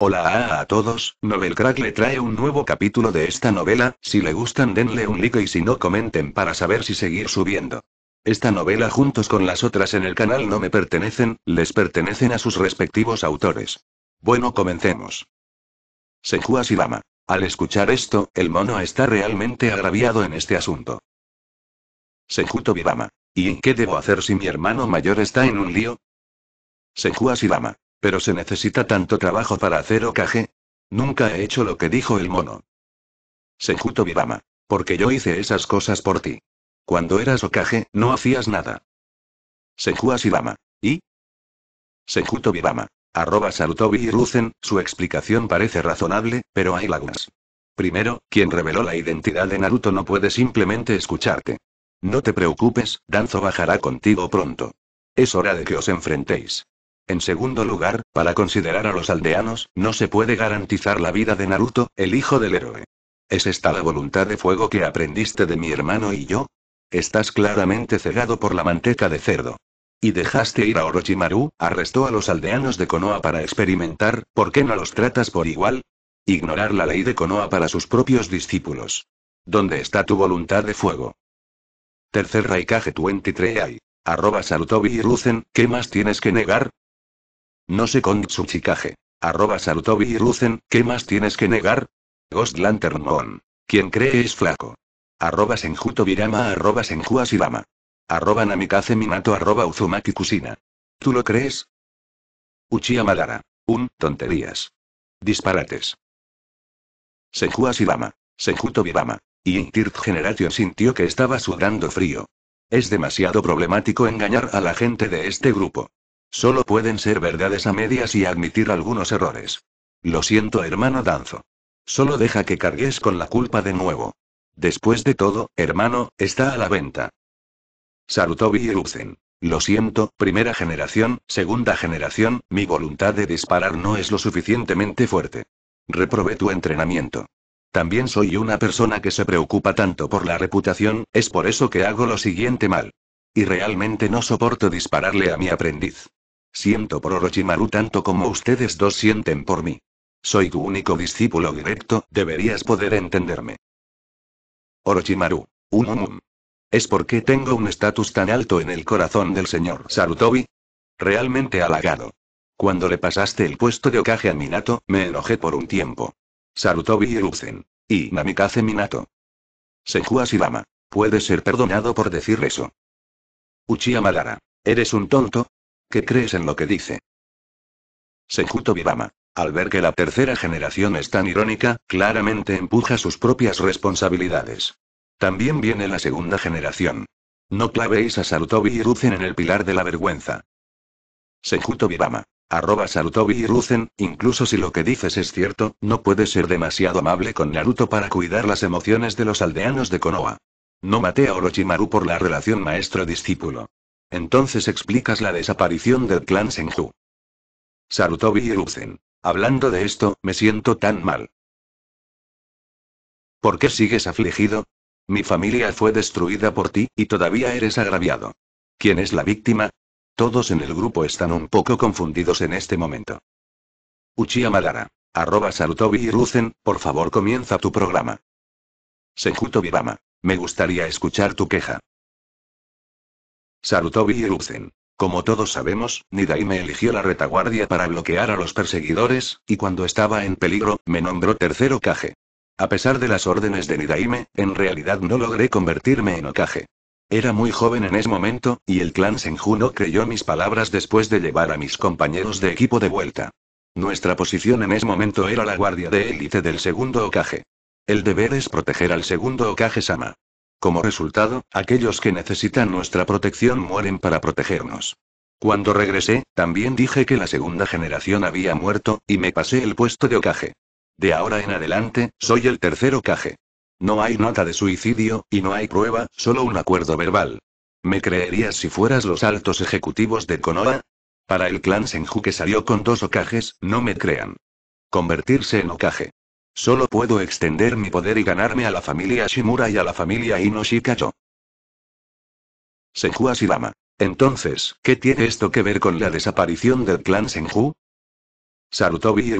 Hola a, todos, Novel Crack le trae un nuevo capítulo de esta novela, si le gustan denle un like y si no comenten para saber si seguir subiendo. Esta novela juntos con las otras en el canal no me pertenecen, les pertenecen a sus respectivos autores. Bueno comencemos. Senju Al escuchar esto, el mono está realmente agraviado en este asunto. Senju Tobirama. ¿Y en qué debo hacer si mi hermano mayor está en un lío? Senju Lama. Pero se necesita tanto trabajo para hacer ocaje. Nunca he hecho lo que dijo el mono. Sejuto Bibama. Porque yo hice esas cosas por ti. Cuando eras ocaje, no hacías nada. Sejua Asirama. ¿Y? Sejuto Bibama. Arroba Sarutobi y Ruzen, su explicación parece razonable, pero hay lagunas. Primero, quien reveló la identidad de Naruto no puede simplemente escucharte. No te preocupes, Danzo bajará contigo pronto. Es hora de que os enfrentéis. En segundo lugar, para considerar a los aldeanos, no se puede garantizar la vida de Naruto, el hijo del héroe. ¿Es esta la voluntad de fuego que aprendiste de mi hermano y yo? Estás claramente cegado por la manteca de cerdo. Y dejaste ir a Orochimaru, arrestó a los aldeanos de Konoha para experimentar, ¿por qué no los tratas por igual? Ignorar la ley de Konoha para sus propios discípulos. ¿Dónde está tu voluntad de fuego? Tercer Raikage 23 hay. Arroba y Ruzen, ¿qué más tienes que negar? No sé con su chicaje. Arroba Sarutobi y ¿qué más tienes que negar? Ghost Lantern Moon. Quien cree es flaco. Arroba Senjuto Virama arroba Arroba Namikaze Minato arroba Uzumaki Kusina. ¿Tú lo crees? Uchiha Madara. Un, tonterías. Disparates. Senju Asirama. Senjuto Y Intirt Generation sintió que estaba sudando frío. Es demasiado problemático engañar a la gente de este grupo. Solo pueden ser verdades a medias y admitir algunos errores. Lo siento, hermano Danzo. Solo deja que cargues con la culpa de nuevo. Después de todo, hermano, está a la venta. Sarutobi Hiruzen, Lo siento, primera generación, segunda generación, mi voluntad de disparar no es lo suficientemente fuerte. Reprobé tu entrenamiento. También soy una persona que se preocupa tanto por la reputación, es por eso que hago lo siguiente mal. Y realmente no soporto dispararle a mi aprendiz. Siento por Orochimaru tanto como ustedes dos sienten por mí. Soy tu único discípulo directo, deberías poder entenderme. Orochimaru. Un Es porque tengo un estatus tan alto en el corazón del señor Sarutobi. Realmente halagado. Cuando le pasaste el puesto de Okage a Minato, me enojé por un tiempo. Sarutobi y Uzen. Y Namikaze Minato. Senju Puede ser perdonado por decir eso. Uchiha Madara. Eres un tonto, ¿Qué crees en lo que dice. Sejuto Vivama. Al ver que la tercera generación es tan irónica, claramente empuja sus propias responsabilidades. También viene la segunda generación. No clavéis a Sarutobi y Ruzen en el pilar de la vergüenza. Sejuto Vivama. Arroba Sarutobi y Ruzen, incluso si lo que dices es cierto, no puedes ser demasiado amable con Naruto para cuidar las emociones de los aldeanos de Konoha. No maté a Orochimaru por la relación maestro-discípulo. Entonces explicas la desaparición del clan Senju. Sarutobi y Hablando de esto, me siento tan mal. ¿Por qué sigues afligido? Mi familia fue destruida por ti, y todavía eres agraviado. ¿Quién es la víctima? Todos en el grupo están un poco confundidos en este momento. Uchiha Madara. Arroba Sarutobi y por favor comienza tu programa. Senju Vivama. Me gustaría escuchar tu queja. Sarutobi y Como todos sabemos, Nidaime eligió la retaguardia para bloquear a los perseguidores, y cuando estaba en peligro, me nombró tercer Okage. A pesar de las órdenes de Nidaime, en realidad no logré convertirme en Okage. Era muy joven en ese momento, y el clan Senju no creyó mis palabras después de llevar a mis compañeros de equipo de vuelta. Nuestra posición en ese momento era la guardia de élite del segundo Okage. El deber es proteger al segundo Okage-sama. Como resultado, aquellos que necesitan nuestra protección mueren para protegernos. Cuando regresé, también dije que la segunda generación había muerto, y me pasé el puesto de ocaje. De ahora en adelante, soy el tercer ocaje. No hay nota de suicidio, y no hay prueba, solo un acuerdo verbal. ¿Me creerías si fueras los altos ejecutivos de Konoha? Para el clan Senju que salió con dos ocajes, no me crean. Convertirse en ocaje. Solo puedo extender mi poder y ganarme a la familia Shimura y a la familia Inoshikayo. Senju Asirama. Entonces, ¿qué tiene esto que ver con la desaparición del clan Senju? Sarutobi y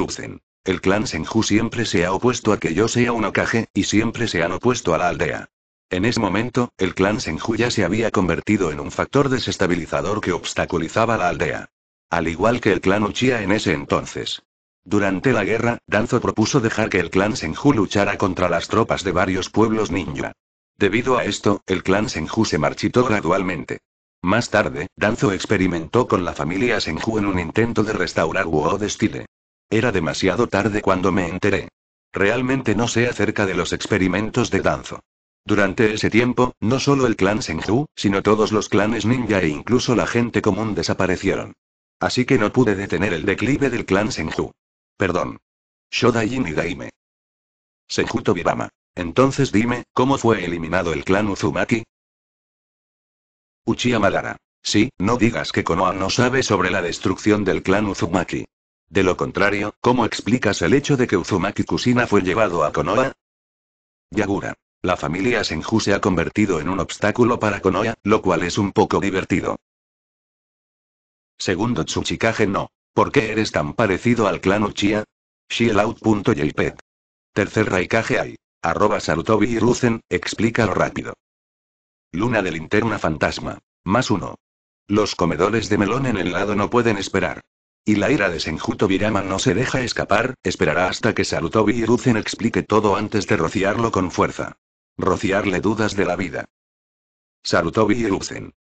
El clan Senju siempre se ha opuesto a que yo sea un Okage, y siempre se han opuesto a la aldea. En ese momento, el clan Senju ya se había convertido en un factor desestabilizador que obstaculizaba la aldea. Al igual que el clan Uchiha en ese entonces. Durante la guerra, Danzo propuso dejar que el clan Senju luchara contra las tropas de varios pueblos ninja. Debido a esto, el clan Senju se marchitó gradualmente. Más tarde, Danzo experimentó con la familia Senju en un intento de restaurar Wuo de Era demasiado tarde cuando me enteré. Realmente no sé acerca de los experimentos de Danzo. Durante ese tiempo, no solo el clan Senju, sino todos los clanes ninja e incluso la gente común desaparecieron. Así que no pude detener el declive del clan Senju. Perdón. y Daime. Sejuto Bibama. Entonces dime, ¿cómo fue eliminado el clan Uzumaki? Uchiha Madara. Sí, no digas que Konoha no sabe sobre la destrucción del clan Uzumaki. De lo contrario, ¿cómo explicas el hecho de que Uzumaki Kusina fue llevado a Konoha? Yagura. La familia Senju se ha convertido en un obstáculo para Konoha, lo cual es un poco divertido. Segundo Tsuchikage no. ¿Por qué eres tan parecido al clan Uchiha? Shieldout.jpg. Tercer Raikage hay. Arroba Sarutobi y explícalo rápido. Luna del linterna fantasma. Más uno. Los comedores de melón en el lado no pueden esperar. Y la ira de Senjuto Virama no se deja escapar, esperará hasta que Sarutobi y explique todo antes de rociarlo con fuerza. Rociarle dudas de la vida. Sarutobi y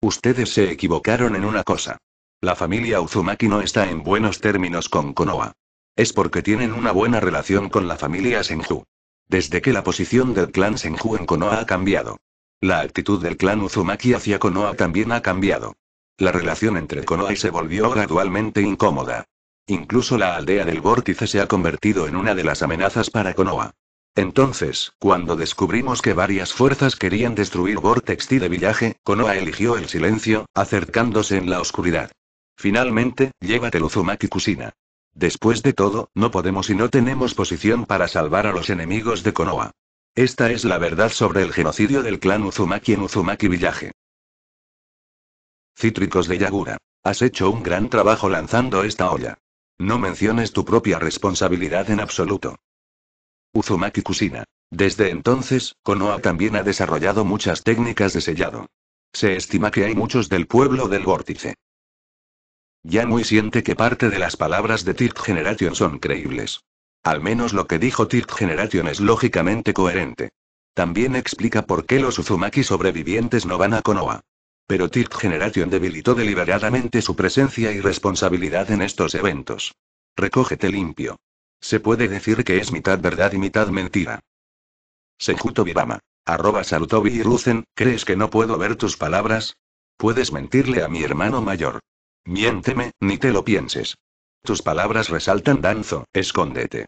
Ustedes se equivocaron en una cosa. La familia Uzumaki no está en buenos términos con Konoha. Es porque tienen una buena relación con la familia Senju. Desde que la posición del clan Senju en Konoha ha cambiado. La actitud del clan Uzumaki hacia Konoha también ha cambiado. La relación entre Konoha y se volvió gradualmente incómoda. Incluso la aldea del vórtice se ha convertido en una de las amenazas para Konoha. Entonces, cuando descubrimos que varias fuerzas querían destruir Vortex y de Villaje, Konoha eligió el silencio, acercándose en la oscuridad. Finalmente, llévatelo Uzumaki Kusina. Después de todo, no podemos y no tenemos posición para salvar a los enemigos de Konoha. Esta es la verdad sobre el genocidio del clan Uzumaki en Uzumaki Villaje. Cítricos de Yagura. Has hecho un gran trabajo lanzando esta olla. No menciones tu propia responsabilidad en absoluto. Uzumaki Kusina. Desde entonces, Konoha también ha desarrollado muchas técnicas de sellado. Se estima que hay muchos del pueblo del vórtice ya muy siente que parte de las palabras de Tilt Generation son creíbles. Al menos lo que dijo Tilt Generation es lógicamente coherente. También explica por qué los Uzumaki sobrevivientes no van a Konoha. Pero Tilt Generation debilitó deliberadamente su presencia y responsabilidad en estos eventos. Recógete limpio. Se puede decir que es mitad verdad y mitad mentira. Sejuto Bibama. Arroba Sarutobi y Ruzen, ¿crees que no puedo ver tus palabras? Puedes mentirle a mi hermano mayor. Miénteme, ni te lo pienses. Tus palabras resaltan danzo, escóndete.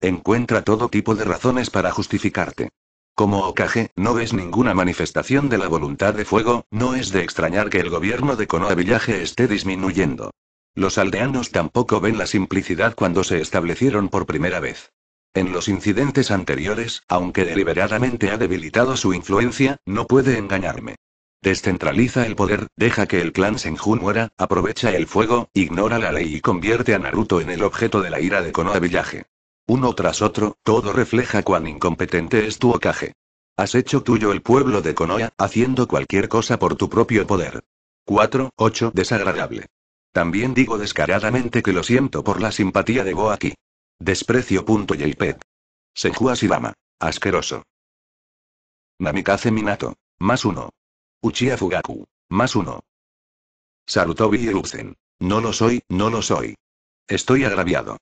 Encuentra todo tipo de razones para justificarte. Como Okage, no ves ninguna manifestación de la voluntad de fuego, no es de extrañar que el gobierno de Konoha esté disminuyendo. Los aldeanos tampoco ven la simplicidad cuando se establecieron por primera vez. En los incidentes anteriores, aunque deliberadamente ha debilitado su influencia, no puede engañarme. Descentraliza el poder, deja que el clan Senju muera, aprovecha el fuego, ignora la ley y convierte a Naruto en el objeto de la ira de Konoha Villaje. Uno tras otro, todo refleja cuán incompetente es tu ocaje. Has hecho tuyo el pueblo de Konoha, haciendo cualquier cosa por tu propio poder. 4. 8. Desagradable. También digo descaradamente que lo siento por la simpatía de Goaki. Desprecio. Punto Pet. Senju Asirama. Asqueroso. Namikaze Minato. Más uno. Uchiha Fugaku. Más uno. Sarutobi y No lo soy, no lo soy. Estoy agraviado.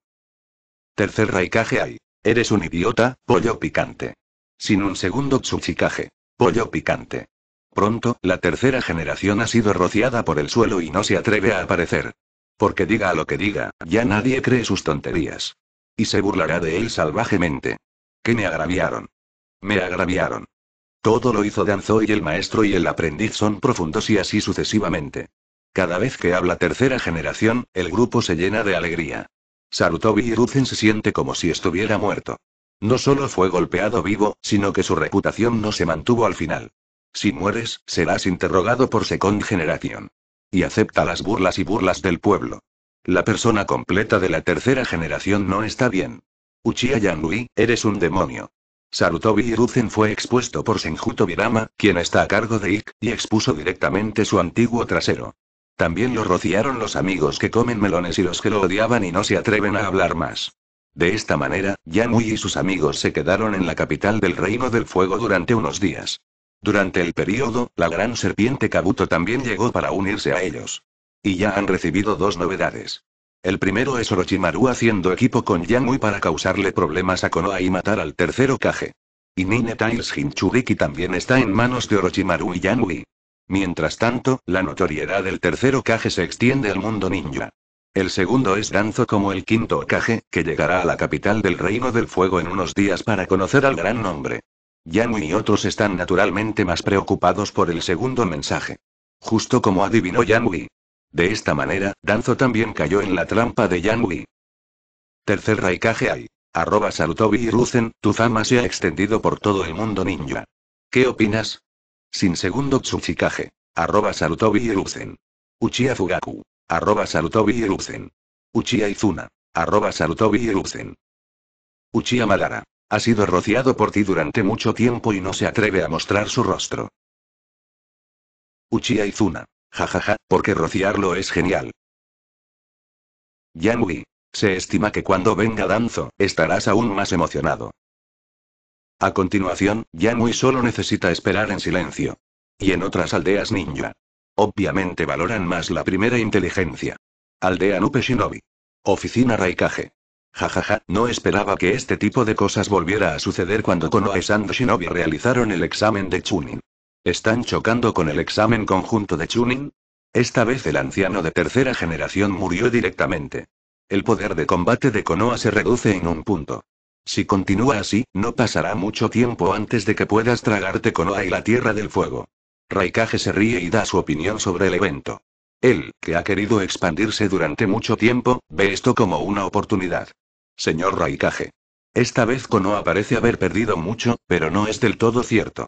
Tercer Raikage hay. Eres un idiota, pollo picante. Sin un segundo Tsuchikage. Pollo picante. Pronto, la tercera generación ha sido rociada por el suelo y no se atreve a aparecer. Porque diga lo que diga, ya nadie cree sus tonterías. Y se burlará de él salvajemente. ¿Qué me agraviaron? Me agraviaron. Todo lo hizo Danzo y el maestro y el aprendiz son profundos y así sucesivamente. Cada vez que habla tercera generación, el grupo se llena de alegría. Sarutobi Hiruzen se siente como si estuviera muerto. No solo fue golpeado vivo, sino que su reputación no se mantuvo al final. Si mueres, serás interrogado por Second generación. Y acepta las burlas y burlas del pueblo. La persona completa de la tercera generación no está bien. Uchiha Yanui, eres un demonio. Sarutobi Hiruzen fue expuesto por Senjuto Birama, quien está a cargo de Ik, y expuso directamente su antiguo trasero. También lo rociaron los amigos que comen melones y los que lo odiaban y no se atreven a hablar más. De esta manera, Yanui y sus amigos se quedaron en la capital del Reino del Fuego durante unos días. Durante el periodo, la gran serpiente Kabuto también llegó para unirse a ellos. Y ya han recibido dos novedades. El primero es Orochimaru haciendo equipo con Yanui para causarle problemas a Konoha y matar al tercero Kage. Y Nine Tails Hinchuriki también está en manos de Orochimaru y Yanui. Mientras tanto, la notoriedad del tercero Kage se extiende al mundo ninja. El segundo es Danzo como el quinto Okage, que llegará a la capital del Reino del Fuego en unos días para conocer al gran nombre. Yanui y otros están naturalmente más preocupados por el segundo mensaje. Justo como adivinó Yanui, de esta manera, Danzo también cayó en la trampa de Yang Tercer Raikage hay. Arroba Sarutobi y tu fama se ha extendido por todo el mundo ninja. ¿Qué opinas? Sin segundo Tsuchikage. Arroba Sarutobi y Rucen. Uchiha Fugaku. Arroba Salutobi y Uchia Uchiha Izuna. Arroba Salutobi y Uchiha Madara. Ha sido rociado por ti durante mucho tiempo y no se atreve a mostrar su rostro. Uchiha Izuna. Jajaja, porque rociarlo es genial. Yanui. Se estima que cuando venga Danzo, estarás aún más emocionado. A continuación, Yanui solo necesita esperar en silencio. Y en otras aldeas ninja. Obviamente valoran más la primera inteligencia. Aldea Nupe Shinobi. Oficina Raikage. Jajaja, no esperaba que este tipo de cosas volviera a suceder cuando y Sand Shinobi realizaron el examen de Chunin. ¿Están chocando con el examen conjunto de Chunin? Esta vez el anciano de tercera generación murió directamente. El poder de combate de Konoha se reduce en un punto. Si continúa así, no pasará mucho tiempo antes de que puedas tragarte Konoha y la Tierra del Fuego. Raikage se ríe y da su opinión sobre el evento. Él, que ha querido expandirse durante mucho tiempo, ve esto como una oportunidad. Señor Raikage. Esta vez Konoha parece haber perdido mucho, pero no es del todo cierto.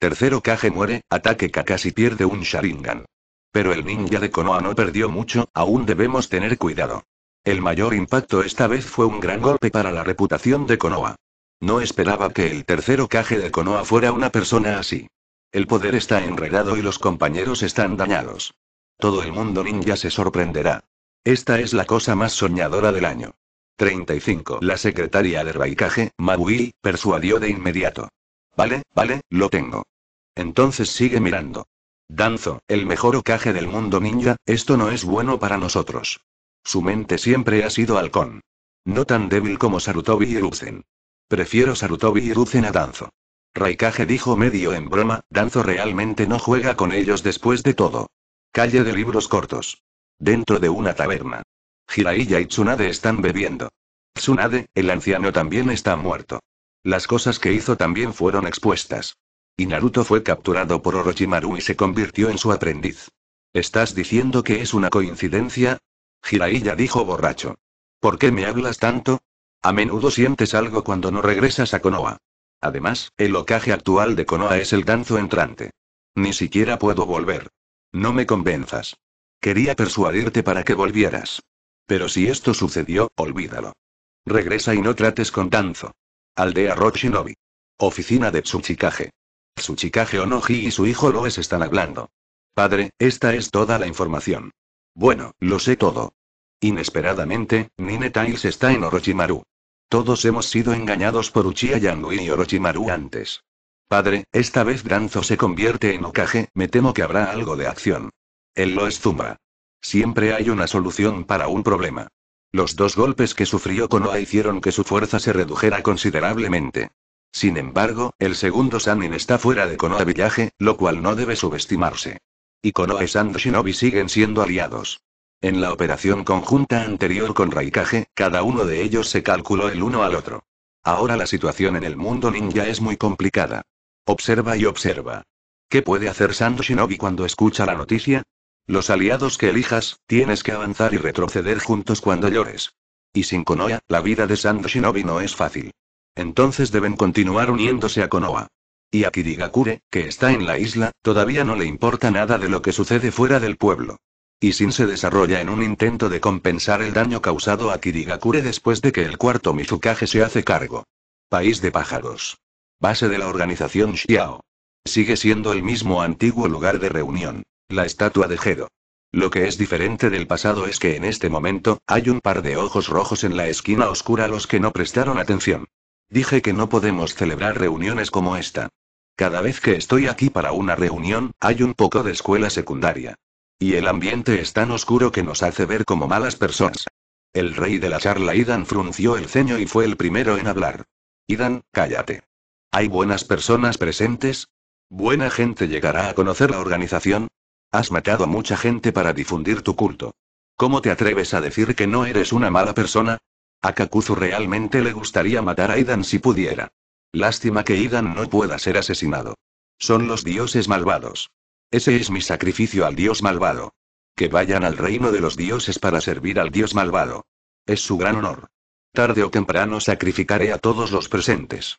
Tercero Kage muere, ataque Kakashi pierde un Sharingan. Pero el ninja de Konoha no perdió mucho, aún debemos tener cuidado. El mayor impacto esta vez fue un gran golpe para la reputación de Konoha. No esperaba que el tercero Kage de Konoha fuera una persona así. El poder está enredado y los compañeros están dañados. Todo el mundo ninja se sorprenderá. Esta es la cosa más soñadora del año. 35. La secretaria del Raikage, Mabui, persuadió de inmediato. Vale, vale, lo tengo. Entonces sigue mirando. Danzo, el mejor ocaje del mundo ninja, esto no es bueno para nosotros. Su mente siempre ha sido halcón. No tan débil como Sarutobi y Ruzen. Prefiero Sarutobi y Ruzen a Danzo. Raikage dijo medio en broma, Danzo realmente no juega con ellos después de todo. Calle de libros cortos. Dentro de una taberna. Jiraiya y Tsunade están bebiendo. Tsunade, el anciano también está muerto. Las cosas que hizo también fueron expuestas. Y Naruto fue capturado por Orochimaru y se convirtió en su aprendiz. ¿Estás diciendo que es una coincidencia? Jiraiya dijo borracho. ¿Por qué me hablas tanto? A menudo sientes algo cuando no regresas a Konoha. Además, el locaje actual de Konoha es el danzo entrante. Ni siquiera puedo volver. No me convenzas. Quería persuadirte para que volvieras. Pero si esto sucedió, olvídalo. Regresa y no trates con danzo. Aldea Rochinobi. Oficina de Tsuchikage. Tsuchikage Onoji y su hijo Loes están hablando. Padre, esta es toda la información. Bueno, lo sé todo. Inesperadamente, Nine está en Orochimaru. Todos hemos sido engañados por Uchiha y Orochimaru antes. Padre, esta vez Granzo se convierte en Okage, me temo que habrá algo de acción. Él lo es Zumba. Siempre hay una solución para un problema. Los dos golpes que sufrió Konoha hicieron que su fuerza se redujera considerablemente. Sin embargo, el segundo Sanin está fuera de Konoha Villaje, lo cual no debe subestimarse. Y Konoha y Sand siguen siendo aliados. En la operación conjunta anterior con Raikage, cada uno de ellos se calculó el uno al otro. Ahora la situación en el mundo ninja es muy complicada. Observa y observa. ¿Qué puede hacer Sand Shinobi cuando escucha la noticia? Los aliados que elijas, tienes que avanzar y retroceder juntos cuando llores. Y sin Konoha, la vida de Sando Shinobi no es fácil. Entonces deben continuar uniéndose a Konoha. Y a Kirigakure, que está en la isla, todavía no le importa nada de lo que sucede fuera del pueblo. Y Sin se desarrolla en un intento de compensar el daño causado a Kirigakure después de que el cuarto Mizukage se hace cargo. País de pájaros. Base de la organización Xiao. Sigue siendo el mismo antiguo lugar de reunión. La estatua de Gedo. Lo que es diferente del pasado es que en este momento, hay un par de ojos rojos en la esquina oscura a los que no prestaron atención. Dije que no podemos celebrar reuniones como esta. Cada vez que estoy aquí para una reunión, hay un poco de escuela secundaria. Y el ambiente es tan oscuro que nos hace ver como malas personas. El rey de la charla Idan frunció el ceño y fue el primero en hablar. Idan, cállate. ¿Hay buenas personas presentes? ¿Buena gente llegará a conocer la organización? Has matado a mucha gente para difundir tu culto. ¿Cómo te atreves a decir que no eres una mala persona? A Kakuzu realmente le gustaría matar a Idan si pudiera. Lástima que Idan no pueda ser asesinado. Son los dioses malvados. Ese es mi sacrificio al dios malvado. Que vayan al reino de los dioses para servir al dios malvado. Es su gran honor. Tarde o temprano sacrificaré a todos los presentes.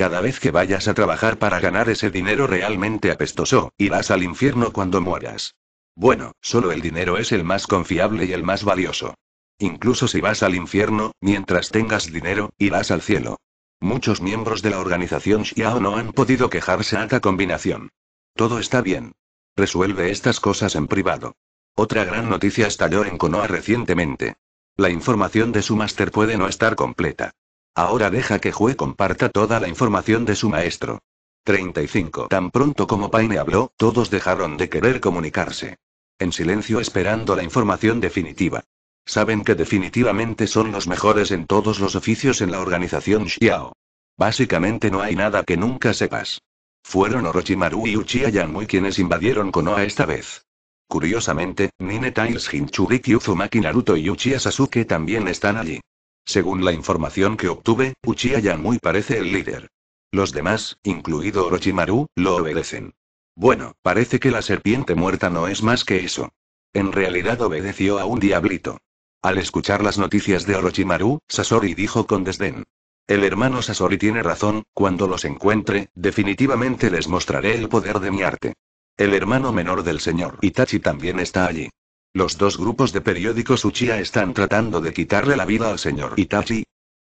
Cada vez que vayas a trabajar para ganar ese dinero realmente apestoso, irás al infierno cuando mueras. Bueno, solo el dinero es el más confiable y el más valioso. Incluso si vas al infierno, mientras tengas dinero, irás al cielo. Muchos miembros de la organización Xiao no han podido quejarse a esta combinación. Todo está bien. Resuelve estas cosas en privado. Otra gran noticia estalló en Konoha recientemente. La información de su máster puede no estar completa. Ahora deja que Jue comparta toda la información de su maestro. 35. Tan pronto como Paine habló, todos dejaron de querer comunicarse. En silencio esperando la información definitiva. Saben que definitivamente son los mejores en todos los oficios en la organización Xiao. Básicamente no hay nada que nunca sepas. Fueron Orochimaru y Uchiha Yanmui quienes invadieron Konoha esta vez. Curiosamente, Nine Tails Hinchuriki Uzumaki Naruto y Uchiha Sasuke también están allí. Según la información que obtuve, Uchiha muy parece el líder. Los demás, incluido Orochimaru, lo obedecen. Bueno, parece que la serpiente muerta no es más que eso. En realidad obedeció a un diablito. Al escuchar las noticias de Orochimaru, Sasori dijo con desdén. El hermano Sasori tiene razón, cuando los encuentre, definitivamente les mostraré el poder de mi arte. El hermano menor del señor Itachi también está allí. Los dos grupos de periódicos Uchiha están tratando de quitarle la vida al señor Itachi.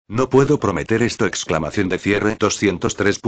No puedo prometer esto exclamación de cierre 203.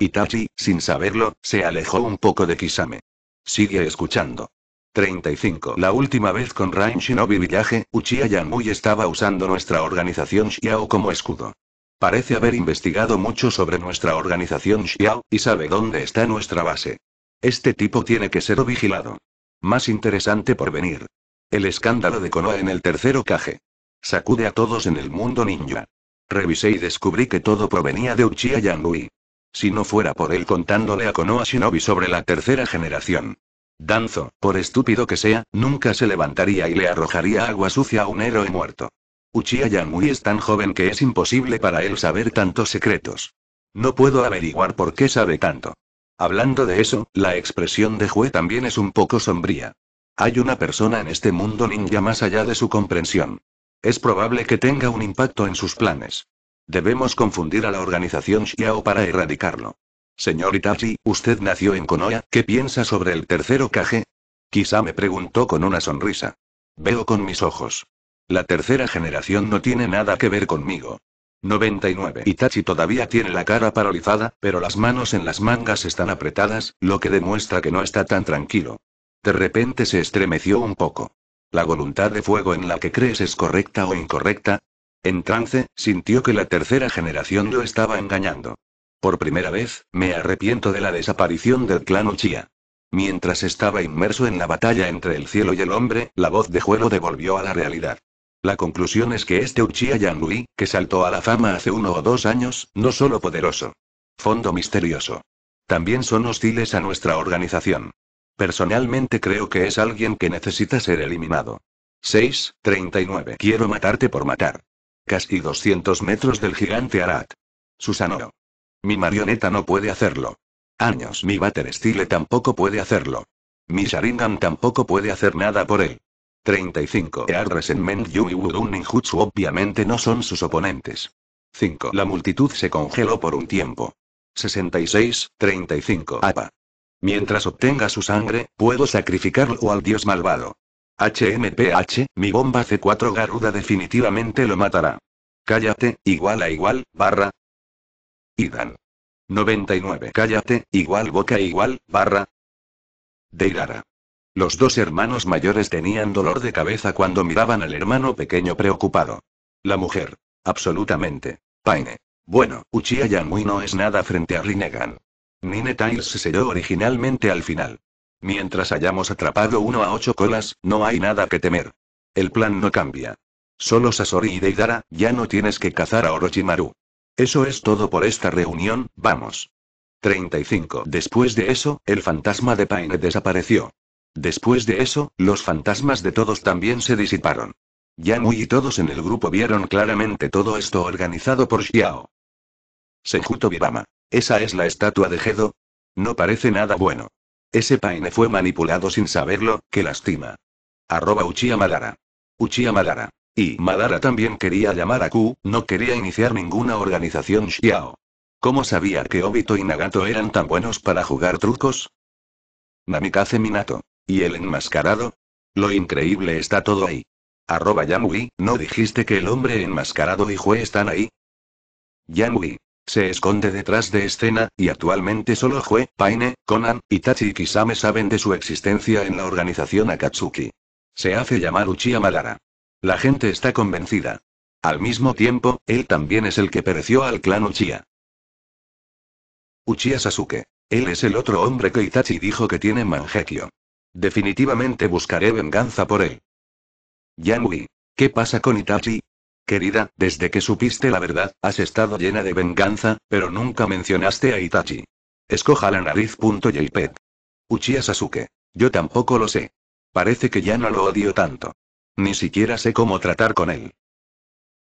Itachi, sin saberlo, se alejó un poco de Kisame. Sigue escuchando. 35. La última vez con Rain Shinobi Village, Uchiha Yanmui estaba usando nuestra organización Xiao como escudo. Parece haber investigado mucho sobre nuestra organización Xiao, y sabe dónde está nuestra base. Este tipo tiene que ser vigilado. Más interesante por venir. El escándalo de Konoha en el tercero caje Sacude a todos en el mundo ninja. Revisé y descubrí que todo provenía de Uchiha Yangui. Si no fuera por él contándole a Konoha Shinobi sobre la tercera generación. Danzo, por estúpido que sea, nunca se levantaría y le arrojaría agua sucia a un héroe muerto. Uchiha Yangui es tan joven que es imposible para él saber tantos secretos. No puedo averiguar por qué sabe tanto. Hablando de eso, la expresión de Jue también es un poco sombría. Hay una persona en este mundo ninja más allá de su comprensión. Es probable que tenga un impacto en sus planes. Debemos confundir a la organización Xiao para erradicarlo. Señor Itachi, usted nació en Konoha, ¿qué piensa sobre el tercero Kage? Quizá me preguntó con una sonrisa. Veo con mis ojos. La tercera generación no tiene nada que ver conmigo. 99. Itachi todavía tiene la cara paralizada, pero las manos en las mangas están apretadas, lo que demuestra que no está tan tranquilo. De repente se estremeció un poco. ¿La voluntad de fuego en la que crees es correcta o incorrecta? En trance, sintió que la tercera generación lo estaba engañando. Por primera vez, me arrepiento de la desaparición del clan Uchiha. Mientras estaba inmerso en la batalla entre el cielo y el hombre, la voz de Juelo devolvió a la realidad. La conclusión es que este Uchiha Yanui, que saltó a la fama hace uno o dos años, no solo poderoso. Fondo misterioso. También son hostiles a nuestra organización. Personalmente creo que es alguien que necesita ser eliminado. 6.39. Quiero matarte por matar. Casi 200 metros del gigante Arat. Susanoo. Mi marioneta no puede hacerlo. Años. Mi Bater Stile tampoco puede hacerlo. Mi Sharingan tampoco puede hacer nada por él. 35. Ear Resentment Yu y Wudun Ninjutsu obviamente no son sus oponentes. 5. La multitud se congeló por un tiempo. 66. 35. Apa. Mientras obtenga su sangre, puedo sacrificarlo al dios malvado. HMPH, mi bomba C4 Garuda definitivamente lo matará. Cállate, igual a igual, barra. Idan. 99. Cállate, igual boca igual, barra. Deirara. Los dos hermanos mayores tenían dolor de cabeza cuando miraban al hermano pequeño preocupado. La mujer. Absolutamente. Paine. Bueno, Uchiha Yanui no es nada frente a Rinnegan. Nine Tails se selló originalmente al final. Mientras hayamos atrapado uno a ocho colas, no hay nada que temer. El plan no cambia. Solo Sasori y Deidara, ya no tienes que cazar a Orochimaru. Eso es todo por esta reunión, vamos. 35. Después de eso, el fantasma de Paine desapareció. Después de eso, los fantasmas de todos también se disiparon. Yanui y todos en el grupo vieron claramente todo esto organizado por Xiao. Sejuto Birama. ¿Esa es la estatua de Gedo? No parece nada bueno. Ese paine fue manipulado sin saberlo, que lastima. Arroba Uchiha Madara. Uchiha Y Madara también quería llamar a Ku, no quería iniciar ninguna organización Xiao. ¿Cómo sabía que Obito y Nagato eran tan buenos para jugar trucos? Namikaze Minato. ¿Y el enmascarado? Lo increíble está todo ahí. Arroba Yamui, ¿no dijiste que el hombre enmascarado y Jue están ahí? Yamui. Se esconde detrás de escena, y actualmente solo Jue, Paine, Conan, Itachi y Kisame saben de su existencia en la organización Akatsuki. Se hace llamar Uchiha Madara. La gente está convencida. Al mismo tiempo, él también es el que pereció al clan Uchiha. Uchiha Sasuke. Él es el otro hombre que Itachi dijo que tiene Mangekyo. Definitivamente buscaré venganza por él. Yanui, ¿qué pasa con Itachi? Querida, desde que supiste la verdad, has estado llena de venganza, pero nunca mencionaste a Itachi. Escoja la nariz. Uchia Uchiha Sasuke. Yo tampoco lo sé. Parece que ya no lo odio tanto. Ni siquiera sé cómo tratar con él.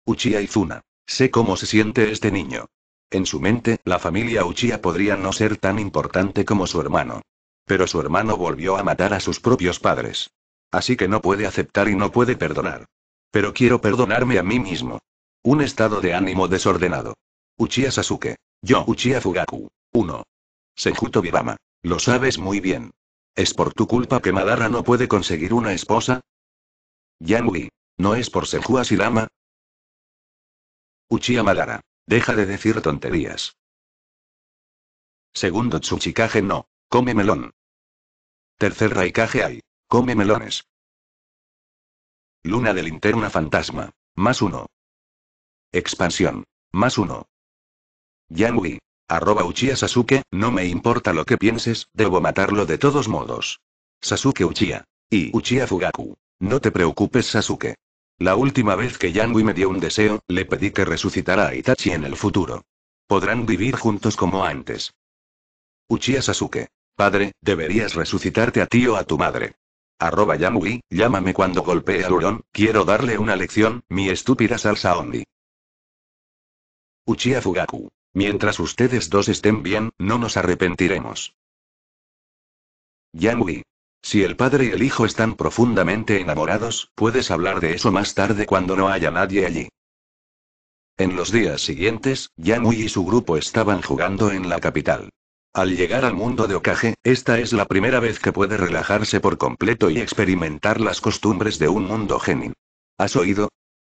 Uchiha Izuna. Sé cómo se siente este niño. En su mente, la familia Uchiha podría no ser tan importante como su hermano. Pero su hermano volvió a matar a sus propios padres. Así que no puede aceptar y no puede perdonar. Pero quiero perdonarme a mí mismo. Un estado de ánimo desordenado. Uchiha Sasuke. Yo Uchiha Fugaku. 1. Sejuto Bibama. Lo sabes muy bien. ¿Es por tu culpa que Madara no puede conseguir una esposa? Yanui. ¿No es por Senju Asilama? Uchiha Madara. Deja de decir tonterías. Segundo Tsuchikage no. Come melón. Tercer raikage hay. Come melones. Luna de linterna fantasma. Más uno. Expansión. Más uno. Yangui. Arroba Uchiha Sasuke, no me importa lo que pienses, debo matarlo de todos modos. Sasuke Uchiha. Y Uchiha Fugaku. No te preocupes Sasuke. La última vez que Yangui me dio un deseo, le pedí que resucitara a Itachi en el futuro. Podrán vivir juntos como antes. Uchiha Sasuke. Padre, deberías resucitarte a ti o a tu madre. Arroba Yamui, llámame cuando golpee al hurón, quiero darle una lección, mi estúpida salsa ondi. Uchiha Fugaku. Mientras ustedes dos estén bien, no nos arrepentiremos. Yamui. Si el padre y el hijo están profundamente enamorados, puedes hablar de eso más tarde cuando no haya nadie allí. En los días siguientes, Yamui y su grupo estaban jugando en la capital. Al llegar al mundo de Okage, esta es la primera vez que puede relajarse por completo y experimentar las costumbres de un mundo genin. ¿Has oído?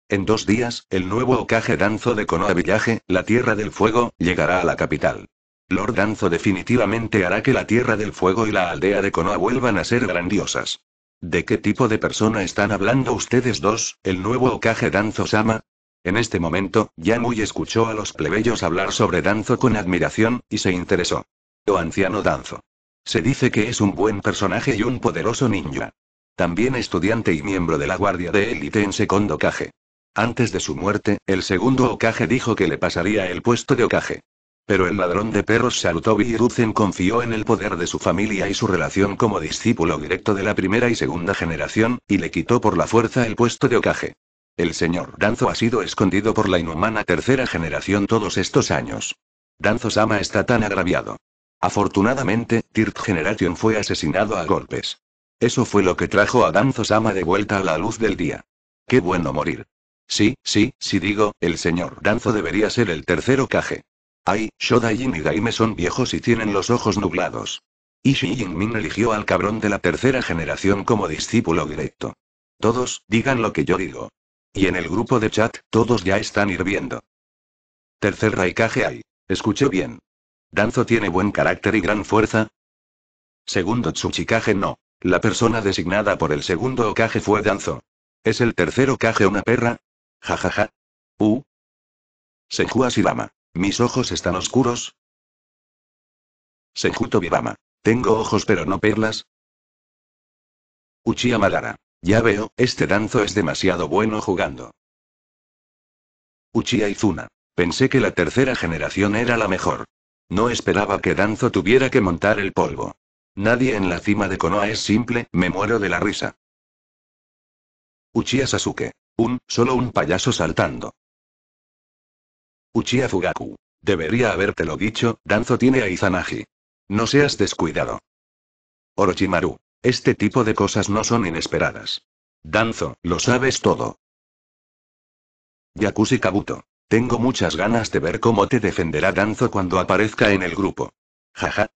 En dos días, el nuevo Okage Danzo de Konoha Village, la Tierra del Fuego, llegará a la capital. Lord Danzo definitivamente hará que la Tierra del Fuego y la aldea de Konoha vuelvan a ser grandiosas. ¿De qué tipo de persona están hablando ustedes dos, el nuevo Okage Danzo Sama? En este momento, Yamui escuchó a los plebeyos hablar sobre Danzo con admiración, y se interesó o anciano Danzo. Se dice que es un buen personaje y un poderoso ninja. También estudiante y miembro de la guardia de élite en segundo caje. Antes de su muerte, el segundo Okage dijo que le pasaría el puesto de Okage. Pero el ladrón de perros Sarutobi Hiruzen confió en el poder de su familia y su relación como discípulo directo de la primera y segunda generación, y le quitó por la fuerza el puesto de Okage. El señor Danzo ha sido escondido por la inhumana tercera generación todos estos años. Danzo Sama está tan agraviado. Afortunadamente, Tirt Generation fue asesinado a golpes. Eso fue lo que trajo a Danzo-sama de vuelta a la luz del día. Qué bueno morir. Sí, sí, sí digo, el señor Danzo debería ser el tercero Kage. Ay, Shoda y Daime son viejos y tienen los ojos nublados. y Xi Jinmin eligió al cabrón de la tercera generación como discípulo directo. Todos, digan lo que yo digo. Y en el grupo de chat, todos ya están hirviendo. Tercer Raikage hay. Escuché bien. Danzo tiene buen carácter y gran fuerza. Segundo Tsuchikage no. La persona designada por el segundo okaje fue Danzo. ¿Es el tercer Okage una perra? Jajaja. U. Senju Shibama. ¿Mis ojos están oscuros? Senju Tobirama. Tengo ojos pero no perlas. Uchiha Madara. Ya veo, este danzo es demasiado bueno jugando. Uchiha Izuna. Pensé que la tercera generación era la mejor. No esperaba que Danzo tuviera que montar el polvo. Nadie en la cima de Konoha es simple, me muero de la risa. Uchiha Sasuke. Un, solo un payaso saltando. Uchiha Fugaku. Debería habértelo dicho, Danzo tiene a Izanagi. No seas descuidado. Orochimaru. Este tipo de cosas no son inesperadas. Danzo, lo sabes todo. Yakushi Kabuto. Tengo muchas ganas de ver cómo te defenderá Danzo cuando aparezca en el grupo. Jaja.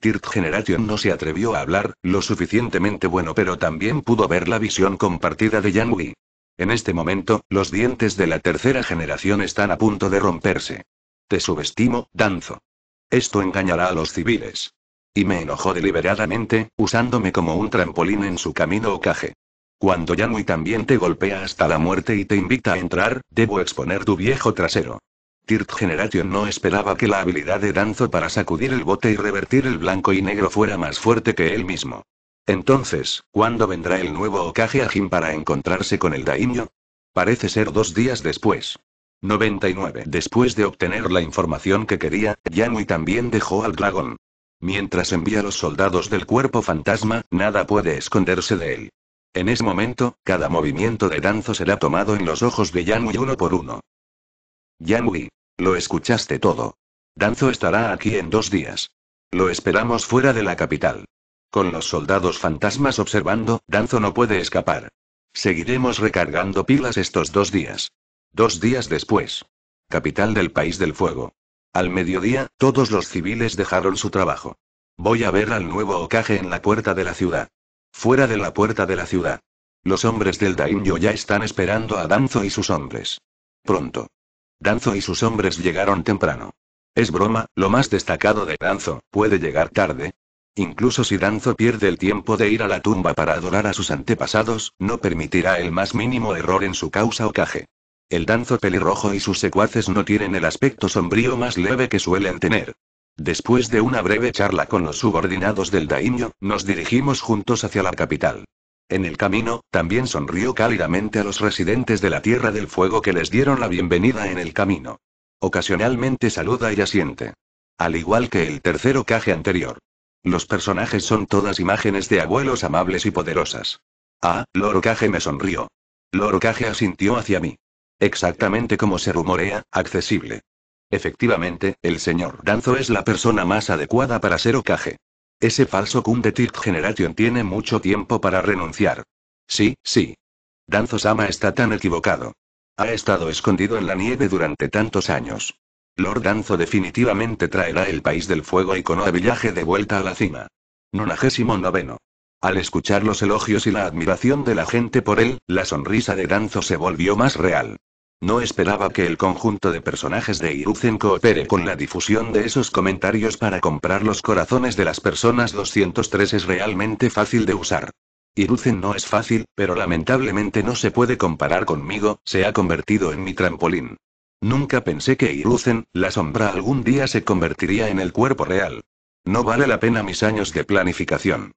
Tirt Generation no se atrevió a hablar, lo suficientemente bueno, pero también pudo ver la visión compartida de Yang En este momento, los dientes de la tercera generación están a punto de romperse. Te subestimo, Danzo. Esto engañará a los civiles. Y me enojó deliberadamente, usándome como un trampolín en su camino caje cuando Yamui también te golpea hasta la muerte y te invita a entrar, debo exponer tu viejo trasero. Tirt Generation no esperaba que la habilidad de Danzo para sacudir el bote y revertir el blanco y negro fuera más fuerte que él mismo. Entonces, ¿cuándo vendrá el nuevo Okage Ajin para encontrarse con el Daimyo? Parece ser dos días después. 99. Después de obtener la información que quería, Yamui también dejó al dragón. Mientras envía los soldados del cuerpo fantasma, nada puede esconderse de él. En ese momento, cada movimiento de Danzo será tomado en los ojos de Yanui uno por uno. Yanui, lo escuchaste todo. Danzo estará aquí en dos días. Lo esperamos fuera de la capital. Con los soldados fantasmas observando, Danzo no puede escapar. Seguiremos recargando pilas estos dos días. Dos días después. Capital del País del Fuego. Al mediodía, todos los civiles dejaron su trabajo. Voy a ver al nuevo ocaje en la puerta de la ciudad. Fuera de la puerta de la ciudad. Los hombres del Daimyo ya están esperando a Danzo y sus hombres. Pronto. Danzo y sus hombres llegaron temprano. Es broma, lo más destacado de Danzo, puede llegar tarde. Incluso si Danzo pierde el tiempo de ir a la tumba para adorar a sus antepasados, no permitirá el más mínimo error en su causa o caje. El Danzo pelirrojo y sus secuaces no tienen el aspecto sombrío más leve que suelen tener. Después de una breve charla con los subordinados del Daimyo, nos dirigimos juntos hacia la capital. En el camino, también sonrió cálidamente a los residentes de la Tierra del Fuego que les dieron la bienvenida en el camino. Ocasionalmente saluda y asiente. Al igual que el tercer caje anterior. Los personajes son todas imágenes de abuelos amables y poderosas. Ah, Lorocaje me sonrió. Lorocaje asintió hacia mí. Exactamente como se rumorea, accesible. Efectivamente, el señor Danzo es la persona más adecuada para ser Okage. Ese falso cum de Generation tiene mucho tiempo para renunciar. Sí, sí. Danzo-sama está tan equivocado. Ha estado escondido en la nieve durante tantos años. Lord Danzo definitivamente traerá el país del fuego y Konoha Villaje de vuelta a la cima. noveno. Al escuchar los elogios y la admiración de la gente por él, la sonrisa de Danzo se volvió más real. No esperaba que el conjunto de personajes de Iruzen coopere con la difusión de esos comentarios para comprar los corazones de las personas. 203 es realmente fácil de usar. Iruzen no es fácil, pero lamentablemente no se puede comparar conmigo, se ha convertido en mi trampolín. Nunca pensé que Iruzen, la sombra algún día se convertiría en el cuerpo real. No vale la pena mis años de planificación.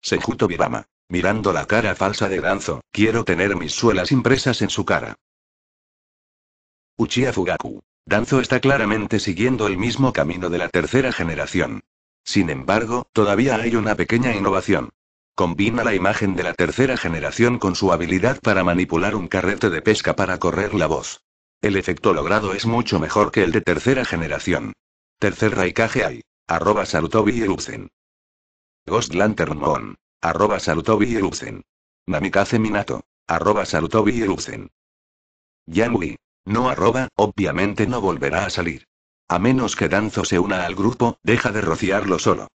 Sejuto Birama. Mirando la cara falsa de Danzo, quiero tener mis suelas impresas en su cara. Uchiha Fugaku. Danzo está claramente siguiendo el mismo camino de la tercera generación. Sin embargo, todavía hay una pequeña innovación. Combina la imagen de la tercera generación con su habilidad para manipular un carrete de pesca para correr la voz. El efecto logrado es mucho mejor que el de tercera generación. Tercer Raikage Arroba Sarutobi Irupsen. Ghost Lantern Moon. Arroba Sarutobi Namikaze Minato. Arroba Sarutobi Yanui. No arroba, obviamente no volverá a salir. A menos que Danzo se una al grupo, deja de rociarlo solo.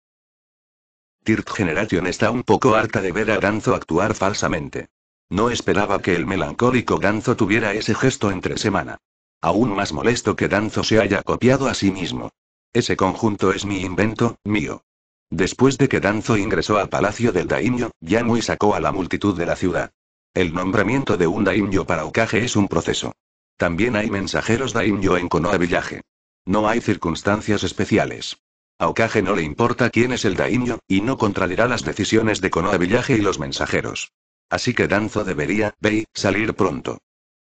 Tirt Generation está un poco harta de ver a Danzo actuar falsamente. No esperaba que el melancólico Danzo tuviera ese gesto entre semana. Aún más molesto que Danzo se haya copiado a sí mismo. Ese conjunto es mi invento, mío. Después de que Danzo ingresó al Palacio del Daimyo, muy sacó a la multitud de la ciudad. El nombramiento de un Daimyo para Okage es un proceso. También hay mensajeros daimyo en Konoha Villaje. No hay circunstancias especiales. A Okage no le importa quién es el daimyo, y no contrarirá las decisiones de Konoha Village y los mensajeros. Así que Danzo debería, Bei, salir pronto.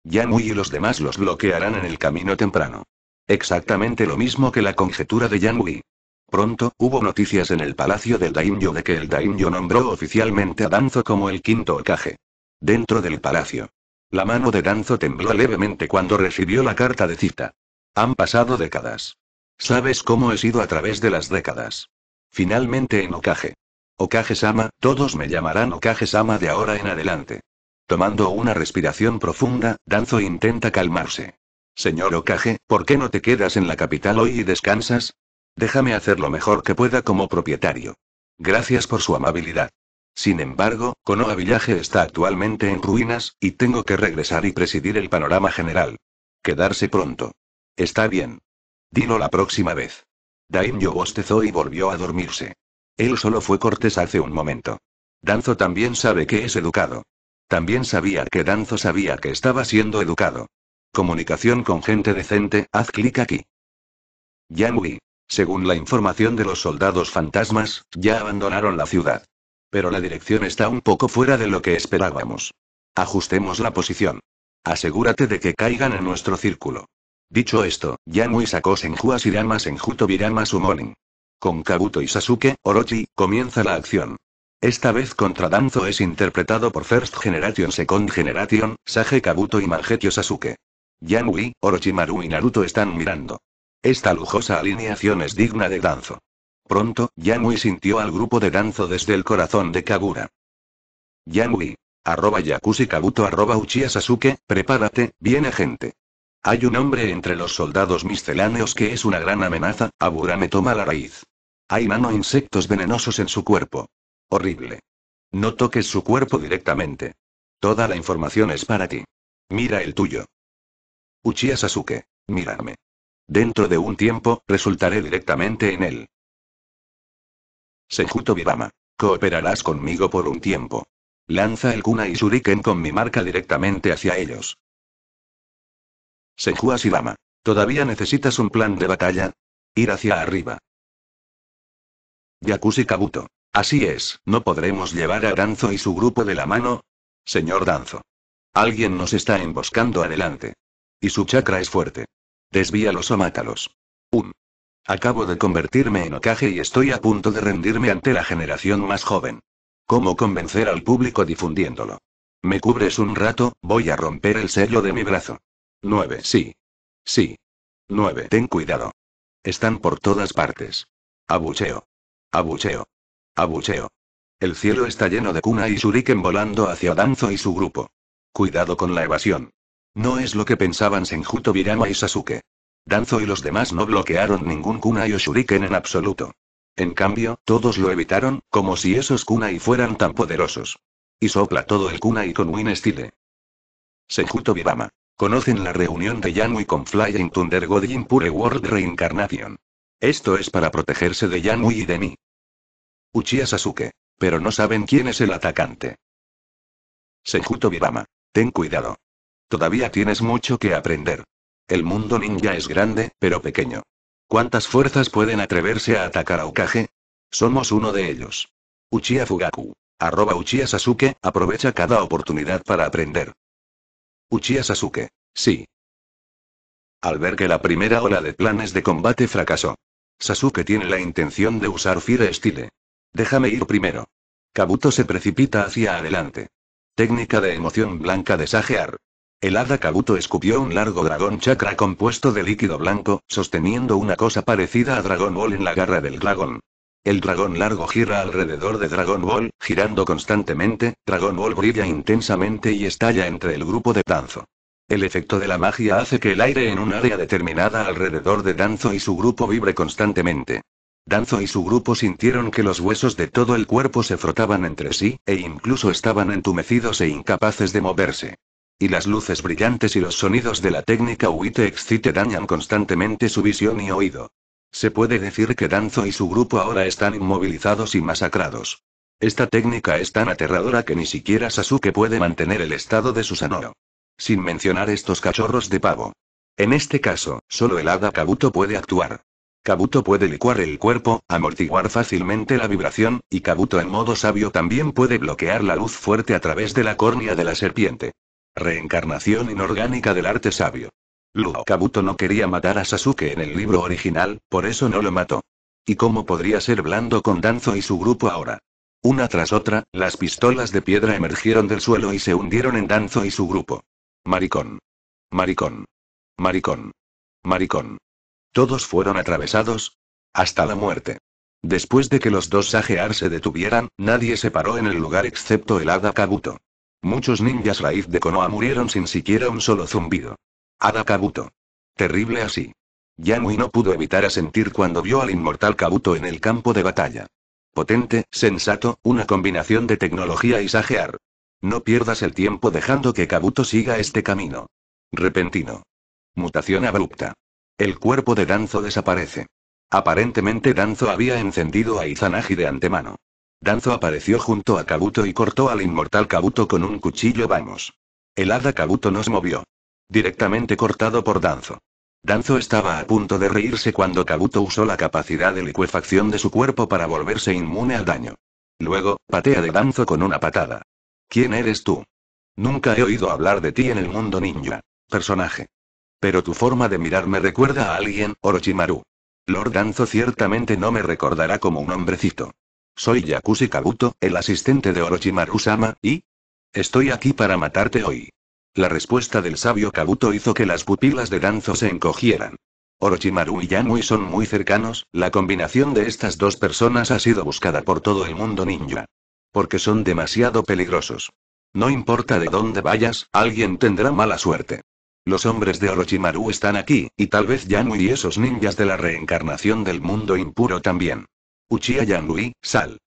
Yanui y los demás los bloquearán en el camino temprano. Exactamente lo mismo que la conjetura de Yanui. Pronto, hubo noticias en el palacio del Daimyo de que el Daimyo nombró oficialmente a Danzo como el quinto Okage. Dentro del palacio. La mano de Danzo tembló levemente cuando recibió la carta de cita. Han pasado décadas. Sabes cómo he sido a través de las décadas. Finalmente en Okage. Okage-sama, todos me llamarán Okage-sama de ahora en adelante. Tomando una respiración profunda, Danzo intenta calmarse. Señor Okage, ¿por qué no te quedas en la capital hoy y descansas? Déjame hacer lo mejor que pueda como propietario. Gracias por su amabilidad. Sin embargo, Konoha Village está actualmente en ruinas, y tengo que regresar y presidir el panorama general. Quedarse pronto. Está bien. Dilo la próxima vez. Daimyo bostezó y volvió a dormirse. Él solo fue cortés hace un momento. Danzo también sabe que es educado. También sabía que Danzo sabía que estaba siendo educado. Comunicación con gente decente, haz clic aquí. Yanui. Según la información de los soldados fantasmas, ya abandonaron la ciudad. Pero la dirección está un poco fuera de lo que esperábamos. Ajustemos la posición. Asegúrate de que caigan en nuestro círculo. Dicho esto, Yanui sacó Senju Asirama Senjuto Virama Sumonin. Con Kabuto y Sasuke, Orochi, comienza la acción. Esta vez contra Danzo es interpretado por First Generation Second Generation, Sage Kabuto y Mangetio Sasuke. Yanui, Orochimaru y Naruto están mirando. Esta lujosa alineación es digna de Danzo. Pronto, Yanui sintió al grupo de danzo desde el corazón de Kabura. Yanui. Arroba Yakushi Kabuto arroba Uchiha Sasuke, prepárate, viene gente. Hay un hombre entre los soldados misceláneos que es una gran amenaza, Abura me toma la raíz. Hay nano insectos venenosos en su cuerpo. Horrible. No toques su cuerpo directamente. Toda la información es para ti. Mira el tuyo. Uchiha Sasuke. Mírame. Dentro de un tiempo, resultaré directamente en él. Sejuto Vivama. Cooperarás conmigo por un tiempo. Lanza el Kuna y Shuriken con mi marca directamente hacia ellos. Senju Ashibama. ¿Todavía necesitas un plan de batalla? Ir hacia arriba. Yakushi Kabuto. Así es, ¿no podremos llevar a Danzo y su grupo de la mano? Señor Danzo. Alguien nos está emboscando adelante. Y su chakra es fuerte. Desvíalos o mátalos. Un Acabo de convertirme en Okage y estoy a punto de rendirme ante la generación más joven. ¿Cómo convencer al público difundiéndolo? Me cubres un rato, voy a romper el sello de mi brazo. 9. Sí. Sí. 9. Ten cuidado. Están por todas partes. Abucheo. Abucheo. Abucheo. El cielo está lleno de Kuna y Shuriken volando hacia Danzo y su grupo. Cuidado con la evasión. No es lo que pensaban Senjuto Virama y Sasuke. Danzo y los demás no bloquearon ningún kunai o shuriken en absoluto. En cambio, todos lo evitaron, como si esos kunai fueran tan poderosos. Y sopla todo el kunai con Win Style. Sejuto Vivama. Conocen la reunión de Yanui con Flying Thunder Godin Pure World Reincarnation. Esto es para protegerse de Yanui y de mí. Uchiha Sasuke. Pero no saben quién es el atacante. Senjuto Vivama. Ten cuidado. Todavía tienes mucho que aprender. El mundo ninja es grande, pero pequeño. ¿Cuántas fuerzas pueden atreverse a atacar a Okage? Somos uno de ellos. Uchiha Fugaku. Arroba Uchiha Sasuke, aprovecha cada oportunidad para aprender. Uchiha Sasuke. Sí. Al ver que la primera ola de planes de combate fracasó. Sasuke tiene la intención de usar Fire Style. Déjame ir primero. Kabuto se precipita hacia adelante. Técnica de emoción blanca de Sagear. El hada Kabuto escupió un largo dragón chakra compuesto de líquido blanco, sosteniendo una cosa parecida a Dragon Ball en la garra del dragón. El dragón largo gira alrededor de Dragon Ball, girando constantemente, Dragon Ball brilla intensamente y estalla entre el grupo de Danzo. El efecto de la magia hace que el aire en un área determinada alrededor de Danzo y su grupo vibre constantemente. Danzo y su grupo sintieron que los huesos de todo el cuerpo se frotaban entre sí, e incluso estaban entumecidos e incapaces de moverse. Y las luces brillantes y los sonidos de la técnica Uite Excite dañan constantemente su visión y oído. Se puede decir que Danzo y su grupo ahora están inmovilizados y masacrados. Esta técnica es tan aterradora que ni siquiera Sasuke puede mantener el estado de Susanoo. Sin mencionar estos cachorros de pavo. En este caso, solo el hada Kabuto puede actuar. Kabuto puede licuar el cuerpo, amortiguar fácilmente la vibración, y Kabuto en modo sabio también puede bloquear la luz fuerte a través de la córnea de la serpiente. Reencarnación inorgánica del arte sabio. Luo Kabuto no quería matar a Sasuke en el libro original, por eso no lo mató. ¿Y cómo podría ser blando con Danzo y su grupo ahora? Una tras otra, las pistolas de piedra emergieron del suelo y se hundieron en Danzo y su grupo. Maricón. Maricón. Maricón. Maricón. Todos fueron atravesados. Hasta la muerte. Después de que los dos Sagear se detuvieran, nadie se paró en el lugar excepto el hada Kabuto. Muchos ninjas raíz de Konoha murieron sin siquiera un solo zumbido. Ada Kabuto. Terrible así. Yanui no pudo evitar asentir cuando vio al inmortal Kabuto en el campo de batalla. Potente, sensato, una combinación de tecnología y sajear. No pierdas el tiempo dejando que Kabuto siga este camino. Repentino. Mutación abrupta. El cuerpo de Danzo desaparece. Aparentemente Danzo había encendido a Izanagi de antemano. Danzo apareció junto a Kabuto y cortó al inmortal Kabuto con un cuchillo vamos. El hada Kabuto nos movió. Directamente cortado por Danzo. Danzo estaba a punto de reírse cuando Kabuto usó la capacidad de licuefacción de su cuerpo para volverse inmune al daño. Luego, patea de Danzo con una patada. ¿Quién eres tú? Nunca he oído hablar de ti en el mundo ninja. Personaje. Pero tu forma de mirar me recuerda a alguien, Orochimaru. Lord Danzo ciertamente no me recordará como un hombrecito. Soy Yakushi Kabuto, el asistente de Orochimaru-sama, y... Estoy aquí para matarte hoy. La respuesta del sabio Kabuto hizo que las pupilas de Danzo se encogieran. Orochimaru y Yanui son muy cercanos, la combinación de estas dos personas ha sido buscada por todo el mundo ninja. Porque son demasiado peligrosos. No importa de dónde vayas, alguien tendrá mala suerte. Los hombres de Orochimaru están aquí, y tal vez Yanui y esos ninjas de la reencarnación del mundo impuro también. Uchiha Yanlui, sal.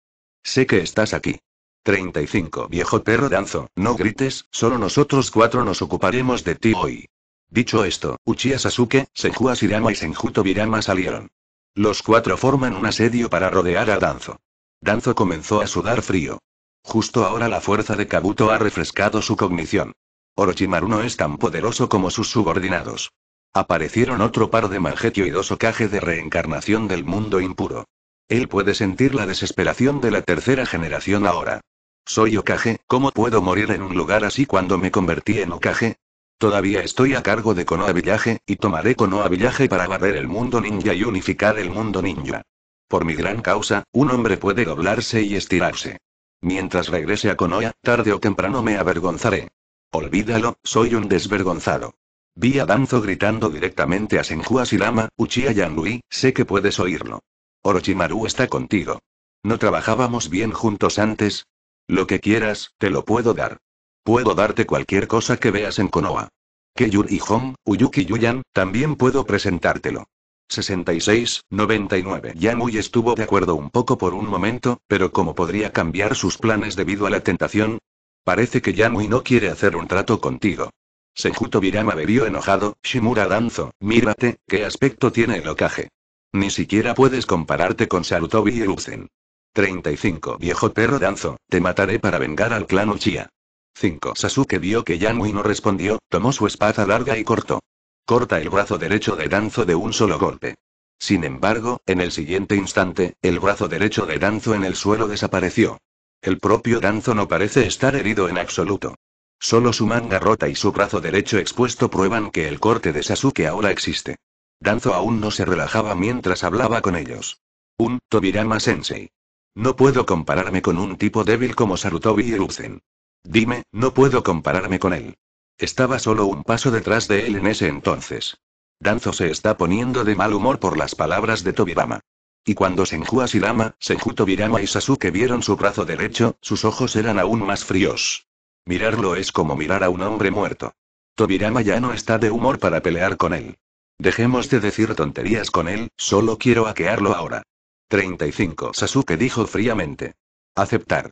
Sé que estás aquí. 35. Viejo perro danzo, no grites, solo nosotros cuatro nos ocuparemos de ti hoy. Dicho esto, Uchiha Sasuke, Senju Asirama y Senjuto Birama salieron. Los cuatro forman un asedio para rodear a Danzo. Danzo comenzó a sudar frío. Justo ahora la fuerza de Kabuto ha refrescado su cognición. Orochimaru no es tan poderoso como sus subordinados. Aparecieron otro par de Mangetio y dos ocajes de reencarnación del mundo impuro. Él puede sentir la desesperación de la tercera generación ahora. Soy Okage, ¿cómo puedo morir en un lugar así cuando me convertí en Okage? Todavía estoy a cargo de Konoha Village, y tomaré Konoha Village para barrer el mundo ninja y unificar el mundo ninja. Por mi gran causa, un hombre puede doblarse y estirarse. Mientras regrese a Konoha, tarde o temprano me avergonzaré. Olvídalo, soy un desvergonzado. Vi a Danzo gritando directamente a Senju Asirama, Uchiha Yanui, sé que puedes oírlo. Orochimaru está contigo. ¿No trabajábamos bien juntos antes? Lo que quieras, te lo puedo dar. Puedo darte cualquier cosa que veas en Konoha. Keyur y Hom, Uyuki Yuyan, también puedo presentártelo. 66, 99. Yamui estuvo de acuerdo un poco por un momento, pero como podría cambiar sus planes debido a la tentación? Parece que Yamui no quiere hacer un trato contigo. Sejuto Virama bebió enojado, Shimura danzo, mírate, qué aspecto tiene el ocaje. Ni siquiera puedes compararte con Sarutobi y 35. Viejo perro danzo, te mataré para vengar al clan Uchiha. 5. Sasuke vio que Yanui no respondió, tomó su espada larga y cortó. Corta el brazo derecho de Danzo de un solo golpe. Sin embargo, en el siguiente instante, el brazo derecho de Danzo en el suelo desapareció. El propio Danzo no parece estar herido en absoluto. Solo su manga rota y su brazo derecho expuesto prueban que el corte de Sasuke ahora existe. Danzo aún no se relajaba mientras hablaba con ellos. Un Tobirama-sensei. No puedo compararme con un tipo débil como Sarutobi Hiruzen. Dime, no puedo compararme con él. Estaba solo un paso detrás de él en ese entonces. Danzo se está poniendo de mal humor por las palabras de Tobirama. Y cuando Senju Asirama, Senju Tobirama y Sasuke vieron su brazo derecho, sus ojos eran aún más fríos. Mirarlo es como mirar a un hombre muerto. Tobirama ya no está de humor para pelear con él. Dejemos de decir tonterías con él, solo quiero hackearlo ahora. 35. Sasuke dijo fríamente. Aceptar.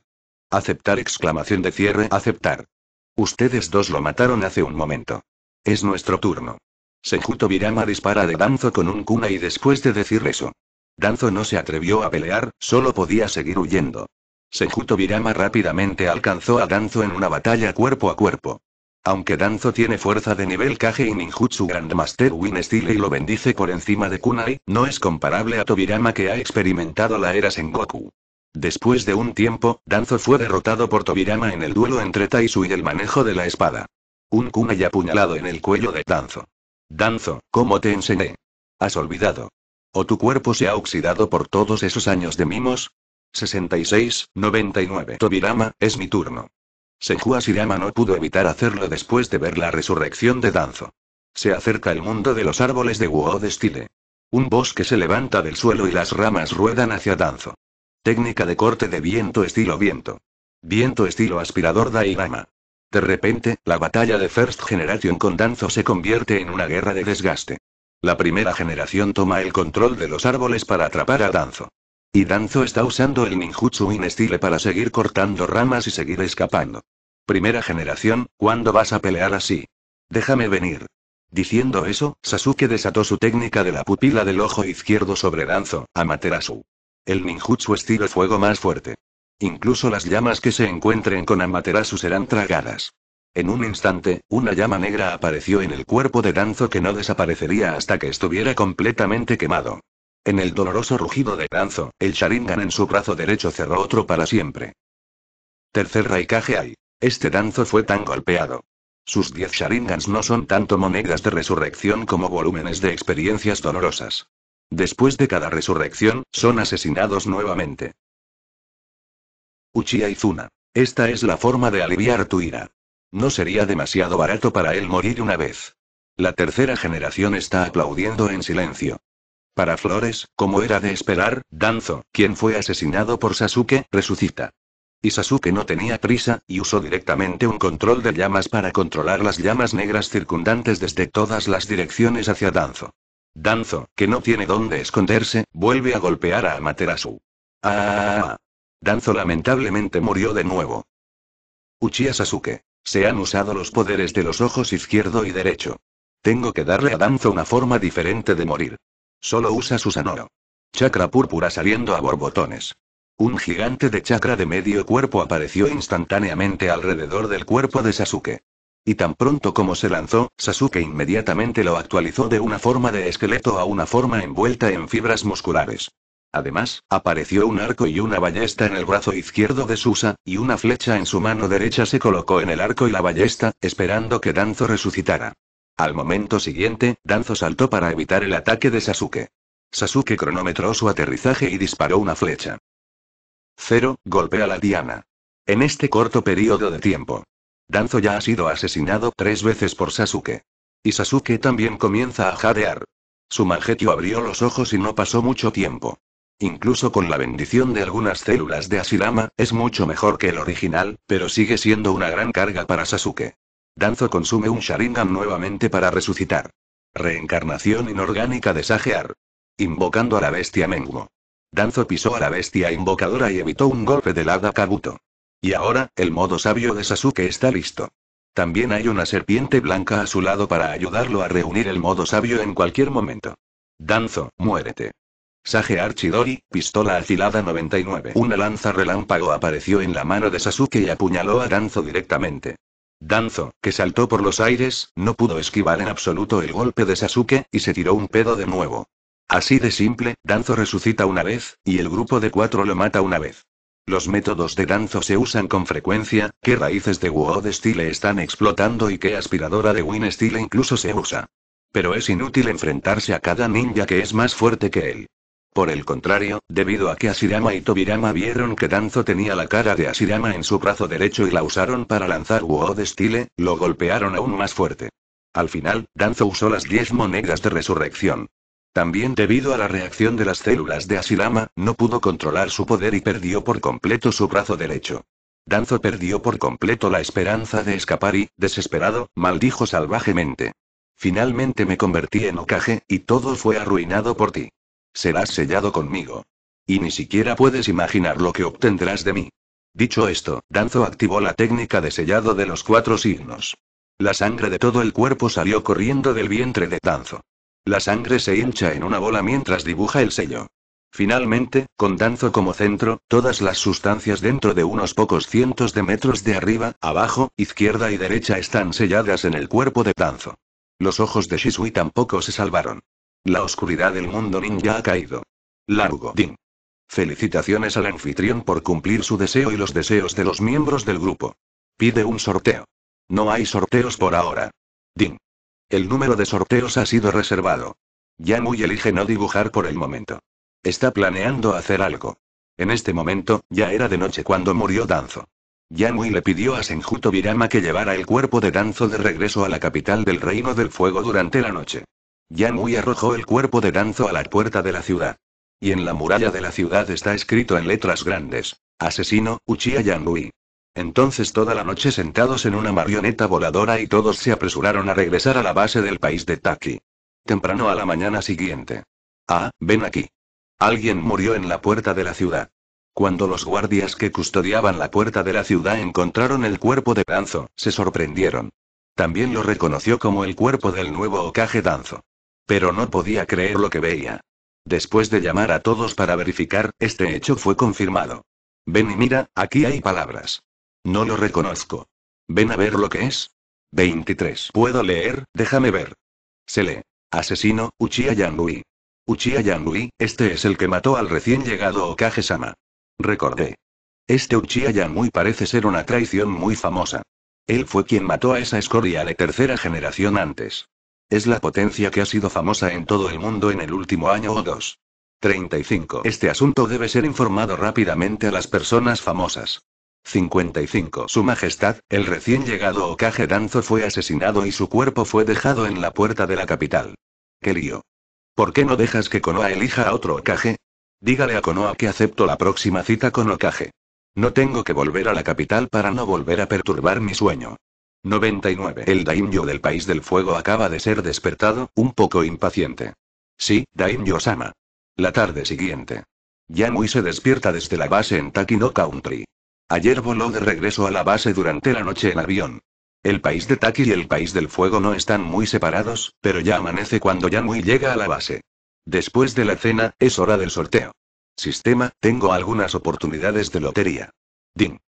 Aceptar exclamación de cierre, aceptar. Ustedes dos lo mataron hace un momento. Es nuestro turno. Sejuto Virama dispara de Danzo con un kuna y después de decir eso. Danzo no se atrevió a pelear, solo podía seguir huyendo. Sejuto Virama rápidamente alcanzó a Danzo en una batalla cuerpo a cuerpo. Aunque Danzo tiene fuerza de nivel Kage y Ninjutsu Grandmaster Win Style y lo bendice por encima de Kunai, no es comparable a Tobirama que ha experimentado la era Sengoku. Después de un tiempo, Danzo fue derrotado por Tobirama en el duelo entre Taisu y el manejo de la espada. Un kunai apuñalado en el cuello de Danzo. Danzo, ¿cómo te enseñé? ¿Has olvidado? ¿O tu cuerpo se ha oxidado por todos esos años de mimos? 66, 99 Tobirama, es mi turno. Senju Asirama no pudo evitar hacerlo después de ver la resurrección de Danzo. Se acerca el mundo de los árboles de de Stile. Un bosque se levanta del suelo y las ramas ruedan hacia Danzo. Técnica de corte de viento estilo viento. Viento estilo aspirador Dai-Rama. De repente, la batalla de First Generation con Danzo se convierte en una guerra de desgaste. La primera generación toma el control de los árboles para atrapar a Danzo. Y Danzo está usando el ninjutsu in para seguir cortando ramas y seguir escapando. Primera generación, ¿cuándo vas a pelear así? Déjame venir. Diciendo eso, Sasuke desató su técnica de la pupila del ojo izquierdo sobre Danzo, Amaterasu. El ninjutsu estilo fuego más fuerte. Incluso las llamas que se encuentren con Amaterasu serán tragadas. En un instante, una llama negra apareció en el cuerpo de Danzo que no desaparecería hasta que estuviera completamente quemado. En el doloroso rugido de Danzo, el Sharingan en su brazo derecho cerró otro para siempre. Tercer Raikage Ai. Este Danzo fue tan golpeado. Sus diez Sharingans no son tanto monedas de resurrección como volúmenes de experiencias dolorosas. Después de cada resurrección, son asesinados nuevamente. Uchiha Izuna. Esta es la forma de aliviar tu ira. No sería demasiado barato para él morir una vez. La tercera generación está aplaudiendo en silencio. Para Flores, como era de esperar, Danzo, quien fue asesinado por Sasuke, resucita. Y Sasuke no tenía prisa, y usó directamente un control de llamas para controlar las llamas negras circundantes desde todas las direcciones hacia Danzo. Danzo, que no tiene dónde esconderse, vuelve a golpear a Amaterasu. ¡Ah! Danzo lamentablemente murió de nuevo. Uchiha Sasuke. Se han usado los poderes de los ojos izquierdo y derecho. Tengo que darle a Danzo una forma diferente de morir. Solo usa sanoro. Chakra púrpura saliendo a borbotones. Un gigante de chakra de medio cuerpo apareció instantáneamente alrededor del cuerpo de Sasuke. Y tan pronto como se lanzó, Sasuke inmediatamente lo actualizó de una forma de esqueleto a una forma envuelta en fibras musculares. Además, apareció un arco y una ballesta en el brazo izquierdo de Susa, y una flecha en su mano derecha se colocó en el arco y la ballesta, esperando que Danzo resucitara. Al momento siguiente, Danzo saltó para evitar el ataque de Sasuke. Sasuke cronometró su aterrizaje y disparó una flecha. Cero, golpea la diana. En este corto periodo de tiempo. Danzo ya ha sido asesinado tres veces por Sasuke. Y Sasuke también comienza a jadear. Su manjetio abrió los ojos y no pasó mucho tiempo. Incluso con la bendición de algunas células de Asirama, es mucho mejor que el original, pero sigue siendo una gran carga para Sasuke. Danzo consume un Sharingan nuevamente para resucitar. Reencarnación inorgánica de Sagear. Invocando a la bestia Menguo. Danzo pisó a la bestia invocadora y evitó un golpe del hada Kabuto. Y ahora, el modo sabio de Sasuke está listo. También hay una serpiente blanca a su lado para ayudarlo a reunir el modo sabio en cualquier momento. Danzo, muérete. Sagear Chidori, pistola afilada 99. Una lanza relámpago apareció en la mano de Sasuke y apuñaló a Danzo directamente. Danzo, que saltó por los aires, no pudo esquivar en absoluto el golpe de Sasuke, y se tiró un pedo de nuevo. Así de simple, Danzo resucita una vez, y el grupo de cuatro lo mata una vez. Los métodos de Danzo se usan con frecuencia, qué raíces de de Style están explotando y qué aspiradora de Win Style incluso se usa. Pero es inútil enfrentarse a cada ninja que es más fuerte que él. Por el contrario, debido a que Asirama y Tobirama vieron que Danzo tenía la cara de Asirama en su brazo derecho y la usaron para lanzar Wuo de estilo lo golpearon aún más fuerte. Al final, Danzo usó las 10 monedas de resurrección. También debido a la reacción de las células de Asirama, no pudo controlar su poder y perdió por completo su brazo derecho. Danzo perdió por completo la esperanza de escapar y, desesperado, maldijo salvajemente. Finalmente me convertí en Okage, y todo fue arruinado por ti serás sellado conmigo. Y ni siquiera puedes imaginar lo que obtendrás de mí. Dicho esto, Danzo activó la técnica de sellado de los cuatro signos. La sangre de todo el cuerpo salió corriendo del vientre de Danzo. La sangre se hincha en una bola mientras dibuja el sello. Finalmente, con Danzo como centro, todas las sustancias dentro de unos pocos cientos de metros de arriba, abajo, izquierda y derecha están selladas en el cuerpo de Danzo. Los ojos de Shisui tampoco se salvaron. La oscuridad del mundo ninja ha caído. Largo Din. Felicitaciones al anfitrión por cumplir su deseo y los deseos de los miembros del grupo. Pide un sorteo. No hay sorteos por ahora. Din. El número de sorteos ha sido reservado. Yamui elige no dibujar por el momento. Está planeando hacer algo. En este momento, ya era de noche cuando murió Danzo. Yamui le pidió a Senjuto Virama que llevara el cuerpo de Danzo de regreso a la capital del Reino del Fuego durante la noche. Yanui arrojó el cuerpo de Danzo a la puerta de la ciudad. Y en la muralla de la ciudad está escrito en letras grandes: Asesino, Uchiha Yanui. Entonces toda la noche sentados en una marioneta voladora y todos se apresuraron a regresar a la base del país de Taki. Temprano a la mañana siguiente. Ah, ven aquí. Alguien murió en la puerta de la ciudad. Cuando los guardias que custodiaban la puerta de la ciudad encontraron el cuerpo de Danzo, se sorprendieron. También lo reconoció como el cuerpo del nuevo Okage Danzo. Pero no podía creer lo que veía. Después de llamar a todos para verificar, este hecho fue confirmado. Ven y mira, aquí hay palabras. No lo reconozco. Ven a ver lo que es. 23. Puedo leer, déjame ver. Se lee. Asesino, Uchiha Yangui. Uchiha Yangui, este es el que mató al recién llegado Okage-sama. Recordé. Este Uchiha Yangui parece ser una traición muy famosa. Él fue quien mató a esa escoria de tercera generación antes. Es la potencia que ha sido famosa en todo el mundo en el último año o dos. 35. Este asunto debe ser informado rápidamente a las personas famosas. 55. Su Majestad, el recién llegado Okage Danzo fue asesinado y su cuerpo fue dejado en la puerta de la capital. ¡Qué lío! ¿Por qué no dejas que Konoha elija a otro Okage? Dígale a Konoha que acepto la próxima cita con Okage. No tengo que volver a la capital para no volver a perturbar mi sueño. 99. El daimyo del país del fuego acaba de ser despertado, un poco impaciente. Sí, daimyo Sama. La tarde siguiente. Yamui se despierta desde la base en Takino Country. Ayer voló de regreso a la base durante la noche en avión. El país de Taki y el país del fuego no están muy separados, pero ya amanece cuando Yamui llega a la base. Después de la cena, es hora del sorteo. Sistema, tengo algunas oportunidades de lotería. Din.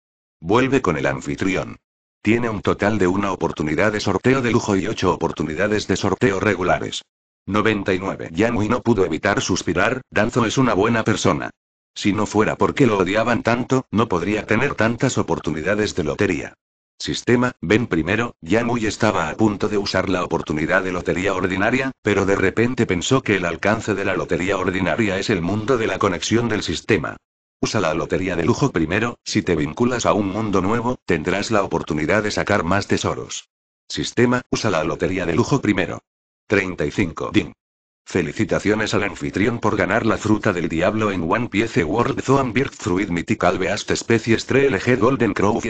Vuelve con el anfitrión. Tiene un total de una oportunidad de sorteo de lujo y ocho oportunidades de sorteo regulares. 99. Yanui no pudo evitar suspirar, Danzo es una buena persona. Si no fuera porque lo odiaban tanto, no podría tener tantas oportunidades de lotería. Sistema, ven primero, Yanui estaba a punto de usar la oportunidad de lotería ordinaria, pero de repente pensó que el alcance de la lotería ordinaria es el mundo de la conexión del sistema. Usa la lotería de lujo primero, si te vinculas a un mundo nuevo, tendrás la oportunidad de sacar más tesoros. Sistema, usa la lotería de lujo primero. 35. Din. Felicitaciones al anfitrión por ganar la fruta del diablo en One Piece World Zoan Birth Fruit Mythical Beast Species 3LG Golden Crow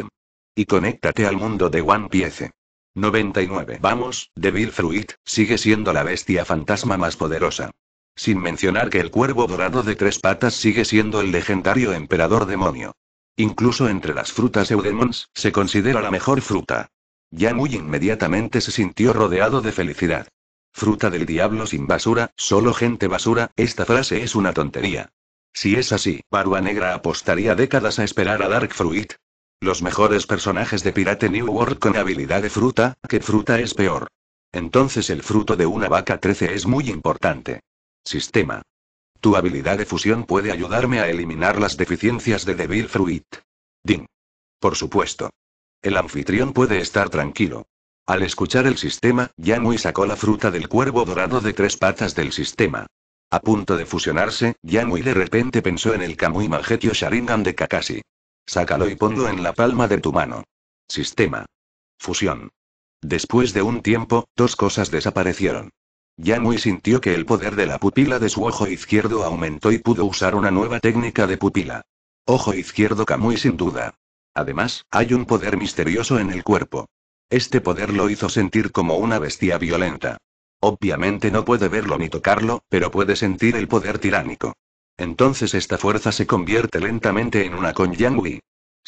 Y conéctate al mundo de One Piece. 99. Vamos, Devil Fruit, sigue siendo la bestia fantasma más poderosa sin mencionar que el cuervo dorado de tres patas sigue siendo el legendario emperador demonio. Incluso entre las frutas Eudemons, se considera la mejor fruta. Ya muy inmediatamente se sintió rodeado de felicidad. Fruta del diablo sin basura, solo gente basura, esta frase es una tontería. Si es así, Barba Negra apostaría décadas a esperar a Dark Fruit. Los mejores personajes de Pirate New World con habilidad de fruta, ¿qué fruta es peor? Entonces el fruto de una vaca 13 es muy importante. Sistema. Tu habilidad de fusión puede ayudarme a eliminar las deficiencias de Devil Fruit. Ding. Por supuesto. El anfitrión puede estar tranquilo. Al escuchar el sistema, Yanui sacó la fruta del cuervo dorado de tres patas del sistema. A punto de fusionarse, Yanui de repente pensó en el Kamui Magetio Sharingan de Kakashi. Sácalo y ponlo en la palma de tu mano. Sistema. Fusión. Después de un tiempo, dos cosas desaparecieron. Yanui sintió que el poder de la pupila de su ojo izquierdo aumentó y pudo usar una nueva técnica de pupila. Ojo izquierdo Kamui sin duda. Además, hay un poder misterioso en el cuerpo. Este poder lo hizo sentir como una bestia violenta. Obviamente no puede verlo ni tocarlo, pero puede sentir el poder tiránico. Entonces esta fuerza se convierte lentamente en una con Yangui.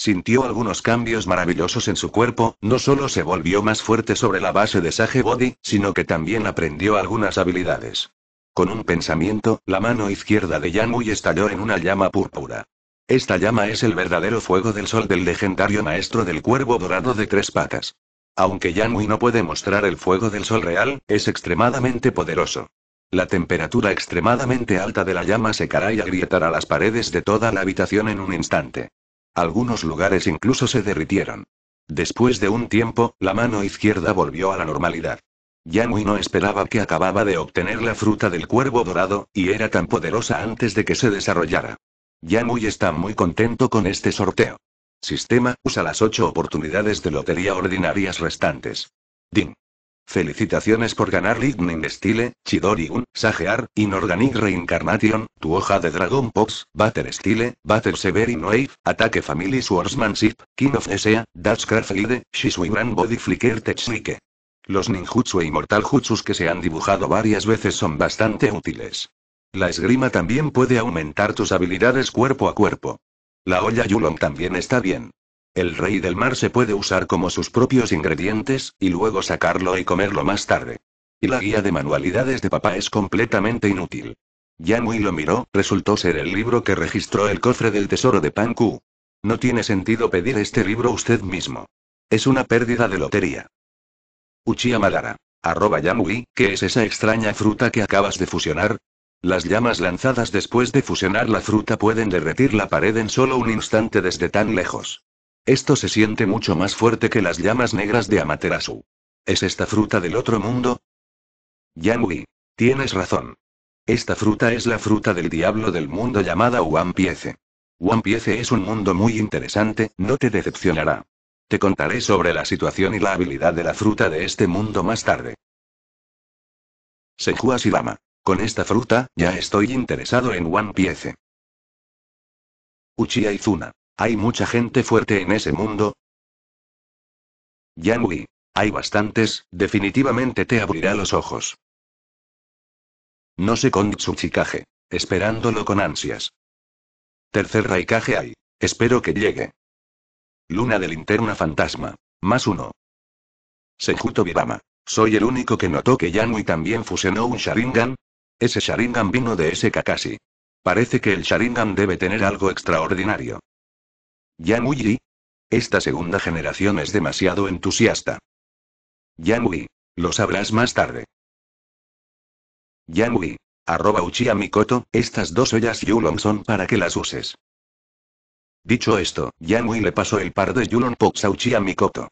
Sintió algunos cambios maravillosos en su cuerpo, no solo se volvió más fuerte sobre la base de Sage Body, sino que también aprendió algunas habilidades. Con un pensamiento, la mano izquierda de Yanui estalló en una llama púrpura. Esta llama es el verdadero fuego del sol del legendario maestro del cuervo dorado de tres patas. Aunque Yanui no puede mostrar el fuego del sol real, es extremadamente poderoso. La temperatura extremadamente alta de la llama secará y agrietará las paredes de toda la habitación en un instante. Algunos lugares incluso se derritieron. Después de un tiempo, la mano izquierda volvió a la normalidad. Yanui no esperaba que acababa de obtener la fruta del cuervo dorado, y era tan poderosa antes de que se desarrollara. Yamui está muy contento con este sorteo. Sistema, usa las ocho oportunidades de lotería ordinarias restantes. Ding. Felicitaciones por ganar Lightning Style, Chidori-un, Sagear, Inorganic Reincarnation, tu hoja de Dragon Pops, Battle Style, Battle Severin Wave, Ataque Family Swordsmanship, King of Sea, Dashcraft Guide, Shisui Grand Body Flicker Technique. Los ninjutsu e Mortal jutsus que se han dibujado varias veces son bastante útiles. La esgrima también puede aumentar tus habilidades cuerpo a cuerpo. La olla Yulon también está bien. El rey del mar se puede usar como sus propios ingredientes, y luego sacarlo y comerlo más tarde. Y la guía de manualidades de papá es completamente inútil. Yamui lo miró, resultó ser el libro que registró el cofre del tesoro de Panku. No tiene sentido pedir este libro usted mismo. Es una pérdida de lotería. Uchiha Madara. Arroba Yamui, ¿qué es esa extraña fruta que acabas de fusionar? Las llamas lanzadas después de fusionar la fruta pueden derretir la pared en solo un instante desde tan lejos. Esto se siente mucho más fuerte que las llamas negras de Amaterasu. ¿Es esta fruta del otro mundo? Yanui. Tienes razón. Esta fruta es la fruta del diablo del mundo llamada Wampiece. Wampiece es un mundo muy interesante, no te decepcionará. Te contaré sobre la situación y la habilidad de la fruta de este mundo más tarde. Senju Con esta fruta, ya estoy interesado en Wampiece. Piece. Uchiha Izuna. ¿Hay mucha gente fuerte en ese mundo? Yanui. Hay bastantes, definitivamente te abrirá los ojos. No sé con Tsuchikage. Esperándolo con ansias. Tercer Raikage hay. Espero que llegue. Luna de linterna fantasma. Más uno. Sejuto Vivama. ¿Soy el único que notó que Yanui también fusionó un Sharingan? Ese Sharingan vino de ese Kakashi. Parece que el Sharingan debe tener algo extraordinario. Yamui. Esta segunda generación es demasiado entusiasta. Yamui. Lo sabrás más tarde. Yamui. Arroba Uchiha Mikoto, estas dos ollas Yulon son para que las uses. Dicho esto, Yamui le pasó el par de Yulon Pox a Uchiha Mikoto.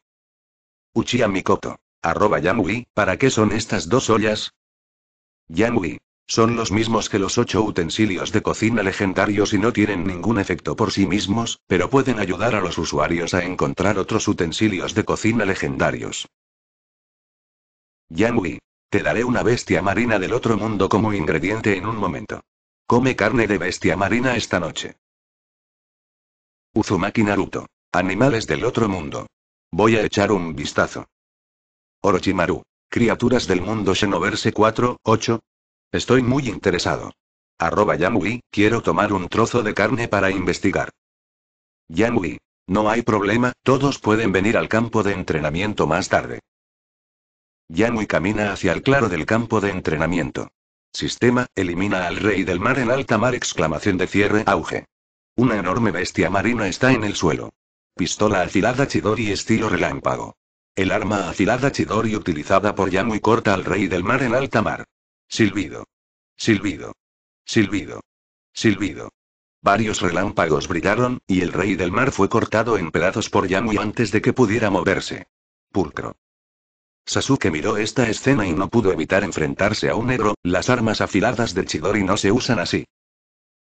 Uchiha Mikoto. Arroba Yamui, ¿para qué son estas dos ollas? Yamui. Son los mismos que los ocho utensilios de cocina legendarios y no tienen ningún efecto por sí mismos, pero pueden ayudar a los usuarios a encontrar otros utensilios de cocina legendarios. Yanui. Te daré una bestia marina del otro mundo como ingrediente en un momento. Come carne de bestia marina esta noche. Uzumaki Naruto. Animales del otro mundo. Voy a echar un vistazo. Orochimaru. Criaturas del mundo Xenoverse 4, 8, Estoy muy interesado. Arroba Yamui, quiero tomar un trozo de carne para investigar. Yamui. No hay problema, todos pueden venir al campo de entrenamiento más tarde. Yamui camina hacia el claro del campo de entrenamiento. Sistema, elimina al rey del mar en alta mar exclamación de cierre auge. Una enorme bestia marina está en el suelo. Pistola afilada Chidori estilo relámpago. El arma afilada Chidori utilizada por Yamui corta al rey del mar en alta mar. Silbido. Silbido. Silbido. Silbido. Varios relámpagos brillaron, y el rey del mar fue cortado en pedazos por Yamu antes de que pudiera moverse. Pulcro. Sasuke miró esta escena y no pudo evitar enfrentarse a un negro, las armas afiladas de Chidori no se usan así.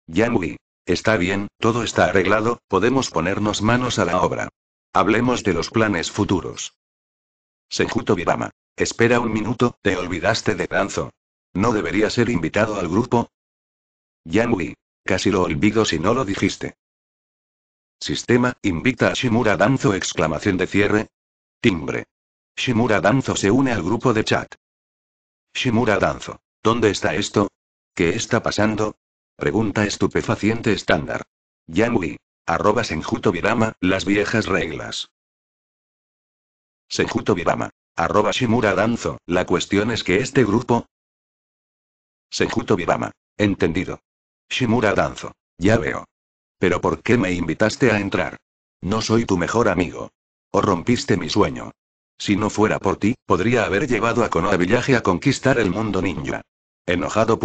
Yamui. Está bien, todo está arreglado, podemos ponernos manos a la obra. Hablemos de los planes futuros. Senjuto Birama. Espera un minuto, te olvidaste de Danzo. ¿No debería ser invitado al grupo? Yang Casi lo olvido si no lo dijiste. Sistema, invita a Shimura Danzo exclamación de cierre. Timbre. Shimura Danzo se une al grupo de chat. Shimura Danzo. ¿Dónde está esto? ¿Qué está pasando? Pregunta estupefaciente estándar. Yanui. Arroba Senjuto Virama, las viejas reglas. Senjuto Virama. Arroba Shimura Danzo. La cuestión es que este grupo, Senjuto Bibama. Entendido. Shimura Danzo. Ya veo. Pero ¿por qué me invitaste a entrar? No soy tu mejor amigo. O rompiste mi sueño. Si no fuera por ti, podría haber llevado a Konoha Villaje a conquistar el mundo ninja. Enojado.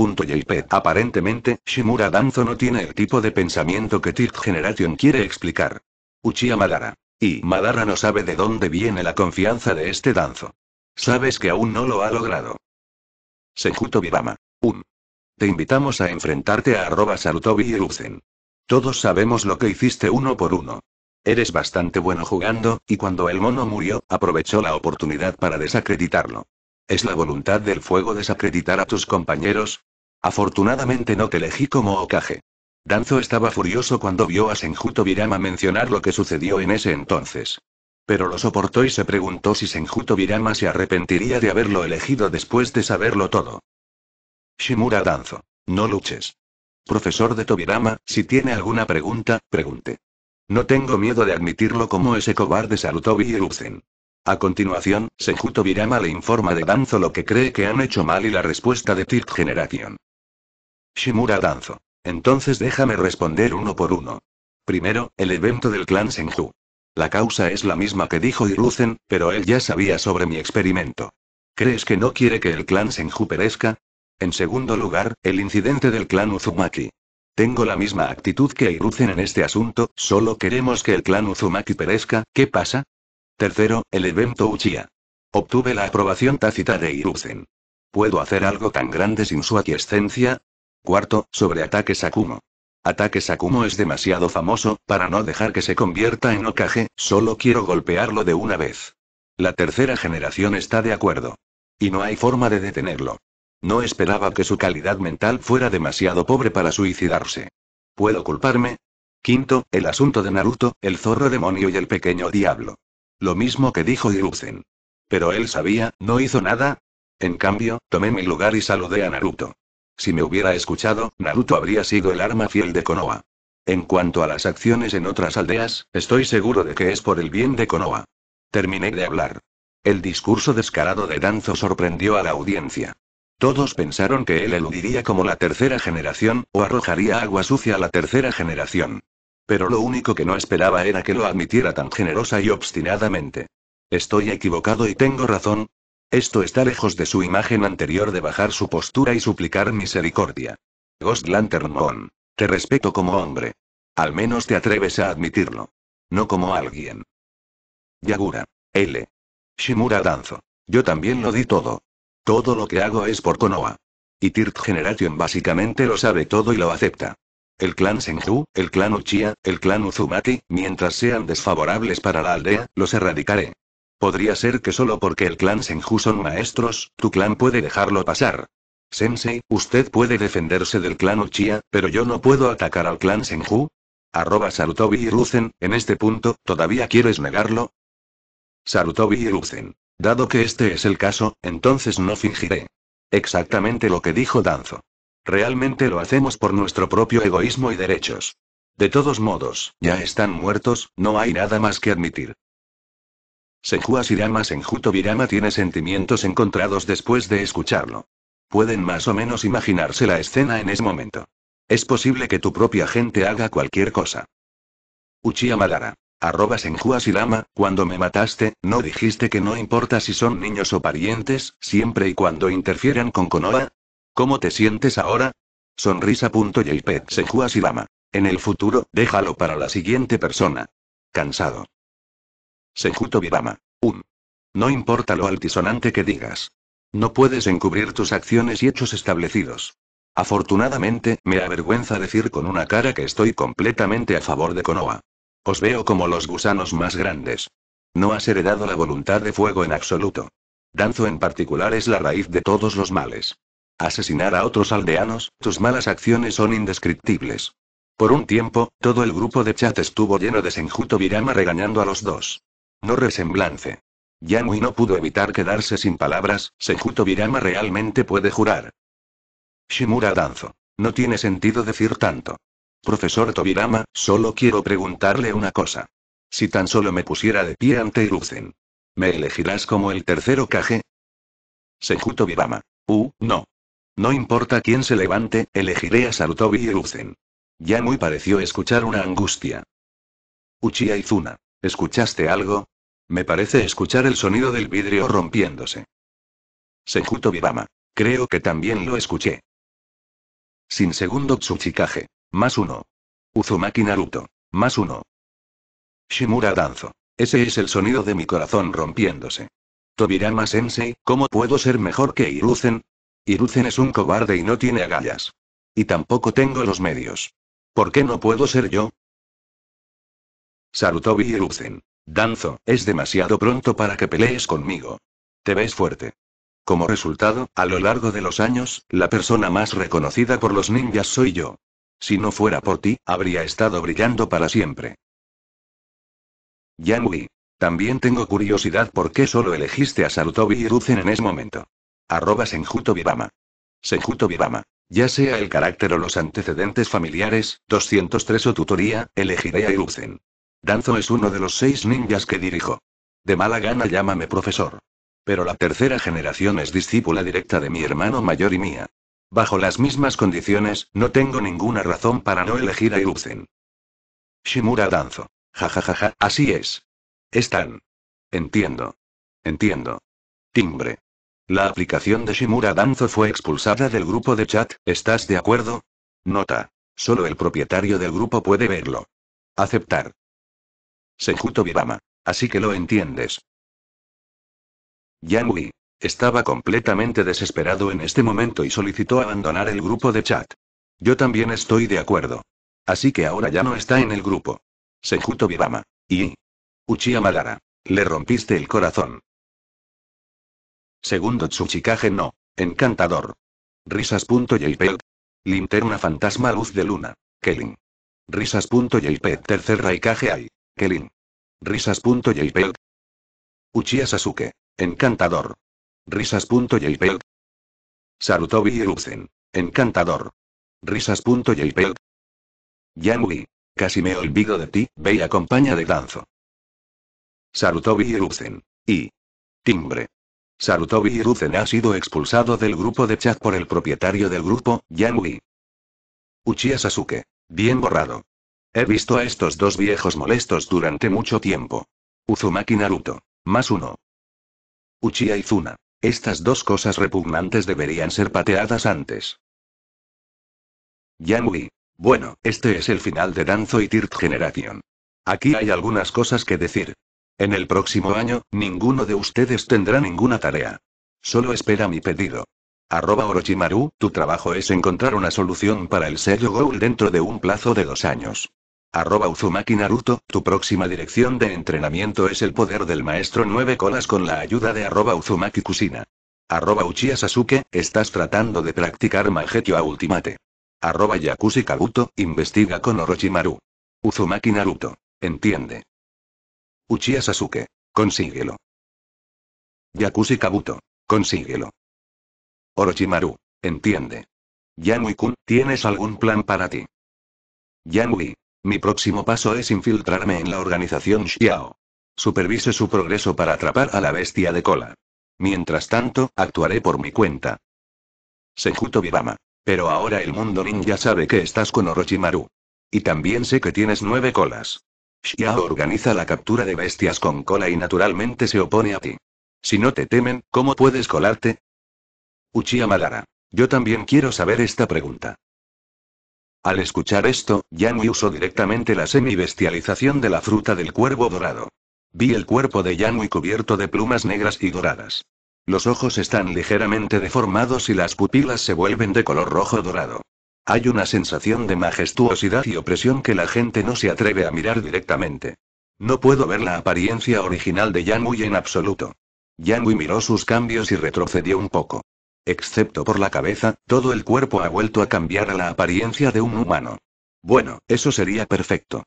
Aparentemente, Shimura Danzo no tiene el tipo de pensamiento que Tilt Generation quiere explicar. Uchiha Madara. Y Madara no sabe de dónde viene la confianza de este Danzo. Sabes que aún no lo ha logrado. Senjuto Bibama. 1 Te invitamos a enfrentarte a arroba Salutobi y Todos sabemos lo que hiciste uno por uno. Eres bastante bueno jugando, y cuando el mono murió, aprovechó la oportunidad para desacreditarlo. ¿Es la voluntad del fuego desacreditar a tus compañeros? Afortunadamente no te elegí como ocaje. Danzo estaba furioso cuando vio a Senjuto Virama mencionar lo que sucedió en ese entonces. Pero lo soportó y se preguntó si Senjuto Virama se arrepentiría de haberlo elegido después de saberlo todo. Shimura Danzo. No luches. Profesor de Tobirama, si tiene alguna pregunta, pregunte. No tengo miedo de admitirlo como ese cobarde y Iruzen. A continuación, Senju Tobirama le informa de Danzo lo que cree que han hecho mal y la respuesta de Tilt Generation. Shimura Danzo. Entonces déjame responder uno por uno. Primero, el evento del clan Senju. La causa es la misma que dijo Iruzen, pero él ya sabía sobre mi experimento. ¿Crees que no quiere que el clan Senju perezca? En segundo lugar, el incidente del clan Uzumaki. Tengo la misma actitud que Iruzen en este asunto, solo queremos que el clan Uzumaki perezca, ¿qué pasa? Tercero, el evento Uchiha. Obtuve la aprobación tácita de Iruzen. ¿Puedo hacer algo tan grande sin su aquiescencia? Cuarto, sobre ataque Sakumo. Ataque Sakumo es demasiado famoso, para no dejar que se convierta en Okage, solo quiero golpearlo de una vez. La tercera generación está de acuerdo. Y no hay forma de detenerlo. No esperaba que su calidad mental fuera demasiado pobre para suicidarse. ¿Puedo culparme? Quinto, el asunto de Naruto, el zorro demonio y el pequeño diablo. Lo mismo que dijo Hiruzen. Pero él sabía, no hizo nada. En cambio, tomé mi lugar y saludé a Naruto. Si me hubiera escuchado, Naruto habría sido el arma fiel de Konoha. En cuanto a las acciones en otras aldeas, estoy seguro de que es por el bien de Konoha. Terminé de hablar. El discurso descarado de Danzo sorprendió a la audiencia. Todos pensaron que él eludiría como la tercera generación, o arrojaría agua sucia a la tercera generación. Pero lo único que no esperaba era que lo admitiera tan generosa y obstinadamente. ¿Estoy equivocado y tengo razón? Esto está lejos de su imagen anterior de bajar su postura y suplicar misericordia. Ghost Lantern Moon. Te respeto como hombre. Al menos te atreves a admitirlo. No como alguien. Yagura. L. Shimura Danzo. Yo también lo di todo. Todo lo que hago es por Konoha. Y Tirt Generation básicamente lo sabe todo y lo acepta. El clan Senju, el clan Uchiha, el clan Uzumaki, mientras sean desfavorables para la aldea, los erradicaré. Podría ser que solo porque el clan Senju son maestros, tu clan puede dejarlo pasar. Sensei, usted puede defenderse del clan Uchiha, pero yo no puedo atacar al clan Senju. Arroba Sarutobi y Ruzen, en este punto, ¿todavía quieres negarlo? Sarutobi y Ruzen. Dado que este es el caso, entonces no fingiré. Exactamente lo que dijo Danzo. Realmente lo hacemos por nuestro propio egoísmo y derechos. De todos modos, ya están muertos, no hay nada más que admitir. Senju Asirama Senjuto tiene sentimientos encontrados después de escucharlo. Pueden más o menos imaginarse la escena en ese momento. Es posible que tu propia gente haga cualquier cosa. Uchiha Madara. Arroba Senjuas cuando me mataste, ¿no dijiste que no importa si son niños o parientes, siempre y cuando interfieran con Konoha? ¿Cómo te sientes ahora? Sonrisa.jpg Senjuas y Lama. En el futuro, déjalo para la siguiente persona. Cansado. Senjuto Vivama. Un. No importa lo altisonante que digas. No puedes encubrir tus acciones y hechos establecidos. Afortunadamente, me avergüenza decir con una cara que estoy completamente a favor de Konoha. Os veo como los gusanos más grandes. No has heredado la voluntad de fuego en absoluto. Danzo en particular es la raíz de todos los males. Asesinar a otros aldeanos, tus malas acciones son indescriptibles. Por un tiempo, todo el grupo de chat estuvo lleno de Senjuto Virama regañando a los dos. No resemblance. Yanui no pudo evitar quedarse sin palabras, Senjuto Virama realmente puede jurar. Shimura Danzo. No tiene sentido decir tanto. Profesor Tobirama, solo quiero preguntarle una cosa. Si tan solo me pusiera de pie ante Iruzen. ¿Me elegirás como el tercero Kage? Seju Tobirama. Uh, no. No importa quién se levante, elegiré a Sarutobi Ya muy pareció escuchar una angustia. Uchiha Izuna. ¿Escuchaste algo? Me parece escuchar el sonido del vidrio rompiéndose. Sejuto Tobirama. Creo que también lo escuché. Sin segundo Tsuchikage. Más uno. Uzumaki Naruto. Más uno. Shimura danzo. Ese es el sonido de mi corazón rompiéndose. Tobirama Sensei, ¿cómo puedo ser mejor que Iruzen? Iruzen es un cobarde y no tiene agallas. Y tampoco tengo los medios. ¿Por qué no puedo ser yo? Sarutobi Hiruzen. Danzo, es demasiado pronto para que pelees conmigo. Te ves fuerte. Como resultado, a lo largo de los años, la persona más reconocida por los ninjas soy yo. Si no fuera por ti, habría estado brillando para siempre. Yanui. También tengo curiosidad por qué solo elegiste a Sarutobi y Ruzen en ese momento. Arroba Senjuto Vivama. Senjuto Vivama. Ya sea el carácter o los antecedentes familiares, 203 o tutoría, elegiré a Ruzen. Danzo es uno de los seis ninjas que dirijo. De mala gana llámame profesor. Pero la tercera generación es discípula directa de mi hermano mayor y mía. Bajo las mismas condiciones, no tengo ninguna razón para no elegir a Iruzen. Shimura danzo. Ja ja, ja, ja, así es. Están. Entiendo. Entiendo. Timbre. La aplicación de Shimura Danzo fue expulsada del grupo de chat, ¿estás de acuerdo? Nota. Solo el propietario del grupo puede verlo. Aceptar. Sejuto Birama. Así que lo entiendes. Yanui. Estaba completamente desesperado en este momento y solicitó abandonar el grupo de chat. Yo también estoy de acuerdo. Así que ahora ya no está en el grupo. Sejuto Bibama. Y. Uchiha Madara. Le rompiste el corazón. Segundo Tsuchikage no. Encantador. Risas.jpg. Linterna fantasma luz de luna. Kelin. Risas.jpg. Tercer Raikage hay. Kelin. Risas.jpg. Uchiha Sasuke. Encantador. Risas.jpg. Sarutobi Hiruzen. Encantador. Risas.jpg. Yamui. Casi me olvido de ti, Ve y acompaña de danzo. Sarutobi Hiruzen. Y. Timbre. Sarutobi Hiruzen ha sido expulsado del grupo de chat por el propietario del grupo, Yamui. Uchiha Sasuke. Bien borrado. He visto a estos dos viejos molestos durante mucho tiempo. Uzumaki Naruto. Más uno. Uchiha Izuna. Estas dos cosas repugnantes deberían ser pateadas antes. Yangui. Bueno, este es el final de Danzo y Tirt Generation. Aquí hay algunas cosas que decir. En el próximo año, ninguno de ustedes tendrá ninguna tarea. Solo espera mi pedido. Arroba Orochimaru, tu trabajo es encontrar una solución para el sello Gold dentro de un plazo de dos años. Arroba Uzumaki Naruto, tu próxima dirección de entrenamiento es el poder del maestro nueve colas con la ayuda de arroba Uzumaki Kusina. Arroba Sasuke, estás tratando de practicar Mangetio a Ultimate. Arroba Kabuto, investiga con Orochimaru. Uzumaki Naruto. Entiende. Uchiha Sasuke. Consíguelo. Yakushi Kabuto. Consíguelo. Orochimaru. Entiende. Yanui-kun, ¿tienes algún plan para ti? Yanui, mi próximo paso es infiltrarme en la organización Xiao. Supervise su progreso para atrapar a la bestia de cola. Mientras tanto, actuaré por mi cuenta. Senjuto Bibama. Pero ahora el mundo ninja sabe que estás con Orochimaru. Y también sé que tienes nueve colas. Xiao organiza la captura de bestias con cola y naturalmente se opone a ti. Si no te temen, ¿cómo puedes colarte? Uchiha Madara. Yo también quiero saber esta pregunta. Al escuchar esto, Yanui usó directamente la semibestialización de la fruta del cuervo dorado. Vi el cuerpo de Yanui cubierto de plumas negras y doradas. Los ojos están ligeramente deformados y las pupilas se vuelven de color rojo dorado. Hay una sensación de majestuosidad y opresión que la gente no se atreve a mirar directamente. No puedo ver la apariencia original de Yanui en absoluto. Yanui miró sus cambios y retrocedió un poco. Excepto por la cabeza, todo el cuerpo ha vuelto a cambiar a la apariencia de un humano. Bueno, eso sería perfecto.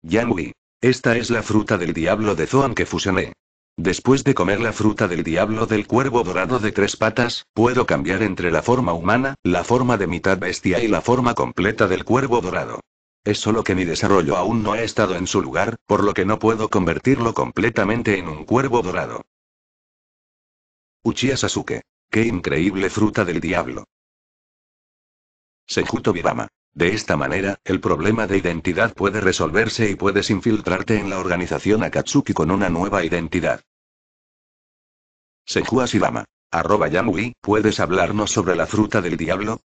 Yanui. Esta es la fruta del diablo de Zoan que fusioné. Después de comer la fruta del diablo del cuervo dorado de tres patas, puedo cambiar entre la forma humana, la forma de mitad bestia y la forma completa del cuervo dorado. Es solo que mi desarrollo aún no ha estado en su lugar, por lo que no puedo convertirlo completamente en un cuervo dorado. Uchiha Sasuke. ¡Qué increíble fruta del diablo! Sejuto Vivama. De esta manera, el problema de identidad puede resolverse y puedes infiltrarte en la organización Akatsuki con una nueva identidad. Seju Asibama. Arroba Yanui, ¿puedes hablarnos sobre la fruta del diablo?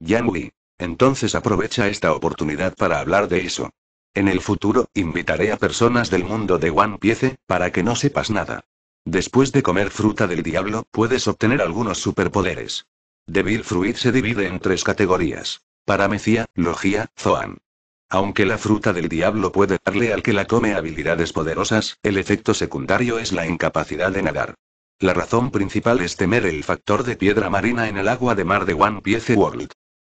Yanui. Entonces aprovecha esta oportunidad para hablar de eso. En el futuro, invitaré a personas del mundo de One Piece, para que no sepas nada. Después de comer fruta del diablo, puedes obtener algunos superpoderes. Devil Fruit se divide en tres categorías. Paramecia, Logía, Zoan. Aunque la fruta del diablo puede darle al que la come habilidades poderosas, el efecto secundario es la incapacidad de nadar. La razón principal es temer el factor de piedra marina en el agua de mar de One Piece World.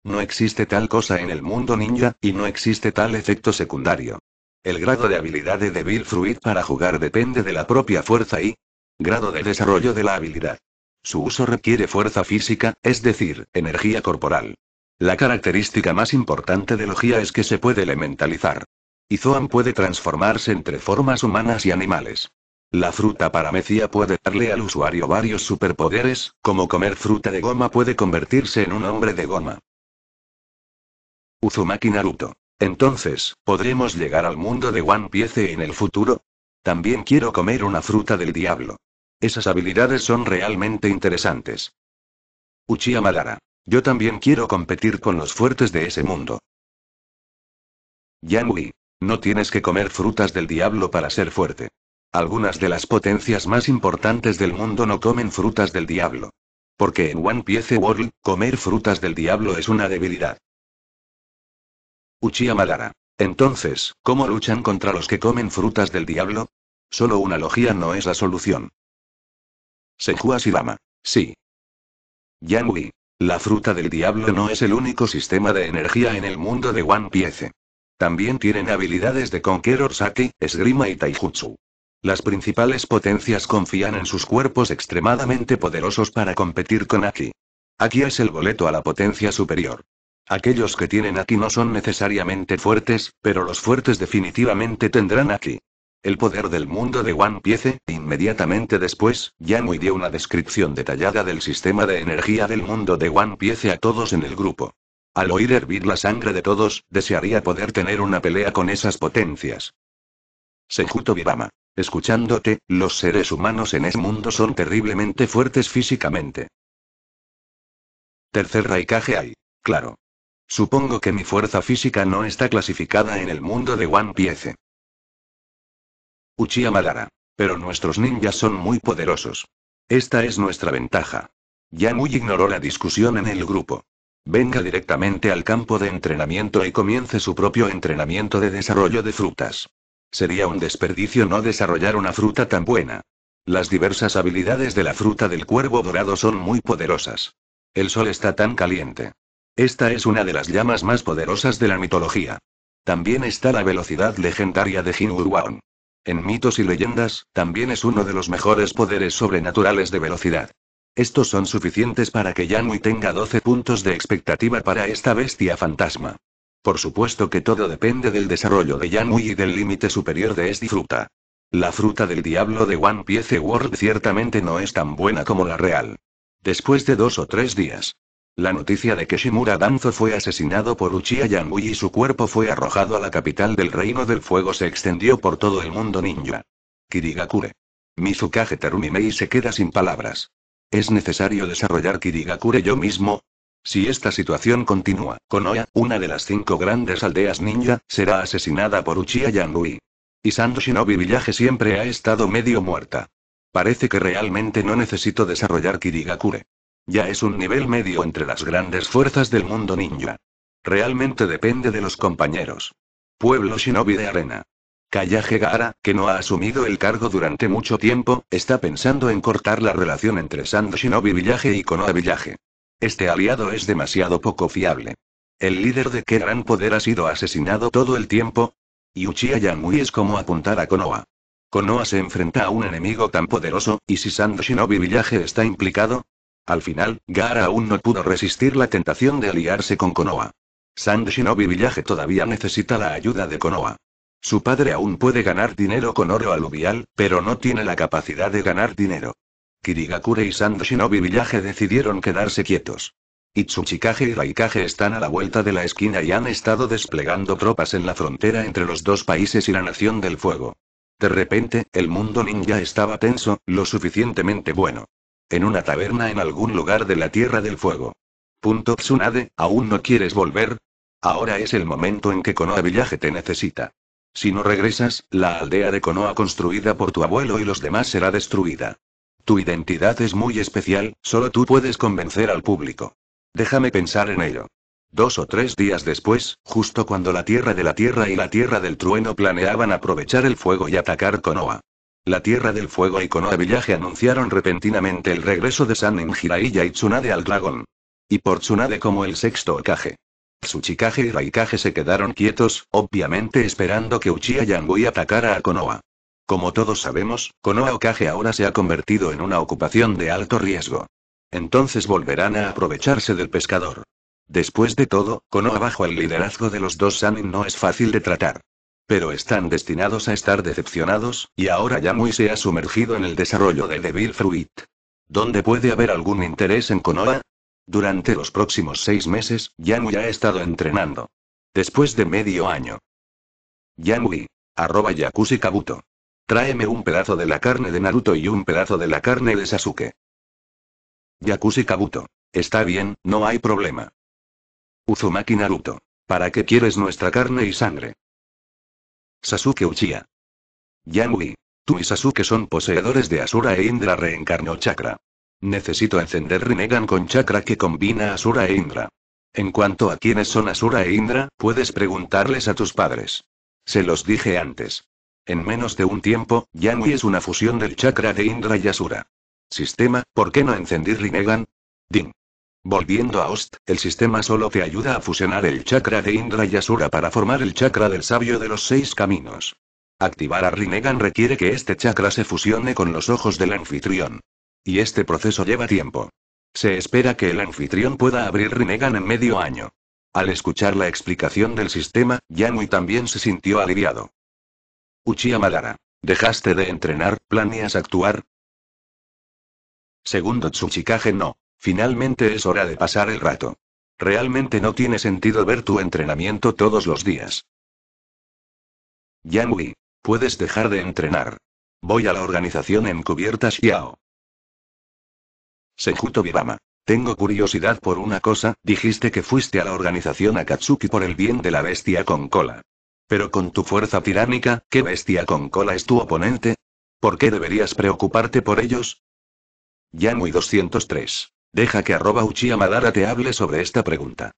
No existe tal cosa en el mundo ninja, y no existe tal efecto secundario. El grado de habilidad de Devil Fruit para jugar depende de la propia fuerza y Grado de desarrollo de la habilidad. Su uso requiere fuerza física, es decir, energía corporal. La característica más importante de Logia es que se puede elementalizar. Y puede transformarse entre formas humanas y animales. La fruta paramecia puede darle al usuario varios superpoderes, como comer fruta de goma puede convertirse en un hombre de goma. Uzumaki Naruto. Entonces, ¿podremos llegar al mundo de One Piece en el futuro? También quiero comer una fruta del diablo. Esas habilidades son realmente interesantes. Uchiha Madara. Yo también quiero competir con los fuertes de ese mundo. Yanui. No tienes que comer frutas del diablo para ser fuerte. Algunas de las potencias más importantes del mundo no comen frutas del diablo. Porque en One Piece World, comer frutas del diablo es una debilidad. Uchiha Madara. Entonces, ¿cómo luchan contra los que comen frutas del diablo? Solo una logía no es la solución. Senju Sí. Yang La fruta del diablo no es el único sistema de energía en el mundo de One Piece. También tienen habilidades de Conqueror Saki, Esgrima y Taijutsu. Las principales potencias confían en sus cuerpos extremadamente poderosos para competir con Aki. Aki es el boleto a la potencia superior. Aquellos que tienen Aki no son necesariamente fuertes, pero los fuertes definitivamente tendrán Aki. El poder del mundo de One Piece. Inmediatamente después, me dio una descripción detallada del sistema de energía del mundo de One Piece a todos en el grupo. Al oír hervir la sangre de todos, desearía poder tener una pelea con esas potencias. Sejuto Vivama. Escuchándote, los seres humanos en ese mundo son terriblemente fuertes físicamente. Tercer Raikage hay. Claro. Supongo que mi fuerza física no está clasificada en el mundo de One Piece. Uchiha Madara. Pero nuestros ninjas son muy poderosos. Esta es nuestra ventaja. muy ignoró la discusión en el grupo. Venga directamente al campo de entrenamiento y comience su propio entrenamiento de desarrollo de frutas. Sería un desperdicio no desarrollar una fruta tan buena. Las diversas habilidades de la fruta del cuervo dorado son muy poderosas. El sol está tan caliente. Esta es una de las llamas más poderosas de la mitología. También está la velocidad legendaria de Jin en mitos y leyendas, también es uno de los mejores poderes sobrenaturales de velocidad. Estos son suficientes para que Yanui tenga 12 puntos de expectativa para esta bestia fantasma. Por supuesto que todo depende del desarrollo de Yanui y del límite superior de esta fruta. La fruta del diablo de One Piece World ciertamente no es tan buena como la real. Después de dos o tres días, la noticia de que Shimura Danzo fue asesinado por Uchiha Yanui y su cuerpo fue arrojado a la capital del Reino del Fuego se extendió por todo el mundo ninja. Kirigakure. Mizukage Terumimei se queda sin palabras. Es necesario desarrollar Kirigakure yo mismo. Si esta situación continúa, Konoha, una de las cinco grandes aldeas ninja, será asesinada por Uchiha Yanui. Y Sando Shinobi Village siempre ha estado medio muerta. Parece que realmente no necesito desarrollar Kirigakure. Ya es un nivel medio entre las grandes fuerzas del mundo ninja. Realmente depende de los compañeros. Pueblo Shinobi de Arena. Kayage Gaara, que no ha asumido el cargo durante mucho tiempo, está pensando en cortar la relación entre Sand Shinobi Villaje y Konoha Villaje. Este aliado es demasiado poco fiable. El líder de qué gran poder ha sido asesinado todo el tiempo? Y Uchiha es como apuntar a Konoha. Konoha se enfrenta a un enemigo tan poderoso, y si Sand Shinobi Village está implicado, al final, Gaara aún no pudo resistir la tentación de aliarse con Konoha. Sand Shinobi Village todavía necesita la ayuda de Konoha. Su padre aún puede ganar dinero con oro aluvial, pero no tiene la capacidad de ganar dinero. Kirigakure y Sand Shinobi Village decidieron quedarse quietos. Itsuchikage y Raikage están a la vuelta de la esquina y han estado desplegando tropas en la frontera entre los dos países y la Nación del Fuego. De repente, el mundo ninja estaba tenso, lo suficientemente bueno. En una taberna en algún lugar de la Tierra del Fuego. Punto Tsunade, ¿aún no quieres volver? Ahora es el momento en que Konoha Villaje te necesita. Si no regresas, la aldea de Konoha construida por tu abuelo y los demás será destruida. Tu identidad es muy especial, solo tú puedes convencer al público. Déjame pensar en ello. Dos o tres días después, justo cuando la Tierra de la Tierra y la Tierra del Trueno planeaban aprovechar el fuego y atacar Konoha, la Tierra del Fuego y Konoha Villaje anunciaron repentinamente el regreso de Sanen Jiraiya y Tsunade al dragón. Y por Tsunade como el sexto Okage. Tsuchikage y Raikage se quedaron quietos, obviamente esperando que Uchiha Yangui atacara a Konoha. Como todos sabemos, Konoha Okage ahora se ha convertido en una ocupación de alto riesgo. Entonces volverán a aprovecharse del pescador. Después de todo, Konoha bajo el liderazgo de los dos Sanin no es fácil de tratar. Pero están destinados a estar decepcionados, y ahora Yamui se ha sumergido en el desarrollo de Devil Fruit. ¿Dónde puede haber algún interés en Konoha? Durante los próximos seis meses, Yamui ha estado entrenando. Después de medio año. Yamui. Arroba Yakushi Kabuto. Tráeme un pedazo de la carne de Naruto y un pedazo de la carne de Sasuke. Yakushi Kabuto. Está bien, no hay problema. Uzumaki Naruto. ¿Para qué quieres nuestra carne y sangre? Sasuke Uchiha. Yanui. Tú y Sasuke son poseedores de Asura e Indra reencarnó chakra. Necesito encender Rinnegan con chakra que combina Asura e Indra. En cuanto a quiénes son Asura e Indra, puedes preguntarles a tus padres. Se los dije antes. En menos de un tiempo, Yanui es una fusión del chakra de Indra y Asura. Sistema, ¿por qué no encendí Rinnegan? Ding. Volviendo a Ost, el sistema solo te ayuda a fusionar el chakra de Indra y Asura para formar el chakra del sabio de los seis caminos. Activar a Rinnegan requiere que este chakra se fusione con los ojos del anfitrión. Y este proceso lleva tiempo. Se espera que el anfitrión pueda abrir Rinnegan en medio año. Al escuchar la explicación del sistema, Yanui también se sintió aliviado. Uchiha Madara. ¿Dejaste de entrenar, planeas actuar? Segundo Tsuchikage no. Finalmente es hora de pasar el rato. Realmente no tiene sentido ver tu entrenamiento todos los días. Yanui. puedes dejar de entrenar. Voy a la organización encubierta Xiao. Sejuto Vivama. Tengo curiosidad por una cosa, dijiste que fuiste a la organización Akatsuki por el bien de la bestia con cola. Pero con tu fuerza tiránica, ¿qué bestia con cola es tu oponente? ¿Por qué deberías preocuparte por ellos? Yanui 203. Deja que arroba Uchiha Madara te hable sobre esta pregunta.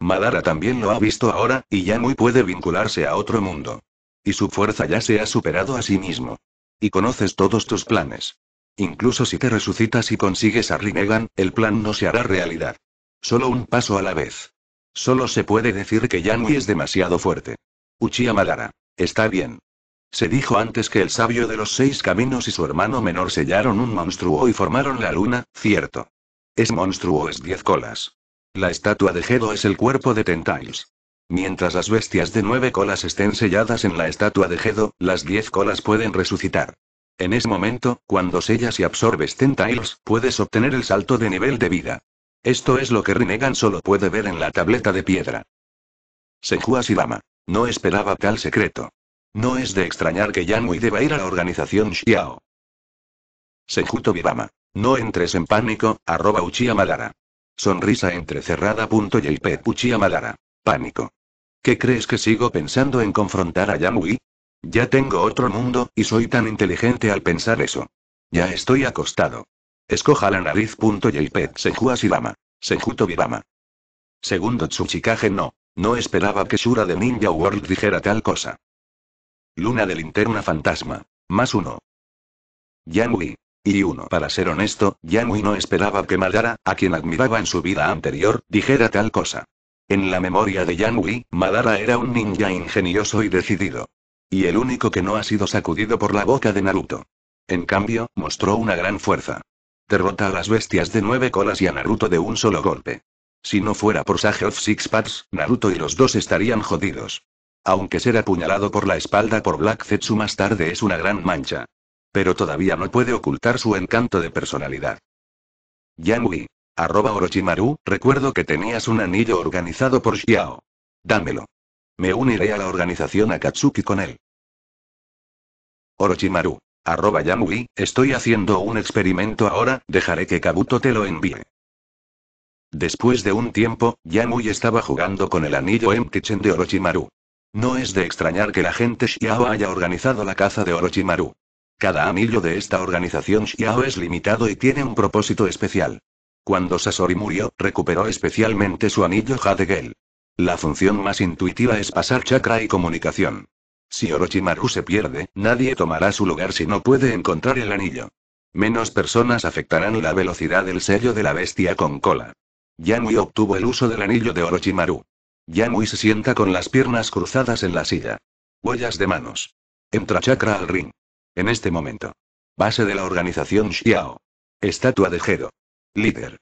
Madara también lo ha visto ahora, y ya muy puede vincularse a otro mundo. Y su fuerza ya se ha superado a sí mismo. Y conoces todos tus planes. Incluso si te resucitas y consigues a Rinnegan, el plan no se hará realidad. Solo un paso a la vez. Solo se puede decir que Yanui es demasiado fuerte. Uchiha Madara. Está bien. Se dijo antes que el sabio de los seis caminos y su hermano menor sellaron un monstruo y formaron la luna, cierto. Es monstruo es diez colas. La estatua de Gedo es el cuerpo de Tentiles. Mientras las bestias de nueve colas estén selladas en la estatua de Gedo, las diez colas pueden resucitar. En ese momento, cuando sellas y absorbes Tentiles, puedes obtener el salto de nivel de vida. Esto es lo que Rinnegan solo puede ver en la tableta de piedra. y Silama. No esperaba tal secreto. No es de extrañar que Yanui deba ir a la organización Xiao. Sejuto Bibama. No entres en pánico, arroba Uchiha Madara. Sonrisa entrecerrada. j Uchiha Madara. Pánico. ¿Qué crees que sigo pensando en confrontar a Yamui? Ya tengo otro mundo, y soy tan inteligente al pensar eso. Ya estoy acostado. Escoja la nariz. j Senju Asirama. Senjuto Bibama. Segundo Tsuchikage no. No esperaba que Shura de Ninja World dijera tal cosa. Luna del Interna fantasma. Más uno. Yanui. Y uno. Para ser honesto, Yanui no esperaba que Madara, a quien admiraba en su vida anterior, dijera tal cosa. En la memoria de Yanui, Madara era un ninja ingenioso y decidido. Y el único que no ha sido sacudido por la boca de Naruto. En cambio, mostró una gran fuerza. Derrota a las bestias de nueve colas y a Naruto de un solo golpe. Si no fuera por Sage of Six Pads, Naruto y los dos estarían jodidos. Aunque ser apuñalado por la espalda por Black Zetsu más tarde es una gran mancha. Pero todavía no puede ocultar su encanto de personalidad. Yamui. Arroba Orochimaru, recuerdo que tenías un anillo organizado por Xiao. Dámelo. Me uniré a la organización Akatsuki con él. Orochimaru. Arroba Yamui, estoy haciendo un experimento ahora, dejaré que Kabuto te lo envíe. Después de un tiempo, Yamui estaba jugando con el anillo Kichen de Orochimaru. No es de extrañar que la gente Xiao haya organizado la caza de Orochimaru. Cada anillo de esta organización Xiao es limitado y tiene un propósito especial. Cuando Sasori murió, recuperó especialmente su anillo Hadegel. La función más intuitiva es pasar chakra y comunicación. Si Orochimaru se pierde, nadie tomará su lugar si no puede encontrar el anillo. Menos personas afectarán la velocidad del sello de la bestia con cola. Yanui obtuvo el uso del anillo de Orochimaru. Yanui se sienta con las piernas cruzadas en la silla. Huellas de manos. Entra Chakra al ring. En este momento. Base de la organización Xiao. Estatua de Jedo. Líder.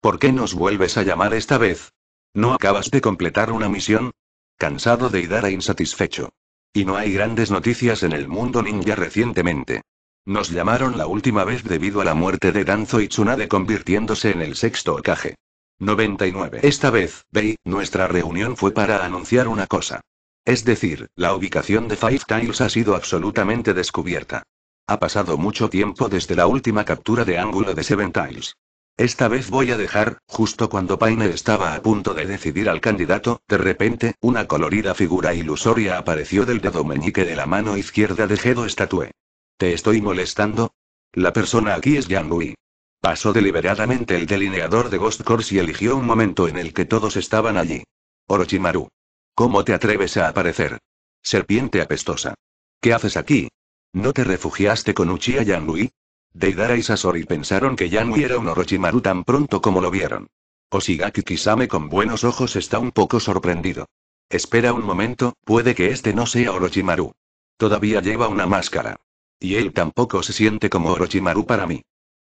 ¿Por qué nos vuelves a llamar esta vez? ¿No acabas de completar una misión? Cansado de Idara insatisfecho. Y no hay grandes noticias en el mundo ninja recientemente. Nos llamaron la última vez debido a la muerte de Danzo y Tsunade convirtiéndose en el sexto Okage. 99. Esta vez, Bey, nuestra reunión fue para anunciar una cosa. Es decir, la ubicación de Five Tiles ha sido absolutamente descubierta. Ha pasado mucho tiempo desde la última captura de ángulo de Seven Tiles. Esta vez voy a dejar, justo cuando Paine estaba a punto de decidir al candidato, de repente, una colorida figura ilusoria apareció del dedo meñique de la mano izquierda de Gedo Statue. ¿Te estoy molestando? La persona aquí es Yang Pasó deliberadamente el delineador de Ghost Course y eligió un momento en el que todos estaban allí. Orochimaru. ¿Cómo te atreves a aparecer? Serpiente apestosa. ¿Qué haces aquí? ¿No te refugiaste con Uchiha Yanui? Deidara y Sasori pensaron que Yanui era un Orochimaru tan pronto como lo vieron. Oshigaki Kisame con buenos ojos está un poco sorprendido. Espera un momento, puede que este no sea Orochimaru. Todavía lleva una máscara. Y él tampoco se siente como Orochimaru para mí.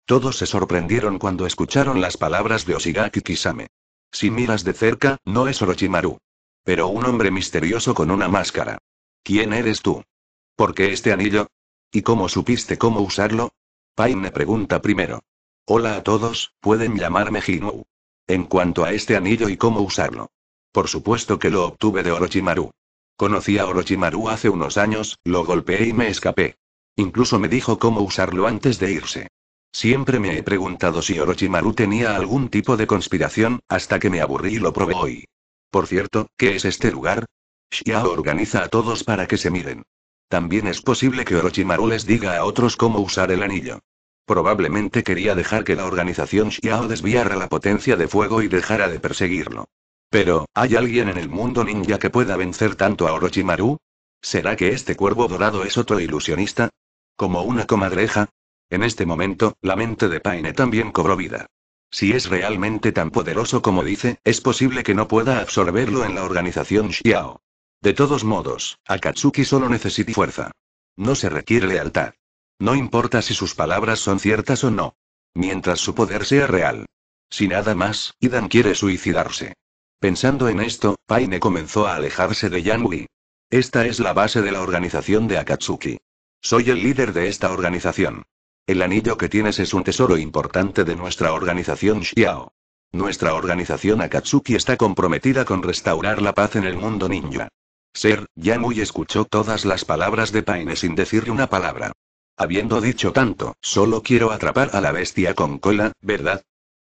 Todos se sorprendieron cuando escucharon las palabras de Oshigaki Kisame. Si miras de cerca, no es Orochimaru. Pero un hombre misterioso con una máscara. ¿Quién eres tú? ¿Por qué este anillo? ¿Y cómo supiste cómo usarlo? me pregunta primero. Hola a todos, pueden llamarme Hinou. En cuanto a este anillo y cómo usarlo. Por supuesto que lo obtuve de Orochimaru. Conocí a Orochimaru hace unos años, lo golpeé y me escapé. Incluso me dijo cómo usarlo antes de irse. Siempre me he preguntado si Orochimaru tenía algún tipo de conspiración, hasta que me aburrí y lo probé hoy. Por cierto, ¿qué es este lugar? Xiao organiza a todos para que se miren. También es posible que Orochimaru les diga a otros cómo usar el anillo. Probablemente quería dejar que la organización Xiao desviara la potencia de fuego y dejara de perseguirlo. Pero, ¿hay alguien en el mundo ninja que pueda vencer tanto a Orochimaru? ¿Será que este cuervo dorado es otro ilusionista? Como una comadreja, en este momento, la mente de Paine también cobró vida. Si es realmente tan poderoso como dice, es posible que no pueda absorberlo en la organización Xiao. De todos modos, Akatsuki solo necesita fuerza. No se requiere lealtad. No importa si sus palabras son ciertas o no. Mientras su poder sea real. Si nada más, Idan quiere suicidarse. Pensando en esto, Paine comenzó a alejarse de Yang Esta es la base de la organización de Akatsuki. Soy el líder de esta organización. El anillo que tienes es un tesoro importante de nuestra organización Xiao. Nuestra organización Akatsuki está comprometida con restaurar la paz en el mundo ninja. Ser, muy escuchó todas las palabras de Paine sin decir una palabra. Habiendo dicho tanto, solo quiero atrapar a la bestia con cola, ¿verdad?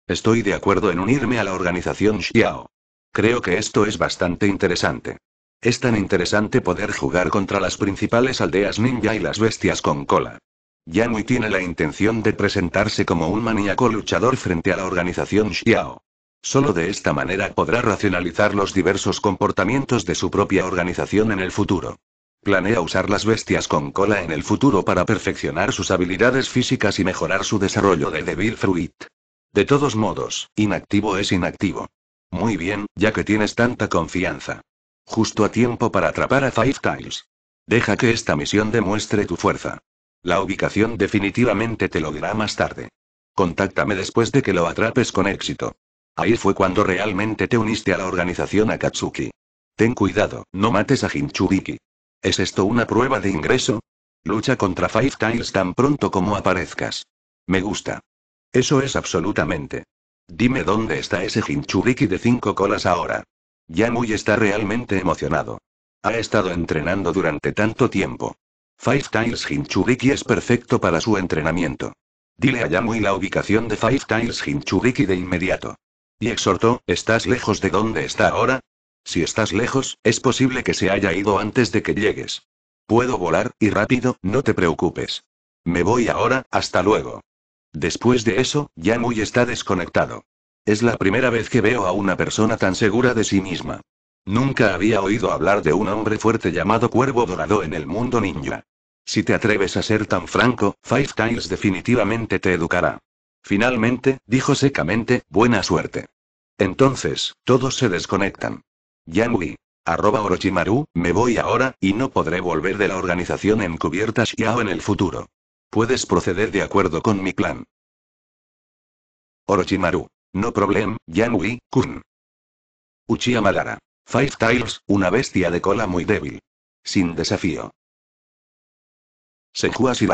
Estoy de acuerdo en unirme a la organización Xiao. Creo que esto es bastante interesante. Es tan interesante poder jugar contra las principales aldeas ninja y las bestias con cola. Yanui tiene la intención de presentarse como un maníaco luchador frente a la organización Xiao. Solo de esta manera podrá racionalizar los diversos comportamientos de su propia organización en el futuro. Planea usar las bestias con cola en el futuro para perfeccionar sus habilidades físicas y mejorar su desarrollo de Devil Fruit. De todos modos, inactivo es inactivo. Muy bien, ya que tienes tanta confianza. Justo a tiempo para atrapar a Five Tiles. Deja que esta misión demuestre tu fuerza. La ubicación definitivamente te lo dirá más tarde. Contáctame después de que lo atrapes con éxito. Ahí fue cuando realmente te uniste a la organización Akatsuki. Ten cuidado, no mates a Hinchuriki. ¿Es esto una prueba de ingreso? Lucha contra Five Tiles tan pronto como aparezcas. Me gusta. Eso es absolutamente. Dime dónde está ese Hinchuriki de cinco colas ahora. Yamui está realmente emocionado. Ha estado entrenando durante tanto tiempo. Five Tiles Hinchuriki es perfecto para su entrenamiento. Dile a Yamui la ubicación de Five Tiles Hinchuriki de inmediato. Y exhortó, ¿estás lejos de donde está ahora? Si estás lejos, es posible que se haya ido antes de que llegues. Puedo volar, y rápido, no te preocupes. Me voy ahora, hasta luego. Después de eso, Yamui está desconectado. Es la primera vez que veo a una persona tan segura de sí misma. Nunca había oído hablar de un hombre fuerte llamado Cuervo Dorado en el mundo ninja. Si te atreves a ser tan franco, Five Tiles definitivamente te educará. Finalmente, dijo secamente, buena suerte. Entonces, todos se desconectan. Yanui. Arroba Orochimaru, me voy ahora, y no podré volver de la organización encubierta Xiao en el futuro. Puedes proceder de acuerdo con mi plan. Orochimaru. No problem, Yanui, kun. Uchiha Madara. Five Tails, una bestia de cola muy débil. Sin desafío. Sejuas y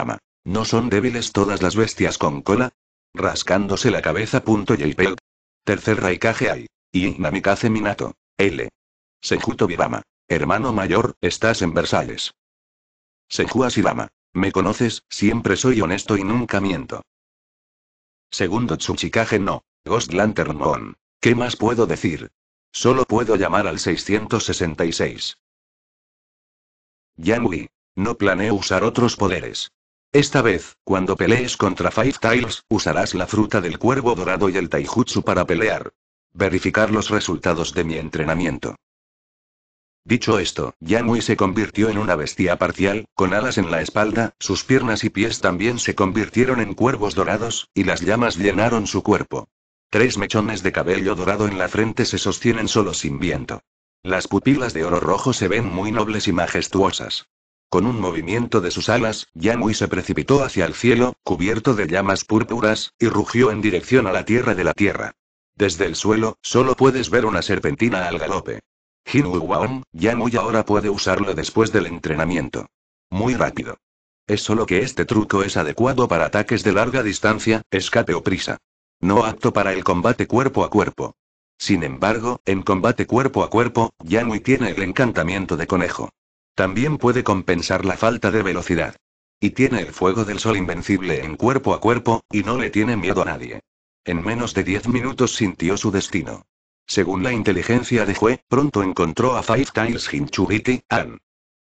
¿No son débiles todas las bestias con cola? Rascándose la cabeza. Punto Tercer Raikage hay. Y Namikaze Minato. L. Sejuto Tobirama, Hermano mayor, estás en Versalles. Sejuas y Me conoces, siempre soy honesto y nunca miento. Segundo Tsuchikage no. Ghost Lantern Moon. ¿Qué más puedo decir? Solo puedo llamar al 666. Yanui. No planeo usar otros poderes. Esta vez, cuando pelees contra Five Tiles, usarás la fruta del cuervo dorado y el taijutsu para pelear. Verificar los resultados de mi entrenamiento. Dicho esto, Yamui se convirtió en una bestia parcial, con alas en la espalda, sus piernas y pies también se convirtieron en cuervos dorados, y las llamas llenaron su cuerpo. Tres mechones de cabello dorado en la frente se sostienen solo sin viento. Las pupilas de oro rojo se ven muy nobles y majestuosas. Con un movimiento de sus alas, Yanui se precipitó hacia el cielo, cubierto de llamas púrpuras, y rugió en dirección a la tierra de la tierra. Desde el suelo, solo puedes ver una serpentina al galope. Jinu Waon, Yanui ahora puede usarlo después del entrenamiento. Muy rápido. Es solo que este truco es adecuado para ataques de larga distancia, escape o prisa. No apto para el combate cuerpo a cuerpo. Sin embargo, en combate cuerpo a cuerpo, Yanui tiene el encantamiento de conejo. También puede compensar la falta de velocidad. Y tiene el fuego del sol invencible en cuerpo a cuerpo, y no le tiene miedo a nadie. En menos de 10 minutos sintió su destino. Según la inteligencia de Hue, pronto encontró a Five Tiles Hinchuriti, An.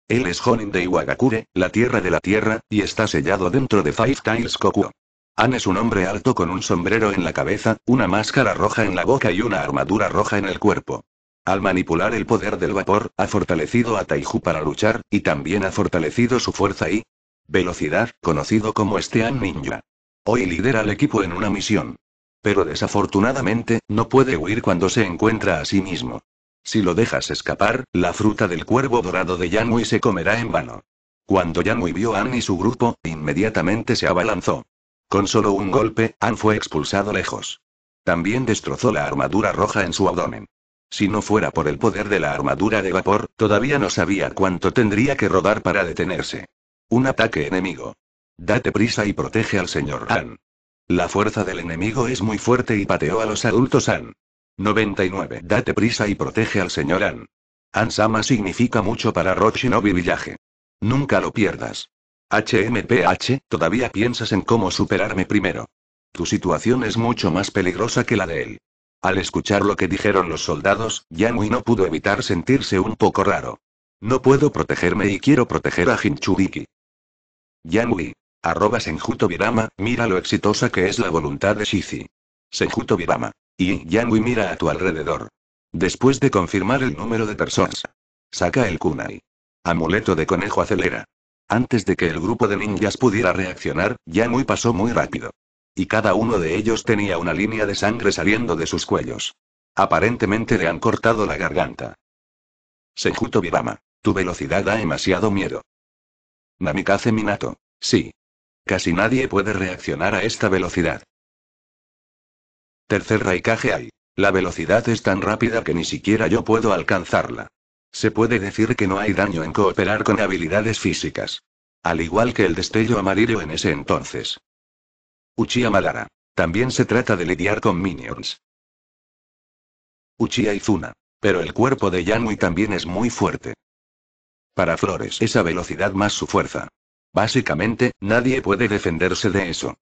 Él es Honin de Iwagakure, la tierra de la tierra, y está sellado dentro de Five Tiles Kokuo. An es un hombre alto con un sombrero en la cabeza, una máscara roja en la boca y una armadura roja en el cuerpo. Al manipular el poder del vapor, ha fortalecido a Taiju para luchar, y también ha fortalecido su fuerza y velocidad, conocido como an Ninja. Hoy lidera al equipo en una misión. Pero desafortunadamente, no puede huir cuando se encuentra a sí mismo. Si lo dejas escapar, la fruta del cuervo dorado de Yanui se comerá en vano. Cuando Yanui vio a y su grupo, inmediatamente se abalanzó. Con solo un golpe, An fue expulsado lejos. También destrozó la armadura roja en su abdomen. Si no fuera por el poder de la armadura de vapor, todavía no sabía cuánto tendría que rodar para detenerse. Un ataque enemigo. Date prisa y protege al señor Han. La fuerza del enemigo es muy fuerte y pateó a los adultos Han. 99. Date prisa y protege al señor Han. Sama significa mucho para Rochinobi Villaje. Nunca lo pierdas. HMPH, todavía piensas en cómo superarme primero. Tu situación es mucho más peligrosa que la de él. Al escuchar lo que dijeron los soldados, Yanui no pudo evitar sentirse un poco raro. No puedo protegerme y quiero proteger a Hinchuriki. Yanui. Arroba Senjuto Birama, mira lo exitosa que es la voluntad de Shizi. Senjuto Birama. Y Yanui mira a tu alrededor. Después de confirmar el número de personas. Saca el kunai. Amuleto de conejo acelera. Antes de que el grupo de ninjas pudiera reaccionar, Yanui pasó muy rápido. Y cada uno de ellos tenía una línea de sangre saliendo de sus cuellos. Aparentemente le han cortado la garganta. Sejuto Birama. Tu velocidad da demasiado miedo. Namikaze Minato. Sí. Casi nadie puede reaccionar a esta velocidad. Tercer Raikage hay. La velocidad es tan rápida que ni siquiera yo puedo alcanzarla. Se puede decir que no hay daño en cooperar con habilidades físicas. Al igual que el destello amarillo en ese entonces. Uchiha Madara. También se trata de lidiar con minions. Uchiha Izuna. Pero el cuerpo de Yanui también es muy fuerte. Para Flores esa velocidad más su fuerza. Básicamente, nadie puede defenderse de eso.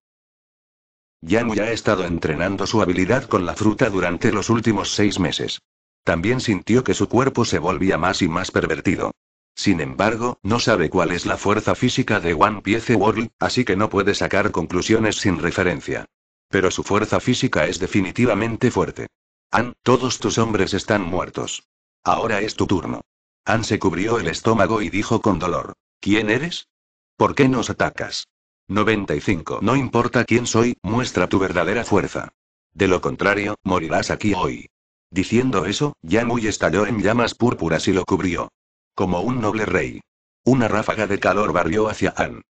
Yanui ha estado entrenando su habilidad con la fruta durante los últimos seis meses. También sintió que su cuerpo se volvía más y más pervertido. Sin embargo, no sabe cuál es la fuerza física de One Piece World, así que no puede sacar conclusiones sin referencia. Pero su fuerza física es definitivamente fuerte. Han, todos tus hombres están muertos. Ahora es tu turno. Han se cubrió el estómago y dijo con dolor. ¿Quién eres? ¿Por qué nos atacas? 95. No importa quién soy, muestra tu verdadera fuerza. De lo contrario, morirás aquí hoy. Diciendo eso, Yamui estalló en llamas púrpuras y lo cubrió. Como un noble rey. Una ráfaga de calor barrió hacia An.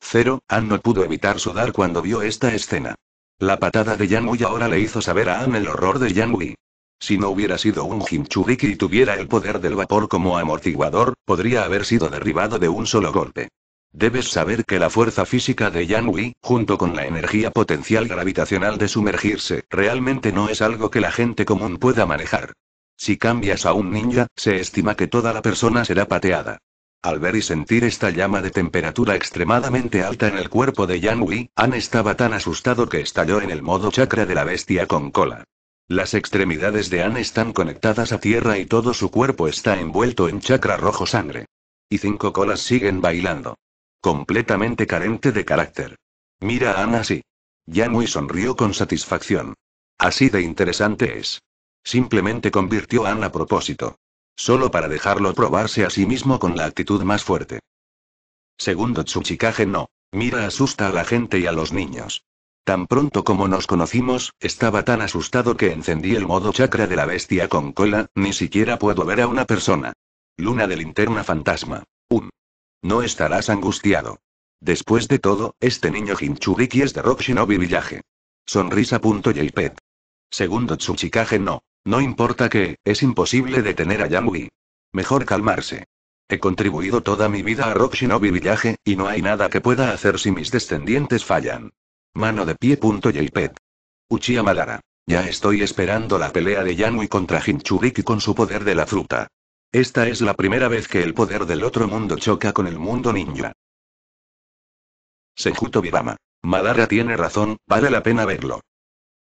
Cero, Ann no pudo evitar sudar cuando vio esta escena. La patada de Yang ahora le hizo saber a An el horror de Yang Si no hubiera sido un Jinchuriki y tuviera el poder del vapor como amortiguador, podría haber sido derribado de un solo golpe. Debes saber que la fuerza física de Yang junto con la energía potencial gravitacional de sumergirse, realmente no es algo que la gente común pueda manejar. Si cambias a un ninja, se estima que toda la persona será pateada. Al ver y sentir esta llama de temperatura extremadamente alta en el cuerpo de Yan Wei, estaba tan asustado que estalló en el modo chakra de la bestia con cola. Las extremidades de An están conectadas a tierra y todo su cuerpo está envuelto en chakra rojo sangre. Y cinco colas siguen bailando. Completamente carente de carácter. Mira a An así. Yanui sonrió con satisfacción. Así de interesante es. Simplemente convirtió a Anne a propósito. Solo para dejarlo probarse a sí mismo con la actitud más fuerte. Segundo Tsuchikage no. Mira asusta a la gente y a los niños. Tan pronto como nos conocimos, estaba tan asustado que encendí el modo chakra de la bestia con cola, ni siquiera puedo ver a una persona. Luna de linterna fantasma. Un. No estarás angustiado. Después de todo, este niño Hinchuriki es de Rock Shinobi Village. Sonrisa.jpg. Segundo Tsuchikage no. No importa que, es imposible detener a Yamui. Mejor calmarse. He contribuido toda mi vida a Rock Shinobi Village, y no hay nada que pueda hacer si mis descendientes fallan. Mano de pie. pet Uchiha Madara. Ya estoy esperando la pelea de Yanui contra Hinchuriki con su poder de la fruta. Esta es la primera vez que el poder del otro mundo choca con el mundo ninja. Sejuto Birama. Madara tiene razón, vale la pena verlo.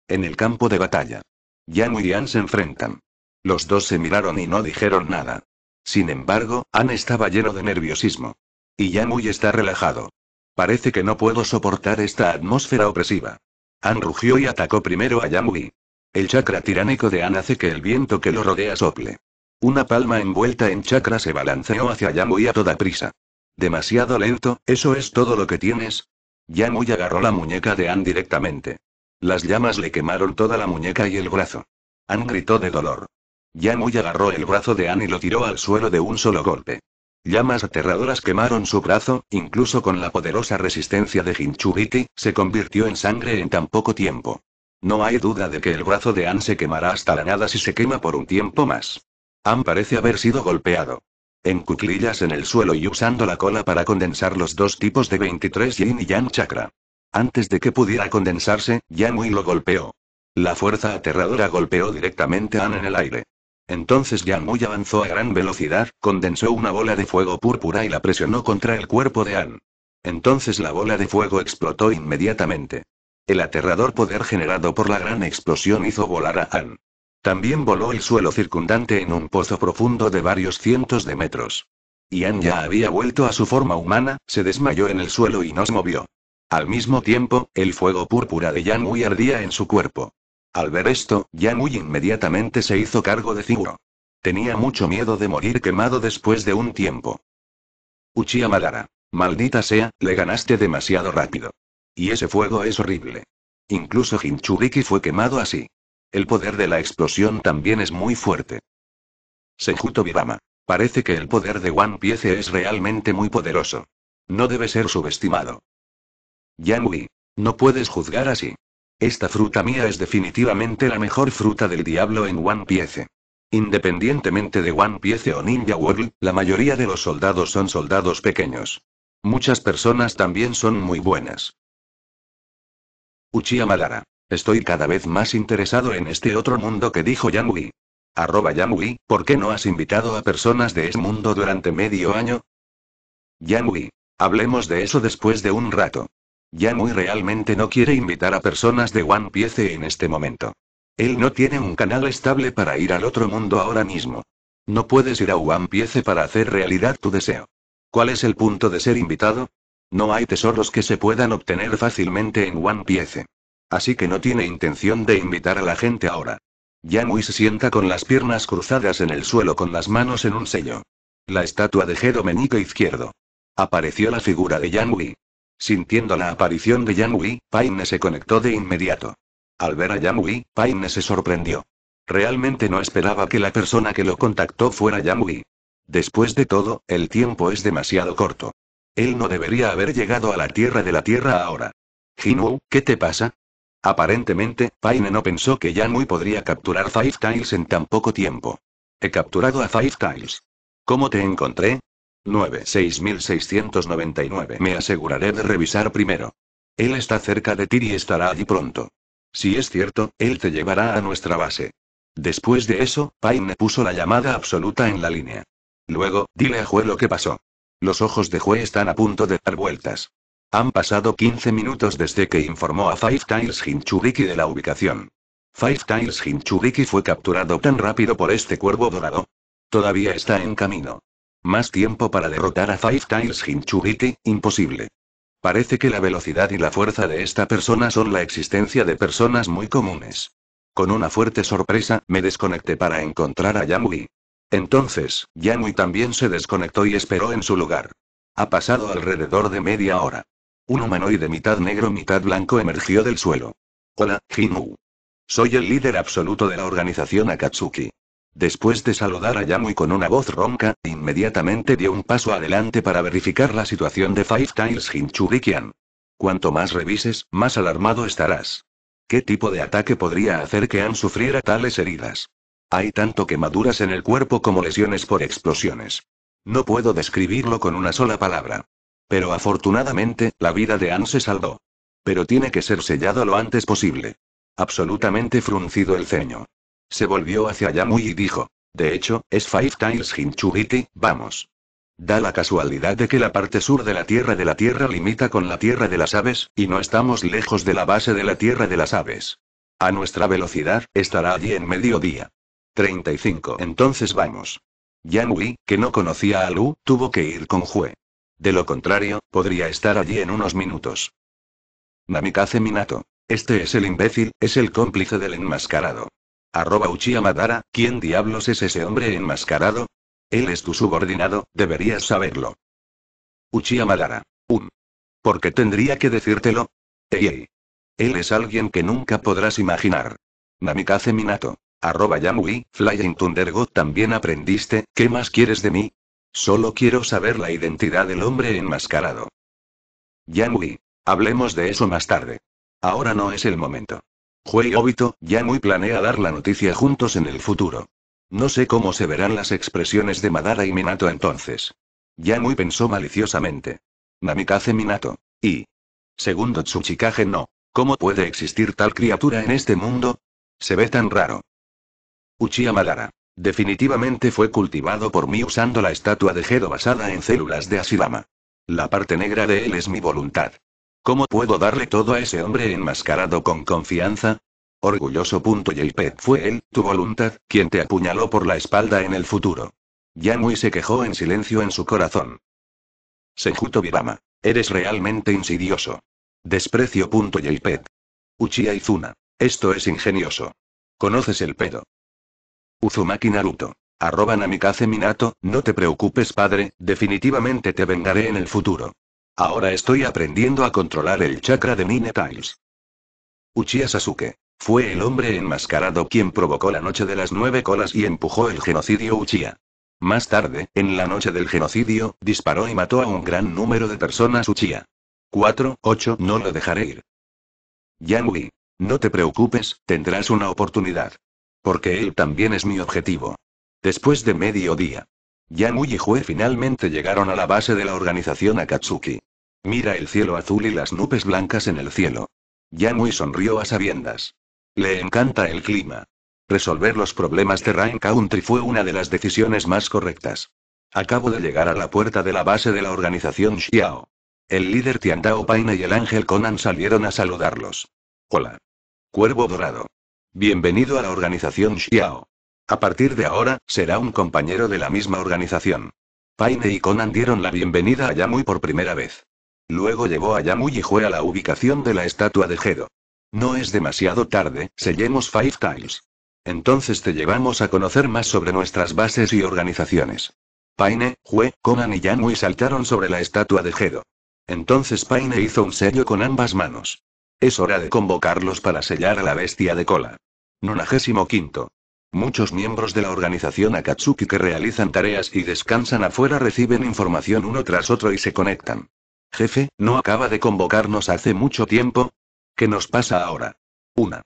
En el campo de batalla, Yamui y An se enfrentan. Los dos se miraron y no dijeron nada. Sin embargo, An estaba lleno de nerviosismo. Y Yamui está relajado. Parece que no puedo soportar esta atmósfera opresiva. An rugió y atacó primero a Yamui. El chakra tiránico de An hace que el viento que lo rodea sople. Una palma envuelta en chakra se balanceó hacia Yamui a toda prisa. Demasiado lento, ¿eso es todo lo que tienes? Yamui agarró la muñeca de An directamente. Las llamas le quemaron toda la muñeca y el brazo. An gritó de dolor. Yamuy agarró el brazo de Anne y lo tiró al suelo de un solo golpe. Llamas aterradoras quemaron su brazo, incluso con la poderosa resistencia de Hinchuriti, se convirtió en sangre en tan poco tiempo. No hay duda de que el brazo de Anne se quemará hasta la nada si se quema por un tiempo más. An parece haber sido golpeado. En cuclillas en el suelo y usando la cola para condensar los dos tipos de 23 yin y yang chakra. Antes de que pudiera condensarse, Yanmui lo golpeó. La fuerza aterradora golpeó directamente a An en el aire. Entonces Yanmui avanzó a gran velocidad, condensó una bola de fuego púrpura y la presionó contra el cuerpo de An. Entonces la bola de fuego explotó inmediatamente. El aterrador poder generado por la gran explosión hizo volar a An. También voló el suelo circundante en un pozo profundo de varios cientos de metros. Y An ya había vuelto a su forma humana, se desmayó en el suelo y no se movió. Al mismo tiempo, el fuego púrpura de Yan ardía en su cuerpo. Al ver esto, Yanui inmediatamente se hizo cargo de Ziguro. Tenía mucho miedo de morir quemado después de un tiempo. Uchiha Madara. Maldita sea, le ganaste demasiado rápido. Y ese fuego es horrible. Incluso Hinchuriki fue quemado así. El poder de la explosión también es muy fuerte. Senjuto Birama. Parece que el poder de One Piece es realmente muy poderoso. No debe ser subestimado. Yanui. No puedes juzgar así. Esta fruta mía es definitivamente la mejor fruta del diablo en One Piece. Independientemente de One Piece o Ninja World, la mayoría de los soldados son soldados pequeños. Muchas personas también son muy buenas. Uchiha Madara. Estoy cada vez más interesado en este otro mundo que dijo Yanui. Arroba Yanui, ¿por qué no has invitado a personas de ese mundo durante medio año? Yanui. Hablemos de eso después de un rato. Ya muy realmente no quiere invitar a personas de One Piece en este momento. Él no tiene un canal estable para ir al otro mundo ahora mismo. No puedes ir a One Piece para hacer realidad tu deseo. ¿Cuál es el punto de ser invitado? No hay tesoros que se puedan obtener fácilmente en One Piece. Así que no tiene intención de invitar a la gente ahora. Yanui se sienta con las piernas cruzadas en el suelo con las manos en un sello. La estatua de Jerome Izquierdo. Apareció la figura de Yanui. Sintiendo la aparición de Yang Paine se conectó de inmediato. Al ver a yamui Paine se sorprendió. Realmente no esperaba que la persona que lo contactó fuera Yang Después de todo, el tiempo es demasiado corto. Él no debería haber llegado a la Tierra de la Tierra ahora. Jinwoo, ¿qué te pasa? Aparentemente, Paine no pensó que Yang podría capturar Five Tiles en tan poco tiempo. He capturado a Five Tiles. ¿Cómo te encontré? 9. 6699. Me aseguraré de revisar primero. Él está cerca de ti y estará allí pronto. Si es cierto, él te llevará a nuestra base. Después de eso, Paine puso la llamada absoluta en la línea. Luego, dile a Jue lo que pasó. Los ojos de Jue están a punto de dar vueltas. Han pasado 15 minutos desde que informó a Five Tiles Hinchuriki de la ubicación. Five Tiles Hinchuriki fue capturado tan rápido por este cuervo dorado. Todavía está en camino. Más tiempo para derrotar a Five Tiles Hinchuriki, imposible. Parece que la velocidad y la fuerza de esta persona son la existencia de personas muy comunes. Con una fuerte sorpresa, me desconecté para encontrar a Yamui. Entonces, Yamui también se desconectó y esperó en su lugar. Ha pasado alrededor de media hora. Un humanoide mitad negro mitad blanco emergió del suelo. Hola, Jinu. Soy el líder absoluto de la organización Akatsuki. Después de saludar a Yamui con una voz ronca, inmediatamente dio un paso adelante para verificar la situación de Five Tiles Hinchurikian. Cuanto más revises, más alarmado estarás. ¿Qué tipo de ataque podría hacer que Ann sufriera tales heridas? Hay tanto quemaduras en el cuerpo como lesiones por explosiones. No puedo describirlo con una sola palabra. Pero afortunadamente, la vida de Ann se saldó. Pero tiene que ser sellado lo antes posible. Absolutamente fruncido el ceño. Se volvió hacia Yamui y dijo. De hecho, es Five Times Hinchuriti, vamos. Da la casualidad de que la parte sur de la Tierra de la Tierra limita con la Tierra de las Aves, y no estamos lejos de la base de la Tierra de las Aves. A nuestra velocidad, estará allí en mediodía. 35. Entonces vamos. Yamui, que no conocía a Lu, tuvo que ir con Jue. De lo contrario, podría estar allí en unos minutos. Namikaze Minato. Este es el imbécil, es el cómplice del enmascarado. Arroba Uchiha Madara, ¿quién diablos es ese hombre enmascarado? Él es tu subordinado, deberías saberlo. Uchiha Madara. Un. ¿Por qué tendría que decírtelo? Ey, Él es alguien que nunca podrás imaginar. Namikaze Minato. Arroba Yamui, Flying God también aprendiste, ¿qué más quieres de mí? Solo quiero saber la identidad del hombre enmascarado. Yamui. Hablemos de eso más tarde. Ahora no es el momento y Obito, ya muy planea dar la noticia juntos en el futuro. No sé cómo se verán las expresiones de Madara y Minato entonces. Ya muy pensó maliciosamente. Namikaze Minato. Y. Segundo Tsuchikage no. ¿Cómo puede existir tal criatura en este mundo? Se ve tan raro. Uchiha Madara. Definitivamente fue cultivado por mí usando la estatua de Gedo basada en células de asilama La parte negra de él es mi voluntad. ¿Cómo puedo darle todo a ese hombre enmascarado con confianza? Orgulloso. fue él, tu voluntad, quien te apuñaló por la espalda en el futuro. Yanui se quejó en silencio en su corazón. Senjuto Birama. Eres realmente insidioso. Desprecio. JP. Uchiha Izuna. Esto es ingenioso. Conoces el pedo. Uzumaki Naruto. Arroba Namikaze Minato, no te preocupes padre, definitivamente te vengaré en el futuro. Ahora estoy aprendiendo a controlar el chakra de Nine Tiles. Uchiha Sasuke. Fue el hombre enmascarado quien provocó la noche de las nueve colas y empujó el genocidio Uchiha. Más tarde, en la noche del genocidio, disparó y mató a un gran número de personas Uchiha. 4, 8, no lo dejaré ir. Yanui. No te preocupes, tendrás una oportunidad. Porque él también es mi objetivo. Después de día. Yamui y Jue finalmente llegaron a la base de la organización Akatsuki. Mira el cielo azul y las nubes blancas en el cielo. Yamui sonrió a sabiendas. Le encanta el clima. Resolver los problemas de Rain Country fue una de las decisiones más correctas. Acabo de llegar a la puerta de la base de la organización Xiao. El líder Tiandao Paina y el ángel Conan salieron a saludarlos. Hola. Cuervo Dorado. Bienvenido a la organización Xiao. A partir de ahora, será un compañero de la misma organización. Paine y Conan dieron la bienvenida a Yamui por primera vez. Luego llevó a Yamui y Jue a la ubicación de la estatua de Gedo. No es demasiado tarde, sellemos Five Tiles. Entonces te llevamos a conocer más sobre nuestras bases y organizaciones. Paine, Jue, Conan y Yamui saltaron sobre la estatua de Gedo. Entonces Paine hizo un sello con ambas manos. Es hora de convocarlos para sellar a la bestia de cola. 95. Muchos miembros de la organización Akatsuki que realizan tareas y descansan afuera reciben información uno tras otro y se conectan. Jefe, ¿no acaba de convocarnos hace mucho tiempo? ¿Qué nos pasa ahora? Una.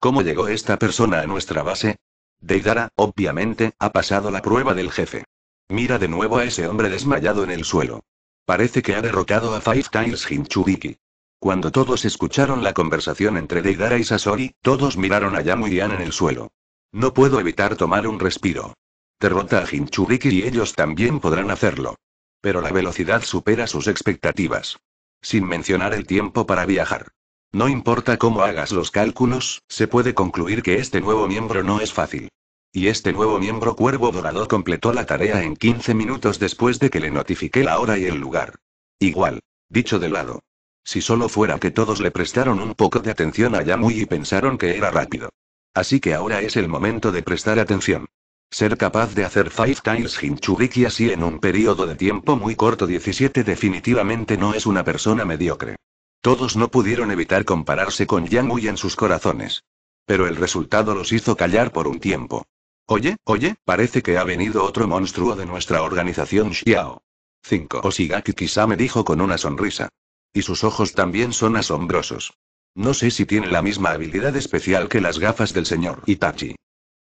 ¿Cómo llegó esta persona a nuestra base? Deidara, obviamente, ha pasado la prueba del jefe. Mira de nuevo a ese hombre desmayado en el suelo. Parece que ha derrotado a Five Tiles Hinchuriki. Cuando todos escucharon la conversación entre Deidara y Sasori, todos miraron a Yamuyan en el suelo. No puedo evitar tomar un respiro. Derrota a Hinchuriki y ellos también podrán hacerlo. Pero la velocidad supera sus expectativas. Sin mencionar el tiempo para viajar. No importa cómo hagas los cálculos, se puede concluir que este nuevo miembro no es fácil. Y este nuevo miembro cuervo dorado completó la tarea en 15 minutos después de que le notifiqué la hora y el lugar. Igual. Dicho de lado. Si solo fuera que todos le prestaron un poco de atención a Yamui y pensaron que era rápido. Así que ahora es el momento de prestar atención. Ser capaz de hacer Five Times Hinchuriki así en un periodo de tiempo muy corto 17 definitivamente no es una persona mediocre. Todos no pudieron evitar compararse con Yang en sus corazones. Pero el resultado los hizo callar por un tiempo. Oye, oye, parece que ha venido otro monstruo de nuestra organización Xiao. 5. Oshigaki Kisame dijo con una sonrisa. Y sus ojos también son asombrosos. No sé si tiene la misma habilidad especial que las gafas del señor Itachi.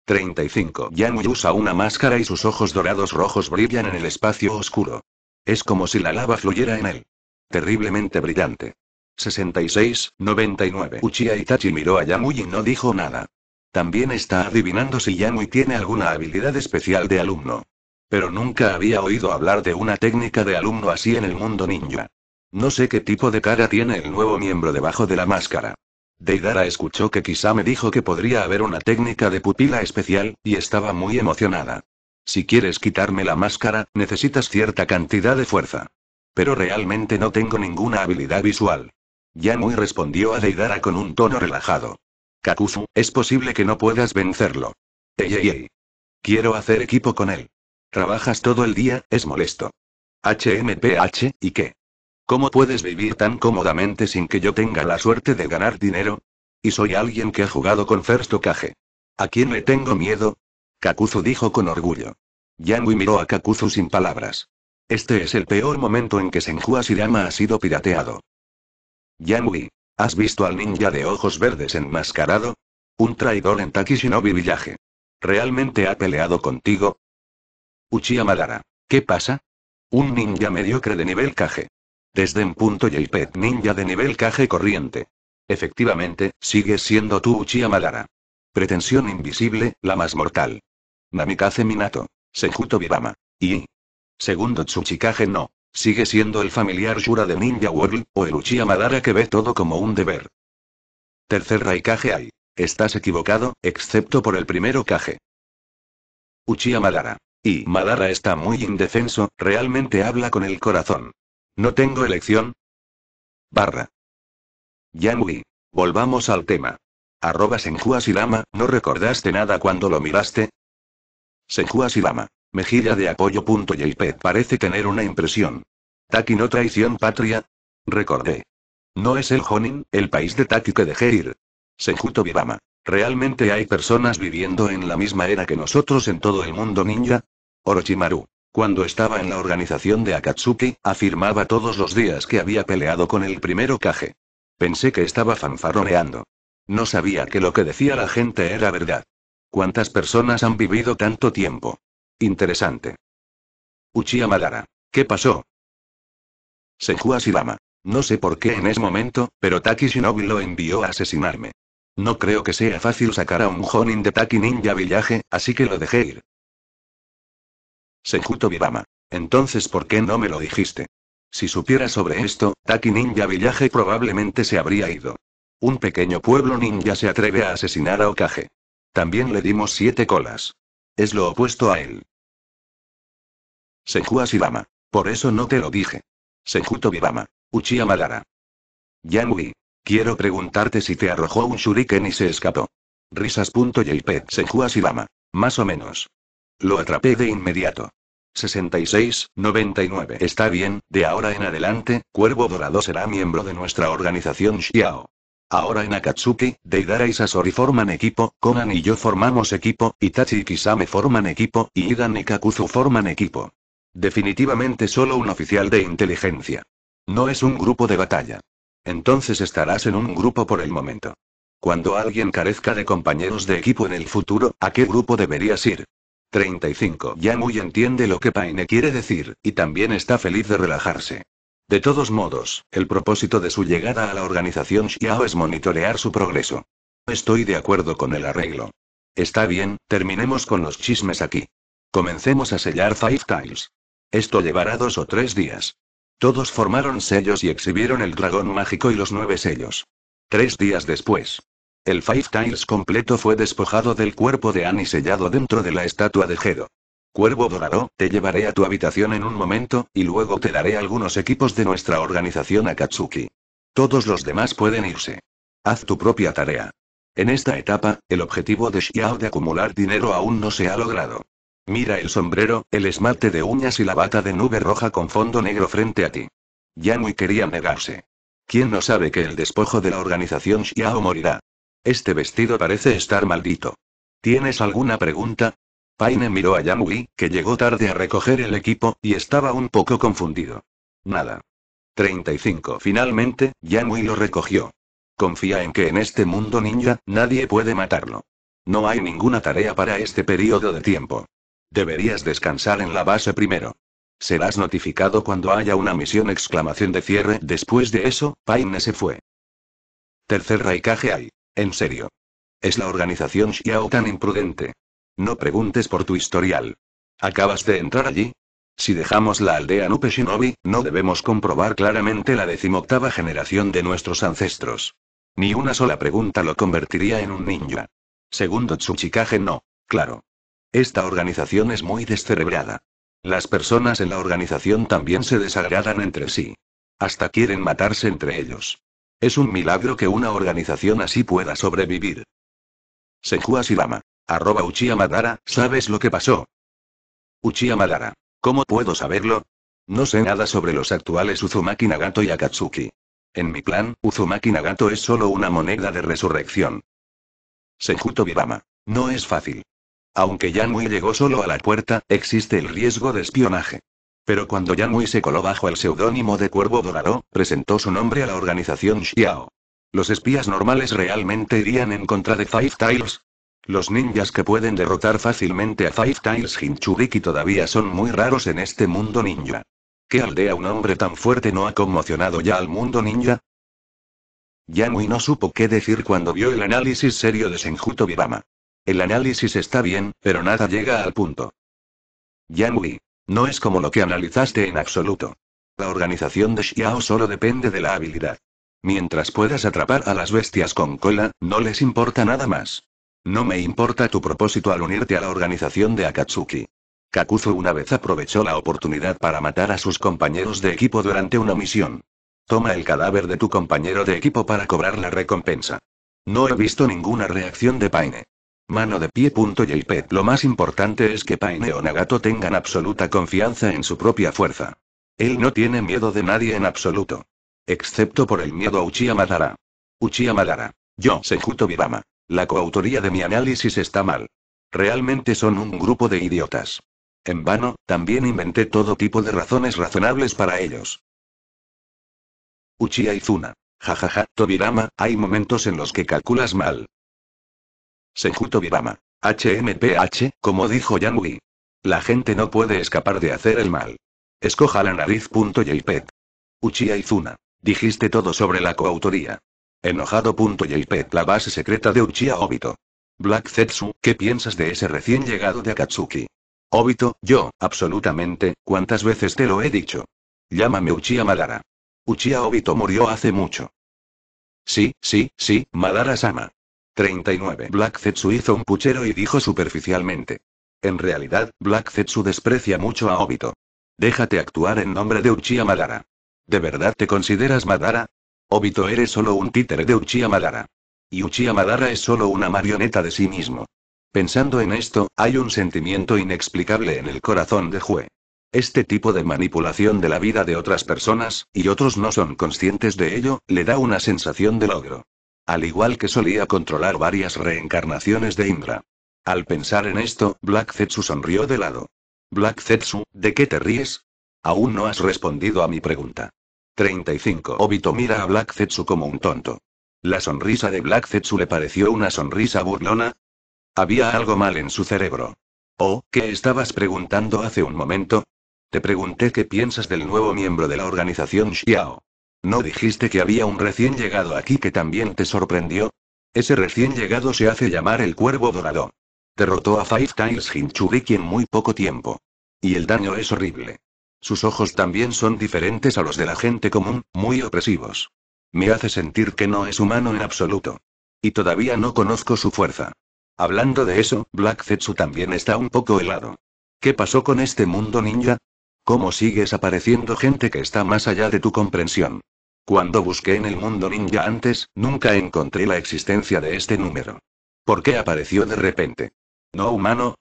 35. Yamui usa una máscara y sus ojos dorados rojos brillan en el espacio oscuro. Es como si la lava fluyera en él. Terriblemente brillante. 66, 99. Uchiha Itachi miró a Yamui y no dijo nada. También está adivinando si Yamui tiene alguna habilidad especial de alumno. Pero nunca había oído hablar de una técnica de alumno así en el mundo ninja. No sé qué tipo de cara tiene el nuevo miembro debajo de la máscara. Deidara escuchó que quizá me dijo que podría haber una técnica de pupila especial, y estaba muy emocionada. Si quieres quitarme la máscara, necesitas cierta cantidad de fuerza. Pero realmente no tengo ninguna habilidad visual. Yamui respondió a Deidara con un tono relajado. Kakuzu, es posible que no puedas vencerlo. Ey, Quiero hacer equipo con él. Trabajas todo el día, es molesto. HMPH, ¿y qué? ¿Cómo puedes vivir tan cómodamente sin que yo tenga la suerte de ganar dinero? Y soy alguien que ha jugado con First Okage. ¿A quién le tengo miedo? Kakuzu dijo con orgullo. Yangui miró a Kakuzu sin palabras. Este es el peor momento en que Senju sirama ha sido pirateado. Yangui, ¿has visto al ninja de ojos verdes enmascarado? Un traidor en Takishinobi Village. ¿Realmente ha peleado contigo? Uchiha Madara. ¿Qué pasa? Un ninja mediocre de nivel Kage. Desde un punto pet ninja de nivel caje corriente. Efectivamente, sigues siendo tu Uchiha Madara. Pretensión invisible, la más mortal. Namikaze Minato. Sejuto Vivama. Y. Segundo Tsuchikage no. Sigue siendo el familiar Shura de Ninja World, o el Uchiha Madara que ve todo como un deber. Tercer Raikage hay. Estás equivocado, excepto por el primero Kage. Uchiha Madara. Y Madara está muy indefenso, realmente habla con el corazón. No tengo elección. Barra. Yangui. Volvamos al tema. Arroba Senjua ¿no recordaste nada cuando lo miraste? Senju me Mejilla de apoyo. parece tener una impresión. Taki no traición patria. Recordé. No es el Honin, el país de Taki que dejé ir. Senjuto ¿Realmente hay personas viviendo en la misma era que nosotros en todo el mundo ninja? Orochimaru. Cuando estaba en la organización de Akatsuki, afirmaba todos los días que había peleado con el primero Kage. Pensé que estaba fanfarroneando. No sabía que lo que decía la gente era verdad. ¿Cuántas personas han vivido tanto tiempo? Interesante. Uchiha Madara. ¿Qué pasó? Senju No sé por qué en ese momento, pero Taki Shinobi lo envió a asesinarme. No creo que sea fácil sacar a un Honin de Taki Ninja villaje así que lo dejé ir. Sejuto Vivama. Entonces, ¿por qué no me lo dijiste? Si supiera sobre esto, Taki Ninja Villaje probablemente se habría ido. Un pequeño pueblo ninja se atreve a asesinar a Okage. También le dimos siete colas. Es lo opuesto a él. Senjuto Bibama. Por eso no te lo dije. Sejuto Vivama. Uchiha Madara. Yanui. Quiero preguntarte si te arrojó un shuriken y se escapó. Risas.jp Senjuto Bibama. Más o menos. Lo atrapé de inmediato. 66, 99. Está bien, de ahora en adelante, Cuervo Dorado será miembro de nuestra organización Xiao. Ahora en Akatsuki, Deidara y Sasori forman equipo, Conan y yo formamos equipo, Itachi y Kisame forman equipo, y Idan y Kakuzu forman equipo. Definitivamente solo un oficial de inteligencia. No es un grupo de batalla. Entonces estarás en un grupo por el momento. Cuando alguien carezca de compañeros de equipo en el futuro, ¿a qué grupo deberías ir? 35. Ya muy entiende lo que Paine quiere decir, y también está feliz de relajarse. De todos modos, el propósito de su llegada a la organización Xiao es monitorear su progreso. Estoy de acuerdo con el arreglo. Está bien, terminemos con los chismes aquí. Comencemos a sellar Five Tiles. Esto llevará dos o tres días. Todos formaron sellos y exhibieron el dragón mágico y los nueve sellos. Tres días después, el Five Tiles completo fue despojado del cuerpo de Annie y sellado dentro de la estatua de Gedo. Cuervo Dorado, te llevaré a tu habitación en un momento, y luego te daré algunos equipos de nuestra organización Akatsuki. Todos los demás pueden irse. Haz tu propia tarea. En esta etapa, el objetivo de Xiao de acumular dinero aún no se ha logrado. Mira el sombrero, el esmalte de uñas y la bata de nube roja con fondo negro frente a ti. muy quería negarse. ¿Quién no sabe que el despojo de la organización Xiao morirá? Este vestido parece estar maldito. ¿Tienes alguna pregunta? Paine miró a Yamui, que llegó tarde a recoger el equipo, y estaba un poco confundido. Nada. 35. Finalmente, Yamui lo recogió. Confía en que en este mundo ninja, nadie puede matarlo. No hay ninguna tarea para este periodo de tiempo. Deberías descansar en la base primero. Serás notificado cuando haya una misión exclamación de cierre. Después de eso, Paine se fue. Tercer Raikage hay. En serio. Es la organización Xiao tan imprudente. No preguntes por tu historial. ¿Acabas de entrar allí? Si dejamos la aldea Nupe Shinobi, no debemos comprobar claramente la decimoctava generación de nuestros ancestros. Ni una sola pregunta lo convertiría en un ninja. Segundo Tsuchikage no, claro. Esta organización es muy descerebrada. Las personas en la organización también se desagradan entre sí. Hasta quieren matarse entre ellos. Es un milagro que una organización así pueda sobrevivir. Senju Ashirama. Arroba Uchiha Madara, ¿sabes lo que pasó? Uchiha Madara. ¿Cómo puedo saberlo? No sé nada sobre los actuales Uzumaki Nagato y Akatsuki. En mi plan, Uzumaki Nagato es solo una moneda de resurrección. Senju Tobirama. No es fácil. Aunque Yanui llegó solo a la puerta, existe el riesgo de espionaje. Pero cuando Yanui se coló bajo el seudónimo de Cuervo Dorado, presentó su nombre a la organización Xiao. ¿Los espías normales realmente irían en contra de Five Tiles? Los ninjas que pueden derrotar fácilmente a Five Tiles Hinchuriki todavía son muy raros en este mundo ninja. ¿Qué aldea un hombre tan fuerte no ha conmocionado ya al mundo ninja? Yanui no supo qué decir cuando vio el análisis serio de Senjuto Vivama. El análisis está bien, pero nada llega al punto. Yanui. No es como lo que analizaste en absoluto. La organización de Xiao solo depende de la habilidad. Mientras puedas atrapar a las bestias con cola, no les importa nada más. No me importa tu propósito al unirte a la organización de Akatsuki. Kakuzu una vez aprovechó la oportunidad para matar a sus compañeros de equipo durante una misión. Toma el cadáver de tu compañero de equipo para cobrar la recompensa. No he visto ninguna reacción de Paine. Mano de pie. Lo más importante es que Paine o Nagato tengan absoluta confianza en su propia fuerza. Él no tiene miedo de nadie en absoluto. Excepto por el miedo a Uchiha Madara. Uchiha Madara. Yo, Sejuto Tobirama. La coautoría de mi análisis está mal. Realmente son un grupo de idiotas. En vano, también inventé todo tipo de razones razonables para ellos. Uchiha Izuna. Jajaja, Tobirama, hay momentos en los que calculas mal. Sejuto Vivama. HMPH, como dijo Yanui. La gente no puede escapar de hacer el mal. Escoja la nariz.jpg. Uchiha Izuna. Dijiste todo sobre la coautoría. Enojado.jpg La base secreta de Uchiha Obito. Black Zetsu, ¿qué piensas de ese recién llegado de Akatsuki? Obito, yo, absolutamente, ¿cuántas veces te lo he dicho? Llámame Uchiha Madara. Uchiha Obito murió hace mucho. Sí, sí, sí, Madara-sama. 39. Black Zetsu hizo un puchero y dijo superficialmente. En realidad, Black Zetsu desprecia mucho a Obito. Déjate actuar en nombre de Uchiha Madara. ¿De verdad te consideras Madara? Obito eres solo un títere de Uchiha Madara. Y Uchiha Madara es solo una marioneta de sí mismo. Pensando en esto, hay un sentimiento inexplicable en el corazón de Jue. Este tipo de manipulación de la vida de otras personas, y otros no son conscientes de ello, le da una sensación de logro. Al igual que solía controlar varias reencarnaciones de Indra. Al pensar en esto, Black Zetsu sonrió de lado. Black Zetsu, ¿de qué te ríes? Aún no has respondido a mi pregunta. 35. Obito mira a Black Zetsu como un tonto. La sonrisa de Black Zetsu le pareció una sonrisa burlona. Había algo mal en su cerebro. Oh, ¿qué estabas preguntando hace un momento? Te pregunté qué piensas del nuevo miembro de la organización Xiao. ¿No dijiste que había un recién llegado aquí que también te sorprendió? Ese recién llegado se hace llamar el Cuervo Dorado. Derrotó a Five Tiles Hinchuriki en muy poco tiempo. Y el daño es horrible. Sus ojos también son diferentes a los de la gente común, muy opresivos. Me hace sentir que no es humano en absoluto. Y todavía no conozco su fuerza. Hablando de eso, Black Zetsu también está un poco helado. ¿Qué pasó con este mundo ninja? ¿Cómo sigues apareciendo gente que está más allá de tu comprensión? Cuando busqué en el mundo ninja antes, nunca encontré la existencia de este número. ¿Por qué apareció de repente? ¿No humano?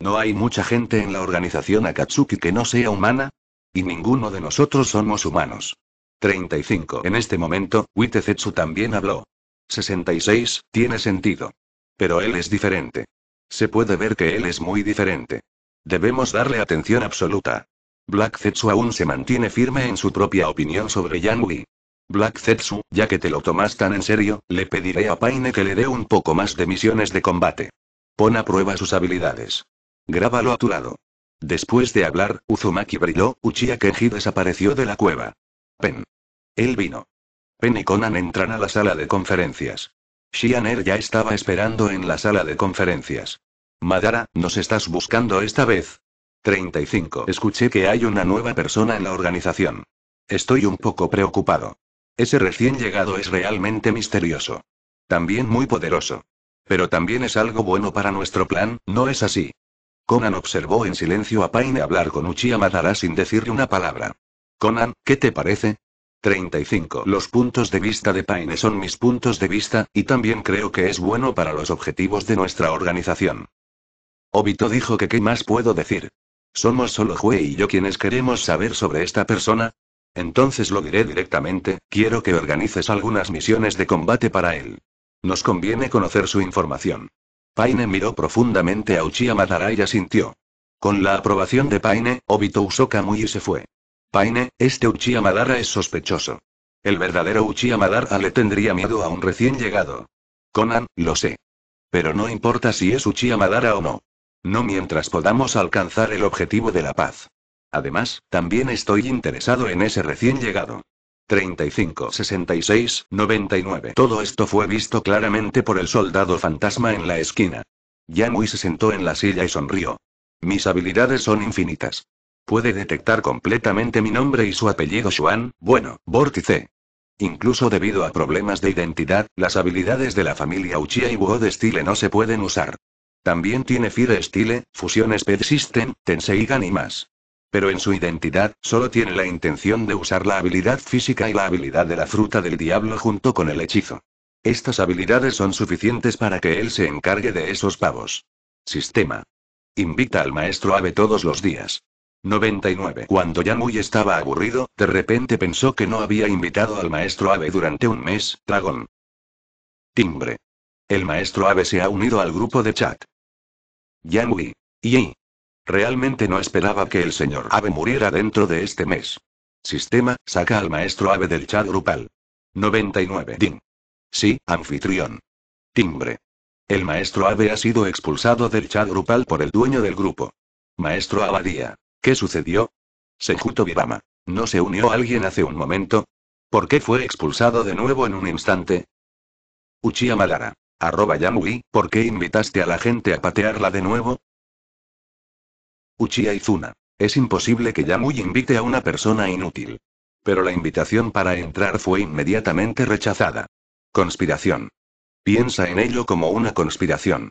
¿No hay mucha gente en la organización Akatsuki que no sea humana? Y ninguno de nosotros somos humanos. 35. En este momento, Zetsu también habló. 66. Tiene sentido. Pero él es diferente. Se puede ver que él es muy diferente. Debemos darle atención absoluta. Black Zetsu aún se mantiene firme en su propia opinión sobre Yang Black Zetsu, ya que te lo tomas tan en serio, le pediré a Paine que le dé un poco más de misiones de combate. Pon a prueba sus habilidades. Grábalo a tu lado. Después de hablar, Uzumaki brilló, Uchiha Kenji desapareció de la cueva. Pen. Él vino. Pen y Conan entran a la sala de conferencias. Shianer ya estaba esperando en la sala de conferencias. Madara, nos estás buscando esta vez. 35. Escuché que hay una nueva persona en la organización. Estoy un poco preocupado. Ese recién llegado es realmente misterioso. También muy poderoso. Pero también es algo bueno para nuestro plan, ¿no es así? Conan observó en silencio a Paine hablar con Uchiha Madara sin decirle una palabra. Conan, ¿qué te parece? 35. Los puntos de vista de Paine son mis puntos de vista, y también creo que es bueno para los objetivos de nuestra organización. Obito dijo que qué más puedo decir. Somos solo Jue y yo quienes queremos saber sobre esta persona, entonces lo diré directamente, quiero que organices algunas misiones de combate para él. Nos conviene conocer su información. Paine miró profundamente a Uchiha Madara y asintió. Con la aprobación de Paine, Obito usó Kamui y se fue. Paine, este Uchiha Madara es sospechoso. El verdadero Uchiha Madara le tendría miedo a un recién llegado. Conan, lo sé. Pero no importa si es Uchiha Madara o no. No mientras podamos alcanzar el objetivo de la paz. Además, también estoy interesado en ese recién llegado. 35, 66, 99. Todo esto fue visto claramente por el soldado fantasma en la esquina. Yamui se sentó en la silla y sonrió. Mis habilidades son infinitas. Puede detectar completamente mi nombre y su apellido Xuan, bueno, vórtice. Incluso debido a problemas de identidad, las habilidades de la familia Uchiha y de Style no se pueden usar. También tiene Fire Stile, fusiones Speed System, Tenseigan y más. Pero en su identidad, solo tiene la intención de usar la habilidad física y la habilidad de la fruta del diablo junto con el hechizo. Estas habilidades son suficientes para que él se encargue de esos pavos. Sistema. Invita al maestro Ave todos los días. 99. Cuando Yamui estaba aburrido, de repente pensó que no había invitado al maestro Ave durante un mes, dragón. Timbre. El maestro Ave se ha unido al grupo de chat. Yamui. Y Realmente no esperaba que el señor Ave muriera dentro de este mes. Sistema, saca al maestro Ave del chat grupal. 99. Din. Sí, anfitrión. Timbre. El maestro Abe ha sido expulsado del chat grupal por el dueño del grupo. Maestro Abadía. ¿Qué sucedió? Sejuto Virama. ¿No se unió alguien hace un momento? ¿Por qué fue expulsado de nuevo en un instante? Uchia Malara. Arroba Yamui, ¿por qué invitaste a la gente a patearla de nuevo? Uchiha Izuna. Es imposible que Yamui invite a una persona inútil. Pero la invitación para entrar fue inmediatamente rechazada. Conspiración. Piensa en ello como una conspiración.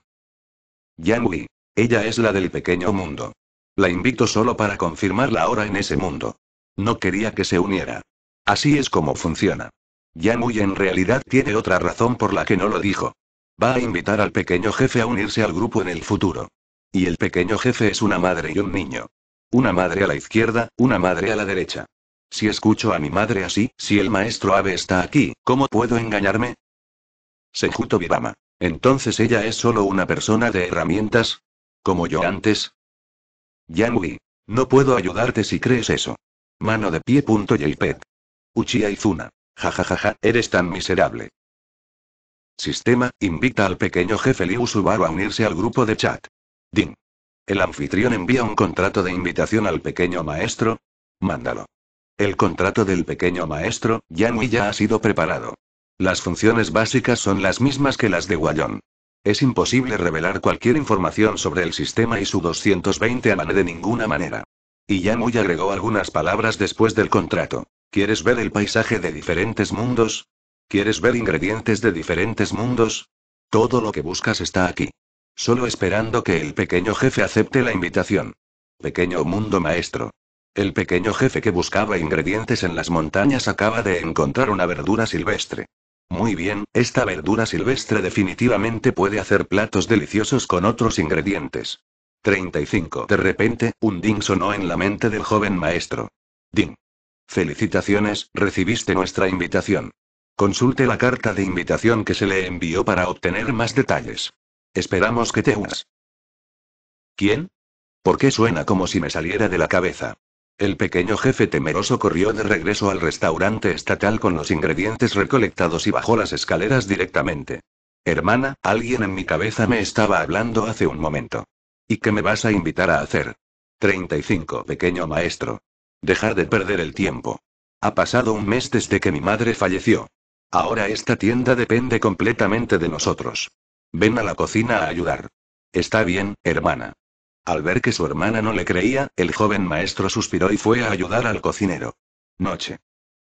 Yamui. Ella es la del pequeño mundo. La invito solo para confirmar la hora en ese mundo. No quería que se uniera. Así es como funciona. Yamui en realidad tiene otra razón por la que no lo dijo. Va a invitar al pequeño jefe a unirse al grupo en el futuro. Y el pequeño jefe es una madre y un niño. Una madre a la izquierda, una madre a la derecha. Si escucho a mi madre así, si el maestro ave está aquí, ¿cómo puedo engañarme? Sejuto Vivama. Entonces ella es solo una persona de herramientas. Como yo antes. Yanui. No puedo ayudarte si crees eso. Mano de pie. pet. Uchiha Izuna. Jajajaja, eres tan miserable. Sistema, invita al pequeño jefe Liu Subaru a unirse al grupo de chat. Din. El anfitrión envía un contrato de invitación al pequeño maestro. Mándalo. El contrato del pequeño maestro, Yanui ya ha sido preparado. Las funciones básicas son las mismas que las de Guayón. Es imposible revelar cualquier información sobre el sistema y su 220 Amane de ninguna manera. Y Yanui agregó algunas palabras después del contrato. ¿Quieres ver el paisaje de diferentes mundos? ¿Quieres ver ingredientes de diferentes mundos? Todo lo que buscas está aquí. Solo esperando que el pequeño jefe acepte la invitación. Pequeño mundo maestro. El pequeño jefe que buscaba ingredientes en las montañas acaba de encontrar una verdura silvestre. Muy bien, esta verdura silvestre definitivamente puede hacer platos deliciosos con otros ingredientes. 35. De repente, un ding sonó en la mente del joven maestro. Ding. Felicitaciones, recibiste nuestra invitación. Consulte la carta de invitación que se le envió para obtener más detalles. Esperamos que te unas. ¿Quién? ¿Por qué suena como si me saliera de la cabeza? El pequeño jefe temeroso corrió de regreso al restaurante estatal con los ingredientes recolectados y bajó las escaleras directamente. Hermana, alguien en mi cabeza me estaba hablando hace un momento. ¿Y qué me vas a invitar a hacer? 35, pequeño maestro. Dejar de perder el tiempo. Ha pasado un mes desde que mi madre falleció. Ahora esta tienda depende completamente de nosotros. Ven a la cocina a ayudar. Está bien, hermana. Al ver que su hermana no le creía, el joven maestro suspiró y fue a ayudar al cocinero. Noche.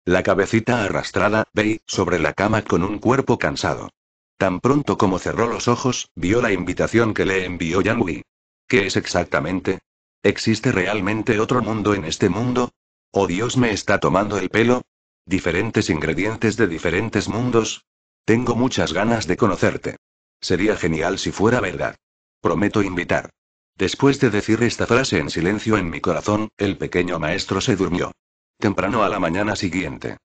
La cabecita arrastrada, Bey, sobre la cama con un cuerpo cansado. Tan pronto como cerró los ojos, vio la invitación que le envió Yang ¿Qué es exactamente? ¿Existe realmente otro mundo en este mundo? ¿O ¿Oh Dios me está tomando el pelo? ¿Diferentes ingredientes de diferentes mundos? Tengo muchas ganas de conocerte. Sería genial si fuera verdad. Prometo invitar. Después de decir esta frase en silencio en mi corazón, el pequeño maestro se durmió. Temprano a la mañana siguiente.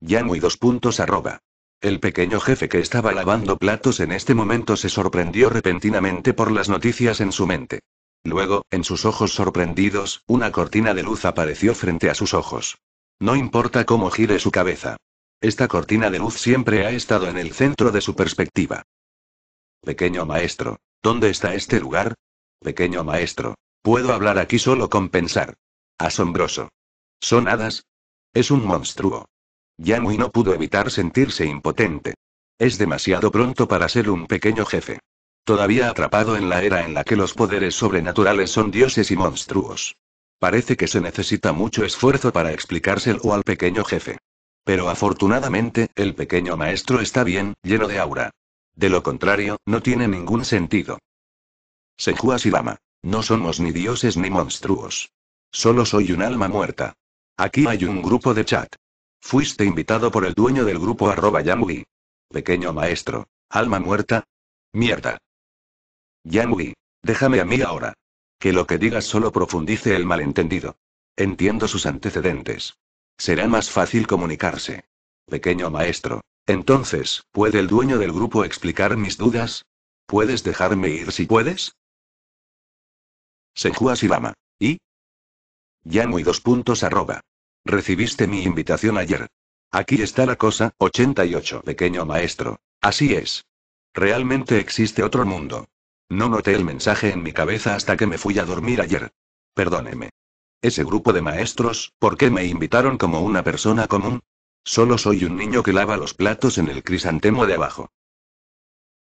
Ya muy dos puntos arroba. El pequeño jefe que estaba lavando platos en este momento se sorprendió repentinamente por las noticias en su mente. Luego, en sus ojos sorprendidos, una cortina de luz apareció frente a sus ojos. No importa cómo gire su cabeza. Esta cortina de luz siempre ha estado en el centro de su perspectiva. Pequeño maestro, ¿dónde está este lugar? Pequeño maestro, puedo hablar aquí solo con pensar. Asombroso. ¿Son hadas? Es un monstruo. Yanui no pudo evitar sentirse impotente. Es demasiado pronto para ser un pequeño jefe. Todavía atrapado en la era en la que los poderes sobrenaturales son dioses y monstruos. Parece que se necesita mucho esfuerzo para explicárselo al pequeño jefe. Pero afortunadamente, el pequeño maestro está bien, lleno de aura. De lo contrario, no tiene ningún sentido. sejua Silama. No somos ni dioses ni monstruos. Solo soy un alma muerta. Aquí hay un grupo de chat. Fuiste invitado por el dueño del grupo arroba Yamui. Pequeño maestro. Alma muerta. Mierda. Yamui. Déjame a mí ahora. Que lo que digas solo profundice el malentendido. Entiendo sus antecedentes. Será más fácil comunicarse. Pequeño maestro. Entonces, ¿puede el dueño del grupo explicar mis dudas? ¿Puedes dejarme ir si puedes? Senju Shibama. ¿Y? muy dos puntos Recibiste mi invitación ayer. Aquí está la cosa, 88 pequeño maestro. Así es. Realmente existe otro mundo. No noté el mensaje en mi cabeza hasta que me fui a dormir ayer. Perdóneme. Ese grupo de maestros, ¿por qué me invitaron como una persona común? Solo soy un niño que lava los platos en el crisantemo de abajo.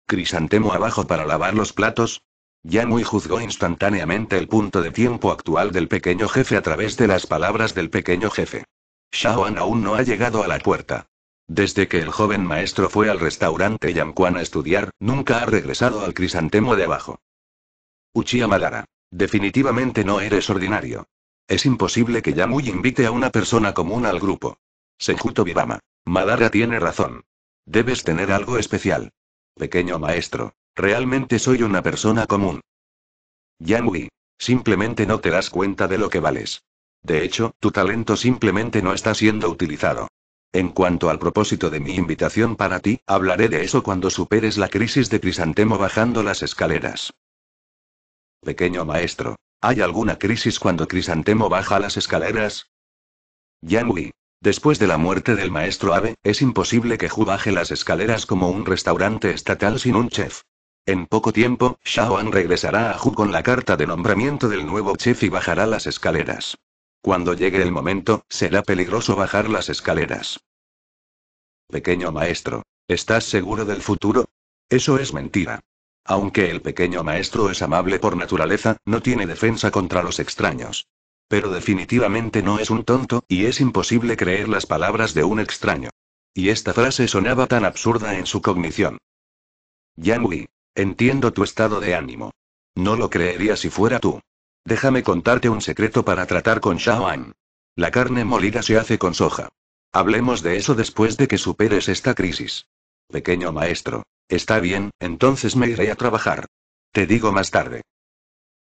¿Crisantemo abajo para lavar los platos? Yamui juzgó instantáneamente el punto de tiempo actual del pequeño jefe a través de las palabras del pequeño jefe. Shaoan aún no ha llegado a la puerta. Desde que el joven maestro fue al restaurante Yamquan a estudiar, nunca ha regresado al crisantemo de abajo. Uchiha Madara. Definitivamente no eres ordinario. Es imposible que Yamui invite a una persona común al grupo. Sejuto Bibama. Madara tiene razón. Debes tener algo especial. Pequeño maestro, realmente soy una persona común. Yangui. simplemente no te das cuenta de lo que vales. De hecho, tu talento simplemente no está siendo utilizado. En cuanto al propósito de mi invitación para ti, hablaré de eso cuando superes la crisis de Crisantemo bajando las escaleras. Pequeño maestro, ¿hay alguna crisis cuando Crisantemo baja las escaleras? Yangui. Después de la muerte del maestro Abe, es imposible que Hu baje las escaleras como un restaurante estatal sin un chef. En poco tiempo, An regresará a Hu con la carta de nombramiento del nuevo chef y bajará las escaleras. Cuando llegue el momento, será peligroso bajar las escaleras. Pequeño maestro, ¿estás seguro del futuro? Eso es mentira. Aunque el pequeño maestro es amable por naturaleza, no tiene defensa contra los extraños. Pero definitivamente no es un tonto, y es imposible creer las palabras de un extraño. Y esta frase sonaba tan absurda en su cognición. Yangui. entiendo tu estado de ánimo. No lo creería si fuera tú. Déjame contarte un secreto para tratar con An. La carne molida se hace con soja. Hablemos de eso después de que superes esta crisis. Pequeño maestro. Está bien, entonces me iré a trabajar. Te digo más tarde.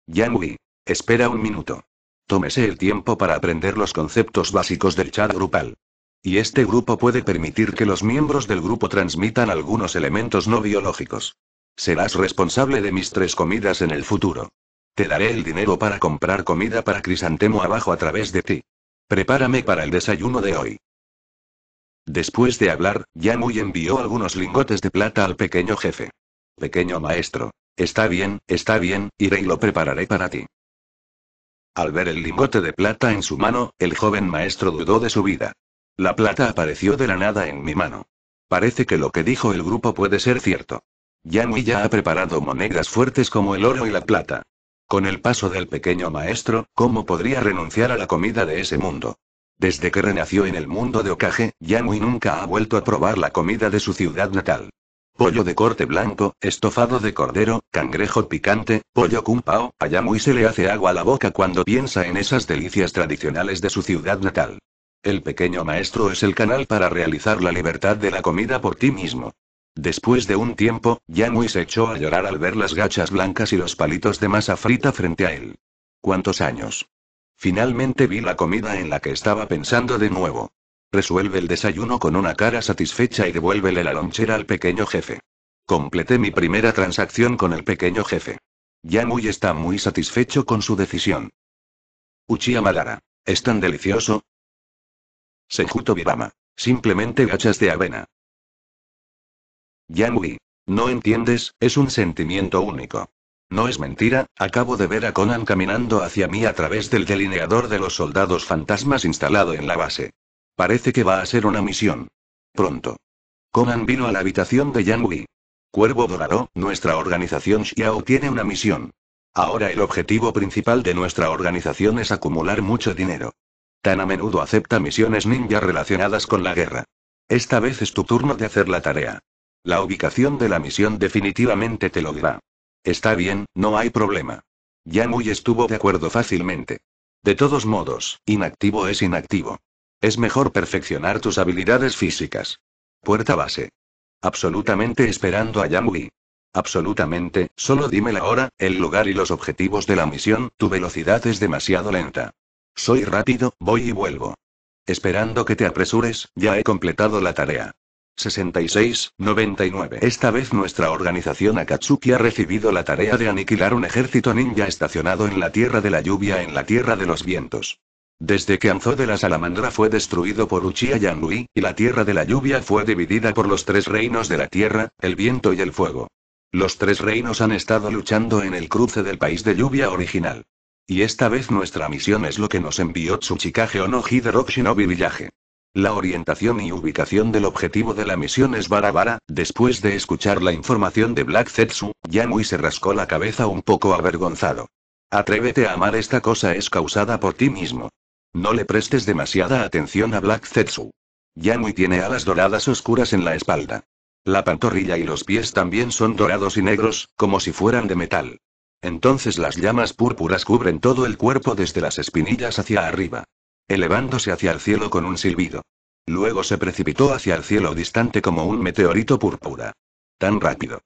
Yangui. espera un minuto. Tómese el tiempo para aprender los conceptos básicos del chat grupal. Y este grupo puede permitir que los miembros del grupo transmitan algunos elementos no biológicos. Serás responsable de mis tres comidas en el futuro. Te daré el dinero para comprar comida para Crisantemo abajo a través de ti. Prepárame para el desayuno de hoy. Después de hablar, Yamuy envió algunos lingotes de plata al pequeño jefe. Pequeño maestro. Está bien, está bien, iré y lo prepararé para ti. Al ver el lingote de plata en su mano, el joven maestro dudó de su vida. La plata apareció de la nada en mi mano. Parece que lo que dijo el grupo puede ser cierto. Yanui ya ha preparado monedas fuertes como el oro y la plata. Con el paso del pequeño maestro, ¿cómo podría renunciar a la comida de ese mundo? Desde que renació en el mundo de Okage, Yanui nunca ha vuelto a probar la comida de su ciudad natal pollo de corte blanco, estofado de cordero, cangrejo picante, pollo cumpao, pao, a Yamui se le hace agua a la boca cuando piensa en esas delicias tradicionales de su ciudad natal. El pequeño maestro es el canal para realizar la libertad de la comida por ti mismo. Después de un tiempo, Yamui se echó a llorar al ver las gachas blancas y los palitos de masa frita frente a él. ¿Cuántos años? Finalmente vi la comida en la que estaba pensando de nuevo. Resuelve el desayuno con una cara satisfecha y devuélvele la lonchera al pequeño jefe. Completé mi primera transacción con el pequeño jefe. Yamui está muy satisfecho con su decisión. Uchiha Madara. ¿Es tan delicioso? Sejuto Birama. Simplemente gachas de avena. Yamui. No entiendes, es un sentimiento único. No es mentira, acabo de ver a Conan caminando hacia mí a través del delineador de los soldados fantasmas instalado en la base. Parece que va a ser una misión. Pronto. Conan vino a la habitación de Yang Cuervo Dorado, nuestra organización Xiao tiene una misión. Ahora el objetivo principal de nuestra organización es acumular mucho dinero. Tan a menudo acepta misiones ninja relacionadas con la guerra. Esta vez es tu turno de hacer la tarea. La ubicación de la misión definitivamente te lo dirá. Está bien, no hay problema. Yanui estuvo de acuerdo fácilmente. De todos modos, inactivo es inactivo. Es mejor perfeccionar tus habilidades físicas. Puerta base. Absolutamente esperando a Yamui. Absolutamente, solo dime la hora, el lugar y los objetivos de la misión, tu velocidad es demasiado lenta. Soy rápido, voy y vuelvo. Esperando que te apresures, ya he completado la tarea. 66, 99. Esta vez nuestra organización Akatsuki ha recibido la tarea de aniquilar un ejército ninja estacionado en la Tierra de la Lluvia en la Tierra de los Vientos. Desde que Anzó de la Salamandra fue destruido por Uchiha Yanui, y la Tierra de la Lluvia fue dividida por los tres reinos de la Tierra, el Viento y el Fuego. Los tres reinos han estado luchando en el cruce del país de lluvia original. Y esta vez nuestra misión es lo que nos envió Tsuchikage Onohide de Rock Village. La orientación y ubicación del objetivo de la misión es Barabara. Después de escuchar la información de Black Zetsu, Yanui se rascó la cabeza un poco avergonzado. Atrévete a amar esta cosa es causada por ti mismo. No le prestes demasiada atención a Black Zetsu. Yamui tiene alas doradas oscuras en la espalda. La pantorrilla y los pies también son dorados y negros, como si fueran de metal. Entonces las llamas púrpuras cubren todo el cuerpo desde las espinillas hacia arriba, elevándose hacia el cielo con un silbido. Luego se precipitó hacia el cielo distante como un meteorito púrpura. Tan rápido.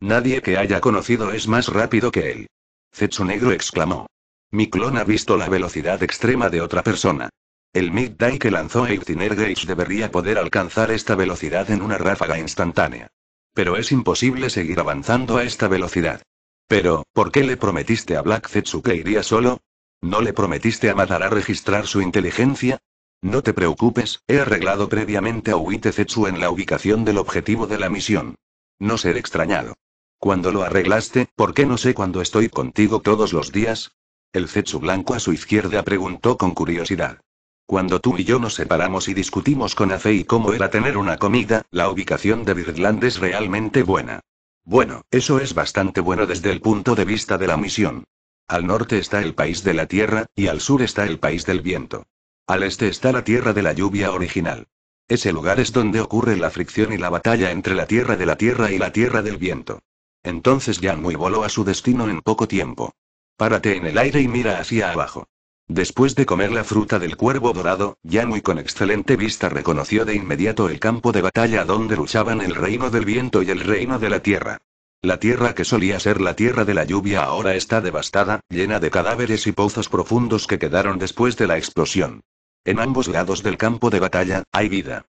Nadie que haya conocido es más rápido que él. Zetsu negro exclamó. Mi clon ha visto la velocidad extrema de otra persona. El Midday que lanzó Eighteen Gates debería poder alcanzar esta velocidad en una ráfaga instantánea. Pero es imposible seguir avanzando a esta velocidad. Pero, ¿por qué le prometiste a Black Zetsu que iría solo? ¿No le prometiste a Madara registrar su inteligencia? No te preocupes, he arreglado previamente a Uite Zetsu en la ubicación del objetivo de la misión. No ser extrañado. Cuando lo arreglaste, ¿por qué no sé cuándo estoy contigo todos los días? El Zetsu blanco a su izquierda preguntó con curiosidad. Cuando tú y yo nos separamos y discutimos con Afei cómo era tener una comida, la ubicación de Birdland es realmente buena. Bueno, eso es bastante bueno desde el punto de vista de la misión. Al norte está el país de la tierra, y al sur está el país del viento. Al este está la tierra de la lluvia original. Ese lugar es donde ocurre la fricción y la batalla entre la tierra de la tierra y la tierra del viento. Entonces Yanui voló a su destino en poco tiempo. Párate en el aire y mira hacia abajo. Después de comer la fruta del cuervo dorado, muy con excelente vista reconoció de inmediato el campo de batalla donde luchaban el reino del viento y el reino de la tierra. La tierra que solía ser la tierra de la lluvia ahora está devastada, llena de cadáveres y pozos profundos que quedaron después de la explosión. En ambos lados del campo de batalla, hay vida.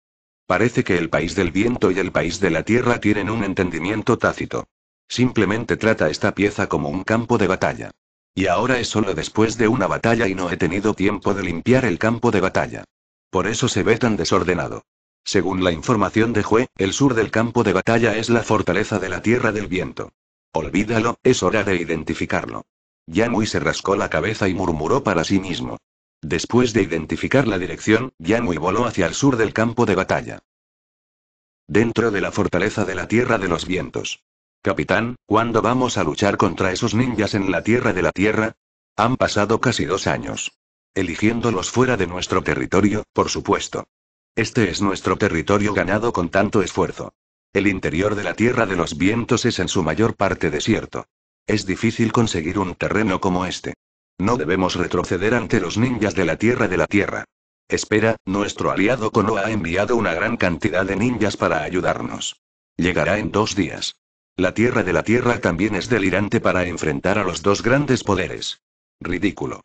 Parece que el país del viento y el país de la tierra tienen un entendimiento tácito. Simplemente trata esta pieza como un campo de batalla. Y ahora es solo después de una batalla y no he tenido tiempo de limpiar el campo de batalla. Por eso se ve tan desordenado. Según la información de Jue, el sur del campo de batalla es la fortaleza de la Tierra del Viento. Olvídalo, es hora de identificarlo. Yanui se rascó la cabeza y murmuró para sí mismo. Después de identificar la dirección, Yanui voló hacia el sur del campo de batalla. Dentro de la fortaleza de la Tierra de los Vientos. Capitán, ¿cuándo vamos a luchar contra esos ninjas en la Tierra de la Tierra? Han pasado casi dos años. Eligiéndolos fuera de nuestro territorio, por supuesto. Este es nuestro territorio ganado con tanto esfuerzo. El interior de la Tierra de los Vientos es en su mayor parte desierto. Es difícil conseguir un terreno como este. No debemos retroceder ante los ninjas de la Tierra de la Tierra. Espera, nuestro aliado Kono ha enviado una gran cantidad de ninjas para ayudarnos. Llegará en dos días. La tierra de la tierra también es delirante para enfrentar a los dos grandes poderes. Ridículo.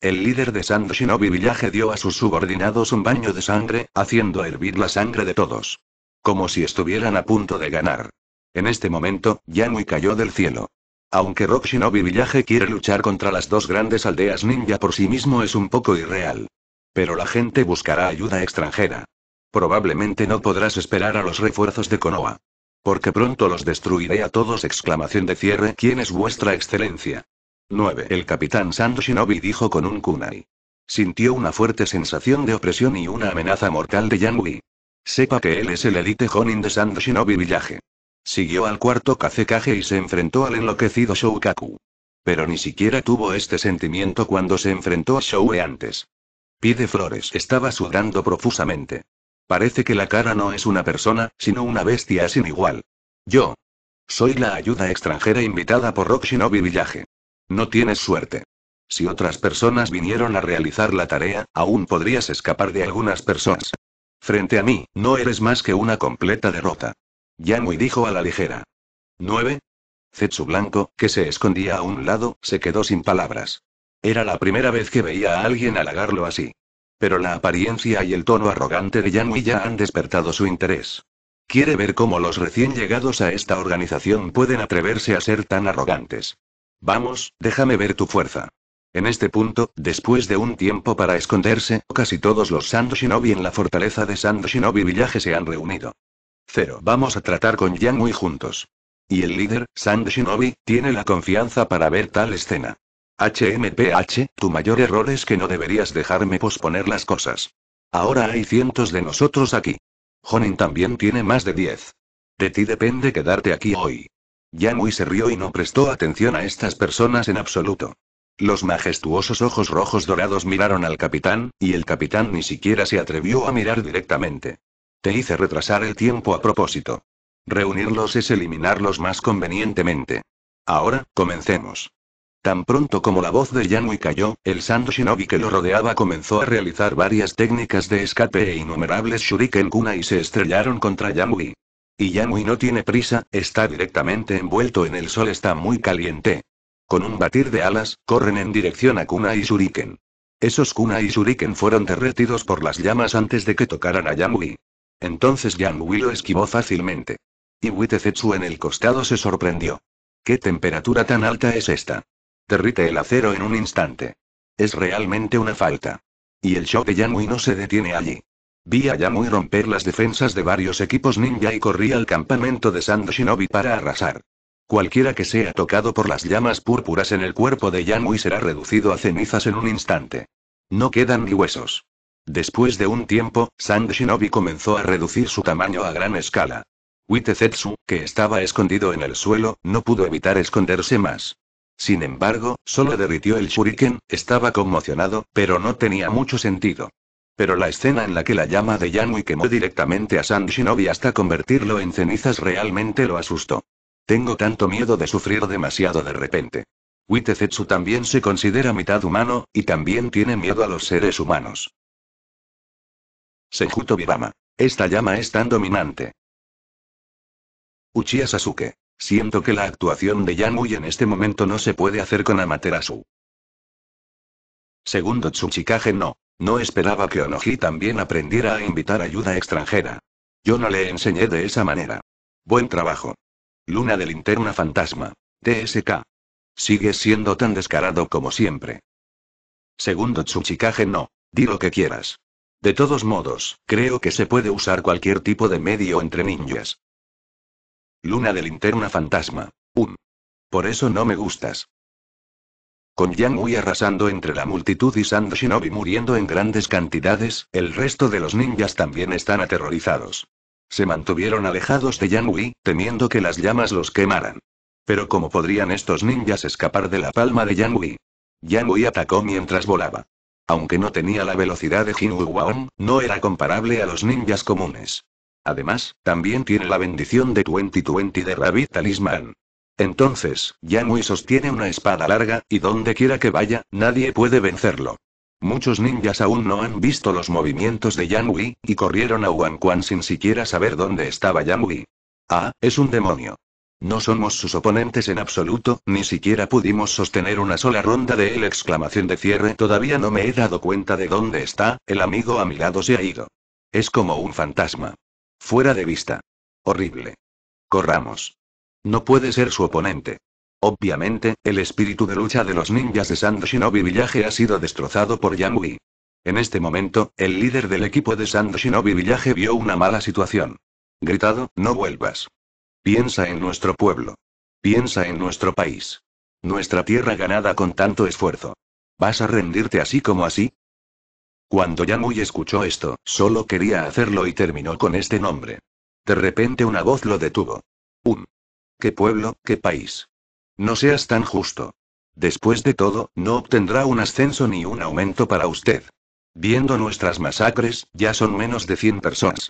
El líder de Sand Shinobi Village dio a sus subordinados un baño de sangre, haciendo hervir la sangre de todos. Como si estuvieran a punto de ganar. En este momento, Yanui cayó del cielo. Aunque Rock Shinobi Village quiere luchar contra las dos grandes aldeas ninja por sí mismo es un poco irreal. Pero la gente buscará ayuda extranjera. Probablemente no podrás esperar a los refuerzos de Konoha. Porque pronto los destruiré a todos. Exclamación de cierre. ¿Quién es vuestra excelencia? 9. El capitán Sando Shinobi dijo con un kunai. Sintió una fuerte sensación de opresión y una amenaza mortal de Yanui. Sepa que él es el elite honin de Sandshinobi Shinobi Siguió al cuarto Kazekage y se enfrentó al enloquecido Shoukaku. Pero ni siquiera tuvo este sentimiento cuando se enfrentó a Shoue antes. Pide flores. Estaba sudando profusamente. Parece que la cara no es una persona, sino una bestia sin igual. Yo. Soy la ayuda extranjera invitada por Rock Shinobi No tienes suerte. Si otras personas vinieron a realizar la tarea, aún podrías escapar de algunas personas. Frente a mí, no eres más que una completa derrota. Yanui dijo a la ligera. ¿Nueve? Zetsu Blanco, que se escondía a un lado, se quedó sin palabras. Era la primera vez que veía a alguien halagarlo así. Pero la apariencia y el tono arrogante de Yanui ya han despertado su interés. Quiere ver cómo los recién llegados a esta organización pueden atreverse a ser tan arrogantes. Vamos, déjame ver tu fuerza. En este punto, después de un tiempo para esconderse, casi todos los Sand Shinobi en la fortaleza de Sand Shinobi Villaje se han reunido. Cero, vamos a tratar con Yang juntos. Y el líder, Sandshinobi, Shinobi, tiene la confianza para ver tal escena. HMPH, tu mayor error es que no deberías dejarme posponer las cosas. Ahora hay cientos de nosotros aquí. Jonin también tiene más de diez. De ti depende quedarte aquí hoy. Yanui se rió y no prestó atención a estas personas en absoluto. Los majestuosos ojos rojos dorados miraron al capitán, y el capitán ni siquiera se atrevió a mirar directamente. Te hice retrasar el tiempo a propósito. Reunirlos es eliminarlos más convenientemente. Ahora, comencemos. Tan pronto como la voz de Yanui cayó, el Sando Shinobi que lo rodeaba comenzó a realizar varias técnicas de escape e innumerables shuriken kuna y se estrellaron contra Yanui. Y Yanui no tiene prisa, está directamente envuelto en el sol, está muy caliente. Con un batir de alas, corren en dirección a Kuna y Shuriken. Esos Kuna y Shuriken fueron derretidos por las llamas antes de que tocaran a Yanui. Entonces Yanui lo esquivó fácilmente. Y Witezetsu en el costado se sorprendió. ¿Qué temperatura tan alta es esta? derrite el acero en un instante. Es realmente una falta. Y el show de Yanui no se detiene allí. Vi a Yanui romper las defensas de varios equipos ninja y corría al campamento de Sand Shinobi para arrasar. Cualquiera que sea tocado por las llamas púrpuras en el cuerpo de Yanui será reducido a cenizas en un instante. No quedan ni huesos. Después de un tiempo, Sand Shinobi comenzó a reducir su tamaño a gran escala. Witezetsu, que estaba escondido en el suelo, no pudo evitar esconderse más. Sin embargo, solo derritió el shuriken, estaba conmocionado, pero no tenía mucho sentido. Pero la escena en la que la llama de Yanui quemó directamente a San Shinobi hasta convertirlo en cenizas realmente lo asustó. Tengo tanto miedo de sufrir demasiado de repente. Witezetsu también se considera mitad humano, y también tiene miedo a los seres humanos. Senjuto Bibama. Esta llama es tan dominante. Uchiha Sasuke. Siento que la actuación de Yanui en este momento no se puede hacer con Amaterasu. Segundo Tsuchikage no. No esperaba que Onoji también aprendiera a invitar ayuda extranjera. Yo no le enseñé de esa manera. Buen trabajo. Luna de linterna fantasma. TSK. Sigues siendo tan descarado como siempre. Segundo Tsuchikage no. Di lo que quieras. De todos modos, creo que se puede usar cualquier tipo de medio entre ninjas. Luna de linterna fantasma. Un. Por eso no me gustas. Con Yang arrasando entre la multitud y Sand Shinobi muriendo en grandes cantidades, el resto de los ninjas también están aterrorizados. Se mantuvieron alejados de Yang temiendo que las llamas los quemaran. Pero ¿cómo podrían estos ninjas escapar de la palma de Yang Wei? atacó mientras volaba. Aunque no tenía la velocidad de Jin no era comparable a los ninjas comunes. Además, también tiene la bendición de 2020 de Rabbit Talisman. Entonces, Yanui sostiene una espada larga, y donde quiera que vaya, nadie puede vencerlo. Muchos ninjas aún no han visto los movimientos de Yanui, y corrieron a Wan Quan sin siquiera saber dónde estaba Yanui. Ah, es un demonio. No somos sus oponentes en absoluto, ni siquiera pudimos sostener una sola ronda de él. Exclamación de cierre. Todavía no me he dado cuenta de dónde está, el amigo a mi lado se ha ido. Es como un fantasma. Fuera de vista. Horrible. Corramos. No puede ser su oponente. Obviamente, el espíritu de lucha de los ninjas de Sand Shinobi Village ha sido destrozado por Yamui. En este momento, el líder del equipo de Sand Shinobi Village vio una mala situación. Gritado, no vuelvas. Piensa en nuestro pueblo. Piensa en nuestro país. Nuestra tierra ganada con tanto esfuerzo. ¿Vas a rendirte así como así? Cuando Yamui escuchó esto, solo quería hacerlo y terminó con este nombre. De repente una voz lo detuvo. Un. ¿Qué pueblo, qué país? No seas tan justo. Después de todo, no obtendrá un ascenso ni un aumento para usted. Viendo nuestras masacres, ya son menos de 100 personas.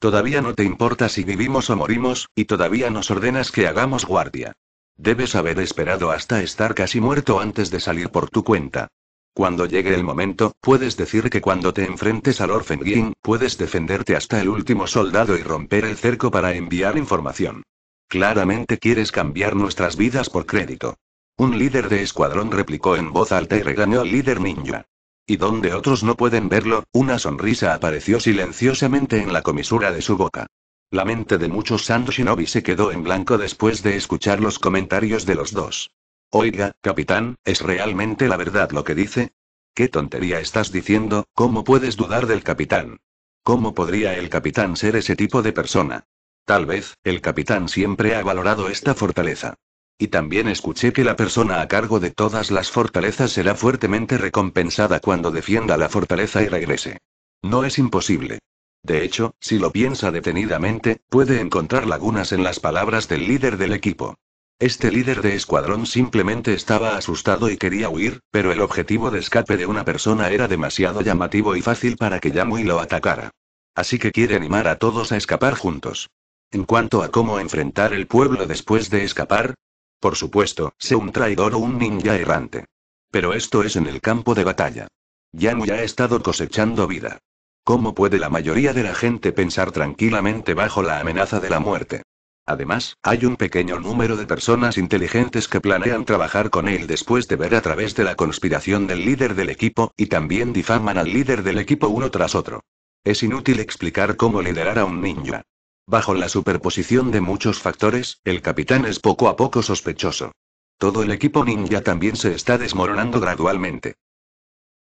Todavía no te importa si vivimos o morimos, y todavía nos ordenas que hagamos guardia. Debes haber esperado hasta estar casi muerto antes de salir por tu cuenta. Cuando llegue el momento, puedes decir que cuando te enfrentes al Orfenguin, puedes defenderte hasta el último soldado y romper el cerco para enviar información. Claramente quieres cambiar nuestras vidas por crédito. Un líder de escuadrón replicó en voz alta y regañó al líder ninja. Y donde otros no pueden verlo, una sonrisa apareció silenciosamente en la comisura de su boca. La mente de muchos Sando Shinobi se quedó en blanco después de escuchar los comentarios de los dos. Oiga, capitán, ¿es realmente la verdad lo que dice? ¿Qué tontería estás diciendo? ¿Cómo puedes dudar del capitán? ¿Cómo podría el capitán ser ese tipo de persona? Tal vez, el capitán siempre ha valorado esta fortaleza. Y también escuché que la persona a cargo de todas las fortalezas será fuertemente recompensada cuando defienda la fortaleza y regrese. No es imposible. De hecho, si lo piensa detenidamente, puede encontrar lagunas en las palabras del líder del equipo. Este líder de escuadrón simplemente estaba asustado y quería huir, pero el objetivo de escape de una persona era demasiado llamativo y fácil para que Yamui lo atacara. Así que quiere animar a todos a escapar juntos. En cuanto a cómo enfrentar el pueblo después de escapar, por supuesto, sé un traidor o un ninja errante. Pero esto es en el campo de batalla. ya ha estado cosechando vida. ¿Cómo puede la mayoría de la gente pensar tranquilamente bajo la amenaza de la muerte? Además, hay un pequeño número de personas inteligentes que planean trabajar con él después de ver a través de la conspiración del líder del equipo, y también difaman al líder del equipo uno tras otro. Es inútil explicar cómo liderar a un ninja. Bajo la superposición de muchos factores, el capitán es poco a poco sospechoso. Todo el equipo ninja también se está desmoronando gradualmente.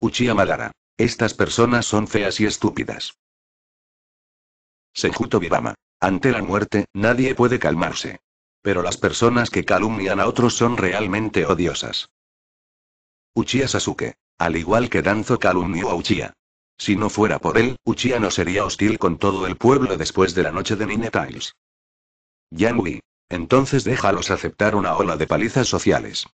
Uchiha Madara. Estas personas son feas y estúpidas. Senjuto Bibama. Ante la muerte, nadie puede calmarse. Pero las personas que calumnian a otros son realmente odiosas. Uchiha Sasuke. Al igual que Danzo calumnió a Uchiha. Si no fuera por él, Uchiha no sería hostil con todo el pueblo después de la noche de Nine Tiles. Yanui. Entonces déjalos aceptar una ola de palizas sociales.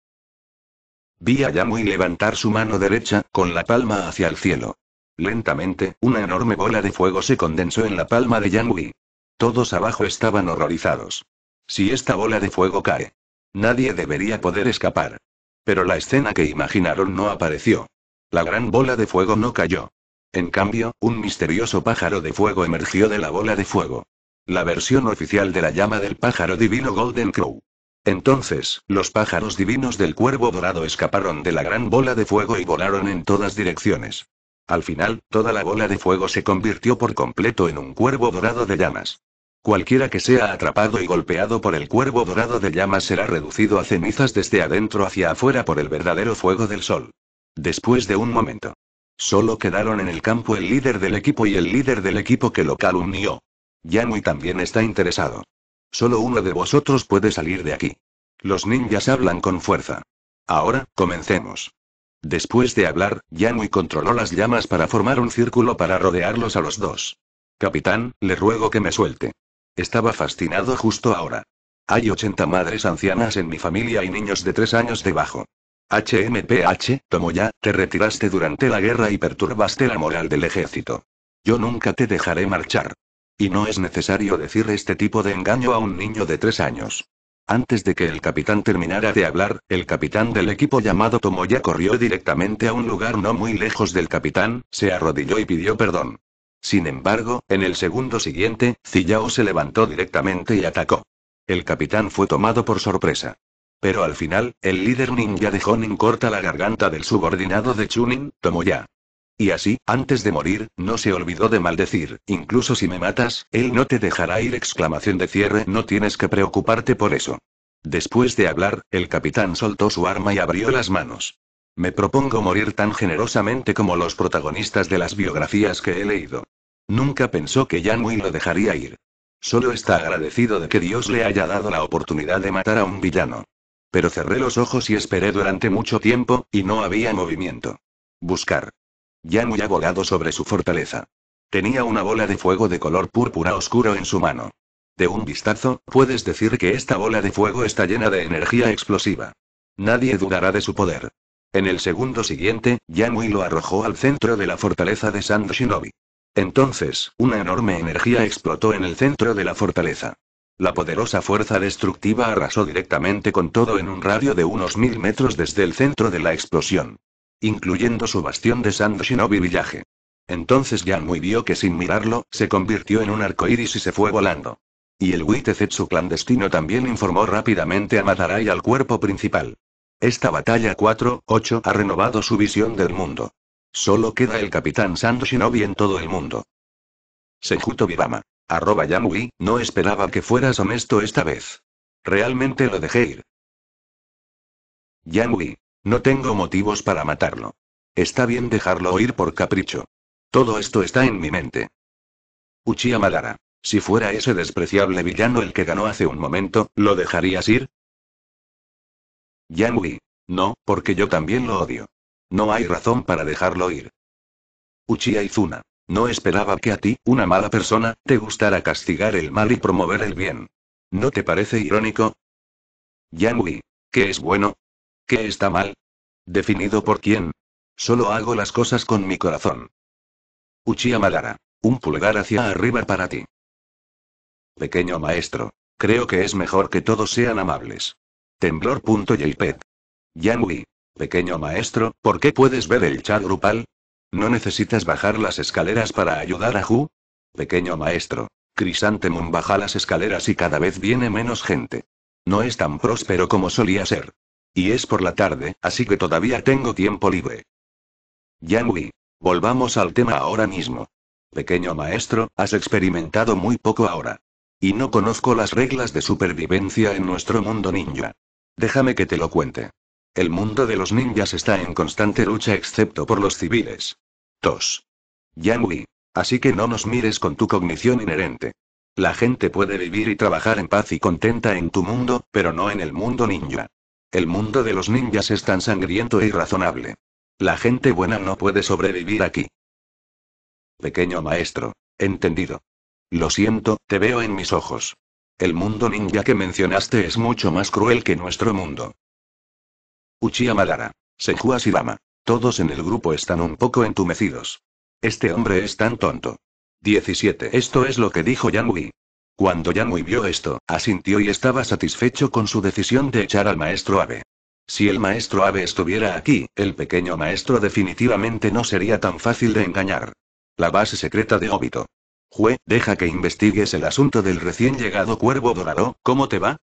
Vi a Yanui levantar su mano derecha, con la palma hacia el cielo. Lentamente, una enorme bola de fuego se condensó en la palma de Yanui. Todos abajo estaban horrorizados. Si esta bola de fuego cae. Nadie debería poder escapar. Pero la escena que imaginaron no apareció. La gran bola de fuego no cayó. En cambio, un misterioso pájaro de fuego emergió de la bola de fuego. La versión oficial de la llama del pájaro divino Golden Crow. Entonces, los pájaros divinos del cuervo dorado escaparon de la gran bola de fuego y volaron en todas direcciones. Al final, toda la bola de fuego se convirtió por completo en un cuervo dorado de llamas. Cualquiera que sea atrapado y golpeado por el cuervo dorado de llamas será reducido a cenizas desde adentro hacia afuera por el verdadero fuego del sol. Después de un momento. Solo quedaron en el campo el líder del equipo y el líder del equipo que lo calumnió. Yanui también está interesado. Solo uno de vosotros puede salir de aquí. Los ninjas hablan con fuerza. Ahora, comencemos. Después de hablar, Yanui controló las llamas para formar un círculo para rodearlos a los dos. Capitán, le ruego que me suelte. Estaba fascinado justo ahora. Hay 80 madres ancianas en mi familia y niños de 3 años debajo. HMPH, Tomoya, te retiraste durante la guerra y perturbaste la moral del ejército. Yo nunca te dejaré marchar. Y no es necesario decir este tipo de engaño a un niño de 3 años. Antes de que el capitán terminara de hablar, el capitán del equipo llamado Tomoya corrió directamente a un lugar no muy lejos del capitán, se arrodilló y pidió perdón. Sin embargo, en el segundo siguiente, Cillao se levantó directamente y atacó. El capitán fue tomado por sorpresa. Pero al final, el líder ninja de Honin corta la garganta del subordinado de Chunin, Tomoya. Y así, antes de morir, no se olvidó de maldecir, incluso si me matas, él no te dejará ir exclamación de cierre, no tienes que preocuparte por eso. Después de hablar, el capitán soltó su arma y abrió las manos. Me propongo morir tan generosamente como los protagonistas de las biografías que he leído. Nunca pensó que Yanui lo dejaría ir. Solo está agradecido de que Dios le haya dado la oportunidad de matar a un villano. Pero cerré los ojos y esperé durante mucho tiempo, y no había movimiento. Buscar. Yanui ha volado sobre su fortaleza. Tenía una bola de fuego de color púrpura oscuro en su mano. De un vistazo, puedes decir que esta bola de fuego está llena de energía explosiva. Nadie dudará de su poder. En el segundo siguiente, Yanui lo arrojó al centro de la fortaleza de Sand Shinobi. Entonces, una enorme energía explotó en el centro de la fortaleza. La poderosa fuerza destructiva arrasó directamente con todo en un radio de unos mil metros desde el centro de la explosión. Incluyendo su bastión de Sand Shinobi Village. Entonces Yanui vio que sin mirarlo, se convirtió en un arco iris y se fue volando. Y el Zetsu clandestino también informó rápidamente a Madara y al cuerpo principal. Esta batalla 4-8 ha renovado su visión del mundo. Solo queda el capitán Sando Shinobi en todo el mundo. Sejuto Vivama. Arroba Yamui, no esperaba que fueras honesto esta vez. Realmente lo dejé ir. Yamui. No tengo motivos para matarlo. Está bien dejarlo ir por capricho. Todo esto está en mi mente. Uchiha Madara. Si fuera ese despreciable villano el que ganó hace un momento, ¿lo dejarías ir? Yanui. No, porque yo también lo odio. No hay razón para dejarlo ir. Uchiha Izuna. No esperaba que a ti, una mala persona, te gustara castigar el mal y promover el bien. ¿No te parece irónico? Yanui. ¿Qué es bueno? ¿Qué está mal? ¿Definido por quién? Solo hago las cosas con mi corazón. Uchiha Madara. Un pulgar hacia arriba para ti. Pequeño maestro. Creo que es mejor que todos sean amables. Temblor.jpg. Yanui. Pequeño maestro, ¿por qué puedes ver el chat grupal? ¿No necesitas bajar las escaleras para ayudar a Hu? Pequeño maestro. crisantemo, baja las escaleras y cada vez viene menos gente. No es tan próspero como solía ser. Y es por la tarde, así que todavía tengo tiempo libre. Yanui. Volvamos al tema ahora mismo. Pequeño maestro, has experimentado muy poco ahora. Y no conozco las reglas de supervivencia en nuestro mundo ninja. Déjame que te lo cuente. El mundo de los ninjas está en constante lucha excepto por los civiles. Tos. Yanui, Así que no nos mires con tu cognición inherente. La gente puede vivir y trabajar en paz y contenta en tu mundo, pero no en el mundo ninja. El mundo de los ninjas es tan sangriento e irrazonable. La gente buena no puede sobrevivir aquí. Pequeño maestro. Entendido. Lo siento, te veo en mis ojos. El mundo ninja que mencionaste es mucho más cruel que nuestro mundo. Uchiha Madara. Senju y Todos en el grupo están un poco entumecidos. Este hombre es tan tonto. 17. Esto es lo que dijo Yanui. Cuando Yanui vio esto, asintió y estaba satisfecho con su decisión de echar al maestro Abe. Si el maestro Abe estuviera aquí, el pequeño maestro definitivamente no sería tan fácil de engañar. La base secreta de Obito. Jue, deja que investigues el asunto del recién llegado cuervo dorado, ¿cómo te va?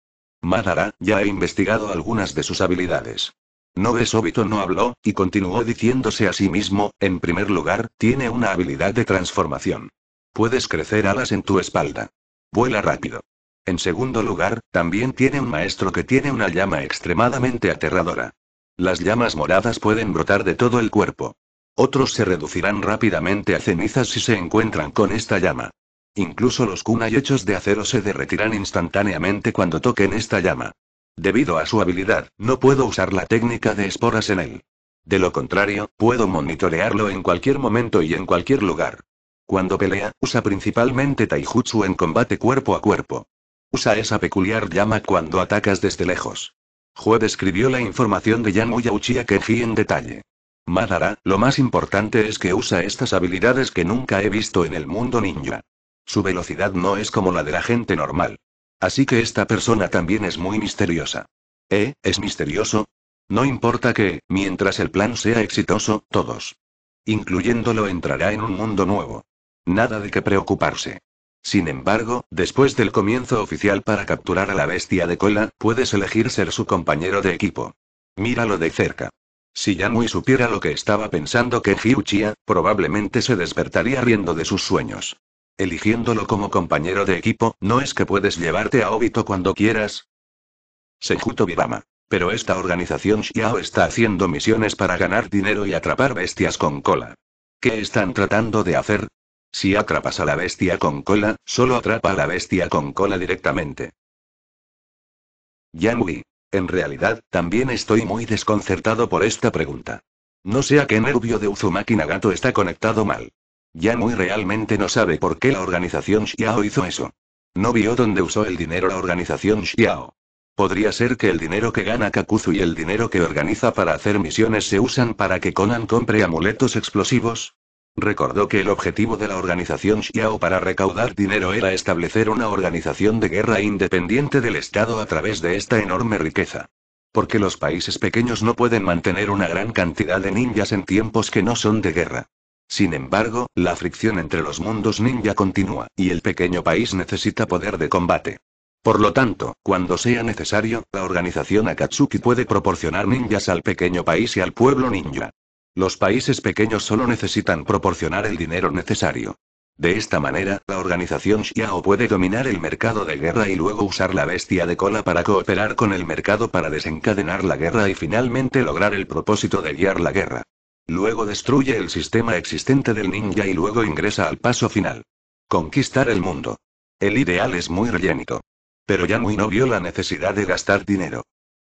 Madara, ya he investigado algunas de sus habilidades. No Obito no habló, y continuó diciéndose a sí mismo, en primer lugar, tiene una habilidad de transformación. Puedes crecer alas en tu espalda. Vuela rápido. En segundo lugar, también tiene un maestro que tiene una llama extremadamente aterradora. Las llamas moradas pueden brotar de todo el cuerpo. Otros se reducirán rápidamente a cenizas si se encuentran con esta llama. Incluso los kunai hechos de acero se derretirán instantáneamente cuando toquen esta llama. Debido a su habilidad, no puedo usar la técnica de esporas en él. De lo contrario, puedo monitorearlo en cualquier momento y en cualquier lugar. Cuando pelea, usa principalmente taijutsu en combate cuerpo a cuerpo. Usa esa peculiar llama cuando atacas desde lejos. Jue escribió la información de Yanmuya Uchiha Kenji en detalle. Madara, lo más importante es que usa estas habilidades que nunca he visto en el mundo ninja. Su velocidad no es como la de la gente normal. Así que esta persona también es muy misteriosa. ¿Eh? ¿Es misterioso? No importa que, mientras el plan sea exitoso, todos. Incluyéndolo entrará en un mundo nuevo. Nada de qué preocuparse. Sin embargo, después del comienzo oficial para capturar a la bestia de cola, puedes elegir ser su compañero de equipo. Míralo de cerca. Si Yanui supiera lo que estaba pensando que chia probablemente se despertaría riendo de sus sueños. Eligiéndolo como compañero de equipo, ¿no es que puedes llevarte a Obito cuando quieras? Sejuto Bibama. Pero esta organización Xiao está haciendo misiones para ganar dinero y atrapar bestias con cola. ¿Qué están tratando de hacer? Si atrapas a la bestia con cola, solo atrapa a la bestia con cola directamente. Yanui, en realidad, también estoy muy desconcertado por esta pregunta. No sé a qué nervio de Uzumaki Nagato está conectado mal. Ya muy realmente no sabe por qué la organización Xiao hizo eso. No vio dónde usó el dinero la organización Xiao. Podría ser que el dinero que gana Kakuzu y el dinero que organiza para hacer misiones se usan para que Conan compre amuletos explosivos, Recordó que el objetivo de la organización Xiao para recaudar dinero era establecer una organización de guerra independiente del Estado a través de esta enorme riqueza. Porque los países pequeños no pueden mantener una gran cantidad de ninjas en tiempos que no son de guerra. Sin embargo, la fricción entre los mundos ninja continúa, y el pequeño país necesita poder de combate. Por lo tanto, cuando sea necesario, la organización Akatsuki puede proporcionar ninjas al pequeño país y al pueblo ninja. Los países pequeños solo necesitan proporcionar el dinero necesario. De esta manera, la organización Xiao puede dominar el mercado de guerra y luego usar la bestia de cola para cooperar con el mercado para desencadenar la guerra y finalmente lograr el propósito de guiar la guerra. Luego destruye el sistema existente del ninja y luego ingresa al paso final. Conquistar el mundo. El ideal es muy rellénito. Pero ya muy no vio la necesidad de gastar dinero.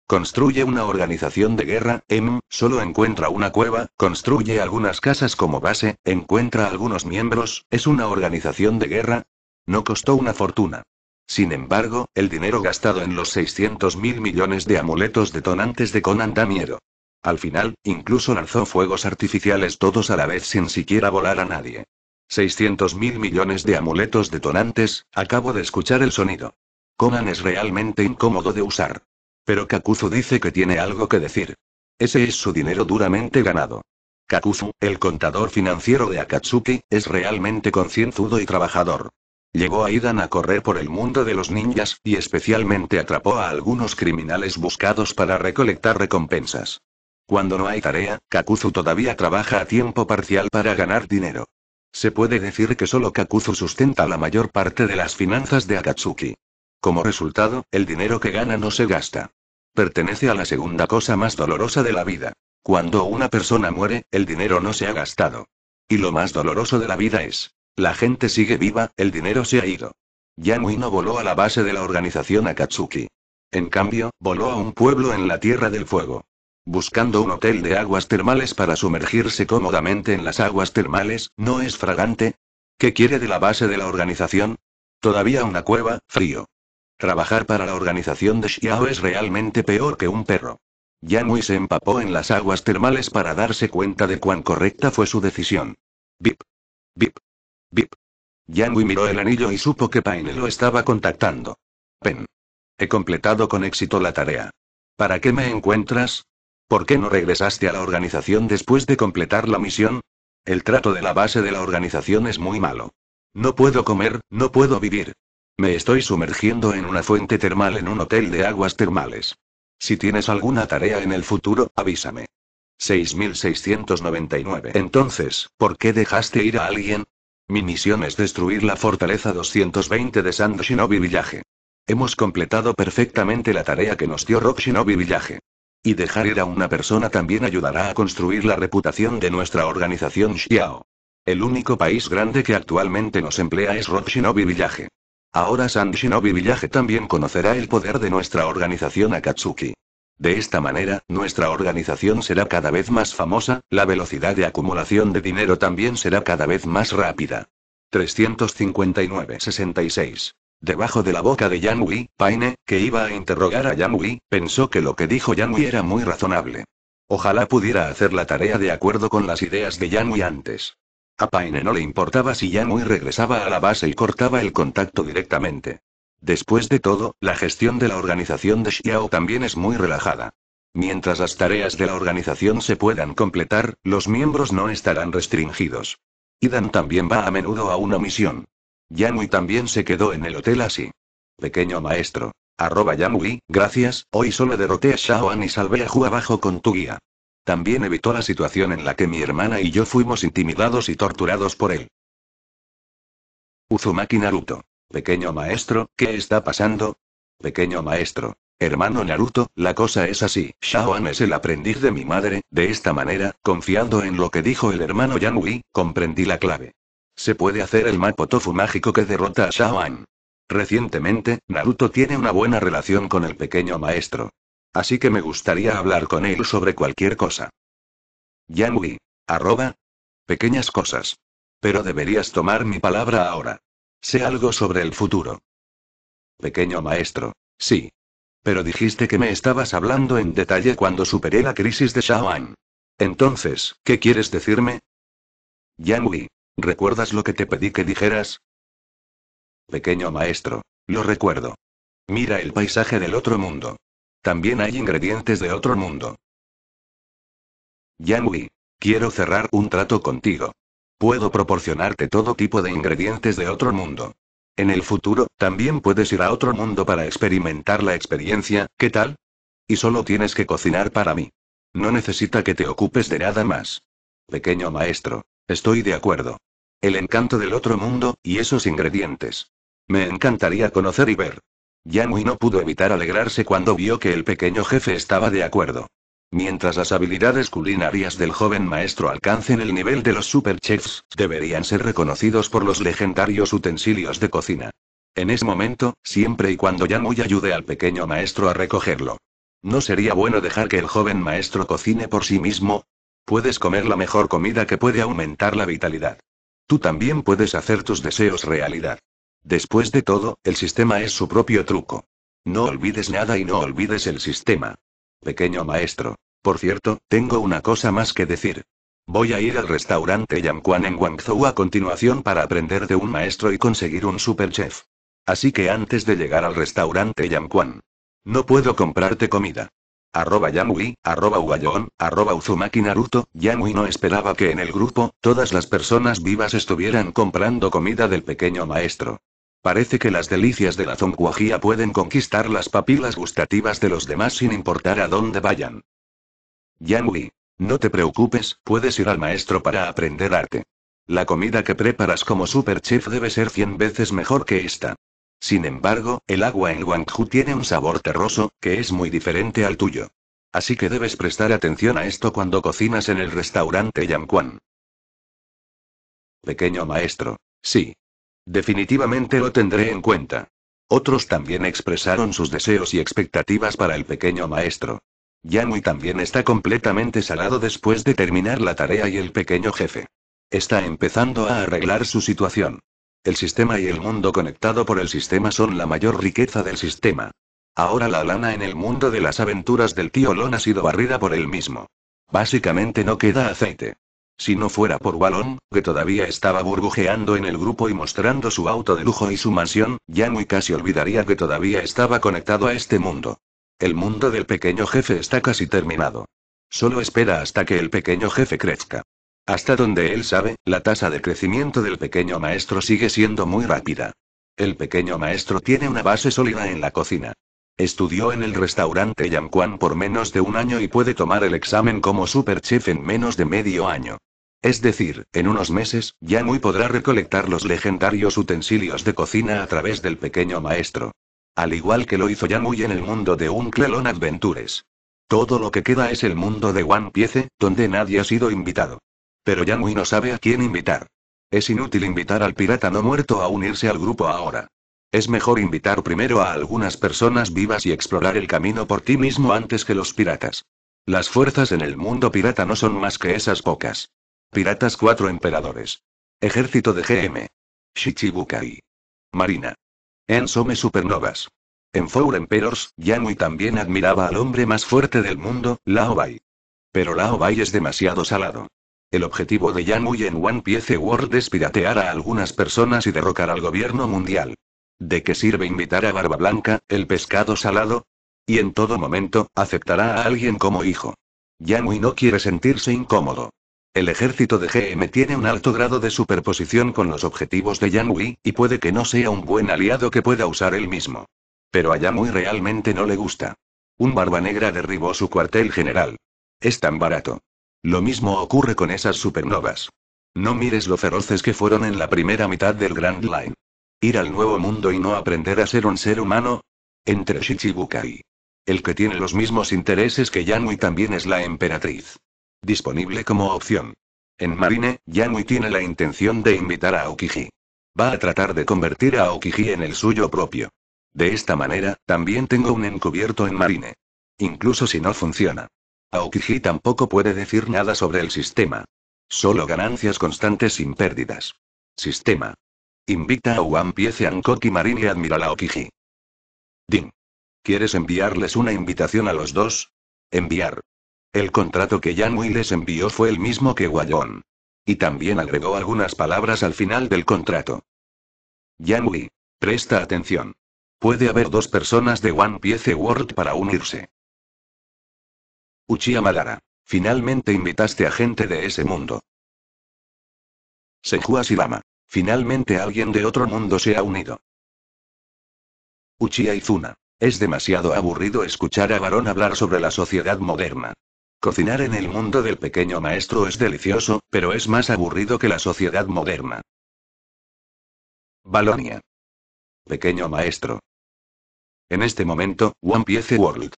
Construye una organización de guerra, M, em, solo encuentra una cueva, construye algunas casas como base, encuentra algunos miembros, es una organización de guerra. No costó una fortuna. Sin embargo, el dinero gastado en los 600 mil millones de amuletos detonantes de Conan da miedo. Al final, incluso lanzó fuegos artificiales todos a la vez sin siquiera volar a nadie. 600 mil millones de amuletos detonantes, acabo de escuchar el sonido. Conan es realmente incómodo de usar. Pero Kakuzu dice que tiene algo que decir. Ese es su dinero duramente ganado. Kakuzu, el contador financiero de Akatsuki, es realmente concienzudo y trabajador. Llegó a Idan a correr por el mundo de los ninjas, y especialmente atrapó a algunos criminales buscados para recolectar recompensas. Cuando no hay tarea, Kakuzu todavía trabaja a tiempo parcial para ganar dinero. Se puede decir que solo Kakuzu sustenta la mayor parte de las finanzas de Akatsuki. Como resultado, el dinero que gana no se gasta. Pertenece a la segunda cosa más dolorosa de la vida. Cuando una persona muere, el dinero no se ha gastado. Y lo más doloroso de la vida es, la gente sigue viva, el dinero se ha ido. Yanui no voló a la base de la organización Akatsuki. En cambio, voló a un pueblo en la Tierra del Fuego. Buscando un hotel de aguas termales para sumergirse cómodamente en las aguas termales, ¿no es fragante? ¿Qué quiere de la base de la organización? Todavía una cueva, frío. Trabajar para la organización de Xiao es realmente peor que un perro. Yangui se empapó en las aguas termales para darse cuenta de cuán correcta fue su decisión. Bip. Bip. Bip. Yangui miró el anillo y supo que Paine lo estaba contactando. Pen. He completado con éxito la tarea. ¿Para qué me encuentras? ¿Por qué no regresaste a la organización después de completar la misión? El trato de la base de la organización es muy malo. No puedo comer, no puedo vivir, me estoy sumergiendo en una fuente termal en un hotel de aguas termales. Si tienes alguna tarea en el futuro, avísame. 6699. Entonces, ¿por qué dejaste ir a alguien? Mi misión es destruir la fortaleza 220 de Sand Shinobi Village. Hemos completado perfectamente la tarea que nos dio Rock Shinobi Village. Y dejar ir a una persona también ayudará a construir la reputación de nuestra organización Xiao. El único país grande que actualmente nos emplea es Rock Shinobi Village. Ahora San Shinobi Village también conocerá el poder de nuestra organización Akatsuki. De esta manera, nuestra organización será cada vez más famosa, la velocidad de acumulación de dinero también será cada vez más rápida. 359-66. Debajo de la boca de Yanui, Paine, que iba a interrogar a Yanui, pensó que lo que dijo Yanui era muy razonable. Ojalá pudiera hacer la tarea de acuerdo con las ideas de Yanui antes. A Paine no le importaba si Yamui regresaba a la base y cortaba el contacto directamente. Después de todo, la gestión de la organización de Xiao también es muy relajada. Mientras las tareas de la organización se puedan completar, los miembros no estarán restringidos. Idan también va a menudo a una misión. Yamui también se quedó en el hotel así. Pequeño maestro. Arroba gracias, hoy solo derroté a Shaoan y salvé a Hu abajo con tu guía. También evitó la situación en la que mi hermana y yo fuimos intimidados y torturados por él. Uzumaki Naruto. Pequeño maestro, ¿qué está pasando? Pequeño maestro. Hermano Naruto, la cosa es así. Shaoan es el aprendiz de mi madre, de esta manera, confiando en lo que dijo el hermano Yanui, comprendí la clave. Se puede hacer el Tofu mágico que derrota a Shaoan. Recientemente, Naruto tiene una buena relación con el pequeño maestro así que me gustaría hablar con él sobre cualquier cosa. Yanui, Arroba. Pequeñas cosas. Pero deberías tomar mi palabra ahora. Sé algo sobre el futuro. Pequeño maestro. Sí. Pero dijiste que me estabas hablando en detalle cuando superé la crisis de Shaoan. Entonces, ¿qué quieres decirme? Yanui, ¿Recuerdas lo que te pedí que dijeras? Pequeño maestro. Lo recuerdo. Mira el paisaje del otro mundo. También hay ingredientes de otro mundo. Yang Quiero cerrar un trato contigo. Puedo proporcionarte todo tipo de ingredientes de otro mundo. En el futuro, también puedes ir a otro mundo para experimentar la experiencia, ¿qué tal? Y solo tienes que cocinar para mí. No necesita que te ocupes de nada más. Pequeño maestro, estoy de acuerdo. El encanto del otro mundo, y esos ingredientes. Me encantaría conocer y ver. Yanui no pudo evitar alegrarse cuando vio que el pequeño jefe estaba de acuerdo. Mientras las habilidades culinarias del joven maestro alcancen el nivel de los superchefs, deberían ser reconocidos por los legendarios utensilios de cocina. En ese momento, siempre y cuando Yanui ayude al pequeño maestro a recogerlo. ¿No sería bueno dejar que el joven maestro cocine por sí mismo? Puedes comer la mejor comida que puede aumentar la vitalidad. Tú también puedes hacer tus deseos realidad. Después de todo, el sistema es su propio truco. No olvides nada y no olvides el sistema. Pequeño maestro. Por cierto, tengo una cosa más que decir. Voy a ir al restaurante Yankuan en Guangzhou a continuación para aprender de un maestro y conseguir un superchef. Así que antes de llegar al restaurante Quan, no puedo comprarte comida. Arroba Yamui, arroba Ugayon, arroba Uzumaki Naruto, Yamui no esperaba que en el grupo, todas las personas vivas estuvieran comprando comida del pequeño maestro. Parece que las delicias de la zoncuajía pueden conquistar las papilas gustativas de los demás sin importar a dónde vayan. Yangui, no te preocupes, puedes ir al maestro para aprender arte. La comida que preparas como super chef debe ser 100 veces mejor que esta. Sin embargo, el agua en Guangzhou tiene un sabor terroso, que es muy diferente al tuyo. Así que debes prestar atención a esto cuando cocinas en el restaurante Yangquan. Pequeño maestro. Sí, Definitivamente lo tendré en cuenta. Otros también expresaron sus deseos y expectativas para el pequeño maestro. Yanui también está completamente salado después de terminar la tarea y el pequeño jefe. Está empezando a arreglar su situación. El sistema y el mundo conectado por el sistema son la mayor riqueza del sistema. Ahora la lana en el mundo de las aventuras del tío Lon ha sido barrida por él mismo. Básicamente no queda aceite. Si no fuera por Wallon, que todavía estaba burbujeando en el grupo y mostrando su auto de lujo y su mansión, ya muy casi olvidaría que todavía estaba conectado a este mundo. El mundo del pequeño jefe está casi terminado. Solo espera hasta que el pequeño jefe crezca. Hasta donde él sabe, la tasa de crecimiento del pequeño maestro sigue siendo muy rápida. El pequeño maestro tiene una base sólida en la cocina. Estudió en el restaurante Yanquan por menos de un año y puede tomar el examen como superchef en menos de medio año. Es decir, en unos meses, Yamui podrá recolectar los legendarios utensilios de cocina a través del pequeño maestro. Al igual que lo hizo Yamui en el mundo de un Clelon Adventures. Todo lo que queda es el mundo de One Piece, donde nadie ha sido invitado. Pero Yamui no sabe a quién invitar. Es inútil invitar al pirata no muerto a unirse al grupo ahora. Es mejor invitar primero a algunas personas vivas y explorar el camino por ti mismo antes que los piratas. Las fuerzas en el mundo pirata no son más que esas pocas. Piratas 4 Emperadores. Ejército de GM. Shichibukai. Marina. En Ensome Supernovas. En Four Emperors, Yanui también admiraba al hombre más fuerte del mundo, Lao Pero Lao Bai es demasiado salado. El objetivo de Yanui en One Piece World es piratear a algunas personas y derrocar al gobierno mundial. ¿De qué sirve invitar a Barba Blanca, el pescado salado? Y en todo momento, aceptará a alguien como hijo. Yanui no quiere sentirse incómodo. El ejército de GM tiene un alto grado de superposición con los objetivos de Yanui, y puede que no sea un buen aliado que pueda usar él mismo. Pero a Yanui realmente no le gusta. Un barba negra derribó su cuartel general. Es tan barato. Lo mismo ocurre con esas supernovas. No mires lo feroces que fueron en la primera mitad del Grand Line. Ir al nuevo mundo y no aprender a ser un ser humano. Entre Shichibukai. El que tiene los mismos intereses que Yanui también es la emperatriz disponible como opción. En Marine, Yanui tiene la intención de invitar a Aokiji. Va a tratar de convertir a Okiji en el suyo propio. De esta manera, también tengo un encubierto en Marine. Incluso si no funciona. Aokiji tampoco puede decir nada sobre el sistema. Solo ganancias constantes sin pérdidas. Sistema. Invita a One Piece Ankoki Marine y admira a Okiji. Din. ¿Quieres enviarles una invitación a los dos? Enviar. El contrato que Yanui les envió fue el mismo que Guayón. Y también agregó algunas palabras al final del contrato. Yanui, presta atención. Puede haber dos personas de One Piece World para unirse. Uchiha Madara, finalmente invitaste a gente de ese mundo. Senju Shirama. finalmente alguien de otro mundo se ha unido. Uchiha Izuna, es demasiado aburrido escuchar a Varón hablar sobre la sociedad moderna. Cocinar en el mundo del pequeño maestro es delicioso, pero es más aburrido que la sociedad moderna. Balonia. Pequeño maestro. En este momento, One Piece World.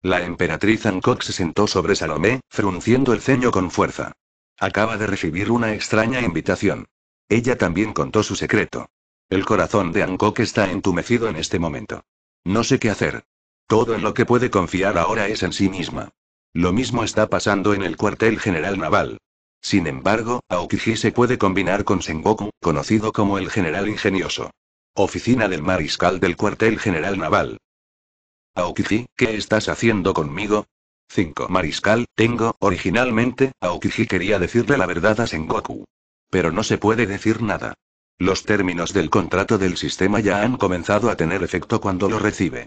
La emperatriz Hancock se sentó sobre Salomé, frunciendo el ceño con fuerza. Acaba de recibir una extraña invitación. Ella también contó su secreto. El corazón de Hancock está entumecido en este momento. No sé qué hacer. Todo en lo que puede confiar ahora es en sí misma. Lo mismo está pasando en el cuartel general naval. Sin embargo, Aokiji se puede combinar con Sengoku, conocido como el general ingenioso. Oficina del mariscal del cuartel general naval. Aokiji, ¿qué estás haciendo conmigo? 5. Mariscal, tengo, originalmente, Aokiji quería decirle la verdad a Sengoku. Pero no se puede decir nada. Los términos del contrato del sistema ya han comenzado a tener efecto cuando lo recibe.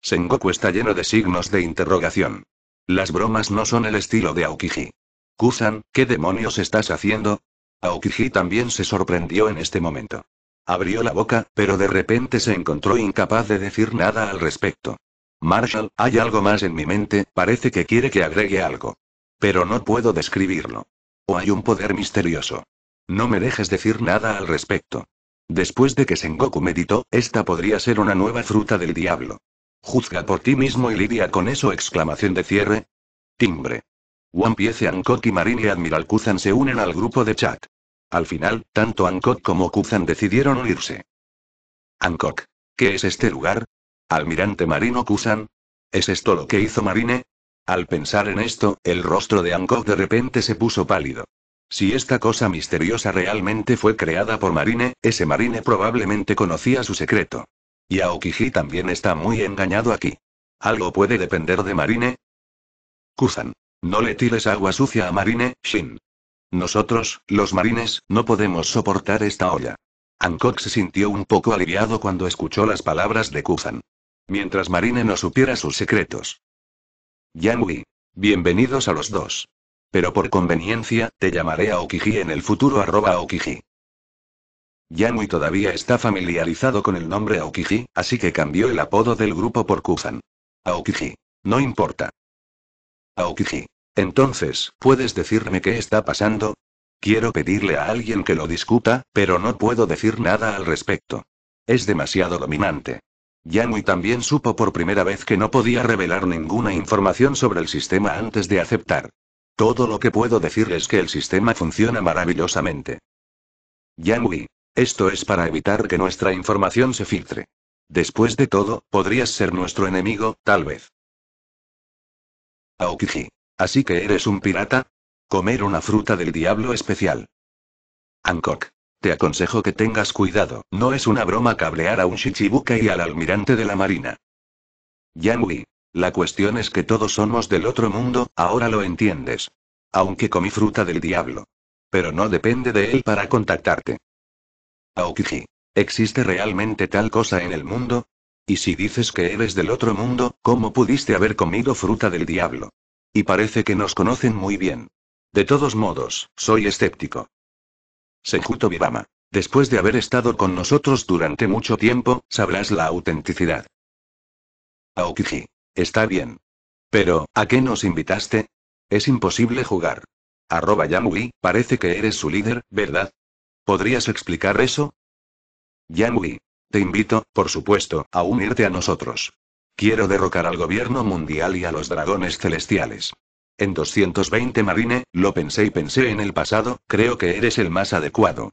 Sengoku está lleno de signos de interrogación. Las bromas no son el estilo de Aokiji. Kusan, ¿qué demonios estás haciendo? Aokiji también se sorprendió en este momento. Abrió la boca, pero de repente se encontró incapaz de decir nada al respecto. Marshall, hay algo más en mi mente, parece que quiere que agregue algo. Pero no puedo describirlo. O hay un poder misterioso. No me dejes decir nada al respecto. Después de que Sengoku meditó, esta podría ser una nueva fruta del diablo. Juzga por ti mismo y lidia con eso. Exclamación de cierre. Timbre. One Piece Ankot y Marine y Admiral Kuzan se unen al grupo de chat. Al final, tanto Ankot como Kuzan decidieron unirse. —Hancock. ¿Qué es este lugar? Almirante Marino Kuzan. ¿Es esto lo que hizo Marine? Al pensar en esto, el rostro de Ankok de repente se puso pálido. Si esta cosa misteriosa realmente fue creada por Marine, ese Marine probablemente conocía su secreto. Y Aokiji también está muy engañado aquí. Algo puede depender de Marine. Kuzan. No le tires agua sucia a Marine, Shin. Nosotros, los marines, no podemos soportar esta olla. Hancock se sintió un poco aliviado cuando escuchó las palabras de Kuzan. Mientras Marine no supiera sus secretos. Yangui, Bienvenidos a los dos. Pero por conveniencia, te llamaré a Okiji en el futuro arroba Okiji. Yamui todavía está familiarizado con el nombre Aokiji, así que cambió el apodo del grupo por Kuzan. Aokiji. No importa. Aokiji. Entonces, ¿puedes decirme qué está pasando? Quiero pedirle a alguien que lo discuta, pero no puedo decir nada al respecto. Es demasiado dominante. Yamui también supo por primera vez que no podía revelar ninguna información sobre el sistema antes de aceptar. Todo lo que puedo decir es que el sistema funciona maravillosamente. Yamui. Esto es para evitar que nuestra información se filtre. Después de todo, podrías ser nuestro enemigo, tal vez. Aokiji. Así que eres un pirata? Comer una fruta del diablo especial. Hancock. Te aconsejo que tengas cuidado, no es una broma cablear a un Shichibuka y al almirante de la marina. Yanui. La cuestión es que todos somos del otro mundo, ahora lo entiendes. Aunque comí fruta del diablo. Pero no depende de él para contactarte. Aokiji. ¿Existe realmente tal cosa en el mundo? Y si dices que eres del otro mundo, ¿cómo pudiste haber comido fruta del diablo? Y parece que nos conocen muy bien. De todos modos, soy escéptico. Sejuto Bibama. Después de haber estado con nosotros durante mucho tiempo, sabrás la autenticidad. Aokiji. Está bien. Pero, ¿a qué nos invitaste? Es imposible jugar. Arroba Yamui, parece que eres su líder, ¿verdad? ¿Podrías explicar eso? Yanui. Te invito, por supuesto, a unirte a nosotros. Quiero derrocar al gobierno mundial y a los dragones celestiales. En 220 Marine, lo pensé y pensé en el pasado, creo que eres el más adecuado.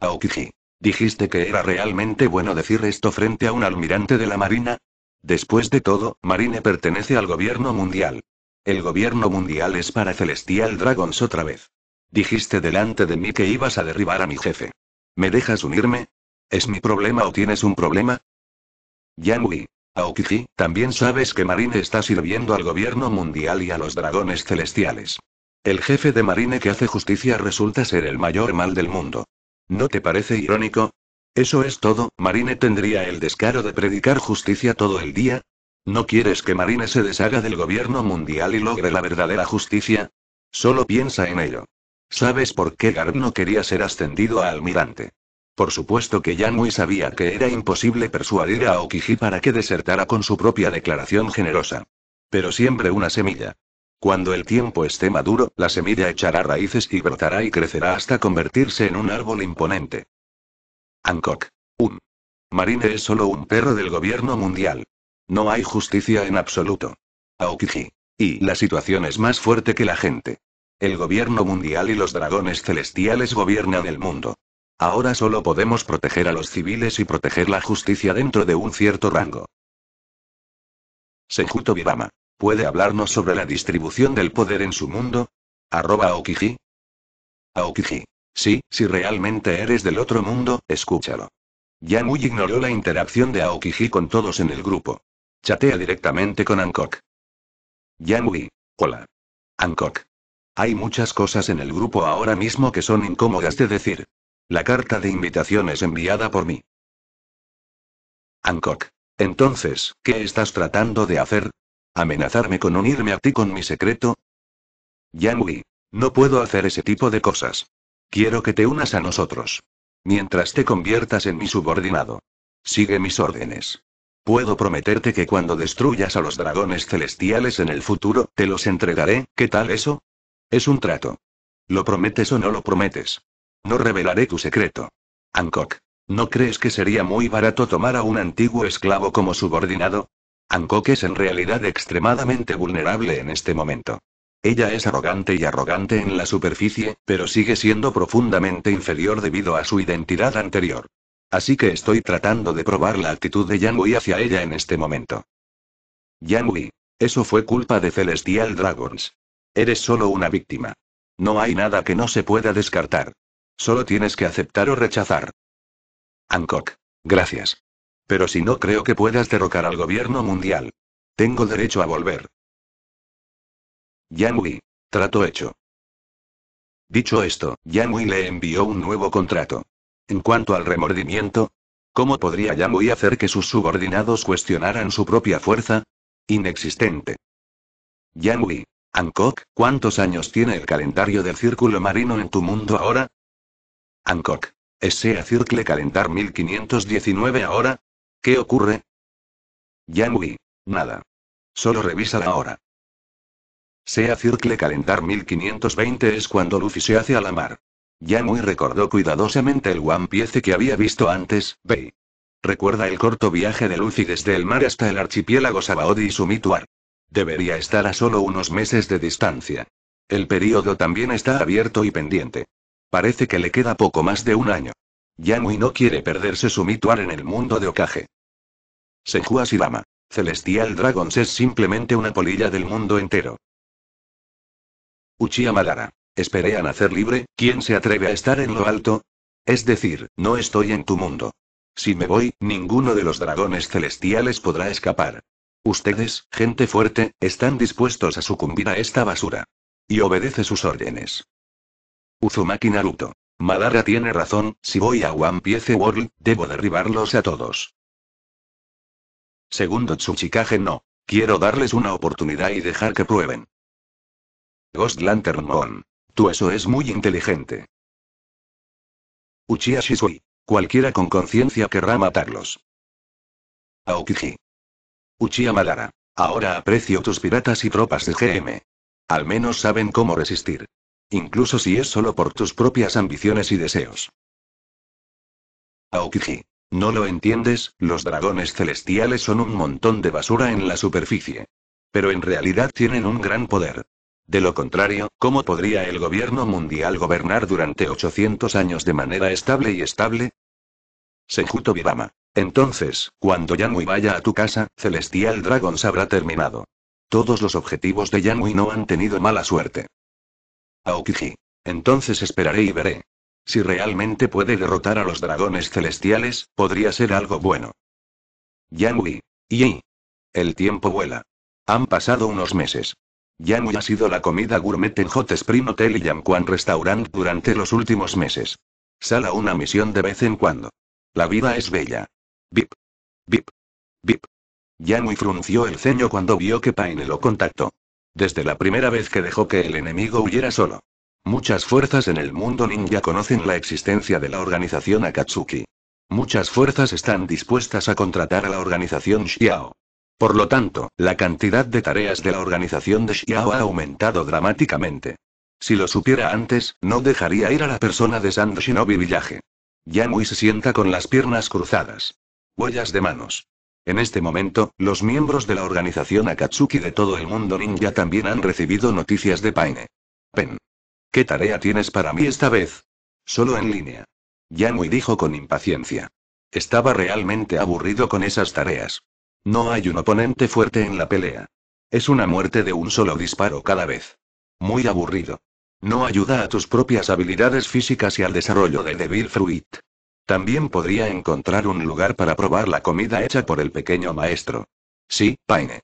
Aokiji. ¿Dijiste que era realmente bueno decir esto frente a un almirante de la Marina? Después de todo, Marine pertenece al gobierno mundial. El gobierno mundial es para Celestial Dragons otra vez. Dijiste delante de mí que ibas a derribar a mi jefe. ¿Me dejas unirme? ¿Es mi problema o tienes un problema? Yanui, Aokiji, también sabes que Marine está sirviendo al gobierno mundial y a los dragones celestiales. El jefe de Marine que hace justicia resulta ser el mayor mal del mundo. ¿No te parece irónico? Eso es todo, Marine tendría el descaro de predicar justicia todo el día. ¿No quieres que Marine se deshaga del gobierno mundial y logre la verdadera justicia? Solo piensa en ello. ¿Sabes por qué Garb no quería ser ascendido a almirante? Por supuesto que Yanui sabía que era imposible persuadir a Okiji para que desertara con su propia declaración generosa. Pero siempre una semilla. Cuando el tiempo esté maduro, la semilla echará raíces y brotará y crecerá hasta convertirse en un árbol imponente. Hancock. Un. Marine es solo un perro del gobierno mundial. No hay justicia en absoluto. Aokiji. Y la situación es más fuerte que la gente. El gobierno mundial y los dragones celestiales gobiernan el mundo. Ahora solo podemos proteger a los civiles y proteger la justicia dentro de un cierto rango. Sejuto Vivama, ¿Puede hablarnos sobre la distribución del poder en su mundo? Arroba Aokiji. Aokiji. Sí, si realmente eres del otro mundo, escúchalo. Yanui ignoró la interacción de Aokiji con todos en el grupo. Chatea directamente con Angkok. Yanui. Hola. Angkok. Hay muchas cosas en el grupo ahora mismo que son incómodas de decir. La carta de invitación es enviada por mí. Hancock. Entonces, ¿qué estás tratando de hacer? ¿Amenazarme con unirme a ti con mi secreto? Yanui. No puedo hacer ese tipo de cosas. Quiero que te unas a nosotros. Mientras te conviertas en mi subordinado. Sigue mis órdenes. Puedo prometerte que cuando destruyas a los dragones celestiales en el futuro, te los entregaré, ¿qué tal eso? Es un trato. ¿Lo prometes o no lo prometes? No revelaré tu secreto. Hancock. ¿No crees que sería muy barato tomar a un antiguo esclavo como subordinado? Hancock es en realidad extremadamente vulnerable en este momento. Ella es arrogante y arrogante en la superficie, pero sigue siendo profundamente inferior debido a su identidad anterior. Así que estoy tratando de probar la actitud de Yanwei hacia ella en este momento. Yanwei. Eso fue culpa de Celestial Dragons. Eres solo una víctima. No hay nada que no se pueda descartar. Solo tienes que aceptar o rechazar. Hancock. Gracias. Pero si no creo que puedas derrocar al gobierno mundial. Tengo derecho a volver. Yanui. Trato hecho. Dicho esto, Yangui le envió un nuevo contrato. En cuanto al remordimiento, ¿cómo podría Yanui hacer que sus subordinados cuestionaran su propia fuerza? Inexistente. Yangui. Hancock, ¿cuántos años tiene el calendario del Círculo Marino en tu mundo ahora? Hancock. Sea Circle Calendar 1519 ahora. ¿Qué ocurre? Yamui, Nada. Solo revisa la hora. Sea Circle Calendar 1520 es cuando Lucy se hace a la mar. Yamui recordó cuidadosamente el One Piece que había visto antes, Bay. Recuerda el corto viaje de Lucy desde el mar hasta el archipiélago Sabaody y Sumituar. Debería estar a solo unos meses de distancia. El periodo también está abierto y pendiente. Parece que le queda poco más de un año. Yanui no quiere perderse su mituar en el mundo de Okage. Senhua Silama. Celestial Dragons es simplemente una polilla del mundo entero. Uchiha Madara. Esperé a nacer libre, ¿quién se atreve a estar en lo alto? Es decir, no estoy en tu mundo. Si me voy, ninguno de los dragones celestiales podrá escapar. Ustedes, gente fuerte, están dispuestos a sucumbir a esta basura. Y obedece sus órdenes. Uzumaki Naruto. Madara tiene razón, si voy a One Piece World, debo derribarlos a todos. Segundo Tsuchikage no. Quiero darles una oportunidad y dejar que prueben. Ghost Lantern Mon. Tú eso es muy inteligente. Uchiha Shisui. Cualquiera con conciencia querrá matarlos. Aokiji. Uchiha Madara. Ahora aprecio tus piratas y tropas de GM. Al menos saben cómo resistir. Incluso si es solo por tus propias ambiciones y deseos. Aokiji. No lo entiendes, los dragones celestiales son un montón de basura en la superficie. Pero en realidad tienen un gran poder. De lo contrario, ¿cómo podría el gobierno mundial gobernar durante 800 años de manera estable y estable? Sejuto vivama entonces, cuando Yanui vaya a tu casa, Celestial Dragons habrá terminado. Todos los objetivos de Yanui no han tenido mala suerte. Aokiji. Entonces esperaré y veré. Si realmente puede derrotar a los dragones celestiales, podría ser algo bueno. Yanui. Y. El tiempo vuela. Han pasado unos meses. Yanui ha sido la comida gourmet en Hot Spring Hotel y Yanquan Restaurant durante los últimos meses. Sala una misión de vez en cuando. La vida es bella. Bip. Vip. Yanui frunció el ceño cuando vio que Paine lo contactó. Desde la primera vez que dejó que el enemigo huyera solo. Muchas fuerzas en el mundo ninja conocen la existencia de la organización Akatsuki. Muchas fuerzas están dispuestas a contratar a la organización Xiao. Por lo tanto, la cantidad de tareas de la organización de Xiao ha aumentado dramáticamente. Si lo supiera antes, no dejaría ir a la persona de Sand Shinobi Village. muy se sienta con las piernas cruzadas. Huellas de manos. En este momento, los miembros de la organización Akatsuki de todo el mundo ninja también han recibido noticias de Paine. Pen. ¿Qué tarea tienes para mí esta vez? Solo en línea. Yanui dijo con impaciencia. Estaba realmente aburrido con esas tareas. No hay un oponente fuerte en la pelea. Es una muerte de un solo disparo cada vez. Muy aburrido. No ayuda a tus propias habilidades físicas y al desarrollo de Devil Fruit. También podría encontrar un lugar para probar la comida hecha por el pequeño maestro. Sí, Paine.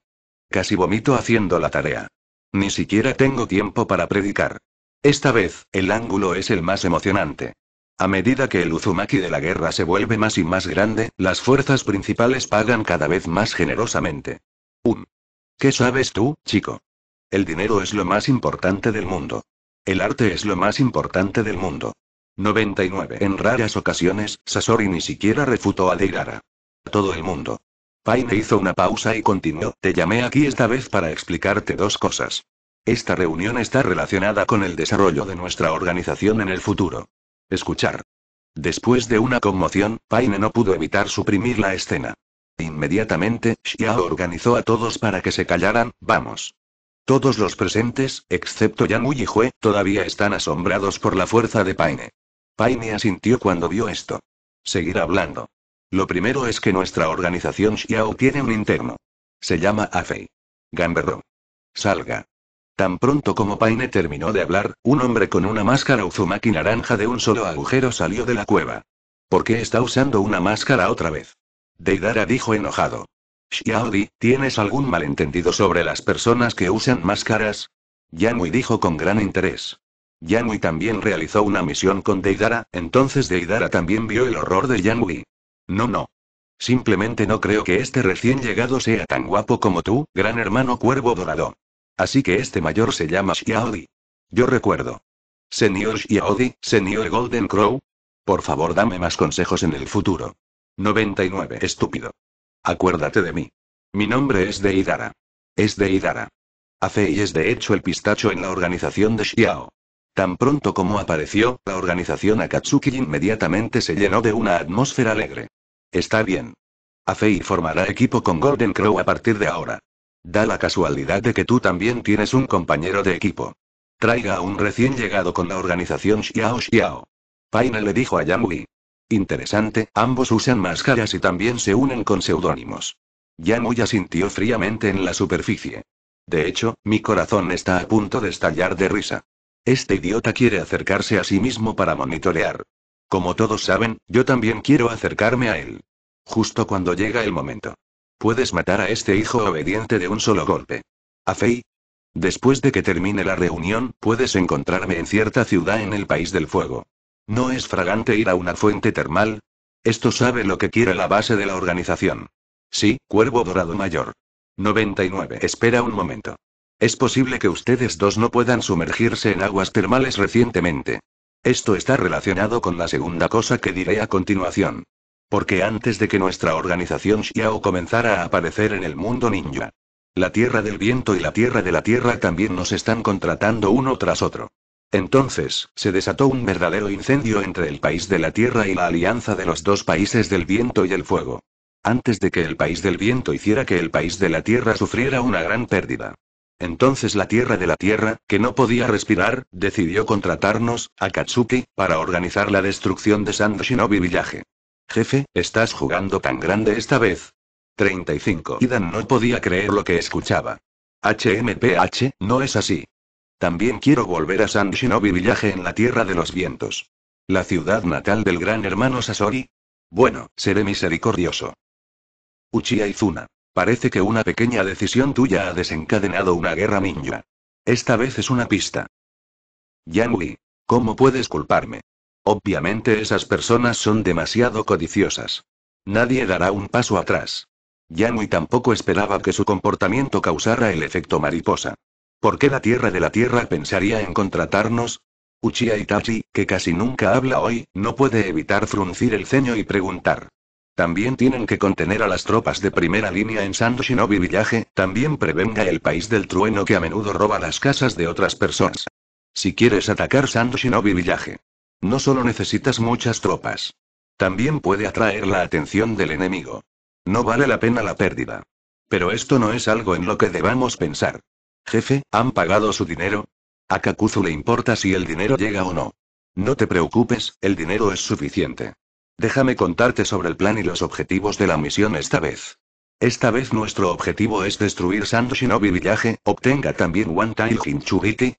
Casi vomito haciendo la tarea. Ni siquiera tengo tiempo para predicar. Esta vez, el ángulo es el más emocionante. A medida que el Uzumaki de la guerra se vuelve más y más grande, las fuerzas principales pagan cada vez más generosamente. Un. ¿Qué sabes tú, chico? El dinero es lo más importante del mundo. El arte es lo más importante del mundo. 99. En raras ocasiones, Sasori ni siquiera refutó a A Todo el mundo. Paine hizo una pausa y continuó. Te llamé aquí esta vez para explicarte dos cosas. Esta reunión está relacionada con el desarrollo de nuestra organización en el futuro. Escuchar. Después de una conmoción, Paine no pudo evitar suprimir la escena. Inmediatamente, Xiao organizó a todos para que se callaran, vamos. Todos los presentes, excepto Yang y Hue, todavía están asombrados por la fuerza de Paine. Paine asintió cuando vio esto. Seguir hablando. Lo primero es que nuestra organización Xiao tiene un interno. Se llama Afei. Gamberro. Salga. Tan pronto como Paine terminó de hablar, un hombre con una máscara Uzumaki naranja de un solo agujero salió de la cueva. ¿Por qué está usando una máscara otra vez? Deidara dijo enojado. Di, ¿tienes algún malentendido sobre las personas que usan máscaras? Yanui dijo con gran interés. Yanui también realizó una misión con Deidara, entonces Deidara también vio el horror de Yanui. No, no. Simplemente no creo que este recién llegado sea tan guapo como tú, gran hermano cuervo dorado. Así que este mayor se llama Xiaodi. Yo recuerdo. Señor Xiaodi, señor Golden Crow. Por favor, dame más consejos en el futuro. 99. Estúpido. Acuérdate de mí. Mi nombre es Deidara. Es Deidara. Hace y es de hecho el pistacho en la organización de Xiao. Tan pronto como apareció, la organización Akatsuki inmediatamente se llenó de una atmósfera alegre. Está bien. Afei formará equipo con Golden Crow a partir de ahora. Da la casualidad de que tú también tienes un compañero de equipo. Traiga a un recién llegado con la organización Xiao Xiao. Paine le dijo a Yamui. Interesante, ambos usan máscaras y también se unen con seudónimos. Yamui asintió fríamente en la superficie. De hecho, mi corazón está a punto de estallar de risa. Este idiota quiere acercarse a sí mismo para monitorear. Como todos saben, yo también quiero acercarme a él. Justo cuando llega el momento. Puedes matar a este hijo obediente de un solo golpe. A Fei. Después de que termine la reunión, puedes encontrarme en cierta ciudad en el país del fuego. ¿No es fragante ir a una fuente termal? Esto sabe lo que quiere la base de la organización. Sí, Cuervo Dorado Mayor. 99. Espera un momento. Es posible que ustedes dos no puedan sumergirse en aguas termales recientemente. Esto está relacionado con la segunda cosa que diré a continuación. Porque antes de que nuestra organización Xiao comenzara a aparecer en el mundo ninja, la Tierra del Viento y la Tierra de la Tierra también nos están contratando uno tras otro. Entonces, se desató un verdadero incendio entre el país de la Tierra y la alianza de los dos países del viento y el fuego. Antes de que el país del viento hiciera que el país de la Tierra sufriera una gran pérdida. Entonces la Tierra de la Tierra, que no podía respirar, decidió contratarnos, a Katsuki, para organizar la destrucción de San Shinobi Village. Jefe, estás jugando tan grande esta vez. 35. Idan no podía creer lo que escuchaba. HMPH, no es así. También quiero volver a San Shinobi Village en la Tierra de los Vientos. La ciudad natal del gran hermano Sasori. Bueno, seré misericordioso. Uchiha Izuna. Parece que una pequeña decisión tuya ha desencadenado una guerra ninja. Esta vez es una pista. Yanui, ¿cómo puedes culparme? Obviamente esas personas son demasiado codiciosas. Nadie dará un paso atrás. Yanui tampoco esperaba que su comportamiento causara el efecto mariposa. ¿Por qué la tierra de la tierra pensaría en contratarnos? Uchiha Itachi, que casi nunca habla hoy, no puede evitar fruncir el ceño y preguntar. También tienen que contener a las tropas de primera línea en Sando Shinobi Village, también prevenga el país del trueno que a menudo roba las casas de otras personas. Si quieres atacar Sando Shinobi Village, no solo necesitas muchas tropas. También puede atraer la atención del enemigo. No vale la pena la pérdida. Pero esto no es algo en lo que debamos pensar. Jefe, ¿han pagado su dinero? A Kakuzu le importa si el dinero llega o no. No te preocupes, el dinero es suficiente. Déjame contarte sobre el plan y los objetivos de la misión esta vez. Esta vez nuestro objetivo es destruir Sand Shinobi Village, obtenga también One Tail Hinchuriki,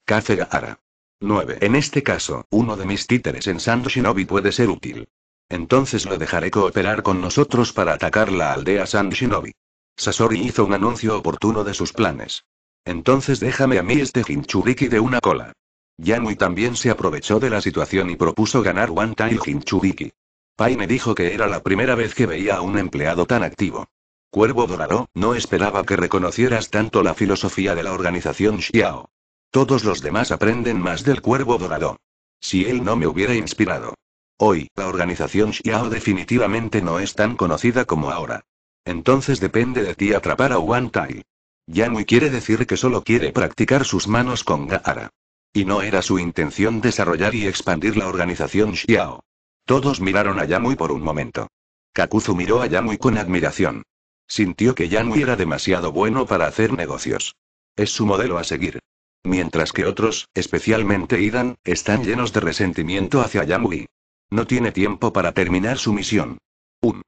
9. En este caso, uno de mis títeres en Sand Shinobi puede ser útil. Entonces lo dejaré cooperar con nosotros para atacar la aldea Sand Shinobi. Sasori hizo un anuncio oportuno de sus planes. Entonces déjame a mí este Hinchuriki de una cola. Yanui también se aprovechó de la situación y propuso ganar One Tail Hinchuriki. Pai me dijo que era la primera vez que veía a un empleado tan activo. Cuervo Dorado, no esperaba que reconocieras tanto la filosofía de la organización Xiao. Todos los demás aprenden más del Cuervo Dorado. Si él no me hubiera inspirado. Hoy, la organización Xiao definitivamente no es tan conocida como ahora. Entonces depende de ti atrapar a Wan Tai. Yanui quiere decir que solo quiere practicar sus manos con Gaara. Y no era su intención desarrollar y expandir la organización Xiao. Todos miraron a Yamui por un momento. Kakuzu miró a Yamui con admiración. Sintió que Yamui era demasiado bueno para hacer negocios. Es su modelo a seguir. Mientras que otros, especialmente Idan, están llenos de resentimiento hacia Yamui. No tiene tiempo para terminar su misión. Un.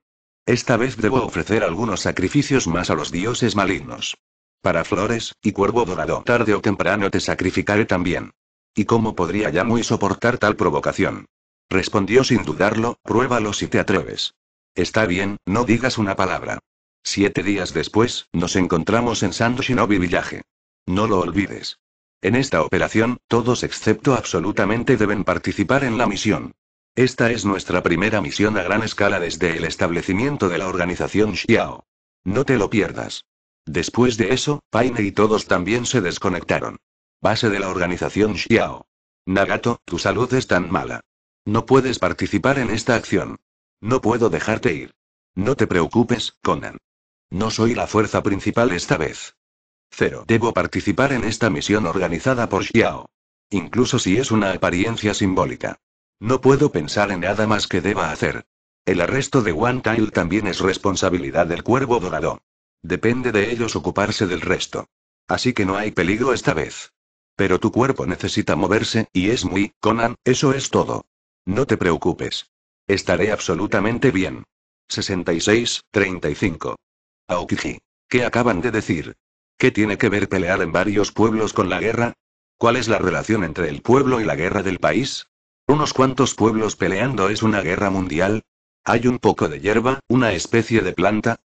Esta vez debo ofrecer algunos sacrificios más a los dioses malignos. Para flores, y cuervo dorado, tarde o temprano te sacrificaré también. ¿Y cómo podría Yamui soportar tal provocación? Respondió sin dudarlo, pruébalo si te atreves. Está bien, no digas una palabra. Siete días después, nos encontramos en San Shinobi Village. No lo olvides. En esta operación, todos excepto absolutamente deben participar en la misión. Esta es nuestra primera misión a gran escala desde el establecimiento de la organización Xiao. No te lo pierdas. Después de eso, Paine y todos también se desconectaron. Base de la organización Xiao. Nagato, tu salud es tan mala. No puedes participar en esta acción. No puedo dejarte ir. No te preocupes, Conan. No soy la fuerza principal esta vez. Cero. Debo participar en esta misión organizada por Xiao. Incluso si es una apariencia simbólica. No puedo pensar en nada más que deba hacer. El arresto de One Tail también es responsabilidad del cuervo dorado. Depende de ellos ocuparse del resto. Así que no hay peligro esta vez. Pero tu cuerpo necesita moverse, y es muy, Conan, eso es todo. No te preocupes. Estaré absolutamente bien. 66, 35. Aokiji. ¿Qué acaban de decir? ¿Qué tiene que ver pelear en varios pueblos con la guerra? ¿Cuál es la relación entre el pueblo y la guerra del país? ¿Unos cuantos pueblos peleando es una guerra mundial? ¿Hay un poco de hierba, una especie de planta?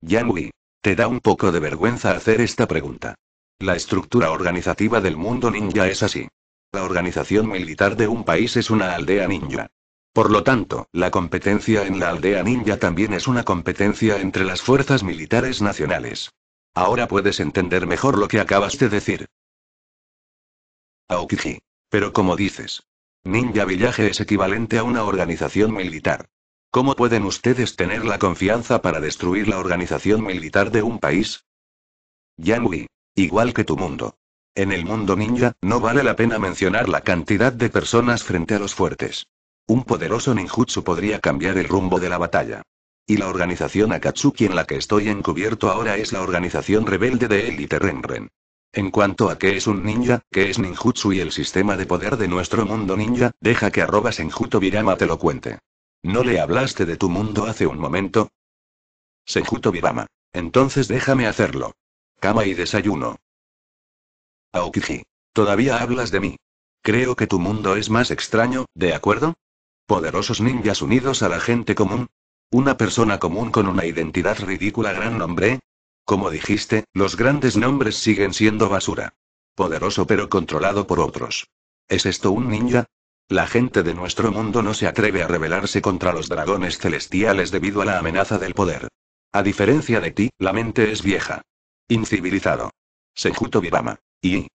Yanui. te da un poco de vergüenza hacer esta pregunta. La estructura organizativa del mundo ninja es así. La organización militar de un país es una aldea ninja. Por lo tanto, la competencia en la aldea ninja también es una competencia entre las fuerzas militares nacionales. Ahora puedes entender mejor lo que acabas de decir. Aokiji. Pero como dices, Ninja Villaje es equivalente a una organización militar. ¿Cómo pueden ustedes tener la confianza para destruir la organización militar de un país? Yanui, Igual que tu mundo. En el mundo ninja, no vale la pena mencionar la cantidad de personas frente a los fuertes. Un poderoso ninjutsu podría cambiar el rumbo de la batalla. Y la organización Akatsuki en la que estoy encubierto ahora es la organización rebelde de Elite Renren. En cuanto a qué es un ninja, qué es ninjutsu y el sistema de poder de nuestro mundo ninja, deja que arroba Senjuto birama te lo cuente. ¿No le hablaste de tu mundo hace un momento? Senjuto birama. Entonces déjame hacerlo. Cama y desayuno. Aokiji. Todavía hablas de mí. Creo que tu mundo es más extraño, ¿de acuerdo? Poderosos ninjas unidos a la gente común. Una persona común con una identidad ridícula gran nombre. Como dijiste, los grandes nombres siguen siendo basura. Poderoso pero controlado por otros. ¿Es esto un ninja? La gente de nuestro mundo no se atreve a rebelarse contra los dragones celestiales debido a la amenaza del poder. A diferencia de ti, la mente es vieja. Incivilizado. Sejuto Virama. Y...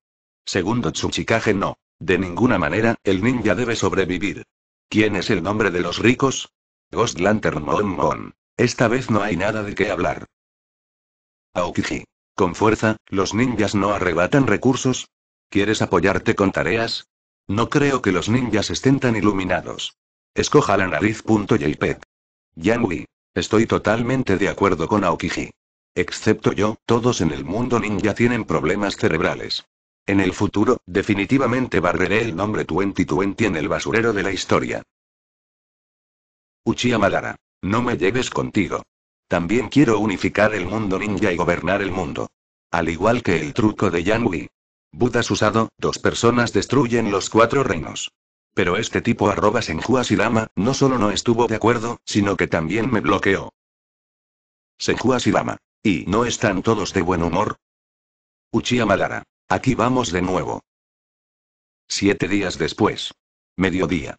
Segundo Tsuchikage no. De ninguna manera, el ninja debe sobrevivir. ¿Quién es el nombre de los ricos? Ghost Lantern Moon Esta vez no hay nada de qué hablar. Aokiji. Con fuerza, los ninjas no arrebatan recursos. ¿Quieres apoyarte con tareas? No creo que los ninjas estén tan iluminados. Escoja la nariz.jpg. E Yanui. Estoy totalmente de acuerdo con Aokiji. Excepto yo, todos en el mundo ninja tienen problemas cerebrales. En el futuro, definitivamente barreré el nombre 2020 en el basurero de la historia. Uchiha Madara. No me lleves contigo. También quiero unificar el mundo ninja y gobernar el mundo. Al igual que el truco de Yanui. Buda Budas usado, dos personas destruyen los cuatro reinos. Pero este tipo arroba y no solo no estuvo de acuerdo, sino que también me bloqueó. Senju ¿Y no están todos de buen humor? Uchiha Madara. Aquí vamos de nuevo. Siete días después. Mediodía.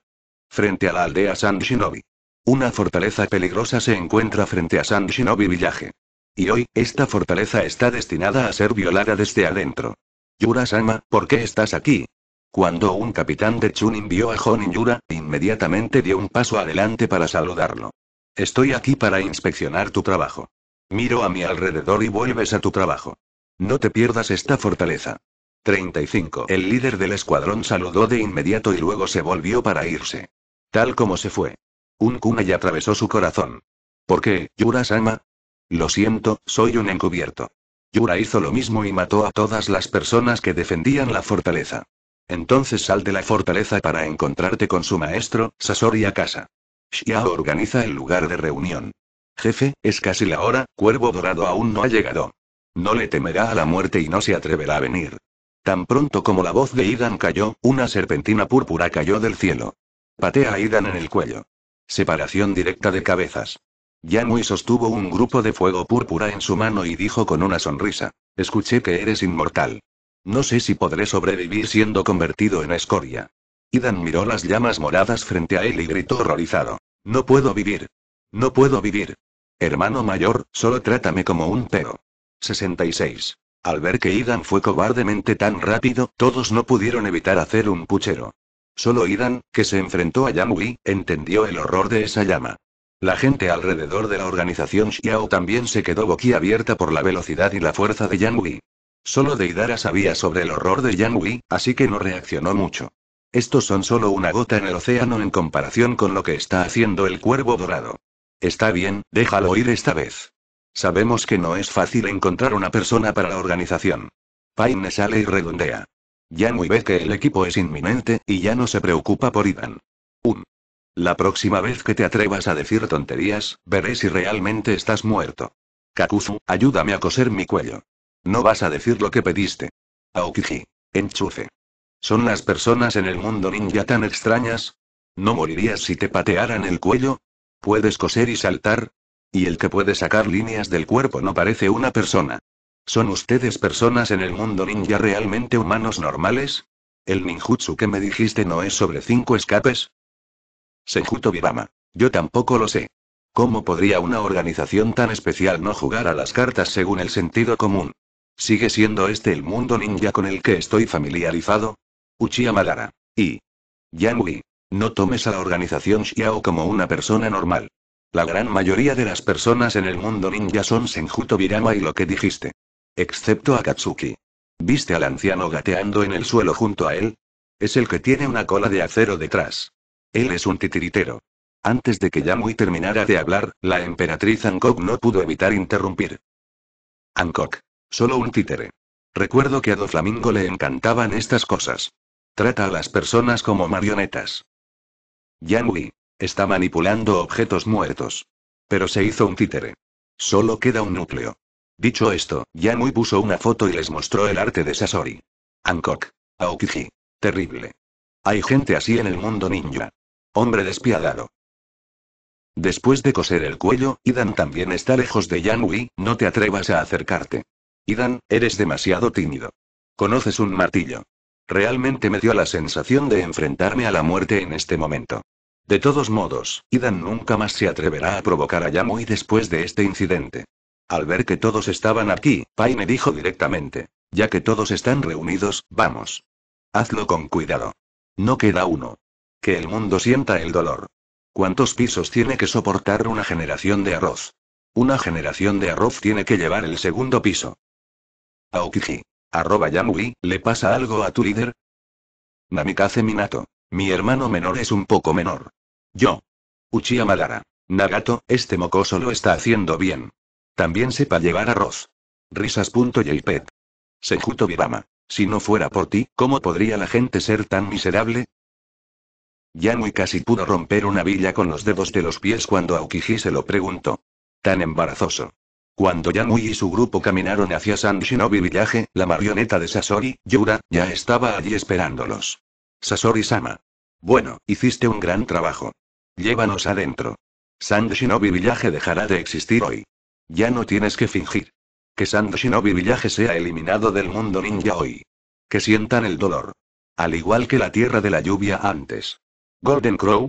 Frente a la aldea San Shinobi. Una fortaleza peligrosa se encuentra frente a San Shinobi Villaje. Y hoy, esta fortaleza está destinada a ser violada desde adentro. Yura-sama, ¿por qué estás aquí? Cuando un capitán de Chunin vio a Honin Yura, inmediatamente dio un paso adelante para saludarlo. Estoy aquí para inspeccionar tu trabajo. Miro a mi alrededor y vuelves a tu trabajo. No te pierdas esta fortaleza. 35. El líder del escuadrón saludó de inmediato y luego se volvió para irse. Tal como se fue. Un kunai atravesó su corazón. ¿Por qué, Yura-sama? Lo siento, soy un encubierto. Yura hizo lo mismo y mató a todas las personas que defendían la fortaleza. Entonces sal de la fortaleza para encontrarte con su maestro, Sasori casa. Shia organiza el lugar de reunión. Jefe, es casi la hora, Cuervo Dorado aún no ha llegado. No le temerá a la muerte y no se atreverá a venir. Tan pronto como la voz de Idan cayó, una serpentina púrpura cayó del cielo. Patea a Idan en el cuello. Separación directa de cabezas. Yanui sostuvo un grupo de fuego púrpura en su mano y dijo con una sonrisa. Escuché que eres inmortal. No sé si podré sobrevivir siendo convertido en escoria. Idan miró las llamas moradas frente a él y gritó horrorizado. No puedo vivir. No puedo vivir. Hermano mayor, solo trátame como un perro. 66. Al ver que Idan fue cobardemente tan rápido, todos no pudieron evitar hacer un puchero. Solo Idan, que se enfrentó a Yangui, entendió el horror de esa llama. La gente alrededor de la organización Xiao también se quedó boquiabierta por la velocidad y la fuerza de Yangui. Solo Deidara sabía sobre el horror de Yangui, así que no reaccionó mucho. Estos son solo una gota en el océano en comparación con lo que está haciendo el cuervo dorado. Está bien, déjalo ir esta vez. Sabemos que no es fácil encontrar una persona para la organización. Paine sale y redondea. Ya muy ve que el equipo es inminente, y ya no se preocupa por Ivan. Un. La próxima vez que te atrevas a decir tonterías, veré si realmente estás muerto. Kakuzu, ayúdame a coser mi cuello. No vas a decir lo que pediste. Aokiji. Enchufe. ¿Son las personas en el mundo ninja tan extrañas? ¿No morirías si te patearan el cuello? Puedes coser y saltar. Y el que puede sacar líneas del cuerpo no parece una persona. ¿Son ustedes personas en el mundo ninja realmente humanos normales? ¿El ninjutsu que me dijiste no es sobre cinco escapes? Senjuto Vivama. Yo tampoco lo sé. ¿Cómo podría una organización tan especial no jugar a las cartas según el sentido común? ¿Sigue siendo este el mundo ninja con el que estoy familiarizado? Uchiha Madara. Y. Yanui. No tomes a la organización Xiao como una persona normal. La gran mayoría de las personas en el mundo ninja son Senjuto Birama y lo que dijiste. Excepto a Katsuki. ¿Viste al anciano gateando en el suelo junto a él? Es el que tiene una cola de acero detrás. Él es un titiritero. Antes de que Yamui terminara de hablar, la emperatriz Angkok no pudo evitar interrumpir. Angkok. Solo un títere. Recuerdo que a Doflamingo le encantaban estas cosas. Trata a las personas como marionetas. Yanui. Está manipulando objetos muertos. Pero se hizo un títere. Solo queda un núcleo. Dicho esto, Yanui puso una foto y les mostró el arte de Sasori. Hancock. Aokiji. Terrible. Hay gente así en el mundo ninja. Hombre despiadado. Después de coser el cuello, Idan también está lejos de Yanui, no te atrevas a acercarte. Idan, eres demasiado tímido. Conoces un martillo. Realmente me dio la sensación de enfrentarme a la muerte en este momento. De todos modos, Idan nunca más se atreverá a provocar a y después de este incidente. Al ver que todos estaban aquí, Pai me dijo directamente: Ya que todos están reunidos, vamos. Hazlo con cuidado. No queda uno. Que el mundo sienta el dolor. ¿Cuántos pisos tiene que soportar una generación de arroz? Una generación de arroz tiene que llevar el segundo piso. Aokiji. Arroba Yamui, ¿le pasa algo a tu líder? Namikaze Minato. Mi hermano menor es un poco menor. Yo. Uchiha Madara. Nagato, este mocoso lo está haciendo bien. También sepa llevar arroz. Risas.jpet. Sejuto Birama. Si no fuera por ti, ¿cómo podría la gente ser tan miserable? Yamui casi pudo romper una villa con los dedos de los pies cuando Aokiji se lo preguntó. Tan embarazoso. Cuando Yanui y su grupo caminaron hacia San Shinobi Village, la marioneta de Sasori, Yura, ya estaba allí esperándolos. Sasori-sama. Bueno, hiciste un gran trabajo. Llévanos adentro. San Shinobi Village dejará de existir hoy. Ya no tienes que fingir. Que San Shinobi Village sea eliminado del mundo ninja hoy. Que sientan el dolor. Al igual que la tierra de la lluvia antes. Golden Crow.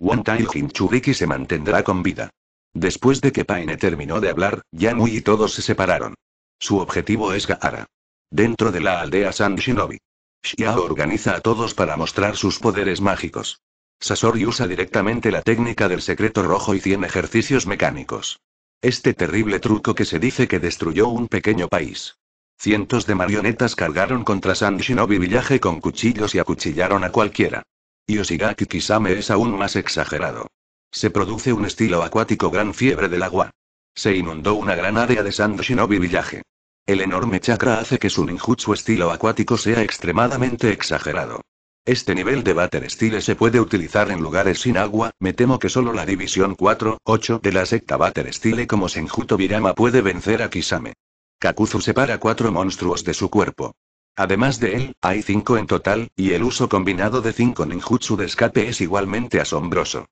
One Tail Hinchuriki se mantendrá con vida. Después de que Paine terminó de hablar, Yanui y todos se separaron. Su objetivo es Gaara. Dentro de la aldea San Shinobi. Xiao organiza a todos para mostrar sus poderes mágicos. Sasori usa directamente la técnica del secreto rojo y 100 ejercicios mecánicos. Este terrible truco que se dice que destruyó un pequeño país. Cientos de marionetas cargaron contra San Shinobi Villaje con cuchillos y acuchillaron a cualquiera. Y Kisame es aún más exagerado. Se produce un estilo acuático gran fiebre del agua. Se inundó una gran área de Sand Shinobi Village. El enorme chakra hace que su ninjutsu estilo acuático sea extremadamente exagerado. Este nivel de Battle Style se puede utilizar en lugares sin agua, me temo que solo la división 4-8 de la secta Battle Style como Senjuto Virama puede vencer a Kisame. Kakuzu separa cuatro monstruos de su cuerpo. Además de él, hay cinco en total, y el uso combinado de cinco ninjutsu de escape es igualmente asombroso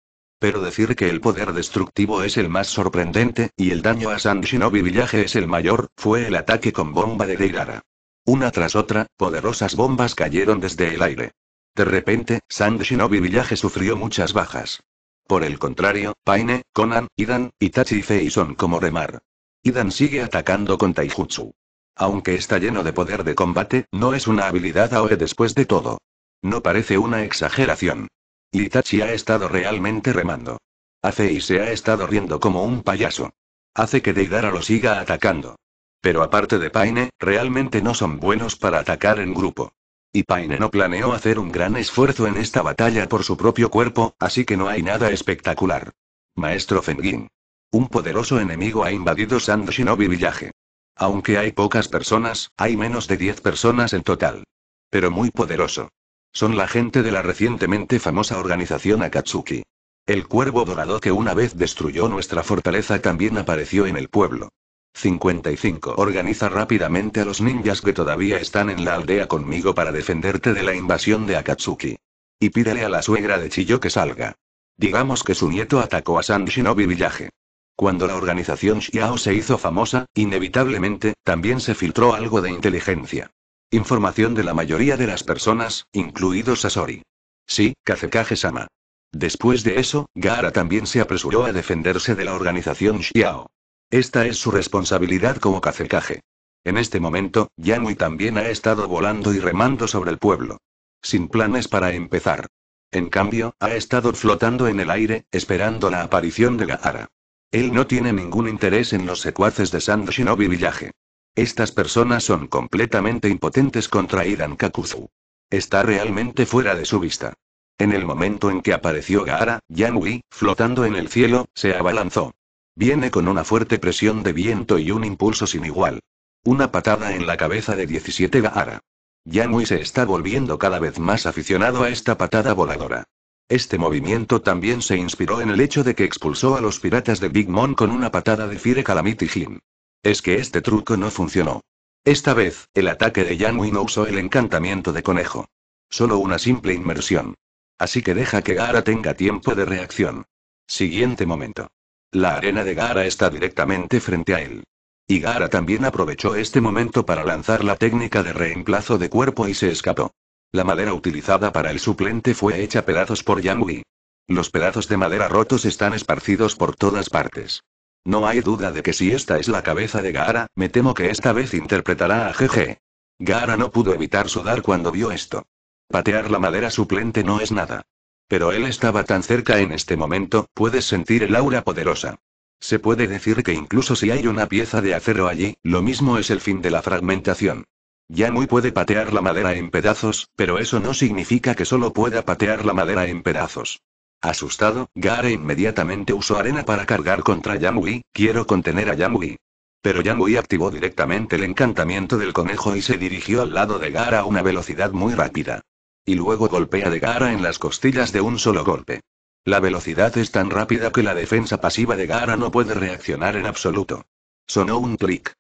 pero decir que el poder destructivo es el más sorprendente, y el daño a San Shinobi Village es el mayor, fue el ataque con bomba de Deirara. Una tras otra, poderosas bombas cayeron desde el aire. De repente, San Shinobi Village sufrió muchas bajas. Por el contrario, Paine, Conan, Idan, Itachi y Fei son como remar. Idan sigue atacando con Taijutsu. Aunque está lleno de poder de combate, no es una habilidad AOE después de todo. No parece una exageración. Itachi ha estado realmente remando. Hace y se ha estado riendo como un payaso. Hace que Deidara lo siga atacando. Pero aparte de Paine, realmente no son buenos para atacar en grupo. Y Paine no planeó hacer un gran esfuerzo en esta batalla por su propio cuerpo, así que no hay nada espectacular. Maestro Fengin. Un poderoso enemigo ha invadido Sand Shinobi Village. Aunque hay pocas personas, hay menos de 10 personas en total. Pero muy poderoso. Son la gente de la recientemente famosa organización Akatsuki. El cuervo dorado que una vez destruyó nuestra fortaleza también apareció en el pueblo. 55. Organiza rápidamente a los ninjas que todavía están en la aldea conmigo para defenderte de la invasión de Akatsuki. Y pídele a la suegra de Chiyo que salga. Digamos que su nieto atacó a San Shinobi Village. Cuando la organización Xiao se hizo famosa, inevitablemente, también se filtró algo de inteligencia. Información de la mayoría de las personas, incluidos Asori. Sí, Kazekage-sama. Después de eso, Gaara también se apresuró a defenderse de la organización Xiao. Esta es su responsabilidad como Kazekage. En este momento, Yanui también ha estado volando y remando sobre el pueblo. Sin planes para empezar. En cambio, ha estado flotando en el aire, esperando la aparición de Gaara. Él no tiene ningún interés en los secuaces de Sand Shinobi Villaje. Estas personas son completamente impotentes contra Idan Kakuzu. Está realmente fuera de su vista. En el momento en que apareció Gaara, Yanui, flotando en el cielo, se abalanzó. Viene con una fuerte presión de viento y un impulso sin igual. Una patada en la cabeza de 17 Gaara. Yanui se está volviendo cada vez más aficionado a esta patada voladora. Este movimiento también se inspiró en el hecho de que expulsó a los piratas de Big Mom con una patada de Fire Calamity Jin. Es que este truco no funcionó. Esta vez, el ataque de Yanui no usó el encantamiento de conejo. Solo una simple inmersión. Así que deja que Gara tenga tiempo de reacción. Siguiente momento. La arena de Gara está directamente frente a él. Y Gara también aprovechó este momento para lanzar la técnica de reemplazo de cuerpo y se escapó. La madera utilizada para el suplente fue hecha pedazos por Wei. Los pedazos de madera rotos están esparcidos por todas partes. No hay duda de que si esta es la cabeza de Gaara, me temo que esta vez interpretará a GG. Gaara no pudo evitar sudar cuando vio esto. Patear la madera suplente no es nada. Pero él estaba tan cerca en este momento, puedes sentir el aura poderosa. Se puede decir que incluso si hay una pieza de acero allí, lo mismo es el fin de la fragmentación. Ya muy puede patear la madera en pedazos, pero eso no significa que solo pueda patear la madera en pedazos. Asustado, Gara inmediatamente usó arena para cargar contra Yamui, quiero contener a Yamui. Pero Yamui activó directamente el encantamiento del conejo y se dirigió al lado de Gara a una velocidad muy rápida. Y luego golpea de Gara en las costillas de un solo golpe. La velocidad es tan rápida que la defensa pasiva de Gara no puede reaccionar en absoluto. Sonó un clic.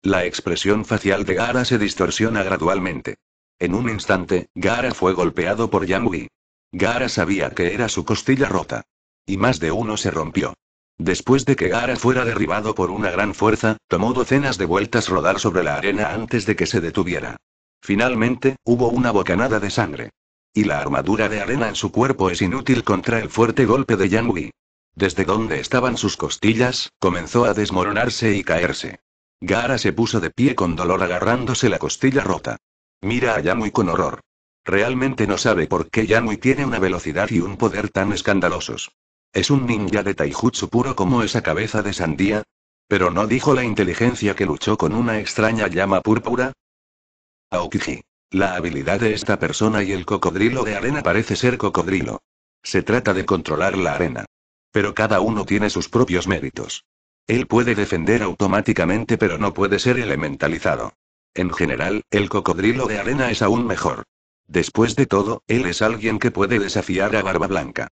La expresión facial de Gara se distorsiona gradualmente. En un instante, Gara fue golpeado por Yamui, Gara sabía que era su costilla rota. Y más de uno se rompió. Después de que Gara fuera derribado por una gran fuerza, tomó docenas de vueltas rodar sobre la arena antes de que se detuviera. Finalmente, hubo una bocanada de sangre. Y la armadura de arena en su cuerpo es inútil contra el fuerte golpe de Yang Desde donde estaban sus costillas, comenzó a desmoronarse y caerse. Gara se puso de pie con dolor agarrándose la costilla rota. Mira a muy con horror. Realmente no sabe por qué Yanui tiene una velocidad y un poder tan escandalosos. Es un ninja de taijutsu puro como esa cabeza de sandía. Pero no dijo la inteligencia que luchó con una extraña llama púrpura. Aokiji. La habilidad de esta persona y el cocodrilo de arena parece ser cocodrilo. Se trata de controlar la arena. Pero cada uno tiene sus propios méritos. Él puede defender automáticamente pero no puede ser elementalizado. En general, el cocodrilo de arena es aún mejor. Después de todo, él es alguien que puede desafiar a Barba Blanca.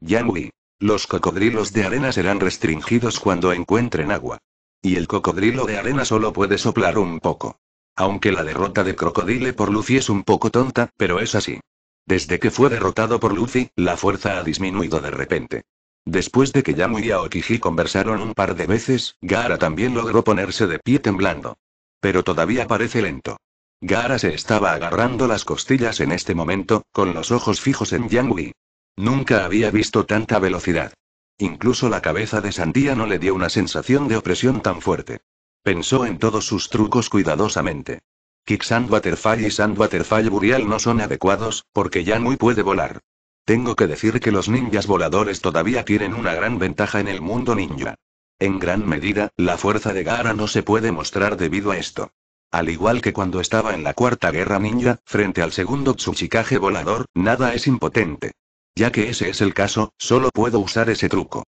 Yamui. Los cocodrilos de arena serán restringidos cuando encuentren agua. Y el cocodrilo de arena solo puede soplar un poco. Aunque la derrota de Crocodile por Luffy es un poco tonta, pero es así. Desde que fue derrotado por Luffy, la fuerza ha disminuido de repente. Después de que Yamui y Aokiji conversaron un par de veces, Gara también logró ponerse de pie temblando. Pero todavía parece lento. Gara se estaba agarrando las costillas en este momento, con los ojos fijos en Yangui. Nunca había visto tanta velocidad. Incluso la cabeza de Sandía no le dio una sensación de opresión tan fuerte. Pensó en todos sus trucos cuidadosamente. Kick Sand Butterfly y Sand Butterfly Burial no son adecuados, porque Yangui puede volar. Tengo que decir que los ninjas voladores todavía tienen una gran ventaja en el mundo ninja. En gran medida, la fuerza de Gara no se puede mostrar debido a esto. Al igual que cuando estaba en la Cuarta Guerra Ninja, frente al segundo Tsuchikage volador, nada es impotente. Ya que ese es el caso, solo puedo usar ese truco.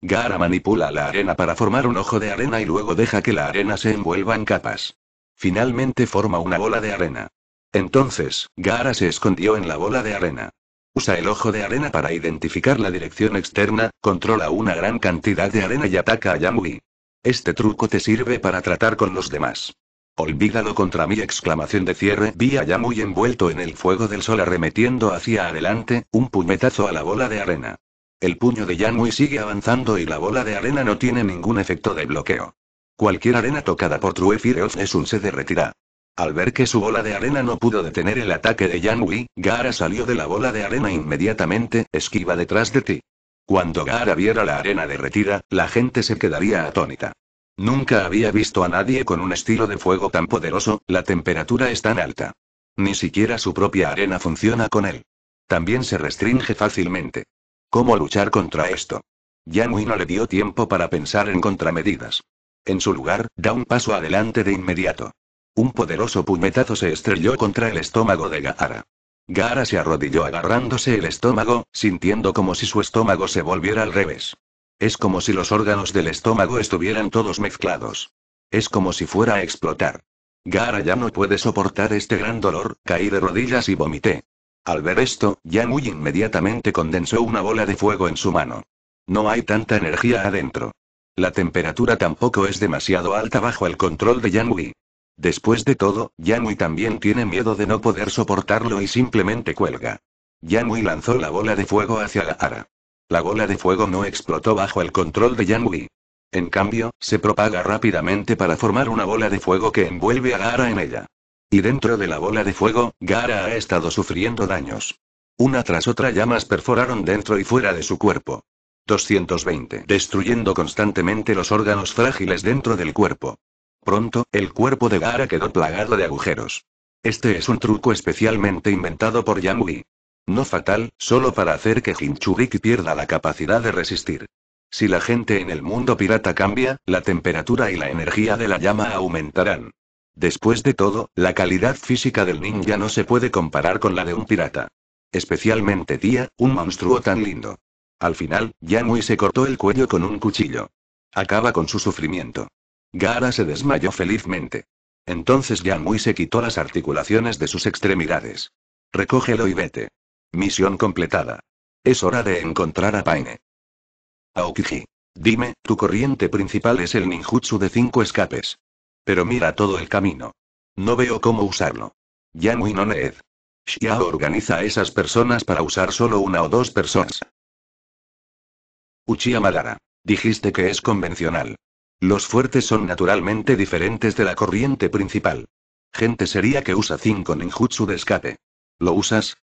Gara manipula la arena para formar un ojo de arena y luego deja que la arena se envuelva en capas. Finalmente forma una bola de arena. Entonces, Gara se escondió en la bola de arena. Usa el ojo de arena para identificar la dirección externa, controla una gran cantidad de arena y ataca a Yamui. Este truco te sirve para tratar con los demás. Olvídalo contra mi exclamación de cierre vi a muy envuelto en el fuego del sol arremetiendo hacia adelante, un puñetazo a la bola de arena. El puño de Yanui sigue avanzando y la bola de arena no tiene ningún efecto de bloqueo. Cualquier arena tocada por True es un se de retirada Al ver que su bola de arena no pudo detener el ataque de Yanui, Gara salió de la bola de arena inmediatamente, esquiva detrás de ti. Cuando Gara viera la arena derretida, la gente se quedaría atónita. Nunca había visto a nadie con un estilo de fuego tan poderoso, la temperatura es tan alta. Ni siquiera su propia arena funciona con él. También se restringe fácilmente. ¿Cómo luchar contra esto? Yanui no le dio tiempo para pensar en contramedidas. En su lugar, da un paso adelante de inmediato. Un poderoso puñetazo se estrelló contra el estómago de Gaara. Gaara se arrodilló agarrándose el estómago, sintiendo como si su estómago se volviera al revés. Es como si los órganos del estómago estuvieran todos mezclados. Es como si fuera a explotar. Gara ya no puede soportar este gran dolor, caí de rodillas y vomité. Al ver esto, Yanui inmediatamente condensó una bola de fuego en su mano. No hay tanta energía adentro. La temperatura tampoco es demasiado alta bajo el control de Yang Después de todo, Yanui también tiene miedo de no poder soportarlo y simplemente cuelga. Yanui lanzó la bola de fuego hacia la Ara. La bola de fuego no explotó bajo el control de Yang En cambio, se propaga rápidamente para formar una bola de fuego que envuelve a Gara en ella. Y dentro de la bola de fuego, Gara ha estado sufriendo daños. Una tras otra llamas perforaron dentro y fuera de su cuerpo. 220. Destruyendo constantemente los órganos frágiles dentro del cuerpo. Pronto, el cuerpo de Gara quedó plagado de agujeros. Este es un truco especialmente inventado por Yang no fatal, solo para hacer que Jinchuriki pierda la capacidad de resistir. Si la gente en el mundo pirata cambia, la temperatura y la energía de la llama aumentarán. Después de todo, la calidad física del ninja no se puede comparar con la de un pirata. Especialmente Tía, un monstruo tan lindo. Al final, Yanui se cortó el cuello con un cuchillo. Acaba con su sufrimiento. Gara se desmayó felizmente. Entonces Yanui se quitó las articulaciones de sus extremidades. Recógelo y vete. Misión completada. Es hora de encontrar a Paine. Aokiji. Dime, tu corriente principal es el ninjutsu de cinco escapes. Pero mira todo el camino. No veo cómo usarlo. Yamu y Noneed. Xiao organiza a esas personas para usar solo una o dos personas. Uchiha Madara. Dijiste que es convencional. Los fuertes son naturalmente diferentes de la corriente principal. Gente sería que usa cinco ninjutsu de escape. ¿Lo usas?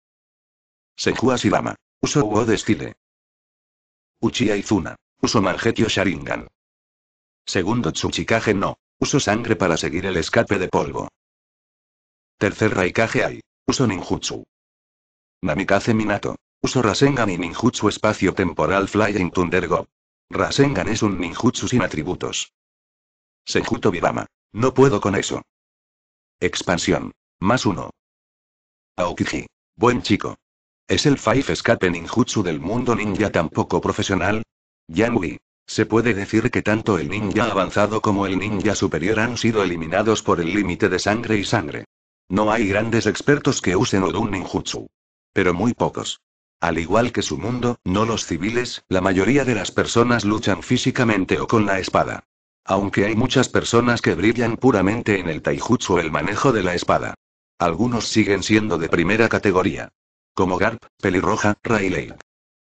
Senju Shibama Uso de estilo Uchiha Izuna. Uso Margetio Sharingan. Segundo Tsuchikage no. Uso sangre para seguir el escape de polvo. Tercer Raikage Ai. Uso Ninjutsu. Namikaze Minato. Uso Rasengan y Ninjutsu espacio temporal Flying Thunder Go. Rasengan es un ninjutsu sin atributos. Sejuto Tobirama. No puedo con eso. Expansión. Más uno. Aokiji. Buen chico. ¿Es el Five Escape Ninjutsu del mundo ninja tampoco profesional? Yanui. Se puede decir que tanto el ninja avanzado como el ninja superior han sido eliminados por el límite de sangre y sangre. No hay grandes expertos que usen Odun Ninjutsu. Pero muy pocos. Al igual que su mundo, no los civiles, la mayoría de las personas luchan físicamente o con la espada. Aunque hay muchas personas que brillan puramente en el taijutsu el manejo de la espada. Algunos siguen siendo de primera categoría como Garp, Pelirroja, Rayleigh.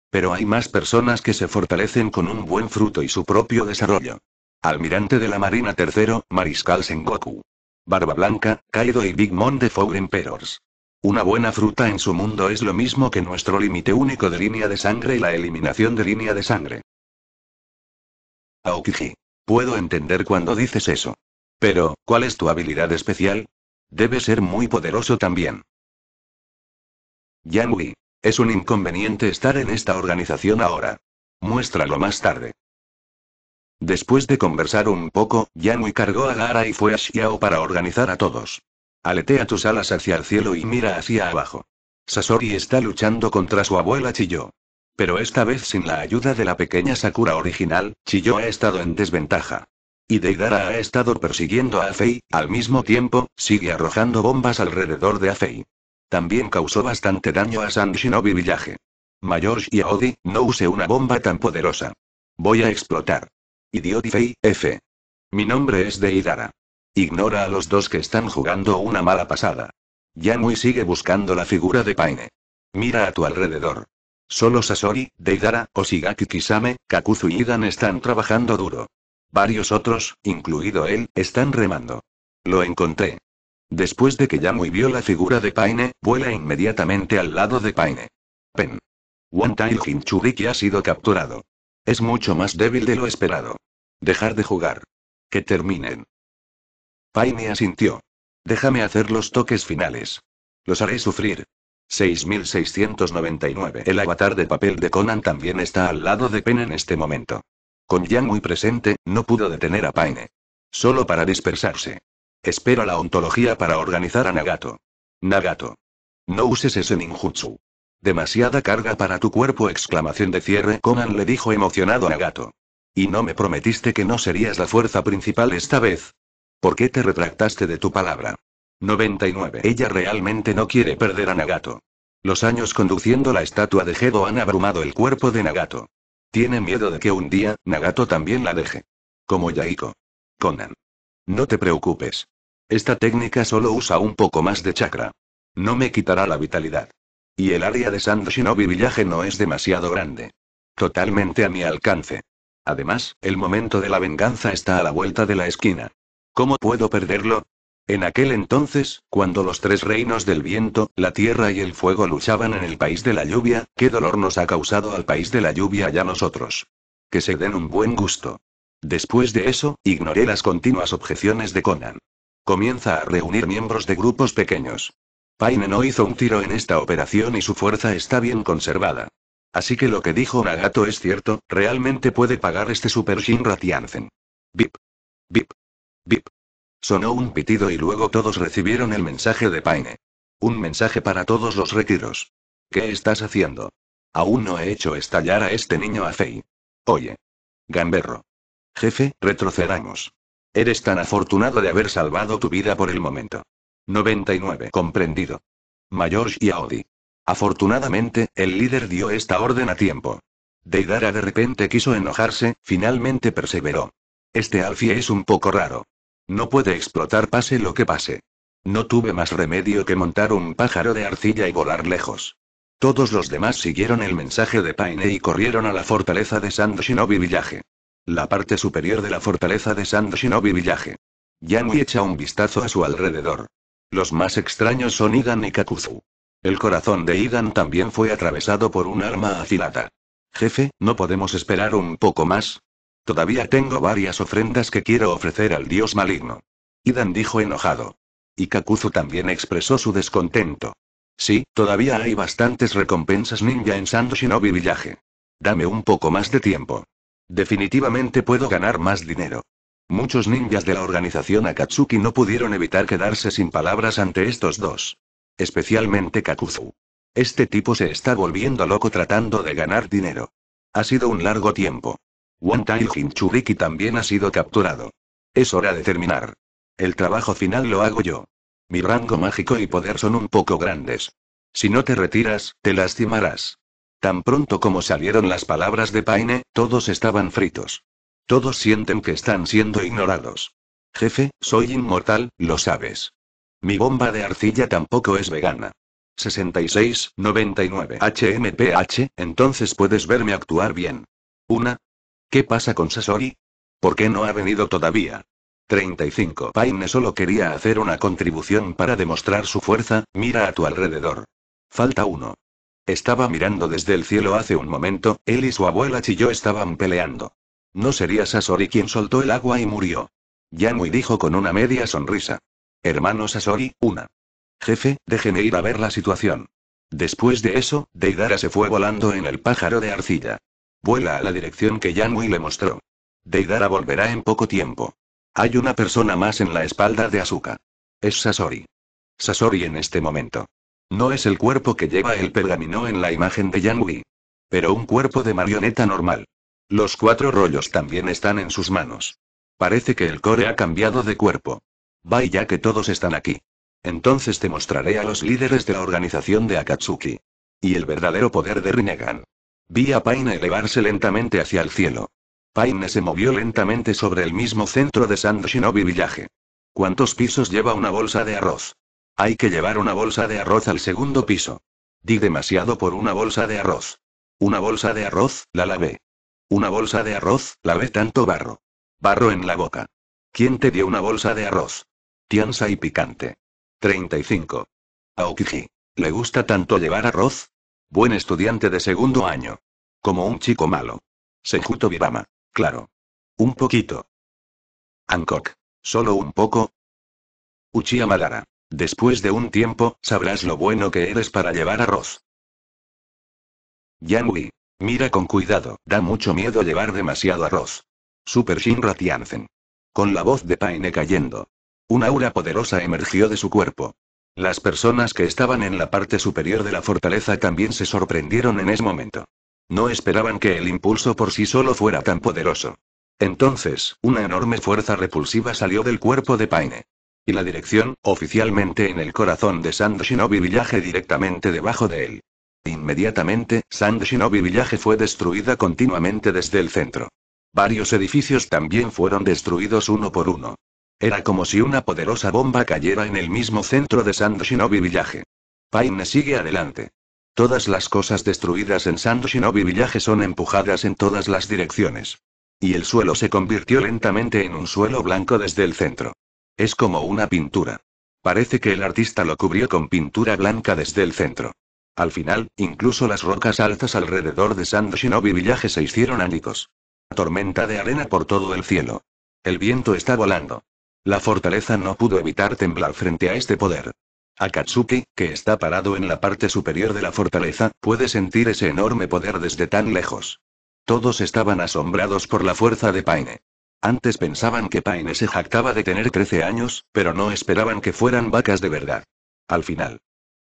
Pero hay más personas que se fortalecen con un buen fruto y su propio desarrollo. Almirante de la Marina III, Mariscal Sengoku. Barba Blanca, Kaido y Big Mom de Four Emperors. Una buena fruta en su mundo es lo mismo que nuestro límite único de línea de sangre y la eliminación de línea de sangre. Aokiji. Puedo entender cuando dices eso. Pero, ¿cuál es tu habilidad especial? Debe ser muy poderoso también. Yanui. Es un inconveniente estar en esta organización ahora. Muéstralo más tarde. Después de conversar un poco, Yanui cargó a Lara y fue a Xiao para organizar a todos. Aletea tus alas hacia el cielo y mira hacia abajo. Sasori está luchando contra su abuela Chiyo. Pero esta vez sin la ayuda de la pequeña Sakura original, Chiyo ha estado en desventaja. Y Deidara ha estado persiguiendo a Fei, al mismo tiempo, sigue arrojando bombas alrededor de Afei. También causó bastante daño a San Shinobi Village. Mayor Aodi, no use una bomba tan poderosa. Voy a explotar. Idiotifei, F. Mi nombre es Deidara. Ignora a los dos que están jugando una mala pasada. Yanui sigue buscando la figura de Paine. Mira a tu alrededor. Solo Sasori, Deidara, Oshigaki Kisame, Kakuzu y Idan están trabajando duro. Varios otros, incluido él, están remando. Lo encontré. Después de que muy vio la figura de Paine, vuela inmediatamente al lado de Paine. Pen. One Hinchuriki ha sido capturado. Es mucho más débil de lo esperado. Dejar de jugar. Que terminen. Paine asintió. Déjame hacer los toques finales. Los haré sufrir. 6699. El avatar de papel de Conan también está al lado de Pen en este momento. Con Yang muy presente, no pudo detener a Paine. Solo para dispersarse. Espera la ontología para organizar a Nagato. Nagato. No uses ese ninjutsu. Demasiada carga para tu cuerpo exclamación de cierre Conan le dijo emocionado a Nagato. Y no me prometiste que no serías la fuerza principal esta vez. ¿Por qué te retractaste de tu palabra? 99. Ella realmente no quiere perder a Nagato. Los años conduciendo la estatua de Gedo han abrumado el cuerpo de Nagato. Tiene miedo de que un día, Nagato también la deje. Como Yaiko. Conan. No te preocupes. Esta técnica solo usa un poco más de chakra. No me quitará la vitalidad. Y el área de San Shinobi Village no es demasiado grande. Totalmente a mi alcance. Además, el momento de la venganza está a la vuelta de la esquina. ¿Cómo puedo perderlo? En aquel entonces, cuando los tres reinos del viento, la tierra y el fuego luchaban en el país de la lluvia, ¿qué dolor nos ha causado al país de la lluvia y a nosotros? Que se den un buen gusto. Después de eso, ignoré las continuas objeciones de Conan. Comienza a reunir miembros de grupos pequeños. Paine no hizo un tiro en esta operación y su fuerza está bien conservada. Así que lo que dijo Nagato es cierto, realmente puede pagar este Super Shinra Tianzen. Bip. Bip. Bip. Sonó un pitido y luego todos recibieron el mensaje de Paine. Un mensaje para todos los retiros. ¿Qué estás haciendo? Aún no he hecho estallar a este niño a Fei. Oye. Gamberro. Jefe, retrocedamos. Eres tan afortunado de haber salvado tu vida por el momento. 99. Comprendido. y Audi. Afortunadamente, el líder dio esta orden a tiempo. Deidara de repente quiso enojarse, finalmente perseveró. Este Alfie es un poco raro. No puede explotar pase lo que pase. No tuve más remedio que montar un pájaro de arcilla y volar lejos. Todos los demás siguieron el mensaje de Paine y corrieron a la fortaleza de Sand Shinobi Village. La parte superior de la fortaleza de Sand Shinobi Village. Yanui echa un vistazo a su alrededor. Los más extraños son Igan y Kakuzu. El corazón de Igan también fue atravesado por un arma afilada. Jefe, ¿no podemos esperar un poco más? Todavía tengo varias ofrendas que quiero ofrecer al dios maligno. Idan dijo enojado. Y Kakuzu también expresó su descontento. Sí, todavía hay bastantes recompensas ninja en Sando Shinobi Village. Dame un poco más de tiempo. Definitivamente puedo ganar más dinero. Muchos ninjas de la organización Akatsuki no pudieron evitar quedarse sin palabras ante estos dos. Especialmente Kakuzu. Este tipo se está volviendo loco tratando de ganar dinero. Ha sido un largo tiempo. One Hinchuriki también ha sido capturado. Es hora de terminar. El trabajo final lo hago yo. Mi rango mágico y poder son un poco grandes. Si no te retiras, te lastimarás. Tan pronto como salieron las palabras de Paine, todos estaban fritos. Todos sienten que están siendo ignorados. Jefe, soy inmortal, lo sabes. Mi bomba de arcilla tampoco es vegana. 66, 99 HMPH, entonces puedes verme actuar bien. Una. ¿Qué pasa con Sasori? ¿Por qué no ha venido todavía? 35. Paine solo quería hacer una contribución para demostrar su fuerza, mira a tu alrededor. Falta uno. Estaba mirando desde el cielo hace un momento, él y su abuela Chiyo estaban peleando. No sería Sasori quien soltó el agua y murió. Yanui dijo con una media sonrisa. Hermano Sasori, una. Jefe, déjeme ir a ver la situación. Después de eso, Deidara se fue volando en el pájaro de arcilla. Vuela a la dirección que Yanui le mostró. Deidara volverá en poco tiempo. Hay una persona más en la espalda de Asuka. Es Sasori. Sasori en este momento. No es el cuerpo que lleva el pergamino en la imagen de Yang Pero un cuerpo de marioneta normal. Los cuatro rollos también están en sus manos. Parece que el core ha cambiado de cuerpo. vaya ya que todos están aquí. Entonces te mostraré a los líderes de la organización de Akatsuki. Y el verdadero poder de Rinnegan. Vi a Paine elevarse lentamente hacia el cielo. Paine se movió lentamente sobre el mismo centro de Sand Shinobi Village. ¿Cuántos pisos lleva una bolsa de arroz? Hay que llevar una bolsa de arroz al segundo piso. Di demasiado por una bolsa de arroz. Una bolsa de arroz, la lavé. Una bolsa de arroz, lavé tanto barro. Barro en la boca. ¿Quién te dio una bolsa de arroz? Tiansa y picante. 35. Aokiji. ¿Le gusta tanto llevar arroz? Buen estudiante de segundo año. Como un chico malo. Sejuto Vivama. Claro. Un poquito. Ankok, Solo un poco. Uchiha Madara. Después de un tiempo, sabrás lo bueno que eres para llevar arroz. Wei, Mira con cuidado, da mucho miedo llevar demasiado arroz. Super Shinra Tianzen. Con la voz de Paine cayendo. una aura poderosa emergió de su cuerpo. Las personas que estaban en la parte superior de la fortaleza también se sorprendieron en ese momento. No esperaban que el impulso por sí solo fuera tan poderoso. Entonces, una enorme fuerza repulsiva salió del cuerpo de Paine. Y la dirección, oficialmente en el corazón de Sand Shinobi Village directamente debajo de él. Inmediatamente, Sand Shinobi Village fue destruida continuamente desde el centro. Varios edificios también fueron destruidos uno por uno. Era como si una poderosa bomba cayera en el mismo centro de Sand Shinobi Village. Paine sigue adelante. Todas las cosas destruidas en Sand Shinobi Village son empujadas en todas las direcciones. Y el suelo se convirtió lentamente en un suelo blanco desde el centro. Es como una pintura. Parece que el artista lo cubrió con pintura blanca desde el centro. Al final, incluso las rocas altas alrededor de San Shinobi Village se hicieron ánicos. Tormenta de arena por todo el cielo. El viento está volando. La fortaleza no pudo evitar temblar frente a este poder. Akatsuki, que está parado en la parte superior de la fortaleza, puede sentir ese enorme poder desde tan lejos. Todos estaban asombrados por la fuerza de Paine. Antes pensaban que Paine se jactaba de tener 13 años, pero no esperaban que fueran vacas de verdad. Al final.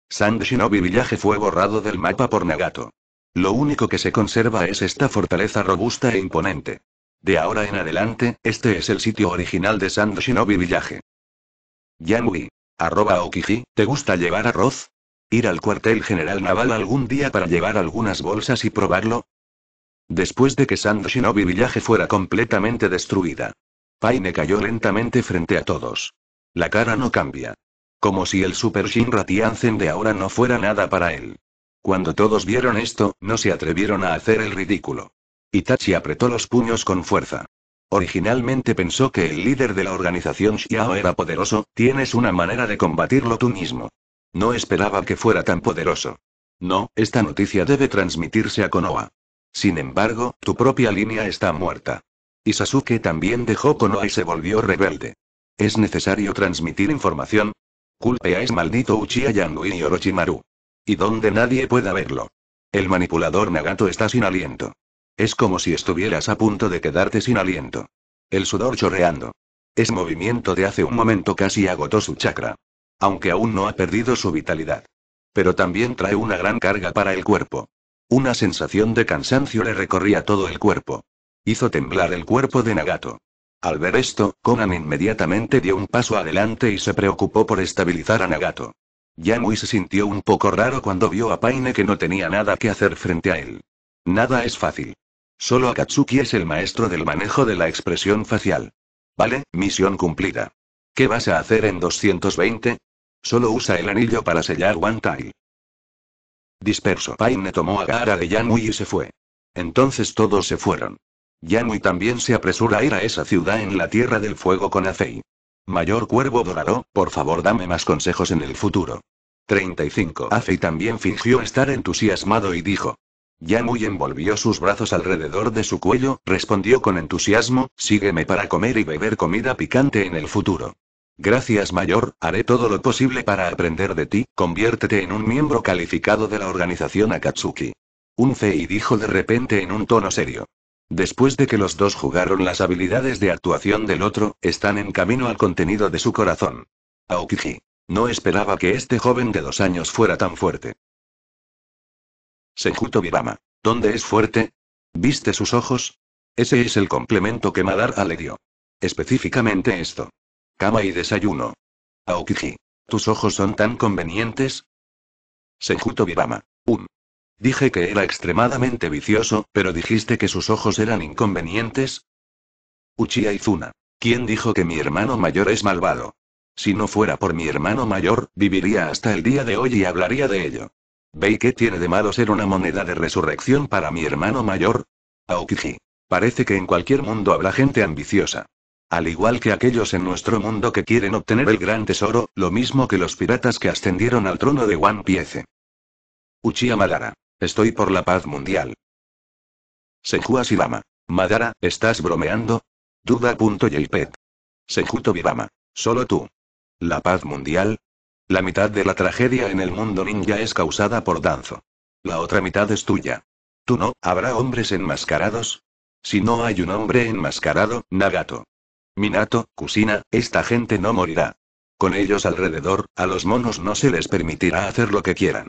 Sand Shinobi Village fue borrado del mapa por Nagato. Lo único que se conserva es esta fortaleza robusta e imponente. De ahora en adelante, este es el sitio original de Sand Shinobi Village. Yanui. Arroba Okiji, ¿te gusta llevar arroz? Ir al cuartel general naval algún día para llevar algunas bolsas y probarlo, Después de que Sand Shinobi Village fuera completamente destruida. Paine cayó lentamente frente a todos. La cara no cambia. Como si el Super Shinra Tianzen de ahora no fuera nada para él. Cuando todos vieron esto, no se atrevieron a hacer el ridículo. Itachi apretó los puños con fuerza. Originalmente pensó que el líder de la organización Xiao era poderoso, tienes una manera de combatirlo tú mismo. No esperaba que fuera tan poderoso. No, esta noticia debe transmitirse a Konoha. Sin embargo, tu propia línea está muerta. Y Sasuke también dejó Konoha y se volvió rebelde. Es necesario transmitir información. Culpe a ese maldito Uchiha Yangui y Orochimaru. Y donde nadie pueda verlo. El manipulador Nagato está sin aliento. Es como si estuvieras a punto de quedarte sin aliento. El sudor chorreando. Es movimiento de hace un momento casi agotó su chakra. Aunque aún no ha perdido su vitalidad. Pero también trae una gran carga para el cuerpo. Una sensación de cansancio le recorría todo el cuerpo. Hizo temblar el cuerpo de Nagato. Al ver esto, Conan inmediatamente dio un paso adelante y se preocupó por estabilizar a Nagato. Yamui se sintió un poco raro cuando vio a Paine que no tenía nada que hacer frente a él. Nada es fácil. Solo Akatsuki es el maestro del manejo de la expresión facial. Vale, misión cumplida. ¿Qué vas a hacer en 220? Solo usa el anillo para sellar One Tile. Disperso Paine tomó a Gara de Yanui y se fue. Entonces todos se fueron. Yanui también se apresura a ir a esa ciudad en la Tierra del Fuego con Afei. Mayor Cuervo Dorado, por favor dame más consejos en el futuro. 35. Afei también fingió estar entusiasmado y dijo. Yanui envolvió sus brazos alrededor de su cuello, respondió con entusiasmo, sígueme para comer y beber comida picante en el futuro. Gracias mayor, haré todo lo posible para aprender de ti, conviértete en un miembro calificado de la organización Akatsuki. Un Fei dijo de repente en un tono serio. Después de que los dos jugaron las habilidades de actuación del otro, están en camino al contenido de su corazón. Aokiji. No esperaba que este joven de dos años fuera tan fuerte. Senjuto Bibama. ¿Dónde es fuerte? ¿Viste sus ojos? Ese es el complemento que Madara le dio. Específicamente esto. Cama y desayuno. Aokiji. ¿Tus ojos son tan convenientes? Sejuto Bibama. Un. Dije que era extremadamente vicioso, pero dijiste que sus ojos eran inconvenientes. Uchiha Izuna. ¿Quién dijo que mi hermano mayor es malvado? Si no fuera por mi hermano mayor, viviría hasta el día de hoy y hablaría de ello. ¿Veis qué tiene de malo ser una moneda de resurrección para mi hermano mayor? Aokiji. Parece que en cualquier mundo habla gente ambiciosa. Al igual que aquellos en nuestro mundo que quieren obtener el gran tesoro, lo mismo que los piratas que ascendieron al trono de One Piece. Uchiha Madara. Estoy por la paz mundial. Seju Ashibama. Madara, ¿estás bromeando? Duda.JPET. Senju Tobibama. Solo tú. ¿La paz mundial? La mitad de la tragedia en el mundo ninja es causada por Danzo. La otra mitad es tuya. ¿Tú no? ¿Habrá hombres enmascarados? Si no hay un hombre enmascarado, Nagato. Minato, Kusina, esta gente no morirá. Con ellos alrededor, a los monos no se les permitirá hacer lo que quieran.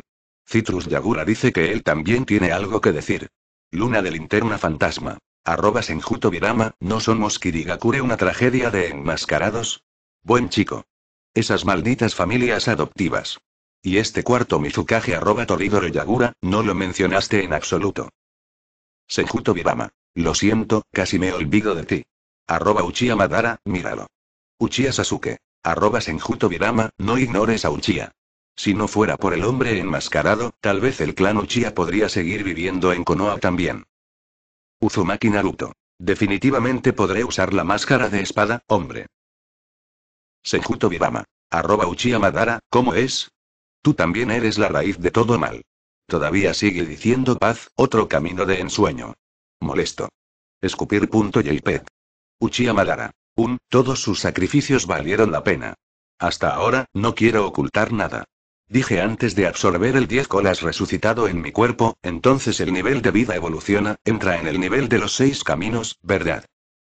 Citrus Yagura dice que él también tiene algo que decir. Luna de linterna fantasma. Arroba Senjuto Virama, ¿no somos Kirigakure una tragedia de enmascarados? Buen chico. Esas malditas familias adoptivas. Y este cuarto Mizukage arroba Toridoro Yagura, no lo mencionaste en absoluto. Senjuto Virama. Lo siento, casi me olvido de ti. Arroba Uchiha Madara, míralo. Uchiha Sasuke. Arroba Senjuto Birama, no ignores a Uchiha. Si no fuera por el hombre enmascarado, tal vez el clan Uchiha podría seguir viviendo en Konoha también. Uzumaki Naruto. Definitivamente podré usar la máscara de espada, hombre. Senjuto Birama. Arroba Uchiha Madara, ¿cómo es? Tú también eres la raíz de todo mal. Todavía sigue diciendo paz, otro camino de ensueño. Molesto. Escupir.jpeg. Uchiha Madara. Un, todos sus sacrificios valieron la pena. Hasta ahora, no quiero ocultar nada. Dije antes de absorber el 10 colas resucitado en mi cuerpo, entonces el nivel de vida evoluciona, entra en el nivel de los seis caminos, ¿verdad?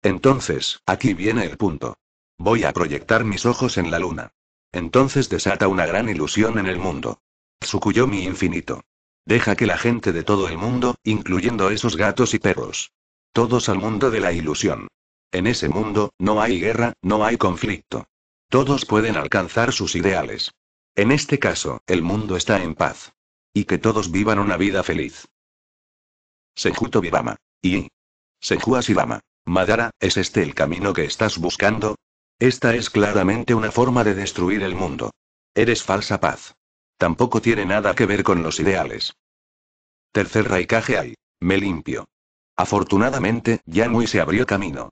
Entonces, aquí viene el punto. Voy a proyectar mis ojos en la luna. Entonces desata una gran ilusión en el mundo. Tsukuyomi infinito. Deja que la gente de todo el mundo, incluyendo esos gatos y perros. Todos al mundo de la ilusión. En ese mundo, no hay guerra, no hay conflicto. Todos pueden alcanzar sus ideales. En este caso, el mundo está en paz. Y que todos vivan una vida feliz. Senjuto Vivama. Y. Senjua Sivama. Madara, ¿es este el camino que estás buscando? Esta es claramente una forma de destruir el mundo. Eres falsa paz. Tampoco tiene nada que ver con los ideales. Tercer Raikage hay. Me limpio. Afortunadamente, muy se abrió camino.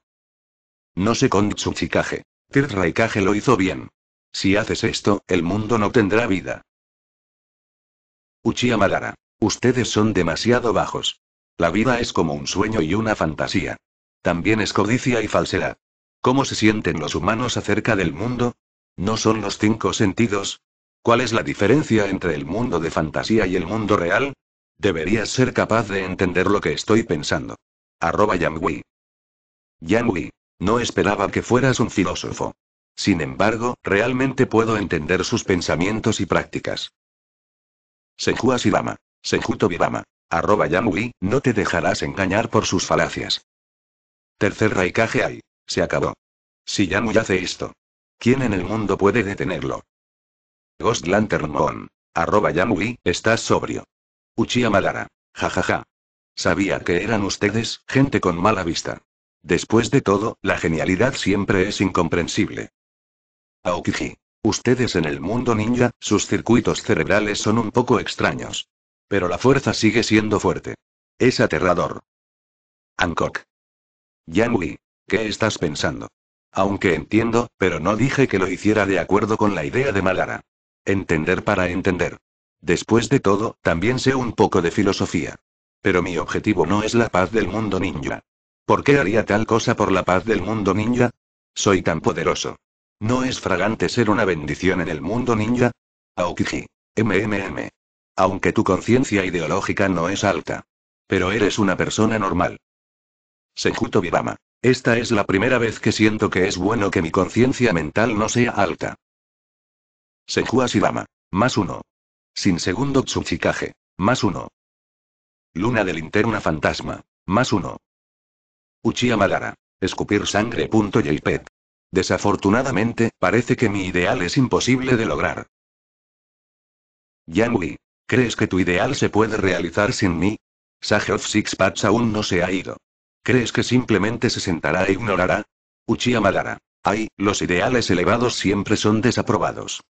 No se Tsuchikaje. Tirraikage lo hizo bien. Si haces esto, el mundo no tendrá vida. Uchiha Madara. Ustedes son demasiado bajos. La vida es como un sueño y una fantasía. También es codicia y falsedad. ¿Cómo se sienten los humanos acerca del mundo? ¿No son los cinco sentidos? ¿Cuál es la diferencia entre el mundo de fantasía y el mundo real? Deberías ser capaz de entender lo que estoy pensando. Arroba Yamui. No esperaba que fueras un filósofo. Sin embargo, realmente puedo entender sus pensamientos y prácticas. Senju Asirama. Senju Tobirama, Arroba Yamui, no te dejarás engañar por sus falacias. Tercer Raikage Se acabó. Si Yamui hace esto. ¿Quién en el mundo puede detenerlo? Ghost Lantern Moon. Arroba Yamui, estás sobrio. Uchiha Madara. Jajaja. Sabía que eran ustedes, gente con mala vista. Después de todo, la genialidad siempre es incomprensible. Aokiji. Ustedes en el mundo ninja, sus circuitos cerebrales son un poco extraños. Pero la fuerza sigue siendo fuerte. Es aterrador. Hancock. Yanui. ¿qué estás pensando? Aunque entiendo, pero no dije que lo hiciera de acuerdo con la idea de Malara. Entender para entender. Después de todo, también sé un poco de filosofía. Pero mi objetivo no es la paz del mundo ninja. ¿Por qué haría tal cosa por la paz del mundo ninja? Soy tan poderoso. ¿No es fragante ser una bendición en el mundo ninja? Aokiji. MMM. Aunque tu conciencia ideológica no es alta. Pero eres una persona normal. Sejuto Vivama. Esta es la primera vez que siento que es bueno que mi conciencia mental no sea alta. Senju Más uno. Sin segundo Tsuchikage. Más uno. Luna de linterna fantasma. Más uno. Uchiha Madara. Escupir sangre. pet Desafortunadamente, parece que mi ideal es imposible de lograr. Yang ¿crees que tu ideal se puede realizar sin mí? Sage of Six Pats aún no se ha ido. ¿Crees que simplemente se sentará e ignorará? Uchiha Madara. Ay, los ideales elevados siempre son desaprobados.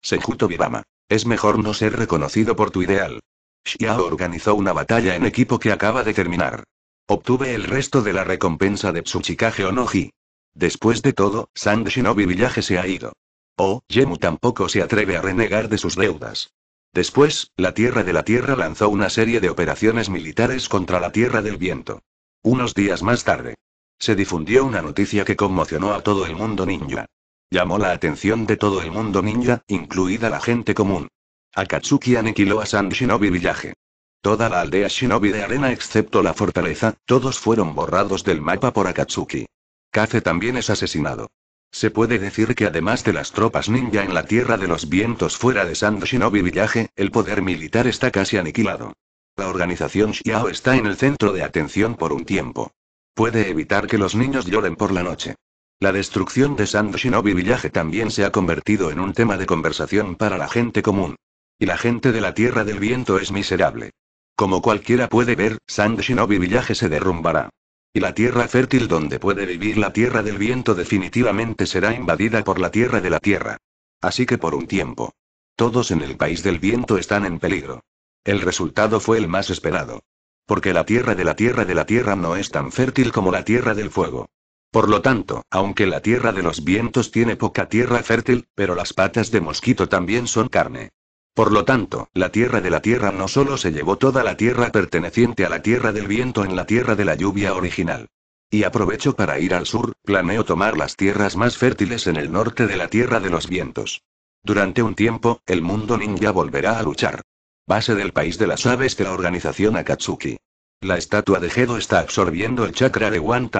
Sejuto Bibama, Es mejor no ser reconocido por tu ideal. Xiao organizó una batalla en equipo que acaba de terminar. Obtuve el resto de la recompensa de Tsuchikage Onoji. Después de todo, San Shinobi Villaje se ha ido. Oh, Yemu tampoco se atreve a renegar de sus deudas. Después, la Tierra de la Tierra lanzó una serie de operaciones militares contra la Tierra del Viento. Unos días más tarde, se difundió una noticia que conmocionó a todo el mundo ninja. Llamó la atención de todo el mundo ninja, incluida la gente común. Akatsuki aniquiló a San Shinobi Villaje. Toda la aldea shinobi de arena excepto la fortaleza, todos fueron borrados del mapa por Akatsuki. Kaze también es asesinado. Se puede decir que además de las tropas ninja en la Tierra de los Vientos fuera de Sand Shinobi Village, el poder militar está casi aniquilado. La organización Xiao está en el centro de atención por un tiempo. Puede evitar que los niños lloren por la noche. La destrucción de Sand Shinobi Villaje también se ha convertido en un tema de conversación para la gente común. Y la gente de la Tierra del Viento es miserable. Como cualquiera puede ver, Sand Shinobi Village se derrumbará. Y la tierra fértil donde puede vivir la tierra del viento definitivamente será invadida por la tierra de la tierra. Así que por un tiempo. Todos en el país del viento están en peligro. El resultado fue el más esperado. Porque la tierra de la tierra de la tierra no es tan fértil como la tierra del fuego. Por lo tanto, aunque la tierra de los vientos tiene poca tierra fértil, pero las patas de mosquito también son carne. Por lo tanto, la tierra de la tierra no solo se llevó toda la tierra perteneciente a la tierra del viento en la tierra de la lluvia original. Y aprovecho para ir al sur, planeo tomar las tierras más fértiles en el norte de la tierra de los vientos. Durante un tiempo, el mundo ninja volverá a luchar. Base del país de las aves de la organización Akatsuki. La estatua de Gedo está absorbiendo el chakra de One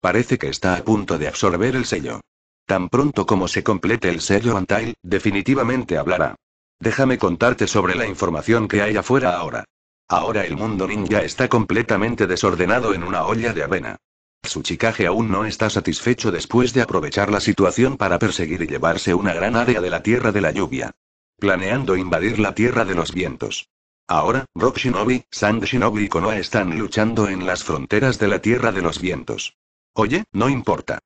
Parece que está a punto de absorber el sello. Tan pronto como se complete el sello One-Tile, definitivamente hablará. Déjame contarte sobre la información que hay afuera ahora. Ahora el mundo ninja está completamente desordenado en una olla de avena. Su chicaje aún no está satisfecho después de aprovechar la situación para perseguir y llevarse una gran área de la Tierra de la Lluvia. Planeando invadir la Tierra de los Vientos. Ahora, Rock Shinobi, Sand Shinobi y Konoa están luchando en las fronteras de la Tierra de los Vientos. Oye, no importa.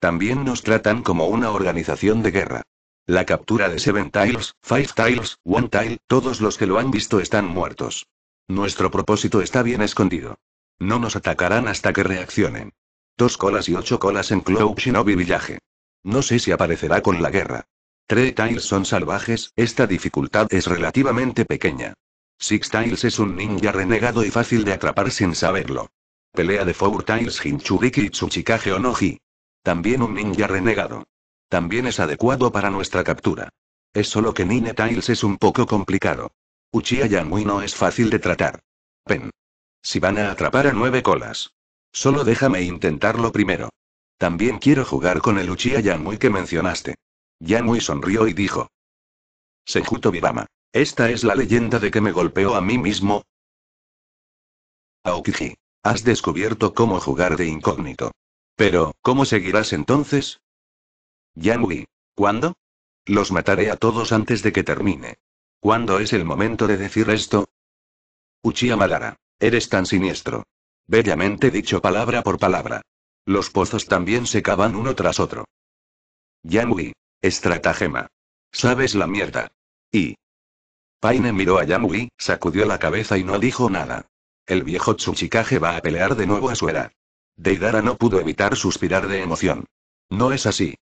También nos tratan como una organización de guerra. La captura de Seven tiles, Five tiles, One tile, todos los que lo han visto están muertos. Nuestro propósito está bien escondido. No nos atacarán hasta que reaccionen. Dos colas y ocho colas en Cloud Shinobi Village. No sé si aparecerá con la guerra. 3 tiles son salvajes, esta dificultad es relativamente pequeña. Six tiles es un ninja renegado y fácil de atrapar sin saberlo. Pelea de Four tiles Hinchuriki y o noji. También un ninja renegado. También es adecuado para nuestra captura. Es solo que Nine Tails es un poco complicado. Uchiha Yanui no es fácil de tratar. Pen. Si van a atrapar a nueve colas. Solo déjame intentarlo primero. También quiero jugar con el Uchiha Yanui que mencionaste. Yanui sonrió y dijo. Sejuto Bibama. Esta es la leyenda de que me golpeó a mí mismo. Aokiji. Has descubierto cómo jugar de incógnito. Pero, ¿cómo seguirás entonces? Yamui. ¿Cuándo? Los mataré a todos antes de que termine. ¿Cuándo es el momento de decir esto? Uchiha Madara. Eres tan siniestro. Bellamente dicho palabra por palabra. Los pozos también se cavan uno tras otro. Yamui. Estratagema. Sabes la mierda. Y. Paine miró a Yamui, sacudió la cabeza y no dijo nada. El viejo Tsuchikage va a pelear de nuevo a su edad. Deidara no pudo evitar suspirar de emoción. No es así.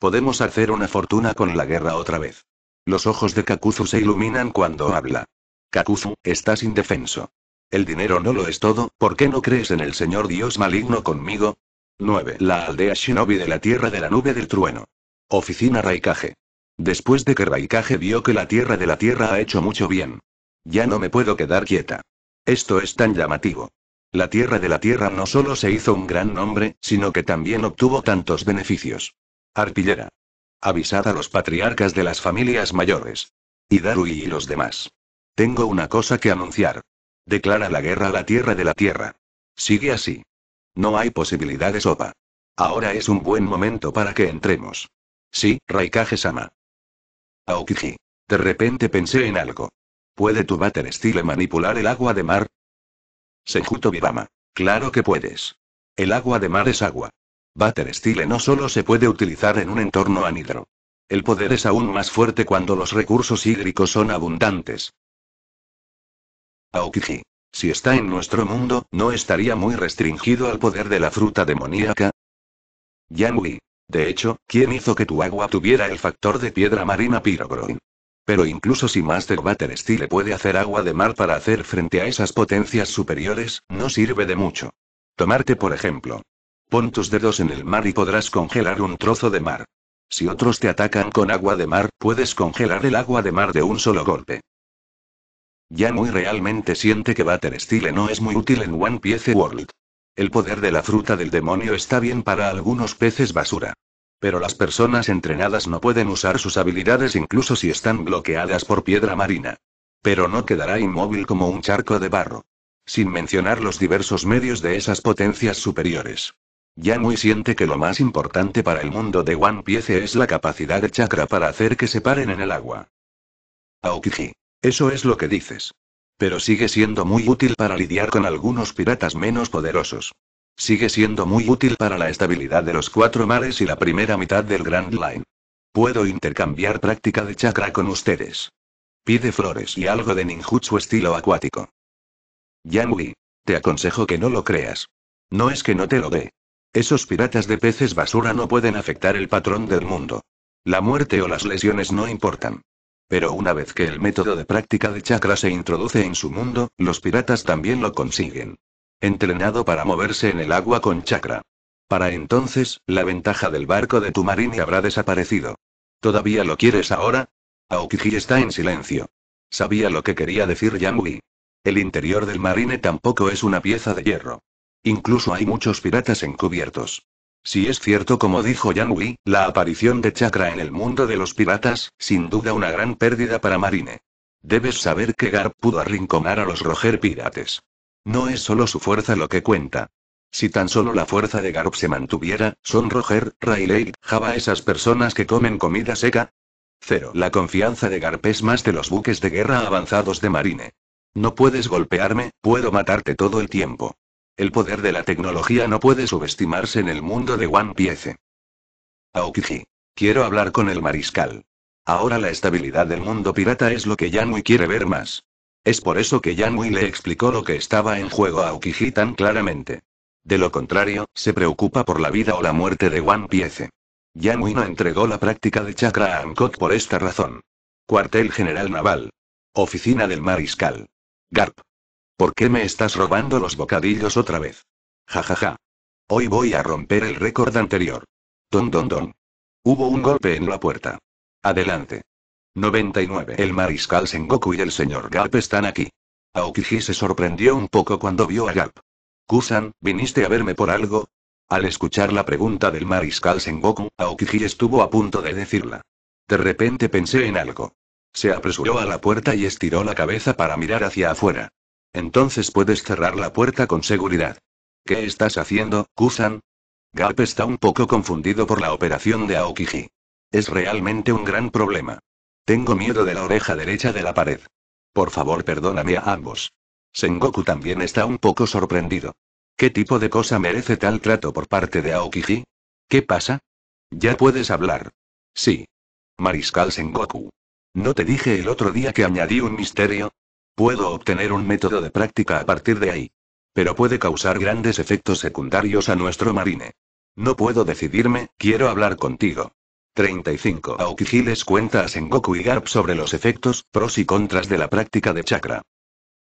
Podemos hacer una fortuna con la guerra otra vez. Los ojos de Kakuzu se iluminan cuando habla. Kakuzu, estás indefenso. El dinero no lo es todo, ¿por qué no crees en el Señor Dios maligno conmigo? 9. La aldea Shinobi de la Tierra de la Nube del Trueno. Oficina Raikage. Después de que Raikage vio que la Tierra de la Tierra ha hecho mucho bien. Ya no me puedo quedar quieta. Esto es tan llamativo. La Tierra de la Tierra no solo se hizo un gran nombre, sino que también obtuvo tantos beneficios. Arpillera. Avisad a los patriarcas de las familias mayores. Hidarui y los demás. Tengo una cosa que anunciar. Declara la guerra a la tierra de la tierra. Sigue así. No hay posibilidad de sopa. Ahora es un buen momento para que entremos. Sí, Raikage-sama. Aokiji. De repente pensé en algo. ¿Puede tu bater Style manipular el agua de mar? Sejuto bibama Claro que puedes. El agua de mar es agua. Butter Style no solo se puede utilizar en un entorno anhidro. El poder es aún más fuerte cuando los recursos hídricos son abundantes. Aokiji. Si está en nuestro mundo, ¿no estaría muy restringido al poder de la fruta demoníaca? Yanui. De hecho, ¿quién hizo que tu agua tuviera el factor de piedra marina Pyrogroin? Pero incluso si Master Butter Style puede hacer agua de mar para hacer frente a esas potencias superiores, no sirve de mucho. Tomarte por ejemplo. Pon tus dedos en el mar y podrás congelar un trozo de mar. Si otros te atacan con agua de mar, puedes congelar el agua de mar de un solo golpe. Ya muy realmente siente que Butter Style no es muy útil en One Piece World. El poder de la fruta del demonio está bien para algunos peces basura. Pero las personas entrenadas no pueden usar sus habilidades incluso si están bloqueadas por piedra marina. Pero no quedará inmóvil como un charco de barro. Sin mencionar los diversos medios de esas potencias superiores. Yanui siente que lo más importante para el mundo de One Piece es la capacidad de chakra para hacer que se paren en el agua. Aokiji. Eso es lo que dices. Pero sigue siendo muy útil para lidiar con algunos piratas menos poderosos. Sigue siendo muy útil para la estabilidad de los cuatro mares y la primera mitad del Grand Line. Puedo intercambiar práctica de chakra con ustedes. Pide flores y algo de ninjutsu estilo acuático. Yanui. Te aconsejo que no lo creas. No es que no te lo dé. Esos piratas de peces basura no pueden afectar el patrón del mundo. La muerte o las lesiones no importan. Pero una vez que el método de práctica de chakra se introduce en su mundo, los piratas también lo consiguen. Entrenado para moverse en el agua con chakra. Para entonces, la ventaja del barco de tu marine habrá desaparecido. ¿Todavía lo quieres ahora? Aokiji está en silencio. Sabía lo que quería decir Yamui. El interior del marine tampoco es una pieza de hierro. Incluso hay muchos piratas encubiertos. Si es cierto como dijo Yan la aparición de Chakra en el mundo de los piratas, sin duda una gran pérdida para Marine. Debes saber que Garp pudo arrinconar a los Roger pirates. No es solo su fuerza lo que cuenta. Si tan solo la fuerza de Garp se mantuviera, son Roger, Rayleigh, Java esas personas que comen comida seca. Cero. La confianza de Garp es más de los buques de guerra avanzados de Marine. No puedes golpearme, puedo matarte todo el tiempo. El poder de la tecnología no puede subestimarse en el mundo de One Piece. Aokiji. Quiero hablar con el mariscal. Ahora la estabilidad del mundo pirata es lo que Yanui quiere ver más. Es por eso que Yanui le explicó lo que estaba en juego a Aokiji tan claramente. De lo contrario, se preocupa por la vida o la muerte de One Piece. Yanui no entregó la práctica de chakra a Ankot por esta razón. Cuartel General Naval. Oficina del Mariscal. GARP. ¿Por qué me estás robando los bocadillos otra vez? Ja ja ja. Hoy voy a romper el récord anterior. Don don don. Hubo un golpe en la puerta. Adelante. 99. El mariscal Sengoku y el señor Galp están aquí. Aokiji se sorprendió un poco cuando vio a Galp. Kusan, ¿viniste a verme por algo? Al escuchar la pregunta del mariscal Sengoku, Aokiji estuvo a punto de decirla. De repente pensé en algo. Se apresuró a la puerta y estiró la cabeza para mirar hacia afuera. Entonces puedes cerrar la puerta con seguridad. ¿Qué estás haciendo, Kusan? Garp está un poco confundido por la operación de Aokiji. Es realmente un gran problema. Tengo miedo de la oreja derecha de la pared. Por favor, perdóname a ambos. Sengoku también está un poco sorprendido. ¿Qué tipo de cosa merece tal trato por parte de Aokiji? ¿Qué pasa? Ya puedes hablar. Sí. Mariscal Sengoku. ¿No te dije el otro día que añadí un misterio? Puedo obtener un método de práctica a partir de ahí. Pero puede causar grandes efectos secundarios a nuestro marine. No puedo decidirme, quiero hablar contigo. 35. Aokiji les cuenta a Sengoku y Garp sobre los efectos, pros y contras de la práctica de chakra.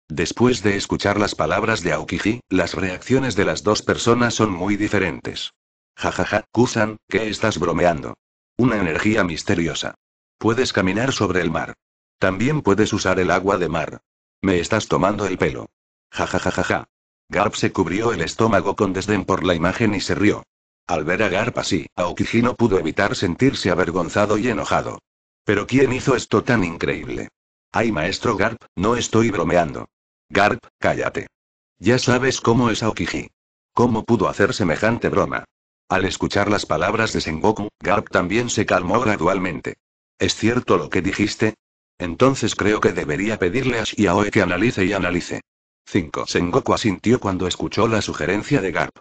Después de escuchar las palabras de Aokiji, las reacciones de las dos personas son muy diferentes. Jajaja, Kusan, ¿qué estás bromeando? Una energía misteriosa. Puedes caminar sobre el mar. También puedes usar el agua de mar. Me estás tomando el pelo. Ja ja ja ja ja. Garp se cubrió el estómago con desdén por la imagen y se rió. Al ver a Garp así, Aokiji no pudo evitar sentirse avergonzado y enojado. Pero ¿quién hizo esto tan increíble? Ay, maestro Garp, no estoy bromeando. Garp, cállate. Ya sabes cómo es Aokiji. ¿Cómo pudo hacer semejante broma? Al escuchar las palabras de Sengoku, Garp también se calmó gradualmente. ¿Es cierto lo que dijiste? Entonces creo que debería pedirle a Xiaoe que analice y analice. 5. Sengoku asintió cuando escuchó la sugerencia de Garp.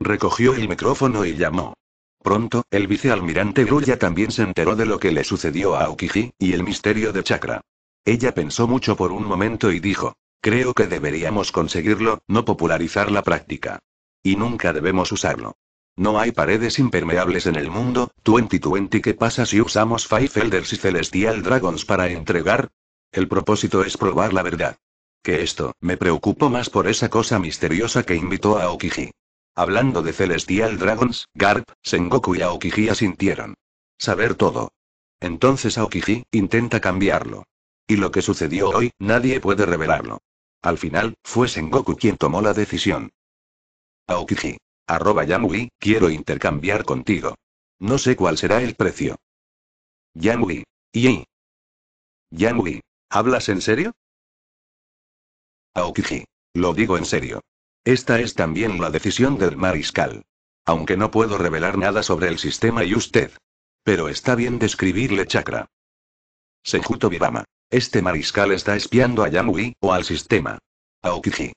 Recogió el micrófono y llamó. Pronto, el vicealmirante Grulla también se enteró de lo que le sucedió a Aokiji, y el misterio de Chakra. Ella pensó mucho por un momento y dijo, creo que deberíamos conseguirlo, no popularizar la práctica. Y nunca debemos usarlo. No hay paredes impermeables en el mundo, 2020 ¿qué pasa si usamos Five Elders y Celestial Dragons para entregar? El propósito es probar la verdad. Que esto, me preocupo más por esa cosa misteriosa que invitó a Okiji. Hablando de Celestial Dragons, Garp, Sengoku y Aokiji asintieron. Saber todo. Entonces Aokiji, intenta cambiarlo. Y lo que sucedió hoy, nadie puede revelarlo. Al final, fue Sengoku quien tomó la decisión. Aokiji. Arroba Yamui, quiero intercambiar contigo. No sé cuál será el precio. Yamui. Y. Yamui. ¿Hablas en serio? Aokiji. Lo digo en serio. Esta es también la decisión del mariscal. Aunque no puedo revelar nada sobre el sistema y usted. Pero está bien describirle chakra. Senjuto Vivama. Este mariscal está espiando a Yamui, o al sistema. Aokiji.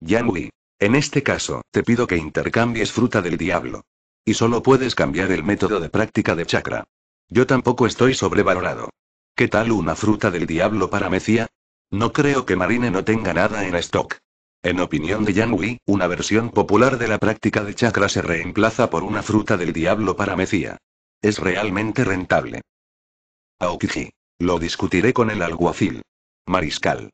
Yamui, en este caso, te pido que intercambies fruta del diablo. Y solo puedes cambiar el método de práctica de chakra. Yo tampoco estoy sobrevalorado. ¿Qué tal una fruta del diablo para Mecía? No creo que Marine no tenga nada en stock. En opinión de Yang una versión popular de la práctica de chakra se reemplaza por una fruta del diablo para Mecía. Es realmente rentable. Aokiji. Lo discutiré con el alguacil. Mariscal.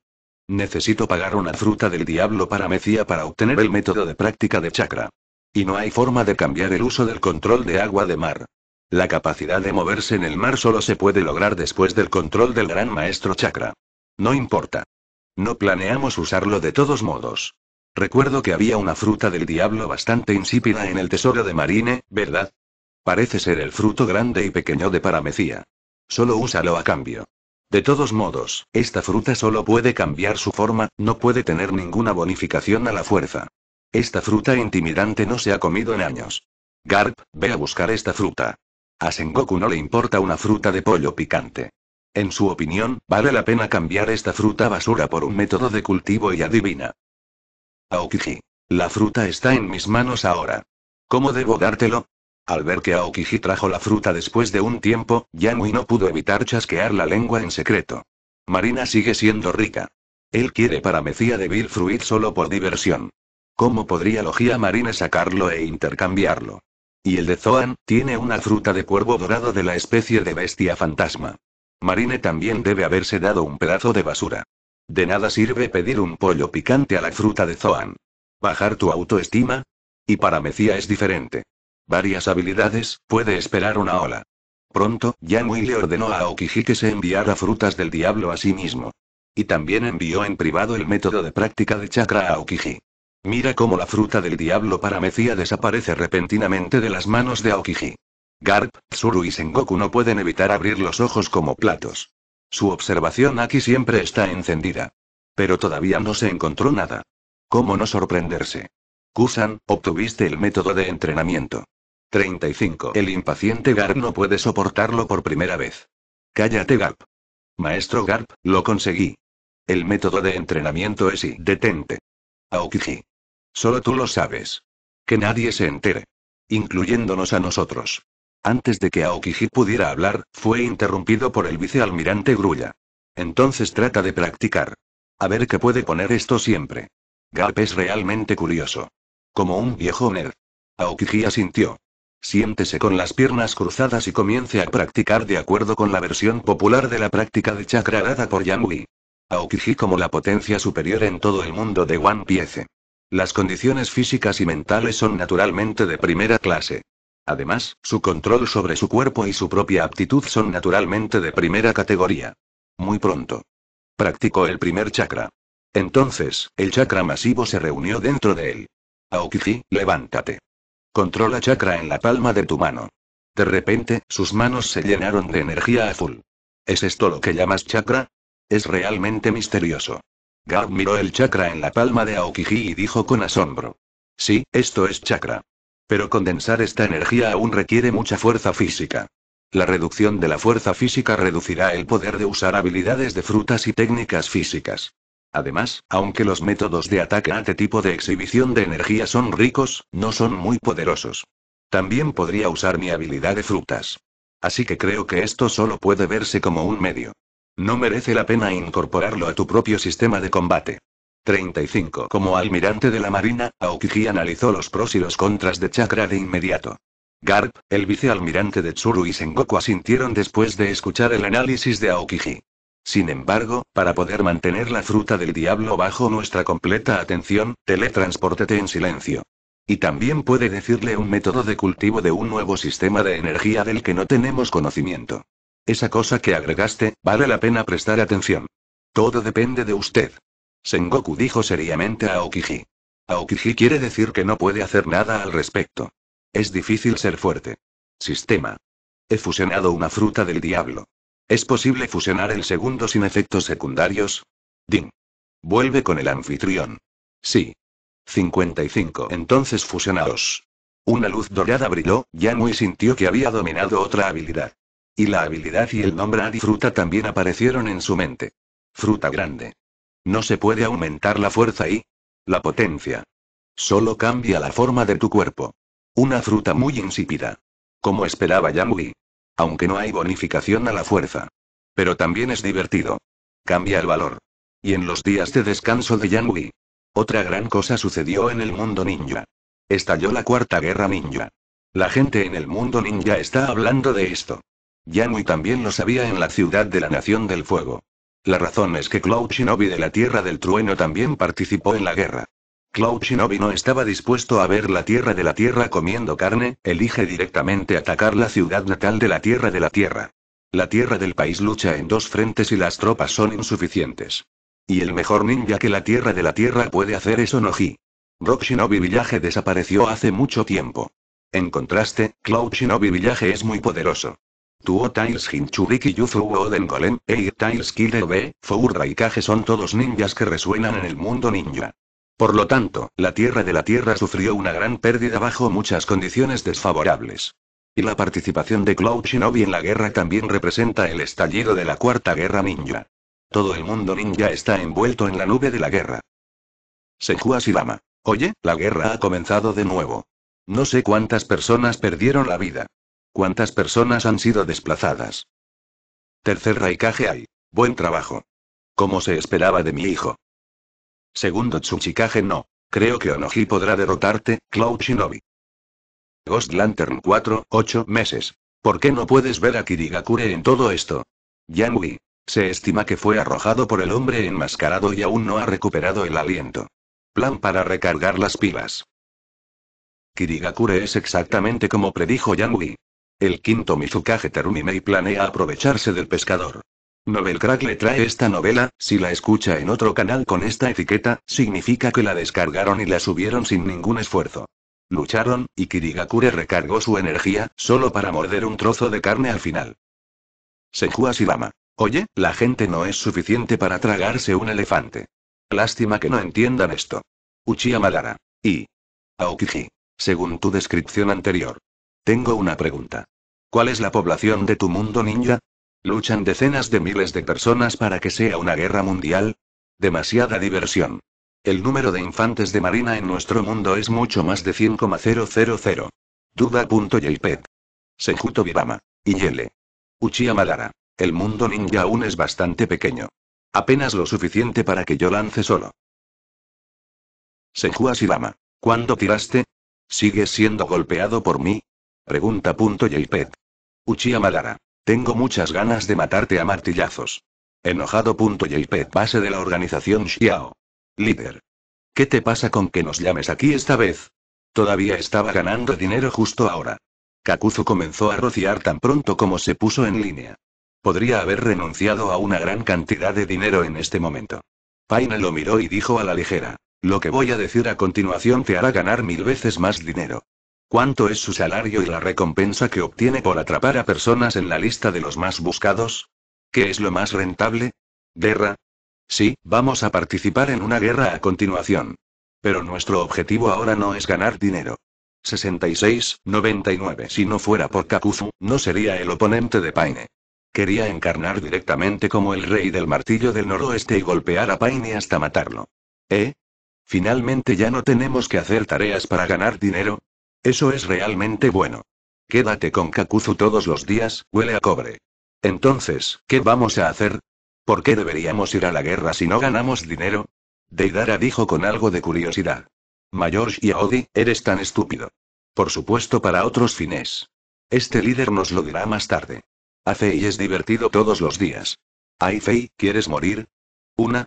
Necesito pagar una fruta del diablo para Mecía para obtener el método de práctica de chakra. Y no hay forma de cambiar el uso del control de agua de mar. La capacidad de moverse en el mar solo se puede lograr después del control del gran maestro chakra. No importa. No planeamos usarlo de todos modos. Recuerdo que había una fruta del diablo bastante insípida en el tesoro de Marine, ¿verdad? Parece ser el fruto grande y pequeño de Paramecía. Solo úsalo a cambio. De todos modos, esta fruta solo puede cambiar su forma, no puede tener ninguna bonificación a la fuerza. Esta fruta intimidante no se ha comido en años. Garp, ve a buscar esta fruta. A Sengoku no le importa una fruta de pollo picante. En su opinión, vale la pena cambiar esta fruta basura por un método de cultivo y adivina. Aokiji. La fruta está en mis manos ahora. ¿Cómo debo dártelo? Al ver que Aokiji trajo la fruta después de un tiempo, Yanui no pudo evitar chasquear la lengua en secreto. Marina sigue siendo rica. Él quiere para Mecía de Fruit solo por diversión. ¿Cómo podría Logia Marine sacarlo e intercambiarlo? Y el de Zoan, tiene una fruta de cuervo dorado de la especie de bestia fantasma. Marine también debe haberse dado un pedazo de basura. De nada sirve pedir un pollo picante a la fruta de Zoan. Bajar tu autoestima. Y para Mecía es diferente varias habilidades, puede esperar una ola. Pronto, Yanui le ordenó a Aokiji que se enviara frutas del diablo a sí mismo. Y también envió en privado el método de práctica de chakra a Aokiji. Mira cómo la fruta del diablo para desaparece repentinamente de las manos de Aokiji. Garp, Tsuru y Sengoku no pueden evitar abrir los ojos como platos. Su observación aquí siempre está encendida. Pero todavía no se encontró nada. ¿Cómo no sorprenderse? Kusan, obtuviste el método de entrenamiento. 35. El impaciente Garp no puede soportarlo por primera vez. Cállate, Garp. Maestro Garp, lo conseguí. El método de entrenamiento es y detente. Aokiji. Solo tú lo sabes. Que nadie se entere. Incluyéndonos a nosotros. Antes de que Aokiji pudiera hablar, fue interrumpido por el vicealmirante Grulla. Entonces trata de practicar. A ver qué puede poner esto siempre. Garp es realmente curioso. Como un viejo nerd. Aokiji asintió. Siéntese con las piernas cruzadas y comience a practicar de acuerdo con la versión popular de la práctica de chakra dada por Yamui. Aokiji como la potencia superior en todo el mundo de One Piece. Las condiciones físicas y mentales son naturalmente de primera clase. Además, su control sobre su cuerpo y su propia aptitud son naturalmente de primera categoría. Muy pronto. Practicó el primer chakra. Entonces, el chakra masivo se reunió dentro de él. Aokiji, levántate. Controla chakra en la palma de tu mano. De repente, sus manos se llenaron de energía azul. ¿Es esto lo que llamas chakra? Es realmente misterioso. Gab miró el chakra en la palma de Aokiji y dijo con asombro. Sí, esto es chakra. Pero condensar esta energía aún requiere mucha fuerza física. La reducción de la fuerza física reducirá el poder de usar habilidades de frutas y técnicas físicas. Además, aunque los métodos de ataque a este tipo de exhibición de energía son ricos, no son muy poderosos. También podría usar mi habilidad de frutas. Así que creo que esto solo puede verse como un medio. No merece la pena incorporarlo a tu propio sistema de combate. 35. Como almirante de la Marina, Aokiji analizó los pros y los contras de Chakra de inmediato. Garp, el vicealmirante de Tsuru y Sengoku asintieron después de escuchar el análisis de Aokiji. Sin embargo, para poder mantener la fruta del diablo bajo nuestra completa atención, teletranspórtete en silencio. Y también puede decirle un método de cultivo de un nuevo sistema de energía del que no tenemos conocimiento. Esa cosa que agregaste, vale la pena prestar atención. Todo depende de usted. Sengoku dijo seriamente a Aokiji. Aokiji quiere decir que no puede hacer nada al respecto. Es difícil ser fuerte. Sistema. He fusionado una fruta del diablo. ¿Es posible fusionar el segundo sin efectos secundarios? Ding. Vuelve con el anfitrión. Sí. 55. Entonces fusionados. Una luz dorada brilló, Yamui sintió que había dominado otra habilidad. Y la habilidad y el nombre Adi Fruta también aparecieron en su mente. Fruta grande. No se puede aumentar la fuerza y la potencia. Solo cambia la forma de tu cuerpo. Una fruta muy insípida. Como esperaba Yamui. Aunque no hay bonificación a la fuerza. Pero también es divertido. Cambia el valor. Y en los días de descanso de Yanwei, Otra gran cosa sucedió en el mundo ninja. Estalló la Cuarta Guerra Ninja. La gente en el mundo ninja está hablando de esto. Yanui también lo sabía en la ciudad de la Nación del Fuego. La razón es que Cloud Shinobi de la Tierra del Trueno también participó en la guerra. Cloud Shinobi no estaba dispuesto a ver la Tierra de la Tierra comiendo carne, elige directamente atacar la ciudad natal de la Tierra de la Tierra. La Tierra del país lucha en dos frentes y las tropas son insuficientes. Y el mejor ninja que la Tierra de la Tierra puede hacer es Onoji. Rock Shinobi desapareció hace mucho tiempo. En contraste, Cloud Shinobi Villaje es muy poderoso. Tuo Tails Hinchuriki Yuzu Oden Golem, Eir Tails Killer B, Four Raikage son todos ninjas que resuenan en el mundo ninja. Por lo tanto, la Tierra de la Tierra sufrió una gran pérdida bajo muchas condiciones desfavorables. Y la participación de Cloud Shinobi en la guerra también representa el estallido de la Cuarta Guerra Ninja. Todo el mundo ninja está envuelto en la nube de la guerra. Senju silama Oye, la guerra ha comenzado de nuevo. No sé cuántas personas perdieron la vida. Cuántas personas han sido desplazadas. Tercer Raikage hay. Buen trabajo. Como se esperaba de mi hijo. Segundo Tsuchikage no. Creo que Onoji podrá derrotarte, Cloud Shinobi. Ghost Lantern 4, 8 meses. ¿Por qué no puedes ver a Kirigakure en todo esto? Yangui. Se estima que fue arrojado por el hombre enmascarado y aún no ha recuperado el aliento. Plan para recargar las pilas. Kirigakure es exactamente como predijo Yangui. El quinto Mizukage Terumimei planea aprovecharse del pescador. Novelcrack le trae esta novela, si la escucha en otro canal con esta etiqueta, significa que la descargaron y la subieron sin ningún esfuerzo. Lucharon, y Kirigakure recargó su energía, solo para morder un trozo de carne al final. Seju Shibama. Oye, la gente no es suficiente para tragarse un elefante. Lástima que no entiendan esto. Uchiha Madara. Y. Aokiji. Según tu descripción anterior. Tengo una pregunta. ¿Cuál es la población de tu mundo ninja? ¿Luchan decenas de miles de personas para que sea una guerra mundial? Demasiada diversión. El número de infantes de marina en nuestro mundo es mucho más de 100,000. Duda.jpg. E Sejuto Bibama Yele. Uchiha Madara. El mundo ninja aún es bastante pequeño. Apenas lo suficiente para que yo lance solo. Senju Asirama ¿Cuándo tiraste? ¿Sigues siendo golpeado por mí? Pregunta.JP e Uchiha Madara. Tengo muchas ganas de matarte a martillazos. Enojado.jp base de la organización Xiao. Líder. ¿Qué te pasa con que nos llames aquí esta vez? Todavía estaba ganando dinero justo ahora. Kakuzu comenzó a rociar tan pronto como se puso en línea. Podría haber renunciado a una gran cantidad de dinero en este momento. Paina lo miró y dijo a la ligera. Lo que voy a decir a continuación te hará ganar mil veces más dinero. ¿Cuánto es su salario y la recompensa que obtiene por atrapar a personas en la lista de los más buscados? ¿Qué es lo más rentable? ¿Guerra? Sí, vamos a participar en una guerra a continuación. Pero nuestro objetivo ahora no es ganar dinero. 66, 99. Si no fuera por Kakuzu, no sería el oponente de Paine. Quería encarnar directamente como el rey del martillo del noroeste y golpear a Paine hasta matarlo. ¿Eh? Finalmente ya no tenemos que hacer tareas para ganar dinero, eso es realmente bueno. Quédate con Kakuzu todos los días, huele a cobre. Entonces, ¿qué vamos a hacer? ¿Por qué deberíamos ir a la guerra si no ganamos dinero? Deidara dijo con algo de curiosidad. y Aodi, eres tan estúpido. Por supuesto para otros fines. Este líder nos lo dirá más tarde. Hace y es divertido todos los días. Ay Fei, ¿quieres morir? ¿Una?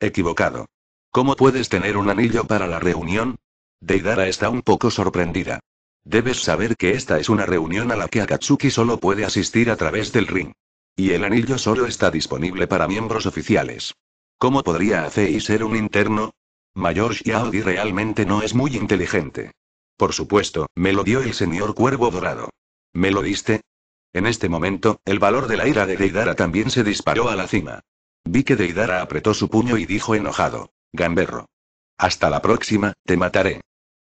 Equivocado. ¿Cómo puedes tener un anillo para la reunión? Deidara está un poco sorprendida. Debes saber que esta es una reunión a la que Akatsuki solo puede asistir a través del ring. Y el anillo solo está disponible para miembros oficiales. ¿Cómo podría y ser un interno? Mayor Xiaodi realmente no es muy inteligente. Por supuesto, me lo dio el señor Cuervo Dorado. ¿Me lo diste? En este momento, el valor de la ira de Deidara también se disparó a la cima. Vi que Deidara apretó su puño y dijo enojado. Gamberro. Hasta la próxima, te mataré.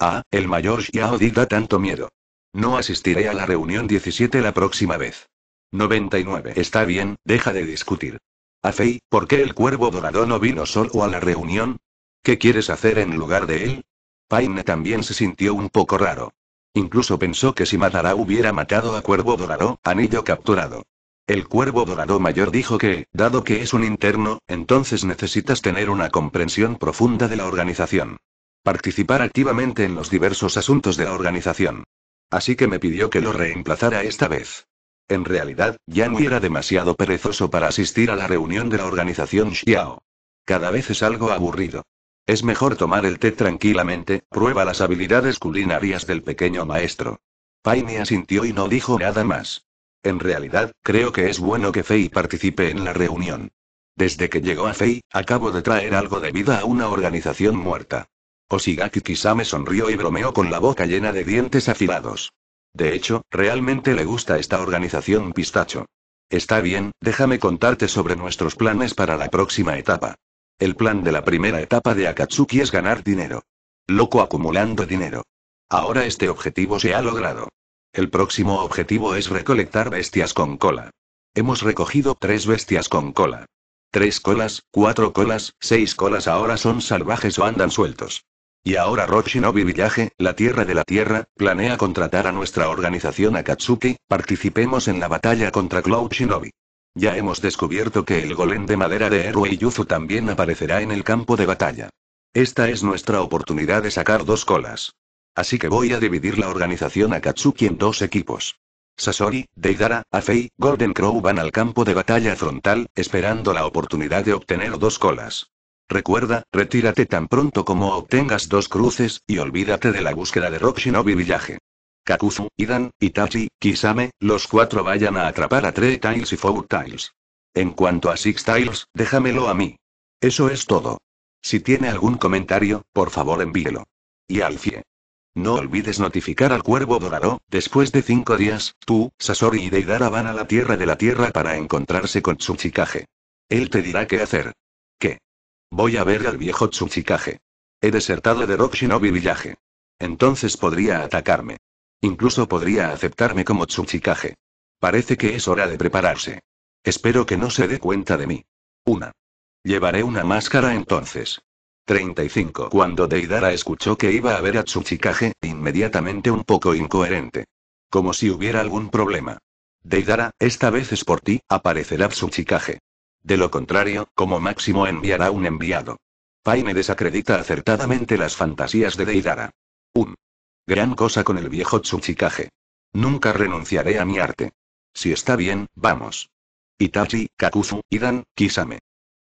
Ah, el mayor Xiao Di da tanto miedo. No asistiré a la reunión 17 la próxima vez. 99. Está bien, deja de discutir. Afei, ¿por qué el cuervo dorado no vino solo a la reunión? ¿Qué quieres hacer en lugar de él? Paine también se sintió un poco raro. Incluso pensó que si Matara hubiera matado a Cuervo Dorado, anillo capturado. El cuervo dorado mayor dijo que, dado que es un interno, entonces necesitas tener una comprensión profunda de la organización. Participar activamente en los diversos asuntos de la organización. Así que me pidió que lo reemplazara esta vez. En realidad, Yanui era demasiado perezoso para asistir a la reunión de la organización Xiao. Cada vez es algo aburrido. Es mejor tomar el té tranquilamente, prueba las habilidades culinarias del pequeño maestro. Paini asintió y no dijo nada más. En realidad, creo que es bueno que Fei participe en la reunión. Desde que llegó a Fei, acabo de traer algo de vida a una organización muerta. Osigaki me sonrió y bromeó con la boca llena de dientes afilados. De hecho, realmente le gusta esta organización pistacho. Está bien, déjame contarte sobre nuestros planes para la próxima etapa. El plan de la primera etapa de Akatsuki es ganar dinero. Loco acumulando dinero. Ahora este objetivo se ha logrado. El próximo objetivo es recolectar bestias con cola. Hemos recogido tres bestias con cola. Tres colas, cuatro colas, seis colas ahora son salvajes o andan sueltos. Y ahora Rochinobi Villaje, la tierra de la tierra, planea contratar a nuestra organización Akatsuki, participemos en la batalla contra Cloud Shinobi. Ya hemos descubierto que el golem de madera de Héroe y Yuzu también aparecerá en el campo de batalla. Esta es nuestra oportunidad de sacar dos colas. Así que voy a dividir la organización Akatsuki en dos equipos. Sasori, Deidara, Afei, Golden Crow van al campo de batalla frontal, esperando la oportunidad de obtener dos colas. Recuerda, retírate tan pronto como obtengas dos cruces, y olvídate de la búsqueda de Rock Villaje. Village. Kakuzu, Idan, Itachi, Kisame, los cuatro vayan a atrapar a tres Tiles y Four Tiles. En cuanto a Six Tiles, déjamelo a mí. Eso es todo. Si tiene algún comentario, por favor envíelo. Y Alfie. No olvides notificar al cuervo dorado, después de cinco días, tú, Sasori y Deidara van a la Tierra de la Tierra para encontrarse con Tsuchikage. Él te dirá qué hacer. ¿Qué? Voy a ver al viejo Tsuchikage. He desertado de Rock Shinobi Village. Entonces podría atacarme. Incluso podría aceptarme como Tsuchikage. Parece que es hora de prepararse. Espero que no se dé cuenta de mí. Una. Llevaré una máscara entonces. 35. Cuando Deidara escuchó que iba a ver a Tsuchikage, inmediatamente un poco incoherente. Como si hubiera algún problema. Deidara, esta vez es por ti, aparecerá Tsuchikage. De lo contrario, como máximo enviará un enviado. Paine desacredita acertadamente las fantasías de Deidara. Un. Gran cosa con el viejo Tsuchikage. Nunca renunciaré a mi arte. Si está bien, vamos. Itachi, Kakuzu, Idan, Kisame.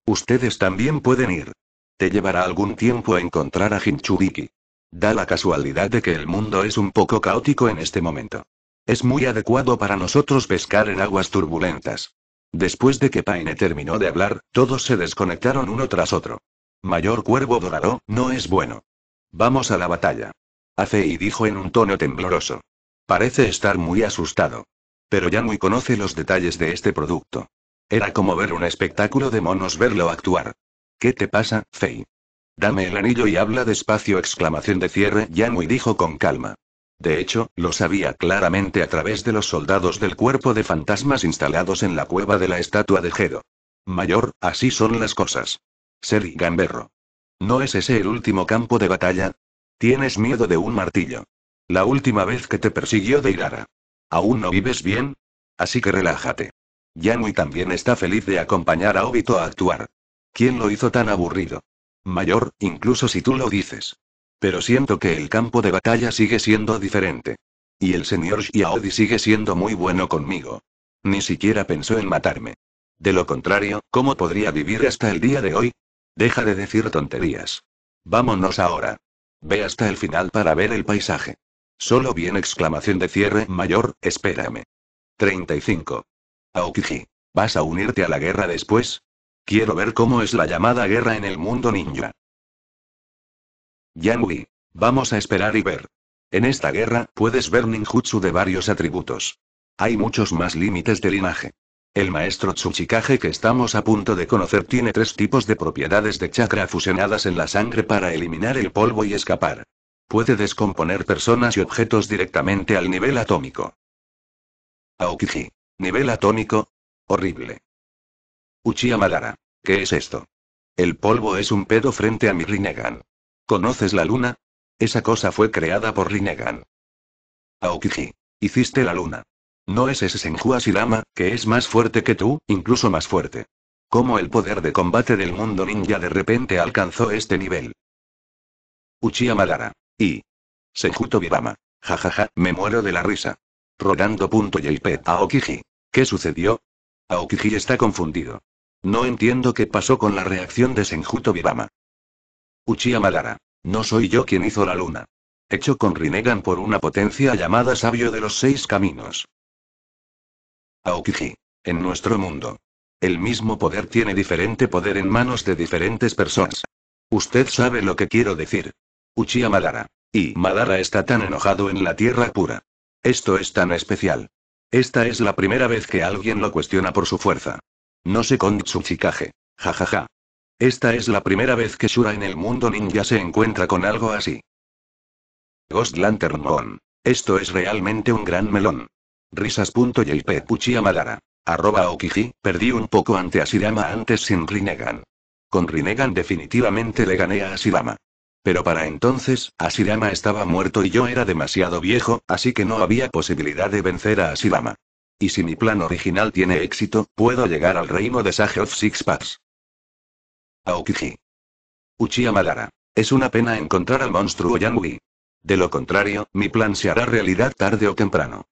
Ustedes también pueden ir. Te llevará algún tiempo a encontrar a Hinchuriki. Da la casualidad de que el mundo es un poco caótico en este momento. Es muy adecuado para nosotros pescar en aguas turbulentas. Después de que Paine terminó de hablar, todos se desconectaron uno tras otro. Mayor Cuervo Dorado, no es bueno. Vamos a la batalla. Acei dijo en un tono tembloroso. Parece estar muy asustado. Pero ya muy conoce los detalles de este producto. Era como ver un espectáculo de monos verlo actuar. ¿Qué te pasa, Fei? Dame el anillo y habla despacio. Exclamación de cierre. Yanui dijo con calma. De hecho, lo sabía claramente a través de los soldados del cuerpo de fantasmas instalados en la cueva de la estatua de Gedo. Mayor, así son las cosas. Seri gamberro. ¿No es ese el último campo de batalla? Tienes miedo de un martillo. La última vez que te persiguió de Irara. ¿Aún no vives bien? Así que relájate. Yanui también está feliz de acompañar a Obito a actuar. ¿Quién lo hizo tan aburrido? Mayor, incluso si tú lo dices. Pero siento que el campo de batalla sigue siendo diferente. Y el señor Xiaodi sigue siendo muy bueno conmigo. Ni siquiera pensó en matarme. De lo contrario, ¿cómo podría vivir hasta el día de hoy? Deja de decir tonterías. Vámonos ahora. Ve hasta el final para ver el paisaje. Solo bien exclamación de cierre mayor, espérame. 35. Aokiji. ¿Vas a unirte a la guerra después? Quiero ver cómo es la llamada guerra en el mundo ninja. Yanwi. Vamos a esperar y ver. En esta guerra, puedes ver ninjutsu de varios atributos. Hay muchos más límites de linaje. El maestro Tsuchikage que estamos a punto de conocer tiene tres tipos de propiedades de chakra fusionadas en la sangre para eliminar el polvo y escapar. Puede descomponer personas y objetos directamente al nivel atómico. Aokiji. Nivel atómico. Horrible. Uchiha Madara. ¿Qué es esto? El polvo es un pedo frente a mi Rinnegan. ¿Conoces la luna? Esa cosa fue creada por Rinnegan. Aokiji. Hiciste la luna. ¿No es ese Senju Asirama, que es más fuerte que tú, incluso más fuerte? ¿Cómo el poder de combate del mundo ninja de repente alcanzó este nivel? Uchiha Madara. Y. Ja ja Jajaja, me muero de la risa. Rodando.jp Aokiji. ¿Qué sucedió? Aokiji está confundido. No entiendo qué pasó con la reacción de Senjuto Vivama. Uchiha Madara. No soy yo quien hizo la luna. Hecho con Rinnegan por una potencia llamada Sabio de los Seis Caminos. Aokiji. En nuestro mundo. El mismo poder tiene diferente poder en manos de diferentes personas. Usted sabe lo que quiero decir. Uchiha Madara. Y Madara está tan enojado en la tierra pura. Esto es tan especial. Esta es la primera vez que alguien lo cuestiona por su fuerza. No se con Tsuchikage. Jajaja. Esta es la primera vez que Shura en el mundo ninja se encuentra con algo así. Ghost Lantern Moon. Esto es realmente un gran melón. Risas.jp Puchiamadara. Arroba Okiji, perdí un poco ante Asirama antes sin Rinnegan. Con Rinnegan definitivamente le gané a Asirama. Pero para entonces, Asirama estaba muerto y yo era demasiado viejo, así que no había posibilidad de vencer a Asirama. Y si mi plan original tiene éxito, puedo llegar al reino de Sage of Six Paths. Aokiji. Uchiha Madara. Es una pena encontrar al monstruo Yangui. De lo contrario, mi plan se hará realidad tarde o temprano.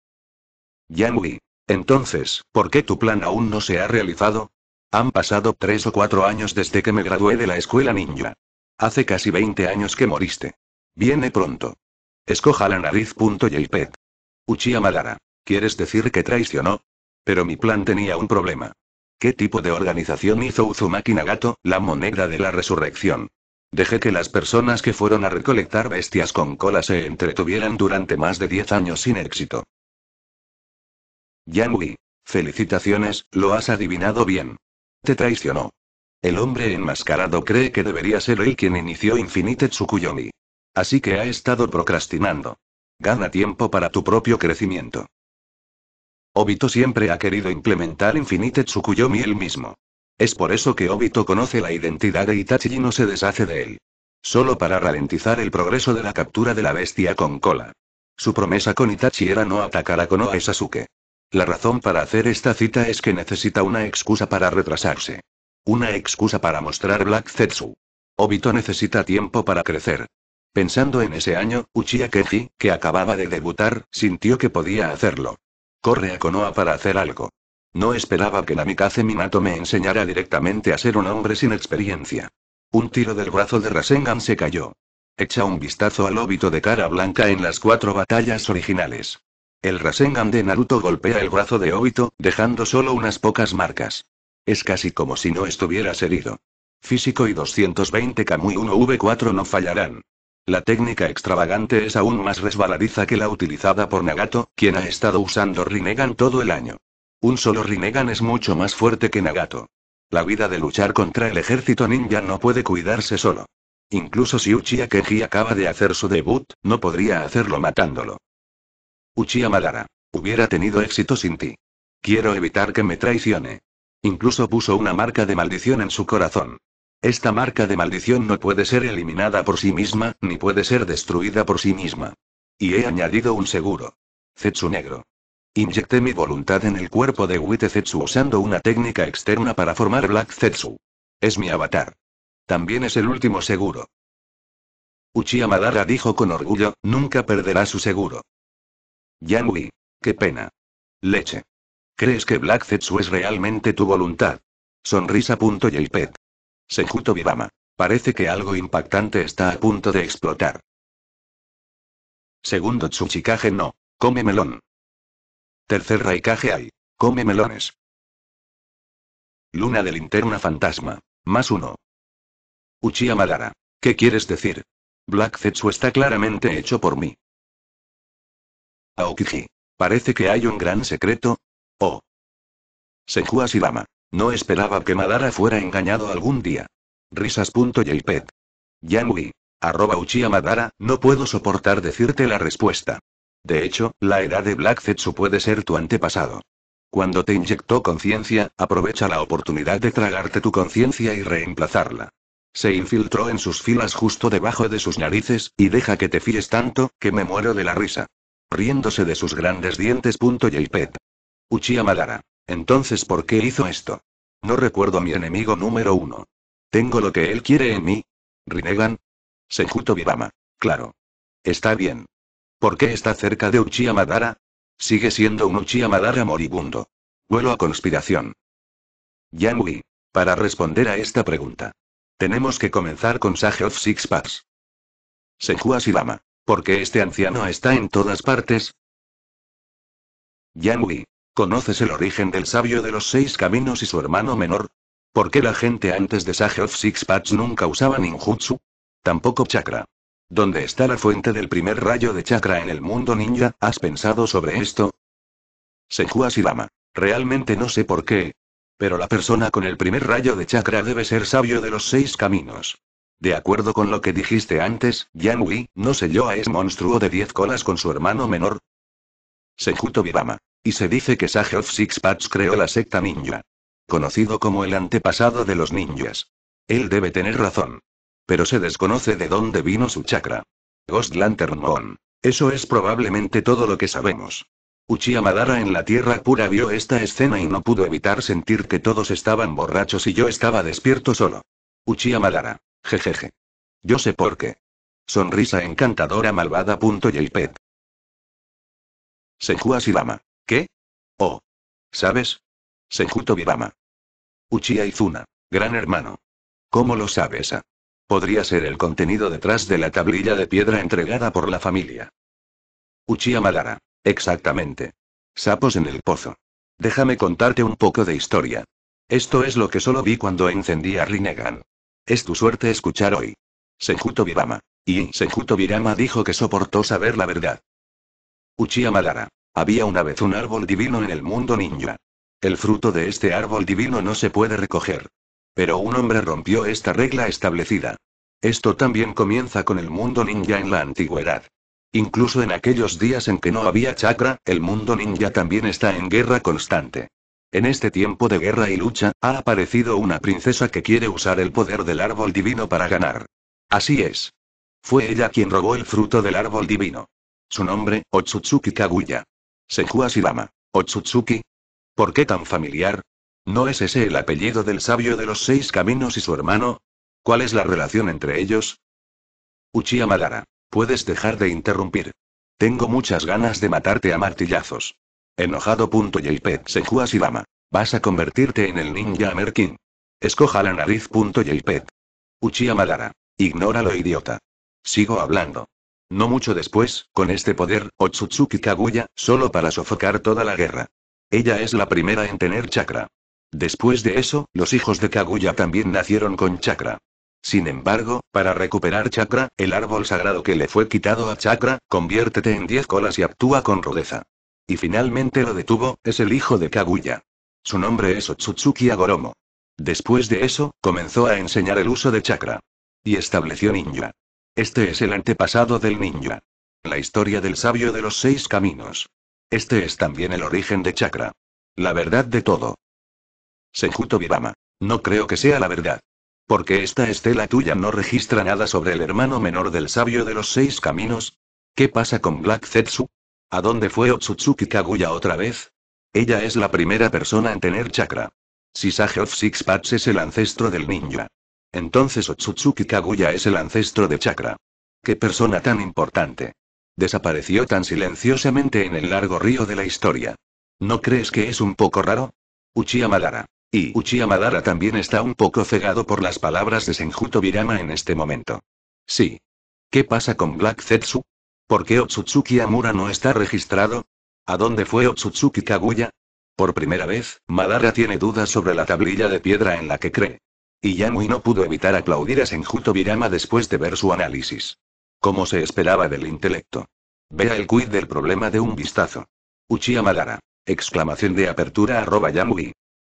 Yangui. Entonces, ¿por qué tu plan aún no se ha realizado? Han pasado tres o cuatro años desde que me gradué de la escuela ninja. Hace casi 20 años que moriste. Viene pronto. Escoja la nariz.jpg. E Uchiha Madara. ¿Quieres decir que traicionó? Pero mi plan tenía un problema. ¿Qué tipo de organización hizo Uzumaki Nagato, la moneda de la resurrección? Dejé que las personas que fueron a recolectar bestias con cola se entretuvieran durante más de 10 años sin éxito. Yanui. Felicitaciones, lo has adivinado bien. Te traicionó. El hombre enmascarado cree que debería ser él quien inició Infinite Tsukuyomi. Así que ha estado procrastinando. Gana tiempo para tu propio crecimiento. Obito siempre ha querido implementar Infinite Tsukuyomi él mismo. Es por eso que Obito conoce la identidad de Itachi y no se deshace de él. Solo para ralentizar el progreso de la captura de la bestia con cola. Su promesa con Itachi era no atacar a Konoha Sasuke. La razón para hacer esta cita es que necesita una excusa para retrasarse. Una excusa para mostrar Black Zetsu. Obito necesita tiempo para crecer. Pensando en ese año, Uchiha Keiji, que acababa de debutar, sintió que podía hacerlo corre a Konoha para hacer algo. No esperaba que Namikaze Minato me enseñara directamente a ser un hombre sin experiencia. Un tiro del brazo de Rasengan se cayó. Echa un vistazo al óbito de cara blanca en las cuatro batallas originales. El Rasengan de Naruto golpea el brazo de Obito, dejando solo unas pocas marcas. Es casi como si no estuvieras herido. Físico y 220 Kamui 1V4 no fallarán. La técnica extravagante es aún más resbaladiza que la utilizada por Nagato, quien ha estado usando Rinnegan todo el año. Un solo Rinnegan es mucho más fuerte que Nagato. La vida de luchar contra el ejército ninja no puede cuidarse solo. Incluso si Uchiha Kenji acaba de hacer su debut, no podría hacerlo matándolo. Uchiha Madara. Hubiera tenido éxito sin ti. Quiero evitar que me traicione. Incluso puso una marca de maldición en su corazón. Esta marca de maldición no puede ser eliminada por sí misma, ni puede ser destruida por sí misma. Y he añadido un seguro. Zetsu negro. Inyecté mi voluntad en el cuerpo de Wite Zetsu usando una técnica externa para formar Black Zetsu. Es mi avatar. También es el último seguro. Uchiha Madara dijo con orgullo, nunca perderá su seguro. Yanui. Qué pena. Leche. ¿Crees que Black Zetsu es realmente tu voluntad? Sonrisa.jpg Sejuto Vivama. Parece que algo impactante está a punto de explotar. Segundo Tsuchikage no. Come melón. Tercer Raikage hay. Come melones. Luna de linterna fantasma. Más uno. Uchiha Madara. ¿Qué quieres decir? Black Zetsu está claramente hecho por mí. Aokiji. Parece que hay un gran secreto. Oh. Seju Asirama. No esperaba que Madara fuera engañado algún día. Risas.jpg. E Yanui. Arroba Uchiha Madara, no puedo soportar decirte la respuesta. De hecho, la edad de Black Zetsu puede ser tu antepasado. Cuando te inyectó conciencia, aprovecha la oportunidad de tragarte tu conciencia y reemplazarla. Se infiltró en sus filas justo debajo de sus narices, y deja que te fíes tanto, que me muero de la risa. Riéndose de sus grandes dientes. Uchia e Uchiha Madara. Entonces, ¿por qué hizo esto? No recuerdo a mi enemigo número uno. Tengo lo que él quiere en mí. Rinnegan. Sejuto Vivama. Claro. Está bien. ¿Por qué está cerca de Uchiha Madara? Sigue siendo un Uchiha Madara moribundo. Vuelo a conspiración. Yanui. Para responder a esta pregunta. Tenemos que comenzar con Sage of Six Packs. Senju Asibama. ¿Por qué este anciano está en todas partes? Yanui. ¿Conoces el origen del sabio de los seis caminos y su hermano menor? ¿Por qué la gente antes de Sage of Six Paths nunca usaba ninjutsu? Tampoco chakra. ¿Dónde está la fuente del primer rayo de chakra en el mundo ninja? ¿Has pensado sobre esto? Senju Asirama. Realmente no sé por qué. Pero la persona con el primer rayo de chakra debe ser sabio de los seis caminos. De acuerdo con lo que dijiste antes, yanui no ¿no yo a ese monstruo de diez colas con su hermano menor? Sejuto Virama. Y se dice que Sage of Six Sixpats creó la secta ninja. Conocido como el antepasado de los ninjas. Él debe tener razón. Pero se desconoce de dónde vino su chakra. Ghost Lantern Moon. Eso es probablemente todo lo que sabemos. Uchiha Madara en la Tierra Pura vio esta escena y no pudo evitar sentir que todos estaban borrachos y yo estaba despierto solo. Uchiha Madara. Jejeje. Yo sé por qué. Sonrisa encantadora malvada. E sejua Sejuas ¿Qué? Oh. ¿Sabes? Senjuto Bibama. Uchiha Izuna. Gran hermano. ¿Cómo lo sabes? esa? Ah? Podría ser el contenido detrás de la tablilla de piedra entregada por la familia. Uchiha Madara. Exactamente. Sapos en el pozo. Déjame contarte un poco de historia. Esto es lo que solo vi cuando encendí a Rinnegan. Es tu suerte escuchar hoy. Senjuto Bibama. Y Senjuto Birama dijo que soportó saber la verdad. Uchiha Madara. Había una vez un árbol divino en el mundo ninja. El fruto de este árbol divino no se puede recoger. Pero un hombre rompió esta regla establecida. Esto también comienza con el mundo ninja en la antigüedad. Incluso en aquellos días en que no había chakra, el mundo ninja también está en guerra constante. En este tiempo de guerra y lucha, ha aparecido una princesa que quiere usar el poder del árbol divino para ganar. Así es. Fue ella quien robó el fruto del árbol divino. Su nombre, Otsutsuki Kaguya. Senju o Otsutsuki. ¿Por qué tan familiar? ¿No es ese el apellido del sabio de los seis caminos y su hermano? ¿Cuál es la relación entre ellos? Uchiha Madara. Puedes dejar de interrumpir. Tengo muchas ganas de matarte a martillazos. Enojado. .jp Sejuasi Vas a convertirte en el ninja Merkin. Escoja la nariz. .jp. Uchiha Madara. Ignóralo, idiota. Sigo hablando. No mucho después, con este poder, Otsutsuki Kaguya, solo para sofocar toda la guerra. Ella es la primera en tener chakra. Después de eso, los hijos de Kaguya también nacieron con chakra. Sin embargo, para recuperar chakra, el árbol sagrado que le fue quitado a chakra, conviértete en 10 colas y actúa con rudeza. Y finalmente lo detuvo, es el hijo de Kaguya. Su nombre es Otsutsuki Agoromo. Después de eso, comenzó a enseñar el uso de chakra. Y estableció ninja. Este es el antepasado del ninja. La historia del sabio de los seis caminos. Este es también el origen de Chakra. La verdad de todo. Sejuto vivama No creo que sea la verdad. Porque esta estela tuya no registra nada sobre el hermano menor del sabio de los seis caminos. ¿Qué pasa con Black Zetsu? ¿A dónde fue Otsutsuki Kaguya otra vez? Ella es la primera persona en tener chakra. Sisage of Six Paths es el ancestro del ninja. Entonces Otsutsuki Kaguya es el ancestro de Chakra. ¡Qué persona tan importante! Desapareció tan silenciosamente en el largo río de la historia. ¿No crees que es un poco raro? Uchiha Madara. Y Uchiha Madara también está un poco cegado por las palabras de Senjuto Virama en este momento. Sí. ¿Qué pasa con Black Zetsu? ¿Por qué Otsutsuki Amura no está registrado? ¿A dónde fue Otsutsuki Kaguya? Por primera vez, Madara tiene dudas sobre la tablilla de piedra en la que cree. Y no pudo evitar aplaudir a Senjuto Birama después de ver su análisis. Como se esperaba del intelecto. Vea el quid del problema de un vistazo. Uchiha Madara. Exclamación de apertura arroba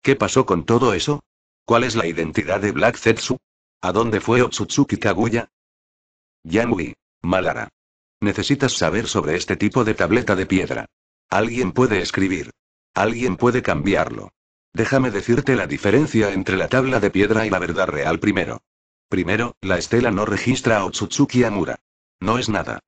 ¿Qué pasó con todo eso? ¿Cuál es la identidad de Black Zetsu? ¿A dónde fue Otsutsuki Kaguya? Yamui. Madara. Necesitas saber sobre este tipo de tableta de piedra. Alguien puede escribir. Alguien puede cambiarlo. Déjame decirte la diferencia entre la tabla de piedra y la verdad real primero. Primero, la estela no registra a Otsutsuki Amura. No es nada.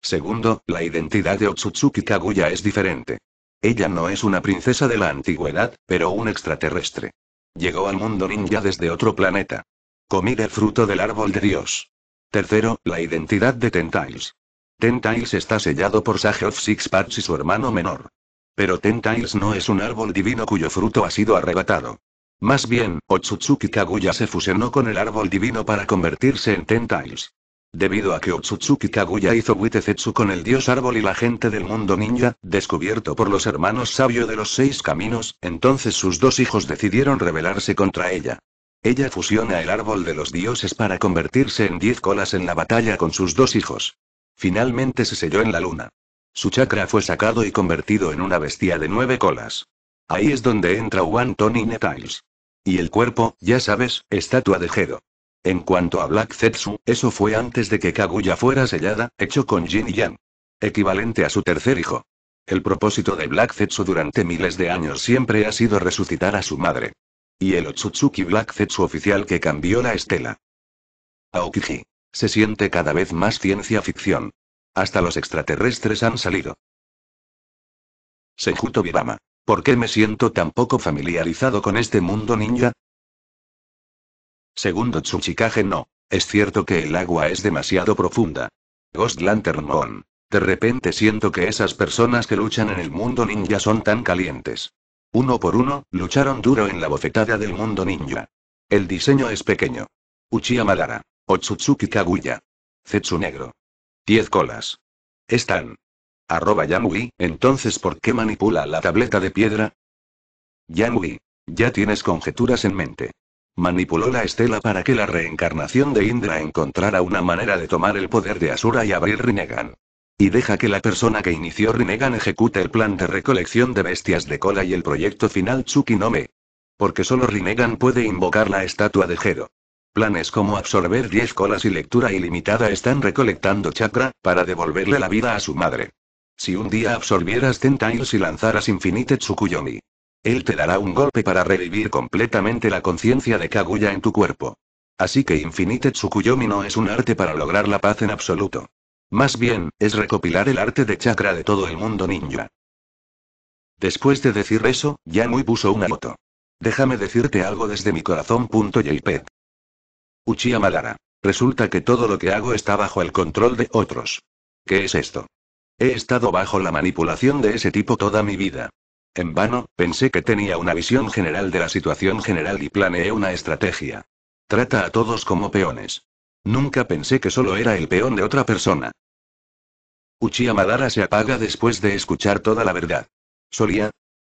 Segundo, la identidad de Otsutsuki Kaguya es diferente. Ella no es una princesa de la antigüedad, pero un extraterrestre. Llegó al mundo ninja desde otro planeta. Comí el fruto del árbol de Dios. Tercero, la identidad de Tentails. Tentails está sellado por Sage of Six Parts y su hermano menor. Pero Tentails no es un árbol divino cuyo fruto ha sido arrebatado. Más bien, Otsutsuki Kaguya se fusionó con el árbol divino para convertirse en Tentails. Debido a que Otsutsuki Kaguya hizo Witezetsu con el dios árbol y la gente del mundo ninja, descubierto por los hermanos sabio de los seis caminos, entonces sus dos hijos decidieron rebelarse contra ella. Ella fusiona el árbol de los dioses para convertirse en diez colas en la batalla con sus dos hijos. Finalmente se selló en la luna. Su chakra fue sacado y convertido en una bestia de nueve colas. Ahí es donde entra One Tony Netiles. Y el cuerpo, ya sabes, estatua de Jero. En cuanto a Black Zetsu, eso fue antes de que Kaguya fuera sellada, hecho con Jin y Yang. Equivalente a su tercer hijo. El propósito de Black Zetsu durante miles de años siempre ha sido resucitar a su madre. Y el Otsutsuki Black Zetsu oficial que cambió la estela. Aokiji. Se siente cada vez más ciencia ficción. Hasta los extraterrestres han salido. Sejuto Birama. ¿Por qué me siento tan poco familiarizado con este mundo ninja? Segundo Tsuchikage no. Es cierto que el agua es demasiado profunda. Ghost Lantern Moon. De repente siento que esas personas que luchan en el mundo ninja son tan calientes. Uno por uno, lucharon duro en la bofetada del mundo ninja. El diseño es pequeño. Uchiha Madara. Otsutsuki Kaguya. Zetsu Negro. Diez colas. Están. Arroba Yamui, entonces ¿por qué manipula la tableta de piedra? Yamui. Ya tienes conjeturas en mente. Manipuló la estela para que la reencarnación de Indra encontrara una manera de tomar el poder de Asura y abrir Rinnegan. Y deja que la persona que inició Rinnegan ejecute el plan de recolección de bestias de cola y el proyecto final Tsukinome. Porque solo Rinnegan puede invocar la estatua de Jero. Planes como absorber 10 colas y lectura ilimitada están recolectando chakra, para devolverle la vida a su madre. Si un día absorbieras Tentails y lanzaras Infinite Tsukuyomi. Él te dará un golpe para revivir completamente la conciencia de Kaguya en tu cuerpo. Así que Infinite Tsukuyomi no es un arte para lograr la paz en absoluto. Más bien, es recopilar el arte de chakra de todo el mundo ninja. Después de decir eso, muy puso una moto. Déjame decirte algo desde mi corazón. Uchiha Madara. Resulta que todo lo que hago está bajo el control de otros. ¿Qué es esto? He estado bajo la manipulación de ese tipo toda mi vida. En vano, pensé que tenía una visión general de la situación general y planeé una estrategia. Trata a todos como peones. Nunca pensé que solo era el peón de otra persona. Uchiha Madara se apaga después de escuchar toda la verdad. Solía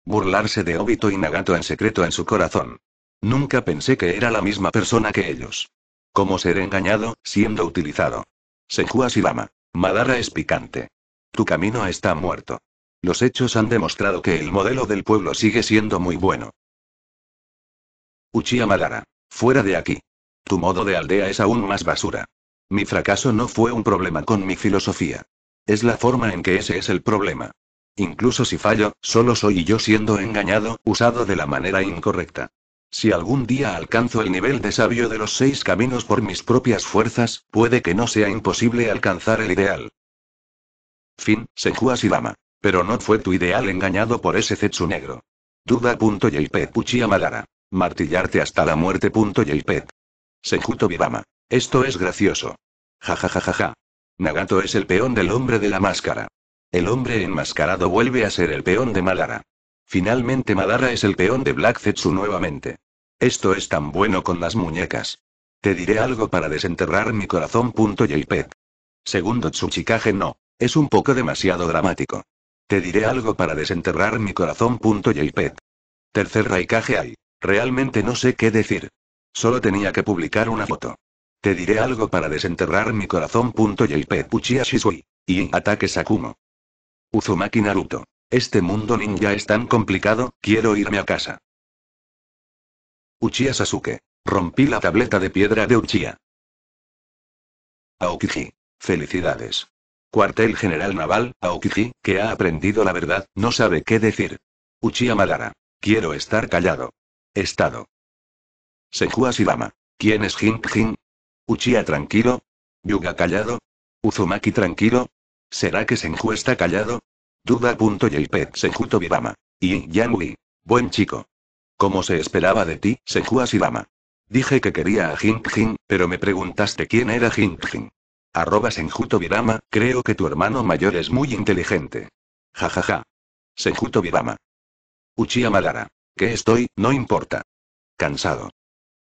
burlarse de Obito y Nagato en secreto en su corazón. Nunca pensé que era la misma persona que ellos. ¿Cómo ser engañado, siendo utilizado. Senju silama Madara es picante. Tu camino está muerto. Los hechos han demostrado que el modelo del pueblo sigue siendo muy bueno. Uchiha Madara. Fuera de aquí. Tu modo de aldea es aún más basura. Mi fracaso no fue un problema con mi filosofía. Es la forma en que ese es el problema. Incluso si fallo, solo soy yo siendo engañado, usado de la manera incorrecta. Si algún día alcanzo el nivel de sabio de los seis caminos por mis propias fuerzas, puede que no sea imposible alcanzar el ideal. Fin, Senju Pero no fue tu ideal engañado por ese Zetsu negro. Duda.jp Puchia Malara. Martillarte hasta la muerte.jp. Senjuto Bibama, Esto es gracioso. Ja ja ja ja ja. Nagato es el peón del hombre de la máscara. El hombre enmascarado vuelve a ser el peón de Malara. Finalmente Malara es el peón de Black Zetsu nuevamente. Esto es tan bueno con las muñecas. Te diré algo para desenterrar mi corazón. E Segundo Tsuchikage no. Es un poco demasiado dramático. Te diré algo para desenterrar mi corazón. JPEG. Tercer Raikage hay. Realmente no sé qué decir. Solo tenía que publicar una foto. Te diré algo para desenterrar mi corazón. JPEG. Uchiha Shisui. Y ataque Sakumo. Uzumaki Naruto. Este mundo ninja es tan complicado, quiero irme a casa. Uchiha Sasuke. Rompí la tableta de piedra de Uchiha. Aokiji. Felicidades. Cuartel General Naval, Aokiji, que ha aprendido la verdad, no sabe qué decir. Uchiha Madara. Quiero estar callado. Estado. Senju sibama ¿Quién es Jin Jin? Uchiha tranquilo. Yuga callado. Uzumaki tranquilo. ¿Será que Senju está callado? Duda.jp. Senju Tobirama. Y Yangui. Buen chico. Como se esperaba de ti, Sekua Shibama. Dije que quería a hing pero me preguntaste quién era Jing Arroba Senjuto Virama, creo que tu hermano mayor es muy inteligente. Jajaja. Ja, ja. Senjuto Uchiha Madara. ¿Qué estoy, no importa. Cansado.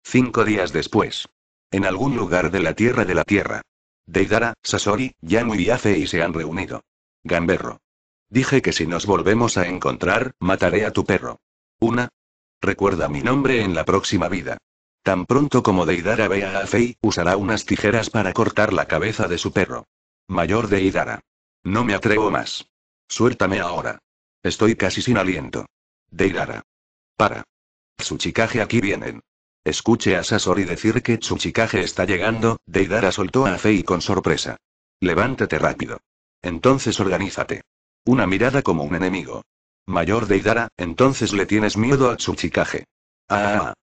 Cinco días después. En algún lugar de la Tierra de la Tierra. Deidara, Sasori, Yamu y y se han reunido. Gamberro. Dije que si nos volvemos a encontrar, mataré a tu perro. Una, Recuerda mi nombre en la próxima vida. Tan pronto como Deidara vea a Fei, usará unas tijeras para cortar la cabeza de su perro. Mayor Deidara. No me atrevo más. Suéltame ahora. Estoy casi sin aliento. Deidara. Para. Tsuchikage aquí vienen. Escuche a Sasori decir que Tsuchikage está llegando, Deidara soltó a Fei con sorpresa. Levántate rápido. Entonces organízate. Una mirada como un enemigo. Mayor Deidara, entonces le tienes miedo a Tsuchikage. Ah,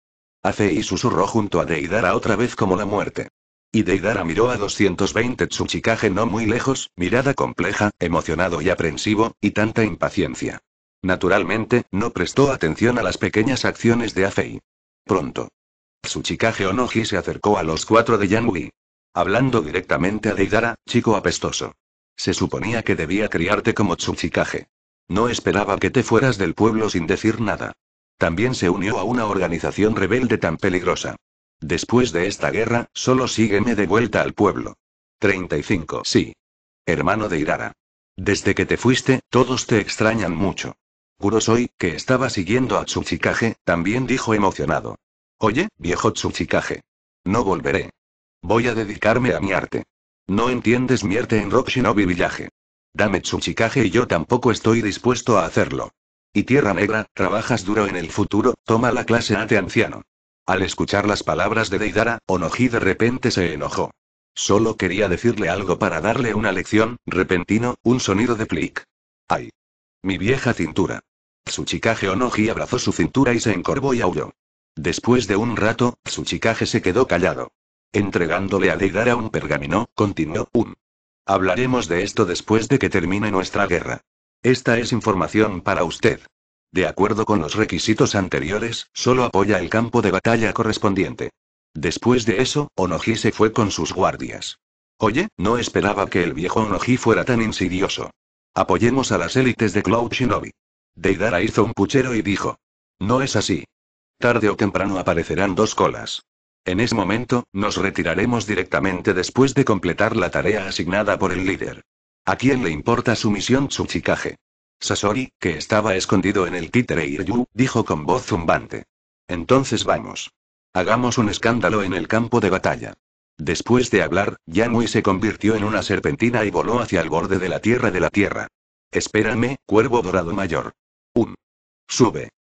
ah, susurró junto a Deidara otra vez como la muerte. Y Deidara miró a 220 Tsuchikage no muy lejos, mirada compleja, emocionado y aprensivo, y tanta impaciencia. Naturalmente, no prestó atención a las pequeñas acciones de Afei. Pronto. Tsuchikage Onoji se acercó a los cuatro de Yanui. Hablando directamente a Deidara, chico apestoso. Se suponía que debía criarte como Tsuchikage. No esperaba que te fueras del pueblo sin decir nada. También se unió a una organización rebelde tan peligrosa. Después de esta guerra, solo sígueme de vuelta al pueblo. 35. Sí. Hermano de Irara. Desde que te fuiste, todos te extrañan mucho. Kurosoi, que estaba siguiendo a Tsuchikage, también dijo emocionado. Oye, viejo Tsuchikage. No volveré. Voy a dedicarme a mi arte. No entiendes mi arte en Rock Shinobi Village. Dame Tsuchikage y yo tampoco estoy dispuesto a hacerlo. Y Tierra Negra, trabajas duro en el futuro, toma la clase A de anciano. Al escuchar las palabras de Deidara, Onoji de repente se enojó. Solo quería decirle algo para darle una lección, repentino, un sonido de plic. ¡Ay! Mi vieja cintura. Tsuchikage Onoji abrazó su cintura y se encorvó y aulló. Después de un rato, Tsuchikage se quedó callado. Entregándole a Deidara un pergamino, continuó un Hablaremos de esto después de que termine nuestra guerra. Esta es información para usted. De acuerdo con los requisitos anteriores, solo apoya el campo de batalla correspondiente. Después de eso, Onoji se fue con sus guardias. Oye, no esperaba que el viejo Onoji fuera tan insidioso. Apoyemos a las élites de Cloud Shinobi. Deidara hizo un puchero y dijo. No es así. Tarde o temprano aparecerán dos colas. En ese momento, nos retiraremos directamente después de completar la tarea asignada por el líder. ¿A quién le importa su misión Tsuchikage? Sasori, que estaba escondido en el títere Iryu, dijo con voz zumbante. Entonces vamos. Hagamos un escándalo en el campo de batalla. Después de hablar, Yamui se convirtió en una serpentina y voló hacia el borde de la tierra de la tierra. Espérame, cuervo dorado mayor. Un. Sube.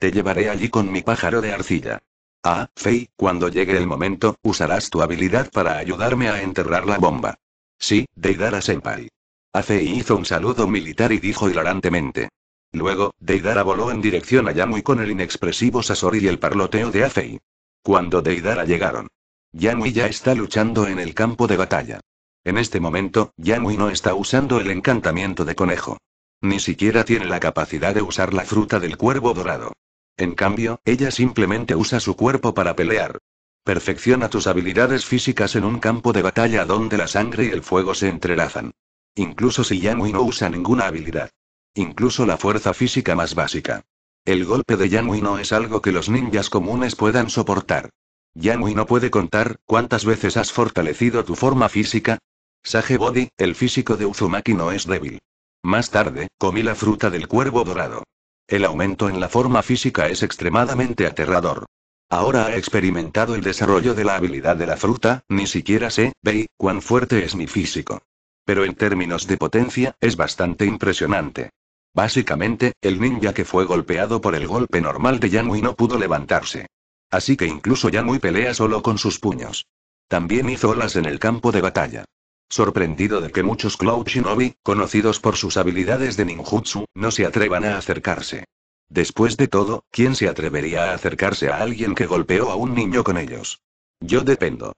Te llevaré allí con mi pájaro de arcilla. Ah, Fei, cuando llegue el momento, usarás tu habilidad para ayudarme a enterrar la bomba. Sí, Deidara Senpai. A Fei hizo un saludo militar y dijo hilarantemente. Luego, Deidara voló en dirección a Yamui con el inexpresivo Sasori y el parloteo de Afei. Cuando Deidara llegaron. Yamui ya está luchando en el campo de batalla. En este momento, Yamui no está usando el encantamiento de conejo. Ni siquiera tiene la capacidad de usar la fruta del cuervo dorado. En cambio, ella simplemente usa su cuerpo para pelear. Perfecciona tus habilidades físicas en un campo de batalla donde la sangre y el fuego se entrelazan. Incluso si Yanui no usa ninguna habilidad. Incluso la fuerza física más básica. El golpe de Yanui no es algo que los ninjas comunes puedan soportar. Yanui no puede contar cuántas veces has fortalecido tu forma física. Sage Body, el físico de Uzumaki no es débil. Más tarde, comí la fruta del cuervo dorado. El aumento en la forma física es extremadamente aterrador. Ahora ha experimentado el desarrollo de la habilidad de la fruta, ni siquiera sé, ve, cuán fuerte es mi físico. Pero en términos de potencia, es bastante impresionante. Básicamente, el ninja que fue golpeado por el golpe normal de Yanui no pudo levantarse. Así que incluso Yanui pelea solo con sus puños. También hizo olas en el campo de batalla sorprendido de que muchos Cloud Shinobi, conocidos por sus habilidades de ninjutsu, no se atrevan a acercarse. Después de todo, ¿quién se atrevería a acercarse a alguien que golpeó a un niño con ellos? Yo dependo.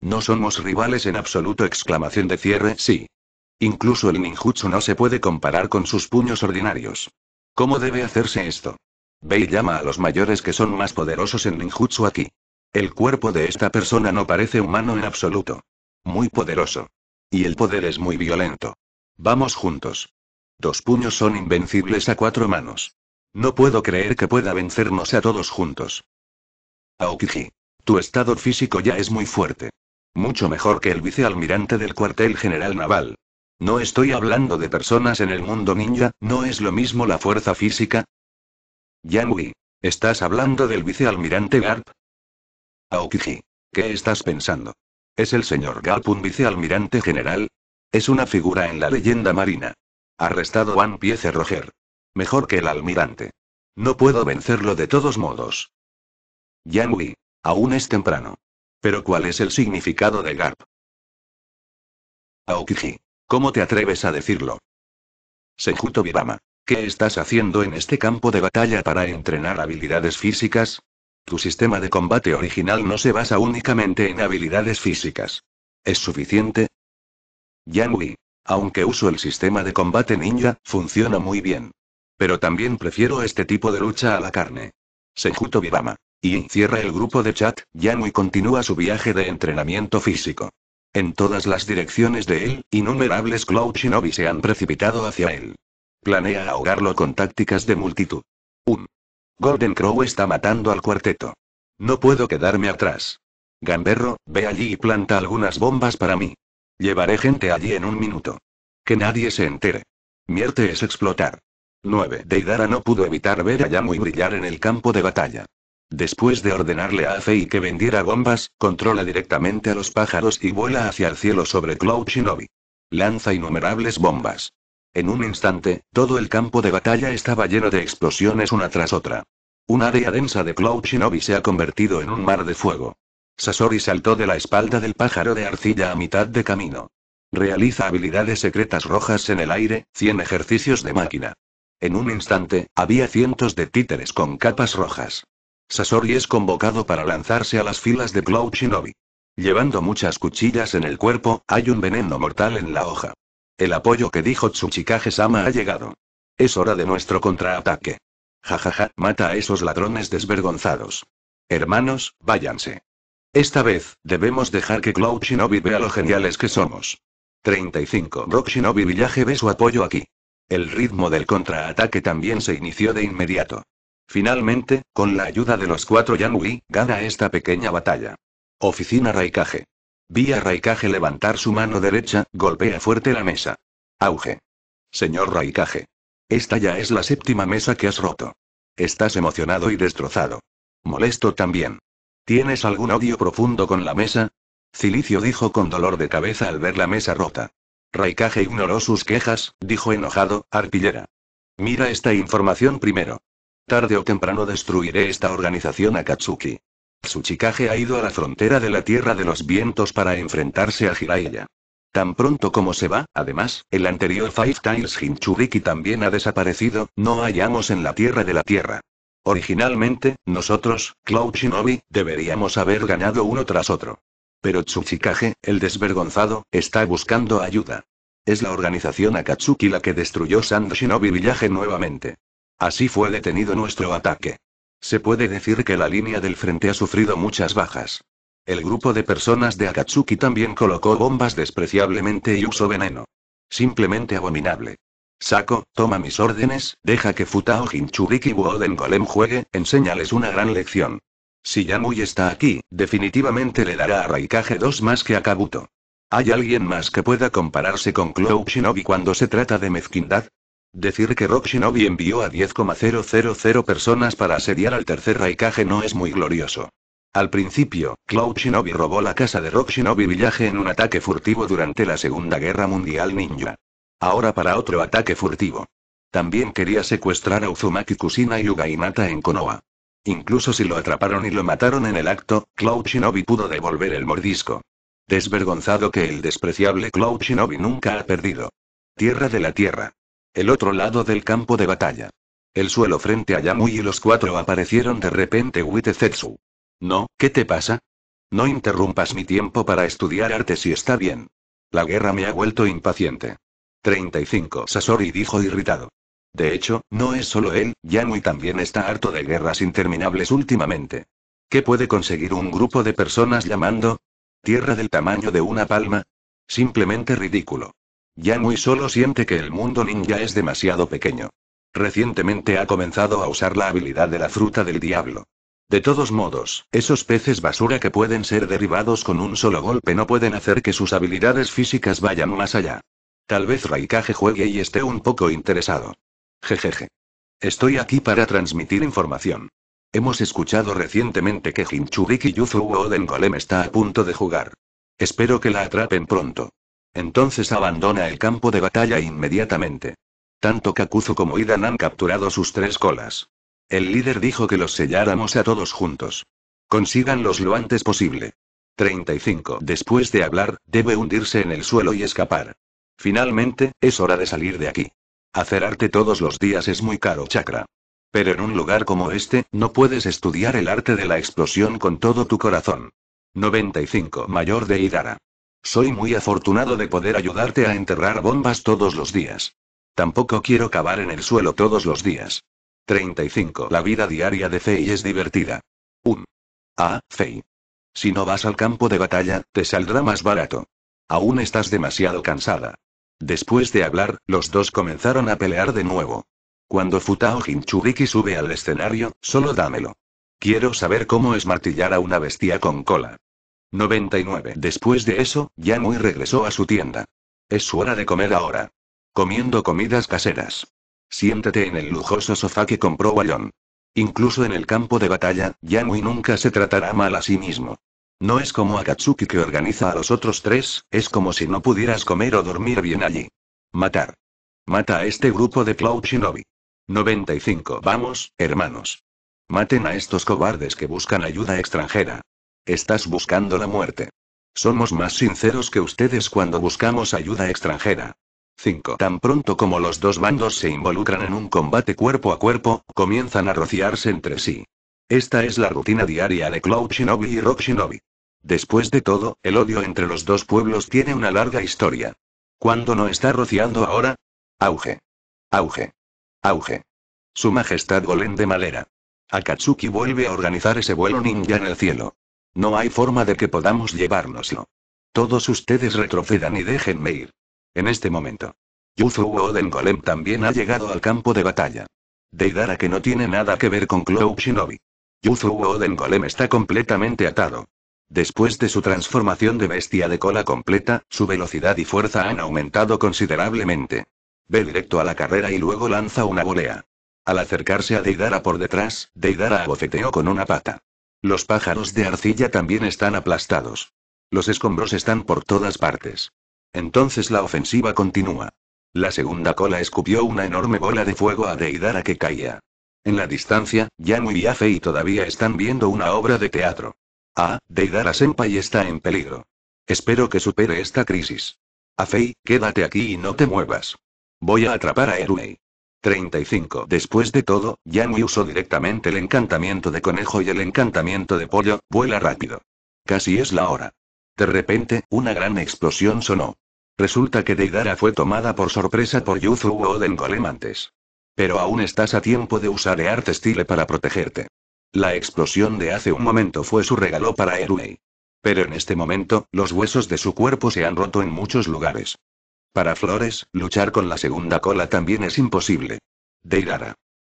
No somos rivales en absoluto exclamación de cierre, sí. Incluso el ninjutsu no se puede comparar con sus puños ordinarios. ¿Cómo debe hacerse esto? Bei llama a los mayores que son más poderosos en ninjutsu aquí. El cuerpo de esta persona no parece humano en absoluto. Muy poderoso. Y el poder es muy violento. Vamos juntos. Dos puños son invencibles a cuatro manos. No puedo creer que pueda vencernos a todos juntos. Aokiji. Tu estado físico ya es muy fuerte. Mucho mejor que el vicealmirante del cuartel general naval. No estoy hablando de personas en el mundo ninja, ¿no es lo mismo la fuerza física? Yanui. ¿Estás hablando del vicealmirante Garp? Aokiji. ¿Qué estás pensando? Es el señor un vicealmirante general. Es una figura en la leyenda marina. Arrestado One Piece Roger. Mejor que el almirante. No puedo vencerlo de todos modos. Yanui, aún es temprano. Pero ¿cuál es el significado de Garp? Aokiji, ¿cómo te atreves a decirlo? Senjuto Birama, ¿qué estás haciendo en este campo de batalla para entrenar habilidades físicas? Tu sistema de combate original no se basa únicamente en habilidades físicas. ¿Es suficiente? Yanui. Aunque uso el sistema de combate ninja, funciona muy bien. Pero también prefiero este tipo de lucha a la carne. Sejuto Vivama. Y encierra el grupo de chat, Yanui continúa su viaje de entrenamiento físico. En todas las direcciones de él, innumerables Cloud Shinobi se han precipitado hacia él. Planea ahogarlo con tácticas de multitud. Un Golden Crow está matando al cuarteto. No puedo quedarme atrás. Gamberro, ve allí y planta algunas bombas para mí. Llevaré gente allí en un minuto. Que nadie se entere. Mierte es explotar. 9. Deidara no pudo evitar ver a Yamu brillar en el campo de batalla. Después de ordenarle a Fei que vendiera bombas, controla directamente a los pájaros y vuela hacia el cielo sobre Cloud Shinobi. Lanza innumerables bombas. En un instante, todo el campo de batalla estaba lleno de explosiones una tras otra. Un área densa de Cloud Shinobi se ha convertido en un mar de fuego. Sasori saltó de la espalda del pájaro de arcilla a mitad de camino. Realiza habilidades secretas rojas en el aire, 100 ejercicios de máquina. En un instante, había cientos de títeres con capas rojas. Sasori es convocado para lanzarse a las filas de Cloud Shinobi. Llevando muchas cuchillas en el cuerpo, hay un veneno mortal en la hoja. El apoyo que dijo Tsuchikage-sama ha llegado. Es hora de nuestro contraataque. Jajaja, mata a esos ladrones desvergonzados. Hermanos, váyanse. Esta vez, debemos dejar que Cloud Shinobi vea lo geniales que somos. 35. Rock Shinobi Villaje ve su apoyo aquí. El ritmo del contraataque también se inició de inmediato. Finalmente, con la ayuda de los cuatro Yanui, gana esta pequeña batalla. Oficina Raikage. Vi a Raikage levantar su mano derecha, golpea fuerte la mesa. Auge. Señor Raikage. Esta ya es la séptima mesa que has roto. Estás emocionado y destrozado. Molesto también. ¿Tienes algún odio profundo con la mesa? Cilicio dijo con dolor de cabeza al ver la mesa rota. Raikage ignoró sus quejas, dijo enojado, arpillera. Mira esta información primero. Tarde o temprano destruiré esta organización Akatsuki. Tsuchikage ha ido a la frontera de la Tierra de los Vientos para enfrentarse a Jiraiya. Tan pronto como se va, además, el anterior Five Times Hinchuriki también ha desaparecido, no hallamos en la Tierra de la Tierra. Originalmente, nosotros, Cloud Shinobi, deberíamos haber ganado uno tras otro. Pero Tsuchikage, el desvergonzado, está buscando ayuda. Es la organización Akatsuki la que destruyó San Shinobi Village nuevamente. Así fue detenido nuestro ataque. Se puede decir que la línea del frente ha sufrido muchas bajas. El grupo de personas de Akatsuki también colocó bombas despreciablemente y usó veneno. Simplemente abominable. Saco, toma mis órdenes, deja que Futao Hinchuriki Woden Golem juegue, enséñales una gran lección. Si Yamui está aquí, definitivamente le dará a Raikage 2 más que a Kabuto. ¿Hay alguien más que pueda compararse con Cloud Shinobi cuando se trata de mezquindad? Decir que Rock Shinobi envió a 10,000 personas para asediar al tercer Raikage no es muy glorioso. Al principio, Cloud Shinobi robó la casa de Rock Shinobi Village en un ataque furtivo durante la Segunda Guerra Mundial Ninja. Ahora para otro ataque furtivo. También quería secuestrar a Uzumaki Kusina y Ugainata en Konoha. Incluso si lo atraparon y lo mataron en el acto, Cloud Shinobi pudo devolver el mordisco. Desvergonzado que el despreciable Cloud Shinobi nunca ha perdido. Tierra de la Tierra el otro lado del campo de batalla. El suelo frente a Yamui y los cuatro aparecieron de repente Zetsu. No, ¿qué te pasa? No interrumpas mi tiempo para estudiar arte si está bien. La guerra me ha vuelto impaciente. 35 Sasori dijo irritado. De hecho, no es solo él, Yamui también está harto de guerras interminables últimamente. ¿Qué puede conseguir un grupo de personas llamando? Tierra del tamaño de una palma. Simplemente ridículo. Ya muy solo siente que el mundo ninja es demasiado pequeño. Recientemente ha comenzado a usar la habilidad de la fruta del diablo. De todos modos, esos peces basura que pueden ser derribados con un solo golpe no pueden hacer que sus habilidades físicas vayan más allá. Tal vez Raikage juegue y esté un poco interesado. Jejeje. Estoy aquí para transmitir información. Hemos escuchado recientemente que Hinchuriki Yuzu Oden Golem está a punto de jugar. Espero que la atrapen pronto. Entonces abandona el campo de batalla inmediatamente. Tanto Kakuzu como Idan han capturado sus tres colas. El líder dijo que los selláramos a todos juntos. Consíganlos lo antes posible. 35. Después de hablar, debe hundirse en el suelo y escapar. Finalmente, es hora de salir de aquí. Hacer arte todos los días es muy caro, chakra. Pero en un lugar como este, no puedes estudiar el arte de la explosión con todo tu corazón. 95. Mayor de Idara. Soy muy afortunado de poder ayudarte a enterrar bombas todos los días. Tampoco quiero cavar en el suelo todos los días. 35. La vida diaria de Fei es divertida. 1. Ah, Fei. Si no vas al campo de batalla, te saldrá más barato. Aún estás demasiado cansada. Después de hablar, los dos comenzaron a pelear de nuevo. Cuando Futao Hinchuriki sube al escenario, solo dámelo. Quiero saber cómo es martillar a una bestia con cola. 99. Después de eso, Yamui regresó a su tienda. Es su hora de comer ahora. Comiendo comidas caseras. Siéntate en el lujoso sofá que compró Wayon. Incluso en el campo de batalla, Yamui nunca se tratará mal a sí mismo. No es como Akatsuki que organiza a los otros tres, es como si no pudieras comer o dormir bien allí. Matar. Mata a este grupo de Cloud Shinobi. 95. Vamos, hermanos. Maten a estos cobardes que buscan ayuda extranjera. Estás buscando la muerte. Somos más sinceros que ustedes cuando buscamos ayuda extranjera. 5. Tan pronto como los dos bandos se involucran en un combate cuerpo a cuerpo, comienzan a rociarse entre sí. Esta es la rutina diaria de Cloud Shinobi y Rock Shinobi. Después de todo, el odio entre los dos pueblos tiene una larga historia. ¿Cuándo no está rociando ahora? Auge. Auge. Auge. Su Majestad Golem de madera Akatsuki vuelve a organizar ese vuelo ninja en el cielo. No hay forma de que podamos llevárnoslo. Todos ustedes retrocedan y déjenme ir. En este momento. Yuzu Oden Golem también ha llegado al campo de batalla. Deidara que no tiene nada que ver con Cloud Shinobi. Yuzu Oden Golem está completamente atado. Después de su transformación de bestia de cola completa, su velocidad y fuerza han aumentado considerablemente. Ve directo a la carrera y luego lanza una volea. Al acercarse a Deidara por detrás, Deidara abofeteó con una pata. Los pájaros de arcilla también están aplastados. Los escombros están por todas partes. Entonces la ofensiva continúa. La segunda cola escupió una enorme bola de fuego a Deidara que caía. En la distancia, Yamu y Afei todavía están viendo una obra de teatro. Ah, Deidara Senpai está en peligro. Espero que supere esta crisis. Afei, quédate aquí y no te muevas. Voy a atrapar a Erunei. 35. Después de todo, Yami usó directamente el encantamiento de conejo y el encantamiento de pollo, vuela rápido. Casi es la hora. De repente, una gran explosión sonó. Resulta que Deidara fue tomada por sorpresa por Yuzu Oden Golem antes. Pero aún estás a tiempo de usar arte estile para protegerte. La explosión de hace un momento fue su regalo para Erunei. Pero en este momento, los huesos de su cuerpo se han roto en muchos lugares. Para Flores, luchar con la segunda cola también es imposible. Deidara.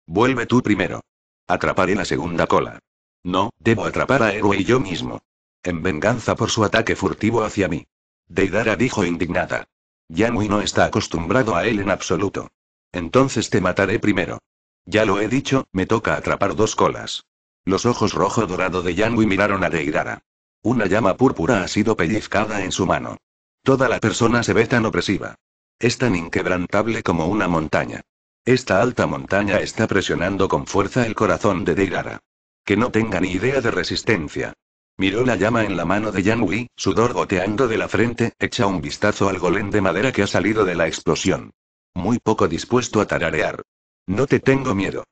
Vuelve tú primero. Atraparé la segunda cola. No, debo atrapar a Héroe y yo mismo. En venganza por su ataque furtivo hacia mí. Deidara dijo indignada. Yanui no está acostumbrado a él en absoluto. Entonces te mataré primero. Ya lo he dicho, me toca atrapar dos colas. Los ojos rojo dorado de Yanui miraron a Deidara. Una llama púrpura ha sido pellizcada en su mano. Toda la persona se ve tan opresiva. Es tan inquebrantable como una montaña. Esta alta montaña está presionando con fuerza el corazón de Deirara. Que no tenga ni idea de resistencia. Miró la llama en la mano de Yang sudor goteando de la frente, echa un vistazo al golem de madera que ha salido de la explosión. Muy poco dispuesto a tararear. No te tengo miedo.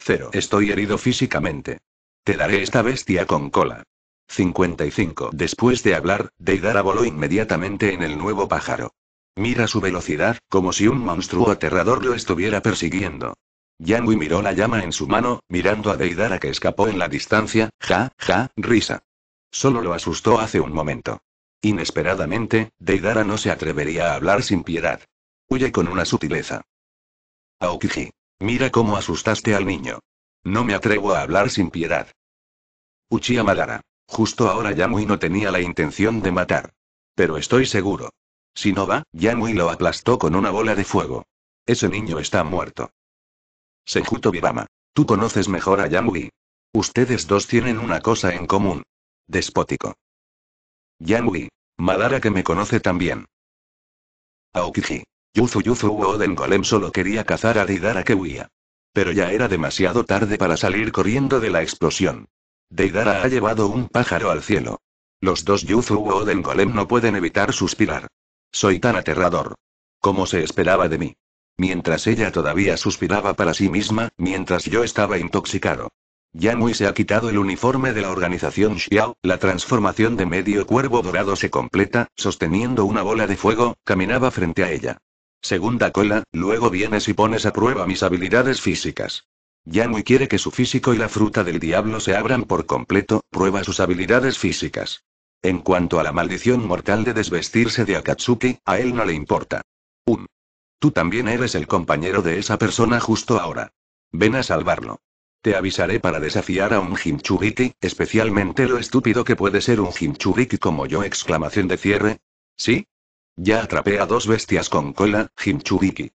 Cero. Estoy herido físicamente. Te daré esta bestia con cola. 55. Después de hablar, Deidara voló inmediatamente en el nuevo pájaro. Mira su velocidad, como si un monstruo aterrador lo estuviera persiguiendo. Yangui miró la llama en su mano, mirando a Deidara que escapó en la distancia, ja, ja, risa. Solo lo asustó hace un momento. Inesperadamente, Deidara no se atrevería a hablar sin piedad. Huye con una sutileza. Aokiji. Mira cómo asustaste al niño. No me atrevo a hablar sin piedad. Uchiha Madara. Justo ahora Yamui no tenía la intención de matar. Pero estoy seguro. Si no va, Yamui lo aplastó con una bola de fuego. Ese niño está muerto. Sejuto Vivama. Tú conoces mejor a Yamui. Ustedes dos tienen una cosa en común. Despótico. Yamui. Madara que me conoce también. Aokiji. Yuzu Yuzu Oden Golem solo quería cazar a Deidara que huía. Pero ya era demasiado tarde para salir corriendo de la explosión. Deidara ha llevado un pájaro al cielo. Los dos Yuzu o Oden Golem no pueden evitar suspirar. Soy tan aterrador. Como se esperaba de mí. Mientras ella todavía suspiraba para sí misma, mientras yo estaba intoxicado. muy se ha quitado el uniforme de la organización Xiao, la transformación de medio cuervo dorado se completa, sosteniendo una bola de fuego, caminaba frente a ella. Segunda cola, luego vienes y pones a prueba mis habilidades físicas. Yanui quiere que su físico y la fruta del diablo se abran por completo, prueba sus habilidades físicas. En cuanto a la maldición mortal de desvestirse de Akatsuki, a él no le importa. Un. Tú también eres el compañero de esa persona justo ahora. Ven a salvarlo. Te avisaré para desafiar a un Hinchuriki, especialmente lo estúpido que puede ser un Hinchuriki como yo. Exclamación de cierre. ¿Sí? Ya atrapé a dos bestias con cola, Jinchuriki.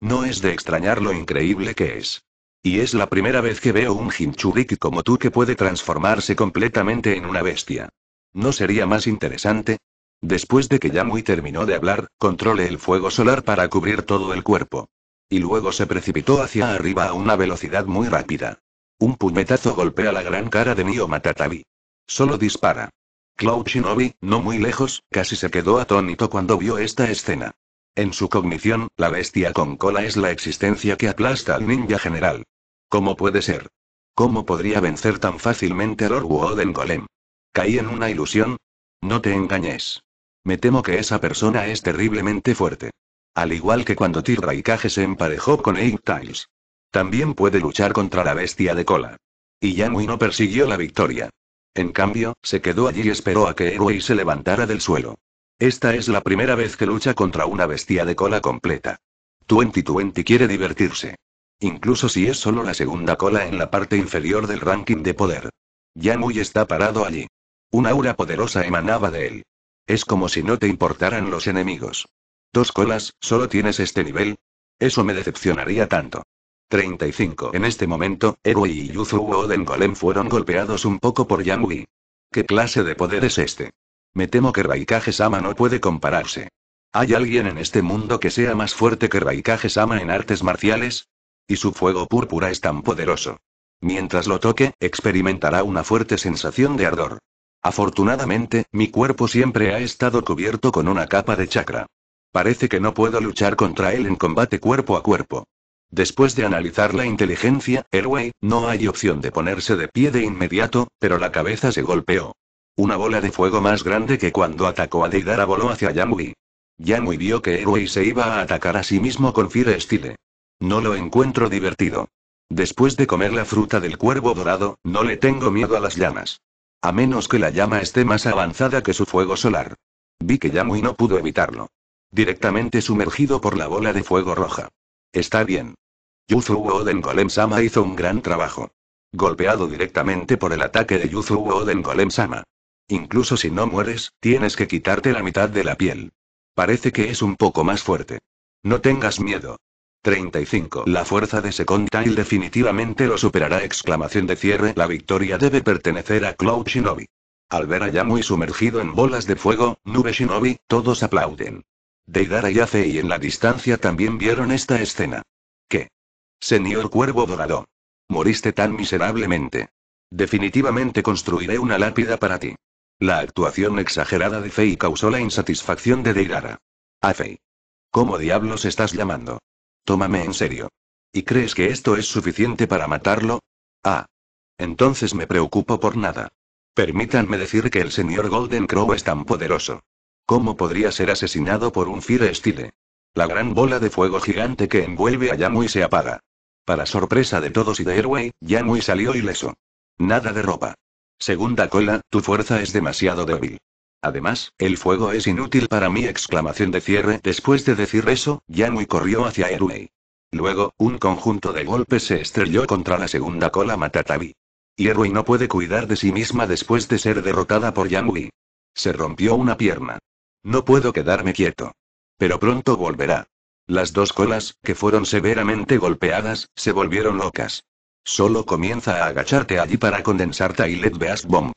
No es de extrañar lo increíble que es. Y es la primera vez que veo un Hinchuriki como tú que puede transformarse completamente en una bestia. ¿No sería más interesante? Después de que Yamui terminó de hablar, controle el fuego solar para cubrir todo el cuerpo. Y luego se precipitó hacia arriba a una velocidad muy rápida. Un puñetazo golpea la gran cara de Mio Matatabi. Solo dispara. Cloud Shinobi, no muy lejos, casi se quedó atónito cuando vio esta escena. En su cognición, la bestia con cola es la existencia que aplasta al ninja general. ¿Cómo puede ser? ¿Cómo podría vencer tan fácilmente a Lord Woden Golem? ¿Caí en una ilusión? No te engañes. Me temo que esa persona es terriblemente fuerte. Al igual que cuando Tirraikage se emparejó con Eight Tiles. También puede luchar contra la bestia de cola. Y Yanui no persiguió la victoria. En cambio, se quedó allí y esperó a que Eruei se levantara del suelo. Esta es la primera vez que lucha contra una bestia de cola completa. 2020 quiere divertirse. Incluso si es solo la segunda cola en la parte inferior del ranking de poder. Yamui está parado allí. Una aura poderosa emanaba de él. Es como si no te importaran los enemigos. Dos colas, solo tienes este nivel. Eso me decepcionaría tanto. 35. En este momento, Erui y Yuzu Oden Golem fueron golpeados un poco por Yamui. ¿Qué clase de poder es este? Me temo que Raikage-sama no puede compararse. ¿Hay alguien en este mundo que sea más fuerte que Raikage-sama en artes marciales? Y su fuego púrpura es tan poderoso. Mientras lo toque, experimentará una fuerte sensación de ardor. Afortunadamente, mi cuerpo siempre ha estado cubierto con una capa de chakra. Parece que no puedo luchar contra él en combate cuerpo a cuerpo. Después de analizar la inteligencia, Elway, no hay opción de ponerse de pie de inmediato, pero la cabeza se golpeó. Una bola de fuego más grande que cuando atacó a Deidara voló hacia Yamui. Yamui vio que Héroe se iba a atacar a sí mismo con Fire Style. No lo encuentro divertido. Después de comer la fruta del cuervo dorado, no le tengo miedo a las llamas. A menos que la llama esté más avanzada que su fuego solar. Vi que Yamui no pudo evitarlo. Directamente sumergido por la bola de fuego roja. Está bien. Yuzu Oden Golem Sama hizo un gran trabajo. Golpeado directamente por el ataque de Yuzu Oden Golem Sama. Incluso si no mueres, tienes que quitarte la mitad de la piel. Parece que es un poco más fuerte. No tengas miedo. 35. La fuerza de Second Tile definitivamente lo superará. Exclamación de cierre. La victoria debe pertenecer a Cloud Shinobi. Al ver a Yamui sumergido en bolas de fuego, nube Shinobi, todos aplauden. Deidara y y en la distancia también vieron esta escena. ¿Qué? Señor Cuervo Dorado. Moriste tan miserablemente. Definitivamente construiré una lápida para ti. La actuación exagerada de Fei causó la insatisfacción de Deidara. A Fei. ¿Cómo diablos estás llamando? Tómame en serio. ¿Y crees que esto es suficiente para matarlo? Ah. Entonces me preocupo por nada. Permítanme decir que el señor Golden Crow es tan poderoso. ¿Cómo podría ser asesinado por un Fire Style? La gran bola de fuego gigante que envuelve a Yamui se apaga. Para sorpresa de todos y de Airway, Yamui salió ileso. Nada de ropa. Segunda cola, tu fuerza es demasiado débil. Además, el fuego es inútil para mi exclamación de cierre. Después de decir eso, Yanui corrió hacia Erunei. Luego, un conjunto de golpes se estrelló contra la segunda cola Matatabi. Y no puede cuidar de sí misma después de ser derrotada por Yamui. Se rompió una pierna. No puedo quedarme quieto. Pero pronto volverá. Las dos colas, que fueron severamente golpeadas, se volvieron locas. Solo comienza a agacharte allí para condensar let Beast Bomb.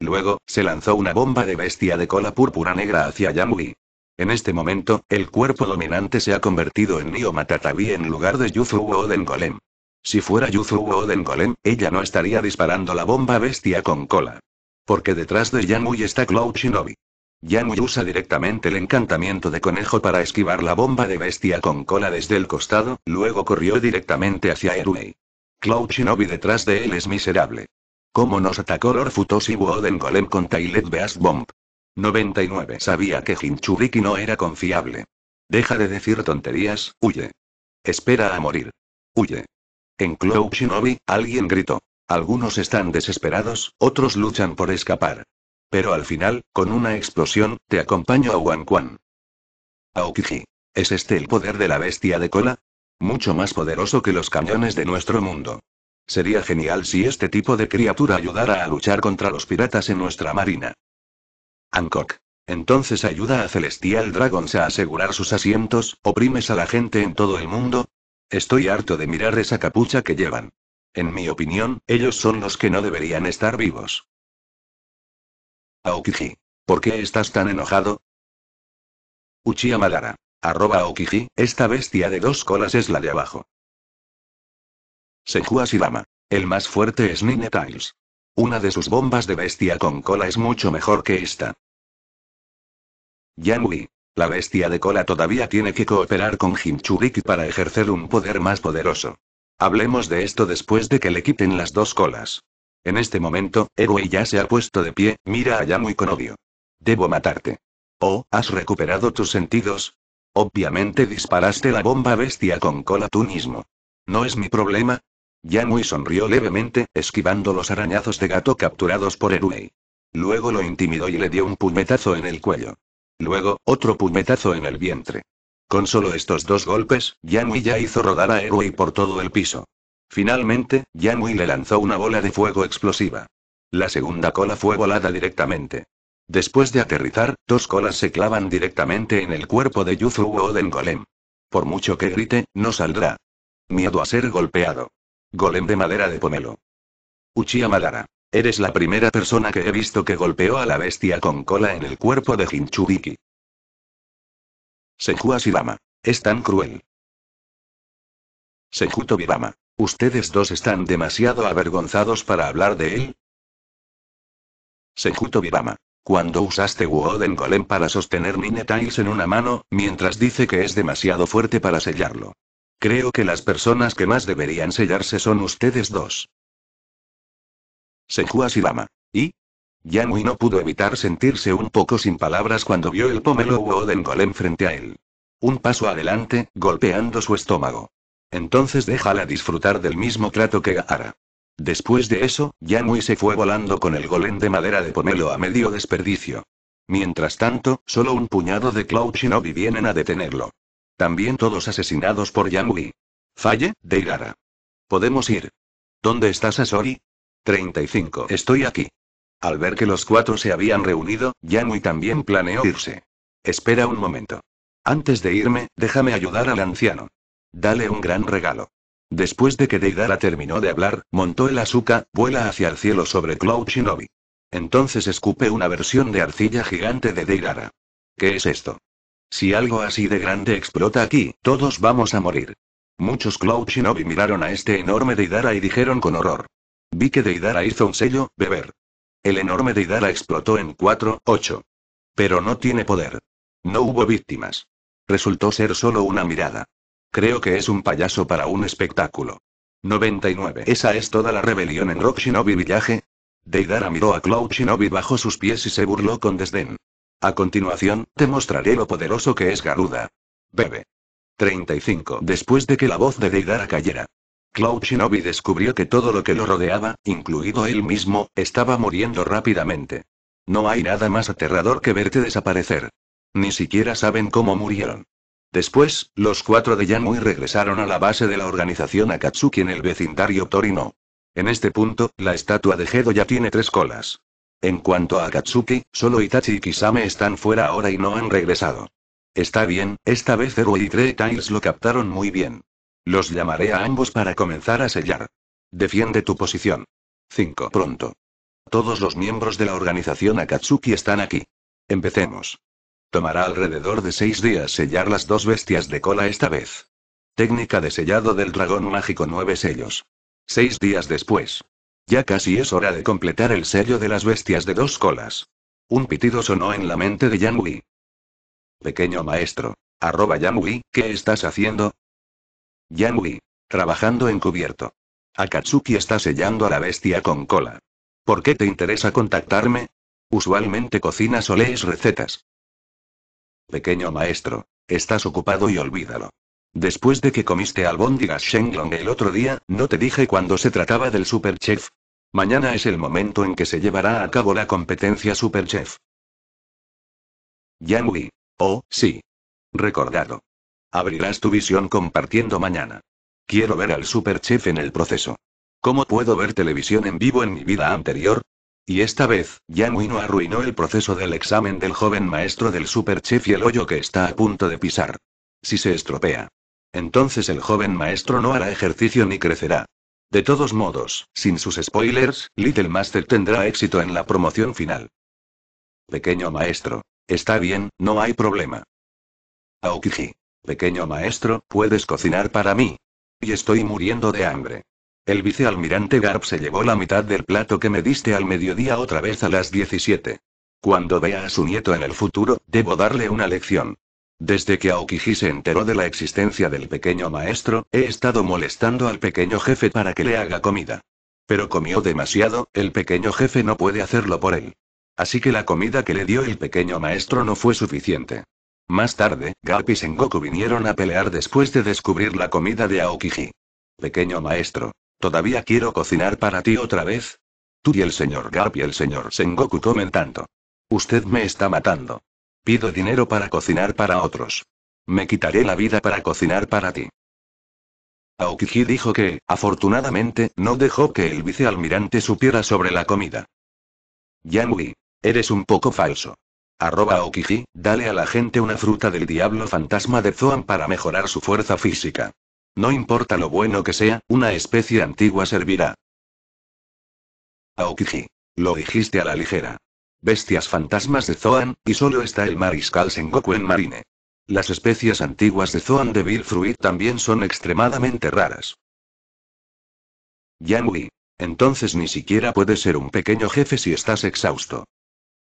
Luego, se lanzó una bomba de bestia de cola púrpura negra hacia Yamui. En este momento, el cuerpo dominante se ha convertido en Nio Matatabi en lugar de Yuzu Oden Golem. Si fuera Yuzu Oden Golem, ella no estaría disparando la bomba bestia con cola. Porque detrás de Yamui está Cloud Shinobi. Yamui usa directamente el encantamiento de conejo para esquivar la bomba de bestia con cola desde el costado, luego corrió directamente hacia Eruei. Cloud Shinobi detrás de él es miserable. ¿Cómo nos atacó Lord Futoshi Woden Golem con Tailed Beast Bomb? 99. Sabía que Hinchuriki no era confiable. Deja de decir tonterías, huye. Espera a morir. Huye. En Cloud Shinobi, alguien gritó. Algunos están desesperados, otros luchan por escapar. Pero al final, con una explosión, te acompaño a Wan Aokiji. ¿Es este el poder de la bestia de cola? Mucho más poderoso que los cañones de nuestro mundo. Sería genial si este tipo de criatura ayudara a luchar contra los piratas en nuestra marina. Hancock. Entonces ayuda a Celestial Dragons a asegurar sus asientos, oprimes a la gente en todo el mundo. Estoy harto de mirar esa capucha que llevan. En mi opinión, ellos son los que no deberían estar vivos. Aokiji. ¿Por qué estás tan enojado? Uchiha Madara. Arroba Okiji, esta bestia de dos colas es la de abajo. Senju silama El más fuerte es Nine Tiles. Una de sus bombas de bestia con cola es mucho mejor que esta. Yanui. La bestia de cola todavía tiene que cooperar con Hinchuriki para ejercer un poder más poderoso. Hablemos de esto después de que le quiten las dos colas. En este momento, Egoi ya se ha puesto de pie, mira a muy con odio. Debo matarte. Oh, ¿has recuperado tus sentidos? Obviamente disparaste la bomba bestia con cola tú mismo. No es mi problema. Yamui sonrió levemente, esquivando los arañazos de gato capturados por Erui. Luego lo intimidó y le dio un puñetazo en el cuello. Luego, otro puñetazo en el vientre. Con solo estos dos golpes, Yanui ya hizo rodar a Erui por todo el piso. Finalmente, yamui le lanzó una bola de fuego explosiva. La segunda cola fue volada directamente. Después de aterrizar, dos colas se clavan directamente en el cuerpo de Yuzu Oden Golem. Por mucho que grite, no saldrá. Miedo a ser golpeado. Golem de madera de pomelo. Uchiha Madara. Eres la primera persona que he visto que golpeó a la bestia con cola en el cuerpo de Hinchuriki. Senju Es tan cruel. Senju Tobirama. Ustedes dos están demasiado avergonzados para hablar de él. Senju Bibama. Cuando usaste Woden Golem para sostener Minetails en una mano, mientras dice que es demasiado fuerte para sellarlo. Creo que las personas que más deberían sellarse son ustedes dos. Senjua Silama. ¿Y? Yanui no pudo evitar sentirse un poco sin palabras cuando vio el pomelo Woden Golem frente a él. Un paso adelante, golpeando su estómago. Entonces déjala disfrutar del mismo trato que Gahara. Después de eso, Yamui se fue volando con el golem de madera de pomelo a medio desperdicio. Mientras tanto, solo un puñado de Cloud Shinobi vienen a detenerlo. También todos asesinados por Yamui. Falle, Deirara. Podemos ir. ¿Dónde estás, Asori? 35. Estoy aquí. Al ver que los cuatro se habían reunido, Yamui también planeó irse. Espera un momento. Antes de irme, déjame ayudar al anciano. Dale un gran regalo. Después de que Deidara terminó de hablar, montó el azúcar, vuela hacia el cielo sobre Cloud Shinobi. Entonces escupe una versión de arcilla gigante de Deidara. ¿Qué es esto? Si algo así de grande explota aquí, todos vamos a morir. Muchos Cloud Shinobi miraron a este enorme Deidara y dijeron con horror. Vi que Deidara hizo un sello, beber. El enorme Deidara explotó en 4, 8. Pero no tiene poder. No hubo víctimas. Resultó ser solo una mirada. Creo que es un payaso para un espectáculo. 99. ¿Esa es toda la rebelión en Rock Shinobi Village? Deidara miró a Cloud Shinobi bajo sus pies y se burló con desdén. A continuación, te mostraré lo poderoso que es Garuda. Bebe. 35. Después de que la voz de Deidara cayera, Cloud Shinobi descubrió que todo lo que lo rodeaba, incluido él mismo, estaba muriendo rápidamente. No hay nada más aterrador que verte desaparecer. Ni siquiera saben cómo murieron. Después, los cuatro de Yanui regresaron a la base de la organización Akatsuki en el vecindario Torino. En este punto, la estatua de Gedo ya tiene tres colas. En cuanto a Akatsuki, solo Itachi y Kisame están fuera ahora y no han regresado. Está bien, esta vez Zero y Grey Tiles lo captaron muy bien. Los llamaré a ambos para comenzar a sellar. Defiende tu posición. 5. Pronto. Todos los miembros de la organización Akatsuki están aquí. Empecemos. Tomará alrededor de seis días sellar las dos bestias de cola esta vez. Técnica de sellado del dragón mágico nueve sellos. Seis días después. Ya casi es hora de completar el sello de las bestias de dos colas. Un pitido sonó en la mente de Yang Pequeño maestro. Arroba ¿qué estás haciendo? Yang Trabajando encubierto. Akatsuki está sellando a la bestia con cola. ¿Por qué te interesa contactarme? Usualmente cocinas o lees recetas. Pequeño maestro. Estás ocupado y olvídalo. Después de que comiste albóndigas shenglong el otro día, ¿no te dije cuando se trataba del Superchef? Mañana es el momento en que se llevará a cabo la competencia Superchef. Yang Wei. Oh, sí. Recordado. Abrirás tu visión compartiendo mañana. Quiero ver al Superchef en el proceso. ¿Cómo puedo ver televisión en vivo en mi vida anterior? Y esta vez, no arruinó el proceso del examen del joven maestro del superchef y el hoyo que está a punto de pisar. Si se estropea. Entonces el joven maestro no hará ejercicio ni crecerá. De todos modos, sin sus spoilers, Little Master tendrá éxito en la promoción final. Pequeño maestro. Está bien, no hay problema. Aokiji. Pequeño maestro, ¿puedes cocinar para mí? Y estoy muriendo de hambre. El vicealmirante Garp se llevó la mitad del plato que me diste al mediodía otra vez a las 17. Cuando vea a su nieto en el futuro, debo darle una lección. Desde que Aokiji se enteró de la existencia del pequeño maestro, he estado molestando al pequeño jefe para que le haga comida. Pero comió demasiado, el pequeño jefe no puede hacerlo por él. Así que la comida que le dio el pequeño maestro no fue suficiente. Más tarde, Garp y Sengoku vinieron a pelear después de descubrir la comida de Aokiji. Pequeño maestro. Todavía quiero cocinar para ti otra vez. Tú y el señor Garp y el señor Sengoku comen tanto. Usted me está matando. Pido dinero para cocinar para otros. Me quitaré la vida para cocinar para ti. Aokiji dijo que, afortunadamente, no dejó que el vicealmirante supiera sobre la comida. Yanui, eres un poco falso. Arroba Aokiji, dale a la gente una fruta del diablo fantasma de Zoan para mejorar su fuerza física. No importa lo bueno que sea, una especie antigua servirá. Aokiji. Lo dijiste a la ligera. Bestias fantasmas de Zoan, y solo está el mariscal Sengoku en Marine. Las especies antiguas de Zoan de Fruit también son extremadamente raras. Yanui. Entonces ni siquiera puedes ser un pequeño jefe si estás exhausto.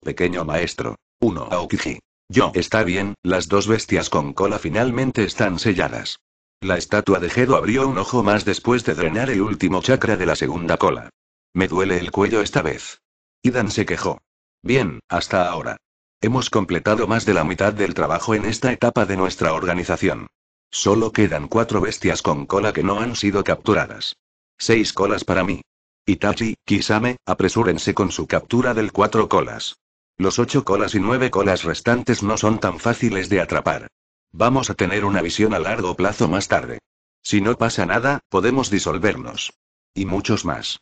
Pequeño maestro. Uno Aokiji. Yo. Está bien, las dos bestias con cola finalmente están selladas. La estatua de Gedo abrió un ojo más después de drenar el último chakra de la segunda cola. Me duele el cuello esta vez. Idan se quejó. Bien, hasta ahora. Hemos completado más de la mitad del trabajo en esta etapa de nuestra organización. Solo quedan cuatro bestias con cola que no han sido capturadas. Seis colas para mí. Itachi, Kisame, apresúrense con su captura del cuatro colas. Los ocho colas y nueve colas restantes no son tan fáciles de atrapar. Vamos a tener una visión a largo plazo más tarde. Si no pasa nada, podemos disolvernos. Y muchos más.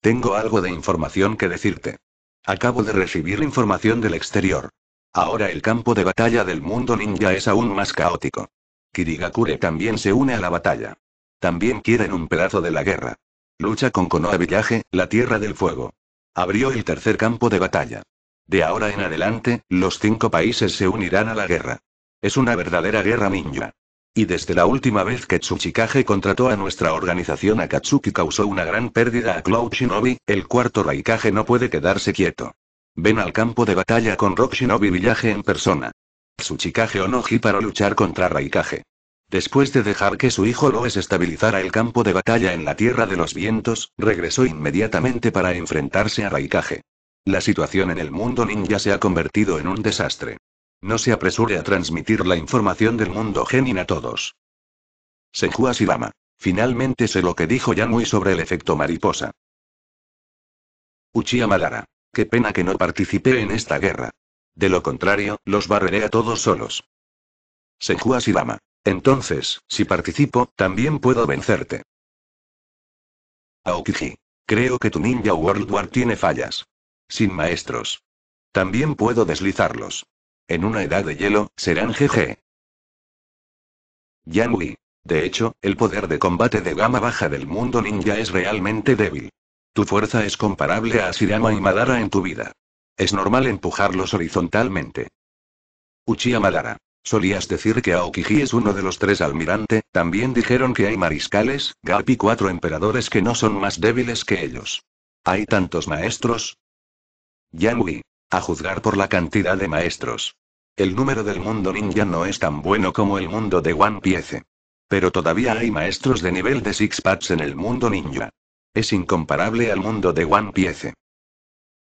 Tengo algo de información que decirte. Acabo de recibir información del exterior. Ahora el campo de batalla del mundo ninja es aún más caótico. Kirigakure también se une a la batalla. También quieren un pedazo de la guerra. Lucha con Konoha Villaje, la Tierra del Fuego. Abrió el tercer campo de batalla. De ahora en adelante, los cinco países se unirán a la guerra. Es una verdadera guerra ninja. Y desde la última vez que Tsuchikage contrató a nuestra organización Akatsuki causó una gran pérdida a Cloud Shinobi, el cuarto Raikage no puede quedarse quieto. Ven al campo de batalla con Rock Shinobi Villaje en persona. Tsuchikage Onoji para luchar contra Raikage. Después de dejar que su hijo Loes estabilizara el campo de batalla en la Tierra de los Vientos, regresó inmediatamente para enfrentarse a Raikage. La situación en el mundo ninja se ha convertido en un desastre. No se apresure a transmitir la información del mundo genin a todos. Senju Finalmente sé lo que dijo Yanui sobre el efecto mariposa. Uchiha Madara, Qué pena que no participé en esta guerra. De lo contrario, los barreré a todos solos. Senju Entonces, si participo, también puedo vencerte. Aokiji. Creo que tu Ninja World War tiene fallas. Sin maestros. También puedo deslizarlos. En una edad de hielo, serán GG. Yang De hecho, el poder de combate de gama baja del mundo ninja es realmente débil. Tu fuerza es comparable a Asirama y Madara en tu vida. Es normal empujarlos horizontalmente. Uchiha Madara. Solías decir que Aokiji es uno de los tres almirante, también dijeron que hay mariscales, Gap y cuatro emperadores que no son más débiles que ellos. Hay tantos maestros. Yang a juzgar por la cantidad de maestros. El número del mundo ninja no es tan bueno como el mundo de One Piece. Pero todavía hay maestros de nivel de Six Pads en el mundo ninja. Es incomparable al mundo de One Piece.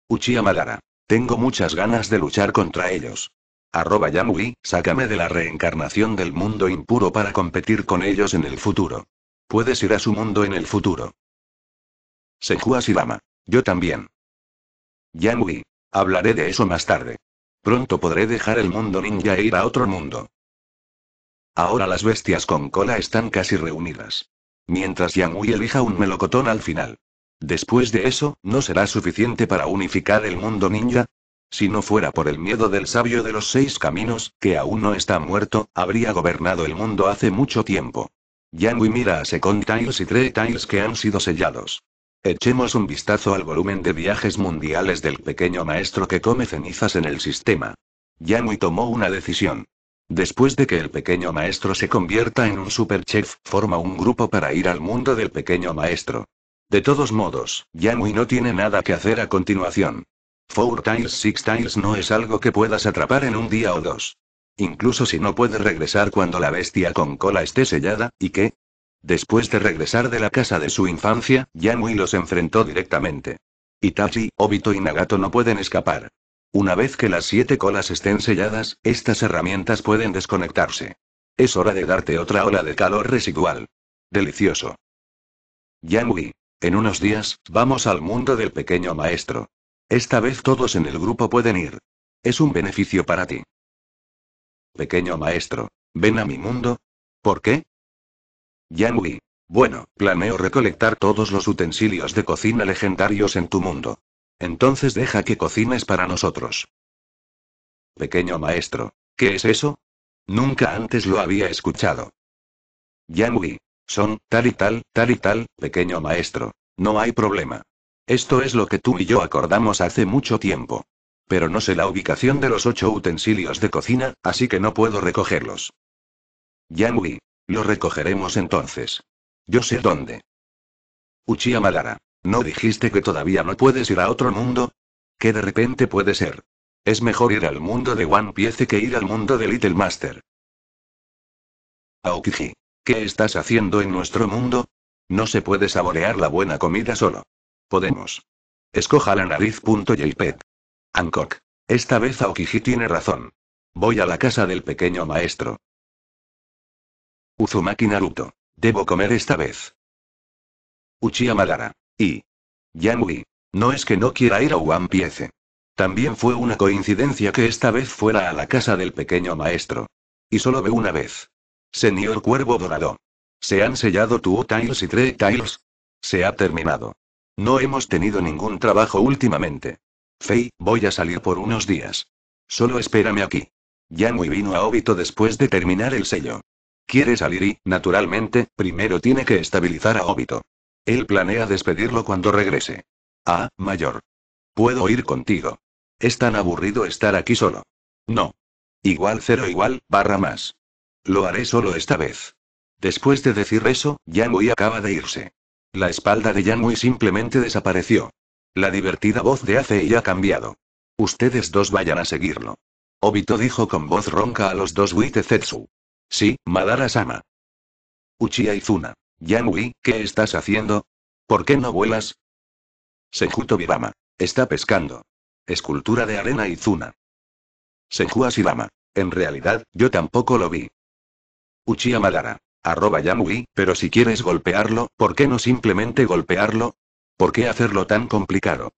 Uchiha Madara. Tengo muchas ganas de luchar contra ellos. Arroba Yamui, sácame de la reencarnación del mundo impuro para competir con ellos en el futuro. Puedes ir a su mundo en el futuro. Senju Yo también. Yamui, Hablaré de eso más tarde. Pronto podré dejar el mundo ninja e ir a otro mundo. Ahora las bestias con cola están casi reunidas. Mientras Yangui elija un melocotón al final. Después de eso, ¿no será suficiente para unificar el mundo ninja? Si no fuera por el miedo del sabio de los seis caminos, que aún no está muerto, habría gobernado el mundo hace mucho tiempo. Yangui mira a Second Tiles y Three Tiles que han sido sellados. Echemos un vistazo al volumen de viajes mundiales del pequeño maestro que come cenizas en el sistema. Yamui tomó una decisión. Después de que el pequeño maestro se convierta en un superchef, forma un grupo para ir al mundo del pequeño maestro. De todos modos, Yanui no tiene nada que hacer a continuación. Four Tiles Six Tiles no es algo que puedas atrapar en un día o dos. Incluso si no puede regresar cuando la bestia con cola esté sellada, y que, Después de regresar de la casa de su infancia, Yanui los enfrentó directamente. Itachi, Obito y Nagato no pueden escapar. Una vez que las siete colas estén selladas, estas herramientas pueden desconectarse. Es hora de darte otra ola de calor residual. Delicioso. Yanui. En unos días, vamos al mundo del pequeño maestro. Esta vez todos en el grupo pueden ir. Es un beneficio para ti. Pequeño maestro. Ven a mi mundo. ¿Por qué? Yanui. Bueno, planeo recolectar todos los utensilios de cocina legendarios en tu mundo. Entonces deja que cocines para nosotros. Pequeño maestro, ¿qué es eso? Nunca antes lo había escuchado. Yanui. Son, tal y tal, tal y tal, pequeño maestro. No hay problema. Esto es lo que tú y yo acordamos hace mucho tiempo. Pero no sé la ubicación de los ocho utensilios de cocina, así que no puedo recogerlos. Yanui. Lo recogeremos entonces. Yo sé dónde. Uchiha Madara. ¿No dijiste que todavía no puedes ir a otro mundo? ¿Qué de repente puede ser. Es mejor ir al mundo de One Piece que ir al mundo de Little Master. Aokiji. ¿Qué estás haciendo en nuestro mundo? No se puede saborear la buena comida solo. Podemos. Escoja la nariz.jpg. E Hancock. Esta vez Aokiji tiene razón. Voy a la casa del pequeño maestro. Uzumaki Naruto. Debo comer esta vez. Uchiha Madara. Y. Yanui. No es que no quiera ir a One Piece. También fue una coincidencia que esta vez fuera a la casa del pequeño maestro. Y solo ve una vez. Señor Cuervo Dorado. Se han sellado tu Tiles y tres Tiles. Se ha terminado. No hemos tenido ningún trabajo últimamente. Fei, voy a salir por unos días. Solo espérame aquí. Yanui vino a Obito después de terminar el sello. Quiere salir y, naturalmente, primero tiene que estabilizar a Obito. Él planea despedirlo cuando regrese. Ah, mayor. Puedo ir contigo. Es tan aburrido estar aquí solo. No. Igual cero igual, barra más. Lo haré solo esta vez. Después de decir eso, Yanui acaba de irse. La espalda de Yanui simplemente desapareció. La divertida voz de Acei ha cambiado. Ustedes dos vayan a seguirlo. Obito dijo con voz ronca a los dos Zetsu. Sí, Madara-sama. Uchiha Izuna. Yanui, ¿qué estás haciendo? ¿Por qué no vuelas? Senjuto Bibama. Está pescando. Escultura de arena Izuna. Senju Asirama. En realidad, yo tampoco lo vi. Uchiha Madara. Arroba Yamui, pero si quieres golpearlo, ¿por qué no simplemente golpearlo? ¿Por qué hacerlo tan complicado?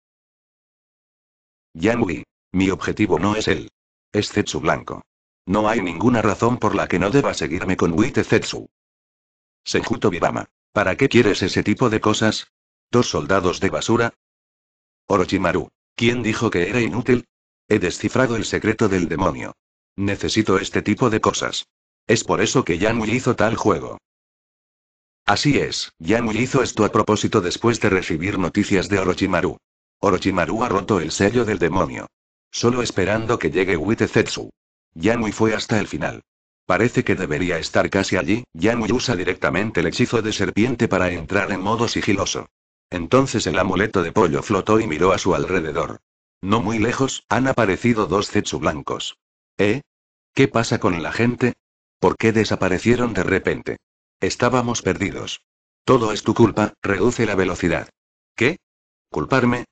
Yamui. Mi objetivo no es él. Es Zetsu Blanco. No hay ninguna razón por la que no deba seguirme con Witte Zetsu. Senjuto Bibama. ¿Para qué quieres ese tipo de cosas? ¿Dos soldados de basura? Orochimaru. ¿Quién dijo que era inútil? He descifrado el secreto del demonio. Necesito este tipo de cosas. Es por eso que Yanui hizo tal juego. Así es, Yanui hizo esto a propósito después de recibir noticias de Orochimaru. Orochimaru ha roto el sello del demonio. Solo esperando que llegue Wite Zetsu. Yanui fue hasta el final. Parece que debería estar casi allí, Yanui usa directamente el hechizo de serpiente para entrar en modo sigiloso. Entonces el amuleto de pollo flotó y miró a su alrededor. No muy lejos, han aparecido dos Zetsu blancos. ¿Eh? ¿Qué pasa con la gente? ¿Por qué desaparecieron de repente? Estábamos perdidos. Todo es tu culpa, reduce la velocidad. ¿Qué? ¿Culparme?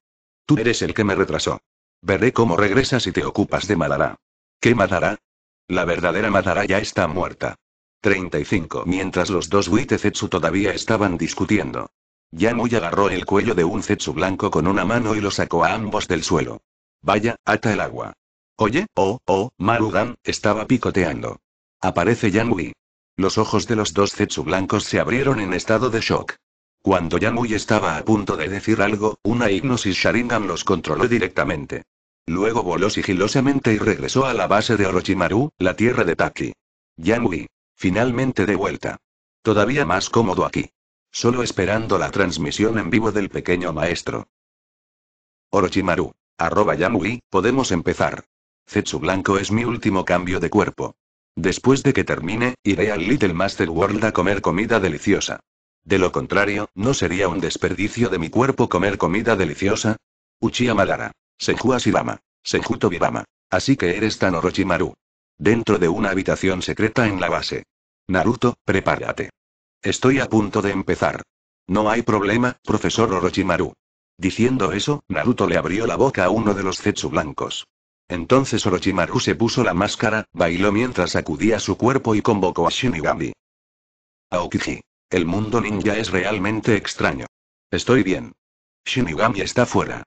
Tú eres el que me retrasó. Veré cómo regresas y te ocupas de Malará. ¿Qué madara? La verdadera madara ya está muerta. 35. Mientras los dos Witezetsu todavía estaban discutiendo. Yanui agarró el cuello de un Zetsu blanco con una mano y lo sacó a ambos del suelo. Vaya, ata el agua. Oye, oh, oh, Marugan, estaba picoteando. Aparece Yanui. Los ojos de los dos Zetsu blancos se abrieron en estado de shock. Cuando Yanui estaba a punto de decir algo, una hipnosis Sharingan los controló directamente. Luego voló sigilosamente y regresó a la base de Orochimaru, la tierra de Taki. Yangui. Finalmente de vuelta. Todavía más cómodo aquí. Solo esperando la transmisión en vivo del pequeño maestro. Orochimaru. Arroba Yamui, podemos empezar. Zetsu Blanco es mi último cambio de cuerpo. Después de que termine, iré al Little Master World a comer comida deliciosa. De lo contrario, ¿no sería un desperdicio de mi cuerpo comer comida deliciosa? Uchiha Madara. Senju Ashibama. Senju Tobibama. Así que eres tan Orochimaru. Dentro de una habitación secreta en la base. Naruto, prepárate. Estoy a punto de empezar. No hay problema, profesor Orochimaru. Diciendo eso, Naruto le abrió la boca a uno de los Zetsu blancos. Entonces Orochimaru se puso la máscara, bailó mientras sacudía su cuerpo y convocó a Shinigami. Aokiji. El mundo ninja es realmente extraño. Estoy bien. Shinigami está fuera.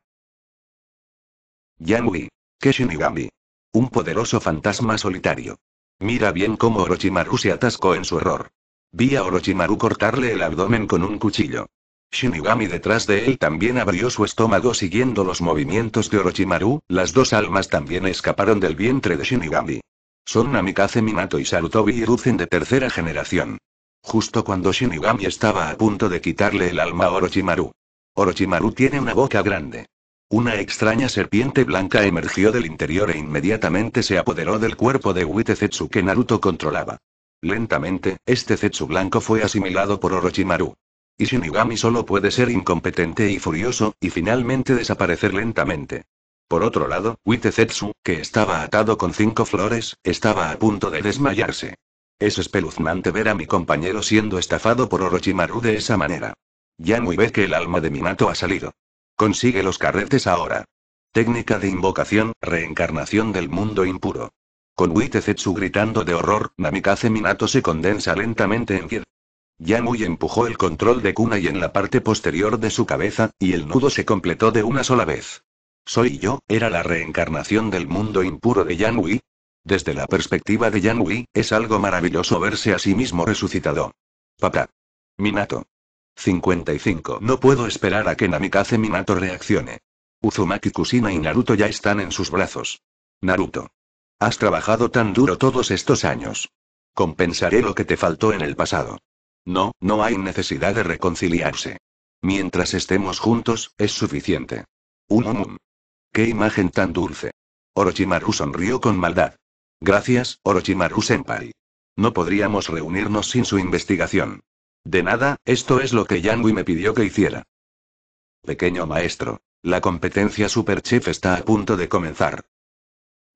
Yanui. ¿Qué Shinigami? Un poderoso fantasma solitario. Mira bien cómo Orochimaru se atascó en su error. Vi a Orochimaru cortarle el abdomen con un cuchillo. Shinigami detrás de él también abrió su estómago siguiendo los movimientos de Orochimaru, las dos almas también escaparon del vientre de Shinigami. Son Namikaze Minato y Sarutobi Hiruzen de tercera generación. Justo cuando Shinigami estaba a punto de quitarle el alma a Orochimaru. Orochimaru tiene una boca grande. Una extraña serpiente blanca emergió del interior e inmediatamente se apoderó del cuerpo de Witezetsu que Naruto controlaba. Lentamente, este Zetsu blanco fue asimilado por Orochimaru. Y Shinigami solo puede ser incompetente y furioso, y finalmente desaparecer lentamente. Por otro lado, Witezetsu, que estaba atado con cinco flores, estaba a punto de desmayarse. Es espeluznante ver a mi compañero siendo estafado por Orochimaru de esa manera. Ya muy ve que el alma de Minato ha salido. Consigue los carretes ahora. Técnica de invocación, reencarnación del mundo impuro. Con Zetsu gritando de horror, Namikaze Minato se condensa lentamente en pie. Yamui empujó el control de Kuna y en la parte posterior de su cabeza, y el nudo se completó de una sola vez. ¿Soy yo? ¿Era la reencarnación del mundo impuro de Yanui? Desde la perspectiva de Yanui, es algo maravilloso verse a sí mismo resucitado. Papá. Minato. 55. No puedo esperar a que Namikaze Minato reaccione. Uzumaki Kusina y Naruto ya están en sus brazos. Naruto. Has trabajado tan duro todos estos años. Compensaré lo que te faltó en el pasado. No, no hay necesidad de reconciliarse. Mientras estemos juntos, es suficiente. Un ¡Qué imagen tan dulce! Orochimaru sonrió con maldad. Gracias, Orochimaru-senpai. No podríamos reunirnos sin su investigación. De nada, esto es lo que Yangui me pidió que hiciera. Pequeño maestro. La competencia Superchef está a punto de comenzar.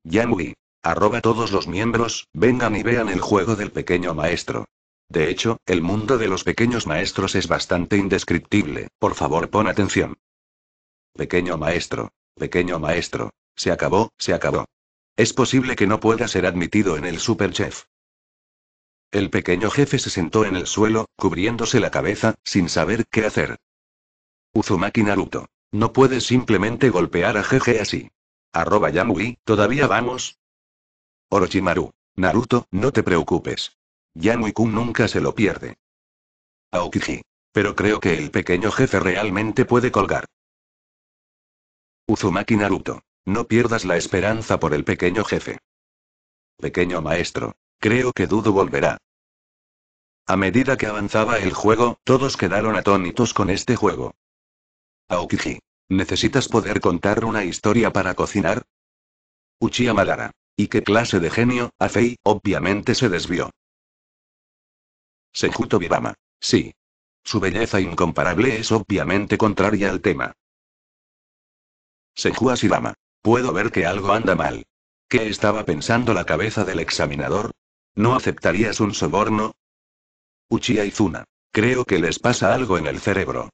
Yangui. Arroba todos los miembros, vengan y vean el juego del pequeño maestro. De hecho, el mundo de los pequeños maestros es bastante indescriptible, por favor pon atención. Pequeño maestro, pequeño maestro, se acabó, se acabó. Es posible que no pueda ser admitido en el Superchef. El pequeño jefe se sentó en el suelo, cubriéndose la cabeza, sin saber qué hacer. Uzumaki Naruto. No puedes simplemente golpear a Jeje así. Arroba Yamui, ¿todavía vamos? Orochimaru. Naruto, no te preocupes. Yamui-kun nunca se lo pierde. Aokiji. Pero creo que el pequeño jefe realmente puede colgar. Uzumaki Naruto. No pierdas la esperanza por el pequeño jefe. Pequeño maestro. Creo que Dudo volverá. A medida que avanzaba el juego, todos quedaron atónitos con este juego. Aokiji. ¿Necesitas poder contar una historia para cocinar? Uchiha Madara. ¿Y qué clase de genio? Afei, obviamente se desvió. Sejuto Birama. Sí. Su belleza incomparable es obviamente contraria al tema. Seju Asirama. Puedo ver que algo anda mal. ¿Qué estaba pensando la cabeza del examinador? ¿No aceptarías un soborno? Uchiha Izuna. Creo que les pasa algo en el cerebro.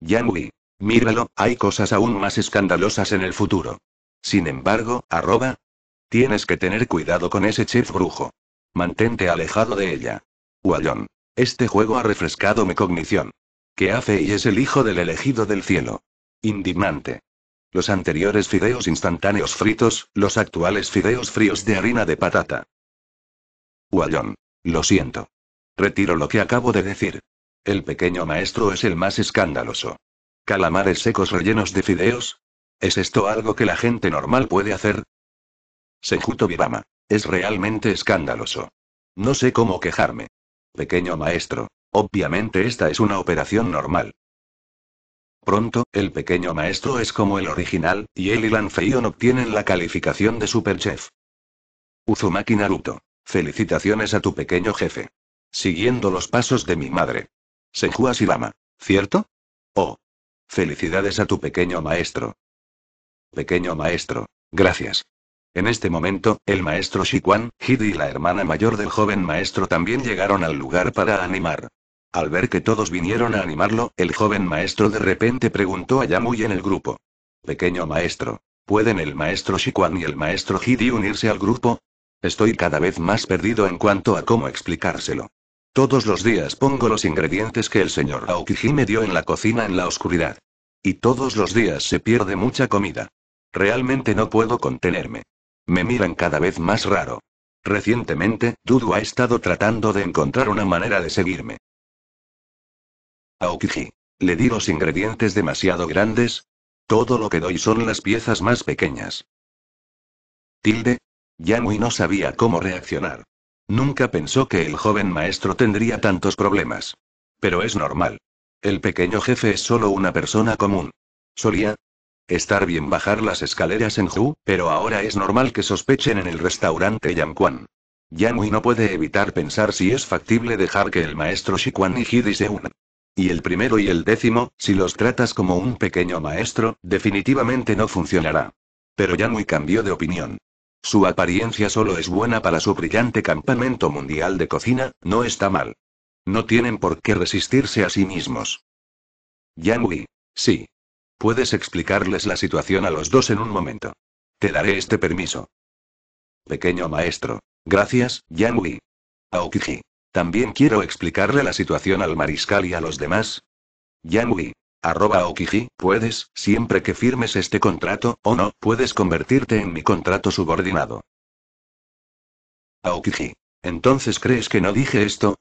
Yanui. Míralo, hay cosas aún más escandalosas en el futuro. Sin embargo, arroba. Tienes que tener cuidado con ese chef brujo. Mantente alejado de ella. Wallon. Este juego ha refrescado mi cognición. ¿Qué hace y es el hijo del elegido del cielo. Indignante. Los anteriores fideos instantáneos fritos, los actuales fideos fríos de harina de patata. Guayón. Lo siento. Retiro lo que acabo de decir. El pequeño maestro es el más escandaloso. ¿Calamares secos rellenos de fideos? ¿Es esto algo que la gente normal puede hacer? Sejuto Birama. Es realmente escandaloso. No sé cómo quejarme. Pequeño maestro. Obviamente esta es una operación normal. Pronto, el pequeño maestro es como el original, y él y Lanfeion obtienen la calificación de superchef. Uzumaki Naruto. Felicitaciones a tu pequeño jefe. Siguiendo los pasos de mi madre. Senju ¿Cierto? Oh. Felicidades a tu pequeño maestro. Pequeño maestro. Gracias. En este momento, el maestro Shikwan, Hidi y la hermana mayor del joven maestro también llegaron al lugar para animar. Al ver que todos vinieron a animarlo, el joven maestro de repente preguntó a Yamui en el grupo. Pequeño maestro, ¿pueden el maestro Shikuan y el maestro Hidi unirse al grupo? Estoy cada vez más perdido en cuanto a cómo explicárselo. Todos los días pongo los ingredientes que el señor Aokiji me dio en la cocina en la oscuridad. Y todos los días se pierde mucha comida. Realmente no puedo contenerme. Me miran cada vez más raro. Recientemente, Dudu ha estado tratando de encontrar una manera de seguirme. Aokiji. Le di los ingredientes demasiado grandes. Todo lo que doy son las piezas más pequeñas. Tilde. Yamui no sabía cómo reaccionar. Nunca pensó que el joven maestro tendría tantos problemas. Pero es normal. El pequeño jefe es solo una persona común. Solía estar bien bajar las escaleras en Ju, pero ahora es normal que sospechen en el restaurante Yanquan. Yamui no puede evitar pensar si es factible dejar que el maestro Shikuan y Hidi se unan. Y el primero y el décimo, si los tratas como un pequeño maestro, definitivamente no funcionará. Pero muy cambió de opinión. Su apariencia solo es buena para su brillante campamento mundial de cocina, no está mal. No tienen por qué resistirse a sí mismos. Yanui. Sí. Puedes explicarles la situación a los dos en un momento. Te daré este permiso. Pequeño maestro. Gracias, Yanui. Aokiji. También quiero explicarle la situación al mariscal y a los demás. Yamui Arroba Okiji, puedes, siempre que firmes este contrato, o no, puedes convertirte en mi contrato subordinado. Aokiji. ¿Entonces crees que no dije esto?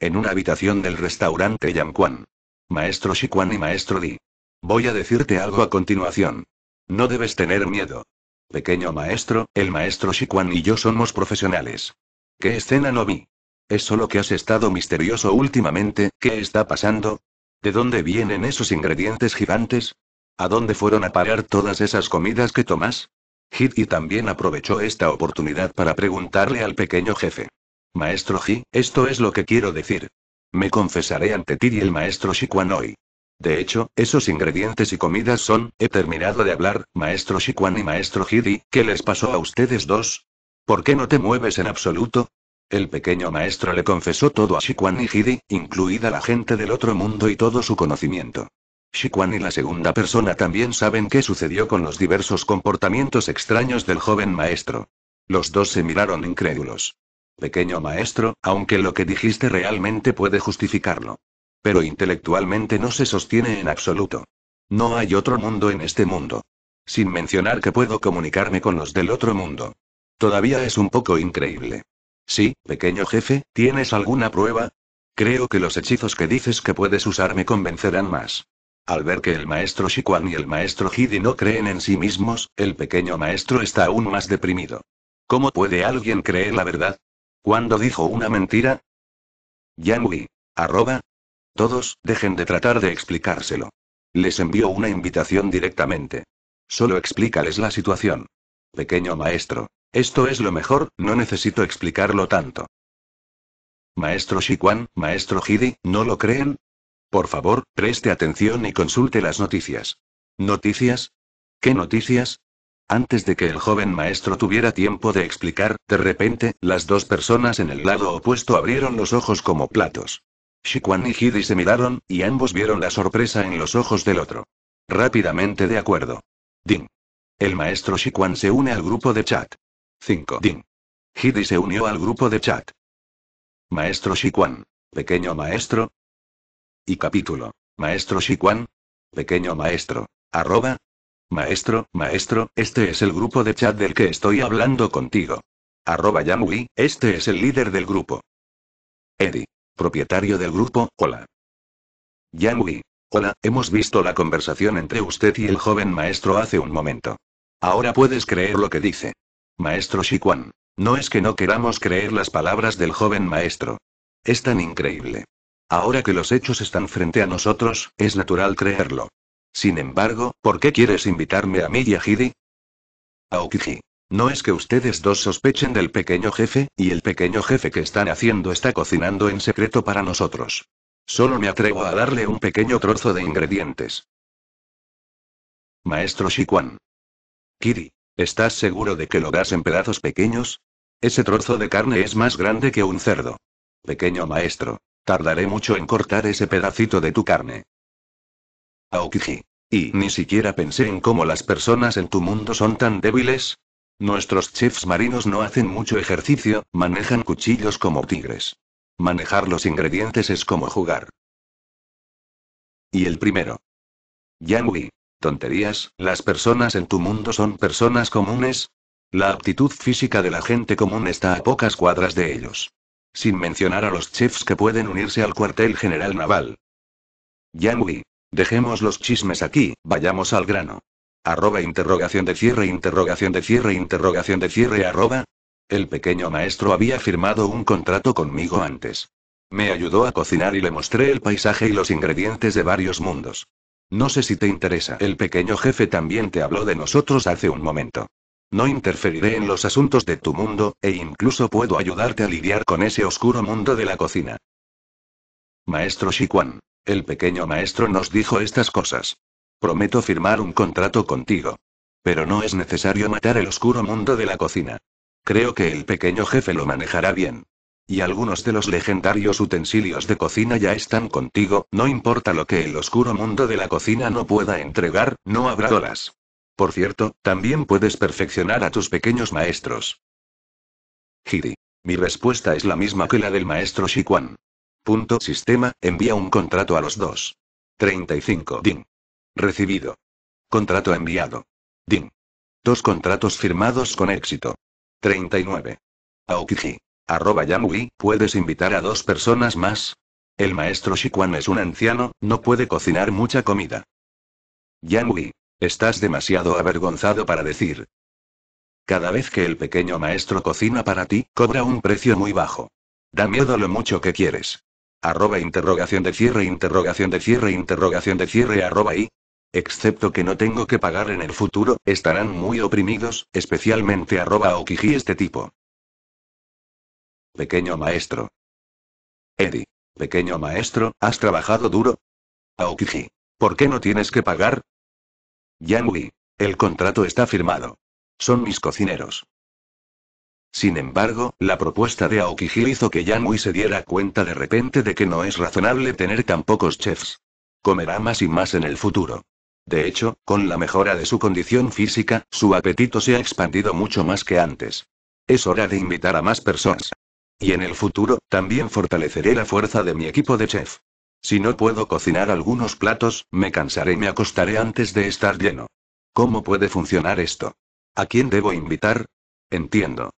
En una habitación del restaurante Yanquan. Maestro Shikuan y Maestro Di. Voy a decirte algo a continuación. No debes tener miedo. Pequeño maestro, el maestro Shikuan y yo somos profesionales. ¿Qué escena no vi? Es solo que has estado misterioso últimamente, ¿qué está pasando? ¿De dónde vienen esos ingredientes gigantes? ¿A dónde fueron a parar todas esas comidas que tomas? y también aprovechó esta oportunidad para preguntarle al pequeño jefe. Maestro Ji, esto es lo que quiero decir. Me confesaré ante ti y el maestro Shikwanoi. hoy. De hecho, esos ingredientes y comidas son, he terminado de hablar, maestro Shiquan y maestro Hidi, ¿qué les pasó a ustedes dos? ¿Por qué no te mueves en absoluto? El pequeño maestro le confesó todo a Shikwan y Hidi, incluida la gente del otro mundo y todo su conocimiento. Shikwan y la segunda persona también saben qué sucedió con los diversos comportamientos extraños del joven maestro. Los dos se miraron incrédulos. Pequeño maestro, aunque lo que dijiste realmente puede justificarlo. Pero intelectualmente no se sostiene en absoluto. No hay otro mundo en este mundo. Sin mencionar que puedo comunicarme con los del otro mundo. Todavía es un poco increíble. Sí, pequeño jefe, ¿tienes alguna prueba? Creo que los hechizos que dices que puedes usar me convencerán más. Al ver que el maestro Shikuan y el maestro Hidi no creen en sí mismos, el pequeño maestro está aún más deprimido. ¿Cómo puede alguien creer la verdad? ¿Cuándo dijo una mentira? Yanui. Arroba. Todos, dejen de tratar de explicárselo. Les envió una invitación directamente. Solo explícales la situación. Pequeño maestro. Esto es lo mejor, no necesito explicarlo tanto. Maestro Shikwan, maestro Hidi, ¿no lo creen? Por favor, preste atención y consulte las noticias. ¿Noticias? ¿Qué noticias? Antes de que el joven maestro tuviera tiempo de explicar, de repente, las dos personas en el lado opuesto abrieron los ojos como platos. Shikwan y Hidi se miraron, y ambos vieron la sorpresa en los ojos del otro. Rápidamente de acuerdo. Ding. El maestro Shikwan se une al grupo de chat. 5. Ding. Hidi se unió al grupo de chat. Maestro Shikwan. Pequeño maestro. Y capítulo. Maestro Shikwan. Pequeño maestro. Arroba. Maestro, maestro, este es el grupo de chat del que estoy hablando contigo. Arroba Yamui, este es el líder del grupo. Eddie. Propietario del grupo, hola. Yamui. Hola, hemos visto la conversación entre usted y el joven maestro hace un momento. Ahora puedes creer lo que dice. Maestro Shiquan. No es que no queramos creer las palabras del joven maestro. Es tan increíble. Ahora que los hechos están frente a nosotros, es natural creerlo. Sin embargo, ¿por qué quieres invitarme a mí y a Hiri? Aokiji. No es que ustedes dos sospechen del pequeño jefe, y el pequeño jefe que están haciendo está cocinando en secreto para nosotros. Solo me atrevo a darle un pequeño trozo de ingredientes. Maestro Shiquan. Kiri, ¿Estás seguro de que lo das en pedazos pequeños? Ese trozo de carne es más grande que un cerdo. Pequeño maestro, tardaré mucho en cortar ese pedacito de tu carne. Aokiji. Y ni siquiera pensé en cómo las personas en tu mundo son tan débiles. Nuestros chefs marinos no hacen mucho ejercicio, manejan cuchillos como tigres. Manejar los ingredientes es como jugar. Y el primero. Yang Tonterías, las personas en tu mundo son personas comunes. La aptitud física de la gente común está a pocas cuadras de ellos. Sin mencionar a los chefs que pueden unirse al cuartel general naval. Ya Dejemos los chismes aquí, vayamos al grano. Arroba interrogación de cierre, interrogación de cierre, interrogación de cierre, arroba. El pequeño maestro había firmado un contrato conmigo antes. Me ayudó a cocinar y le mostré el paisaje y los ingredientes de varios mundos. No sé si te interesa. El pequeño jefe también te habló de nosotros hace un momento. No interferiré en los asuntos de tu mundo, e incluso puedo ayudarte a lidiar con ese oscuro mundo de la cocina. Maestro Shikuan. El pequeño maestro nos dijo estas cosas. Prometo firmar un contrato contigo. Pero no es necesario matar el oscuro mundo de la cocina. Creo que el pequeño jefe lo manejará bien. Y algunos de los legendarios utensilios de cocina ya están contigo, no importa lo que el oscuro mundo de la cocina no pueda entregar, no habrá olas. Por cierto, también puedes perfeccionar a tus pequeños maestros. Hiri. Mi respuesta es la misma que la del maestro Shikuan. Punto sistema, envía un contrato a los dos. 35. Ding. Recibido. Contrato enviado. Ding. Dos contratos firmados con éxito. 39. Aokiji. Arroba ¿puedes invitar a dos personas más? El maestro Shikuan es un anciano, no puede cocinar mucha comida. Yamui, estás demasiado avergonzado para decir. Cada vez que el pequeño maestro cocina para ti, cobra un precio muy bajo. Da miedo lo mucho que quieres. Arroba interrogación de cierre, interrogación de cierre, interrogación de cierre, arroba y. Excepto que no tengo que pagar en el futuro, estarán muy oprimidos, especialmente arroba okiji este tipo. Pequeño maestro. Eddie. Pequeño maestro, ¿has trabajado duro? Aokiji. ¿Por qué no tienes que pagar? Yanui. El contrato está firmado. Son mis cocineros. Sin embargo, la propuesta de Aokiji hizo que Yanui se diera cuenta de repente de que no es razonable tener tan pocos chefs. Comerá más y más en el futuro. De hecho, con la mejora de su condición física, su apetito se ha expandido mucho más que antes. Es hora de invitar a más personas. Y en el futuro, también fortaleceré la fuerza de mi equipo de chef. Si no puedo cocinar algunos platos, me cansaré y me acostaré antes de estar lleno. ¿Cómo puede funcionar esto? ¿A quién debo invitar? Entiendo.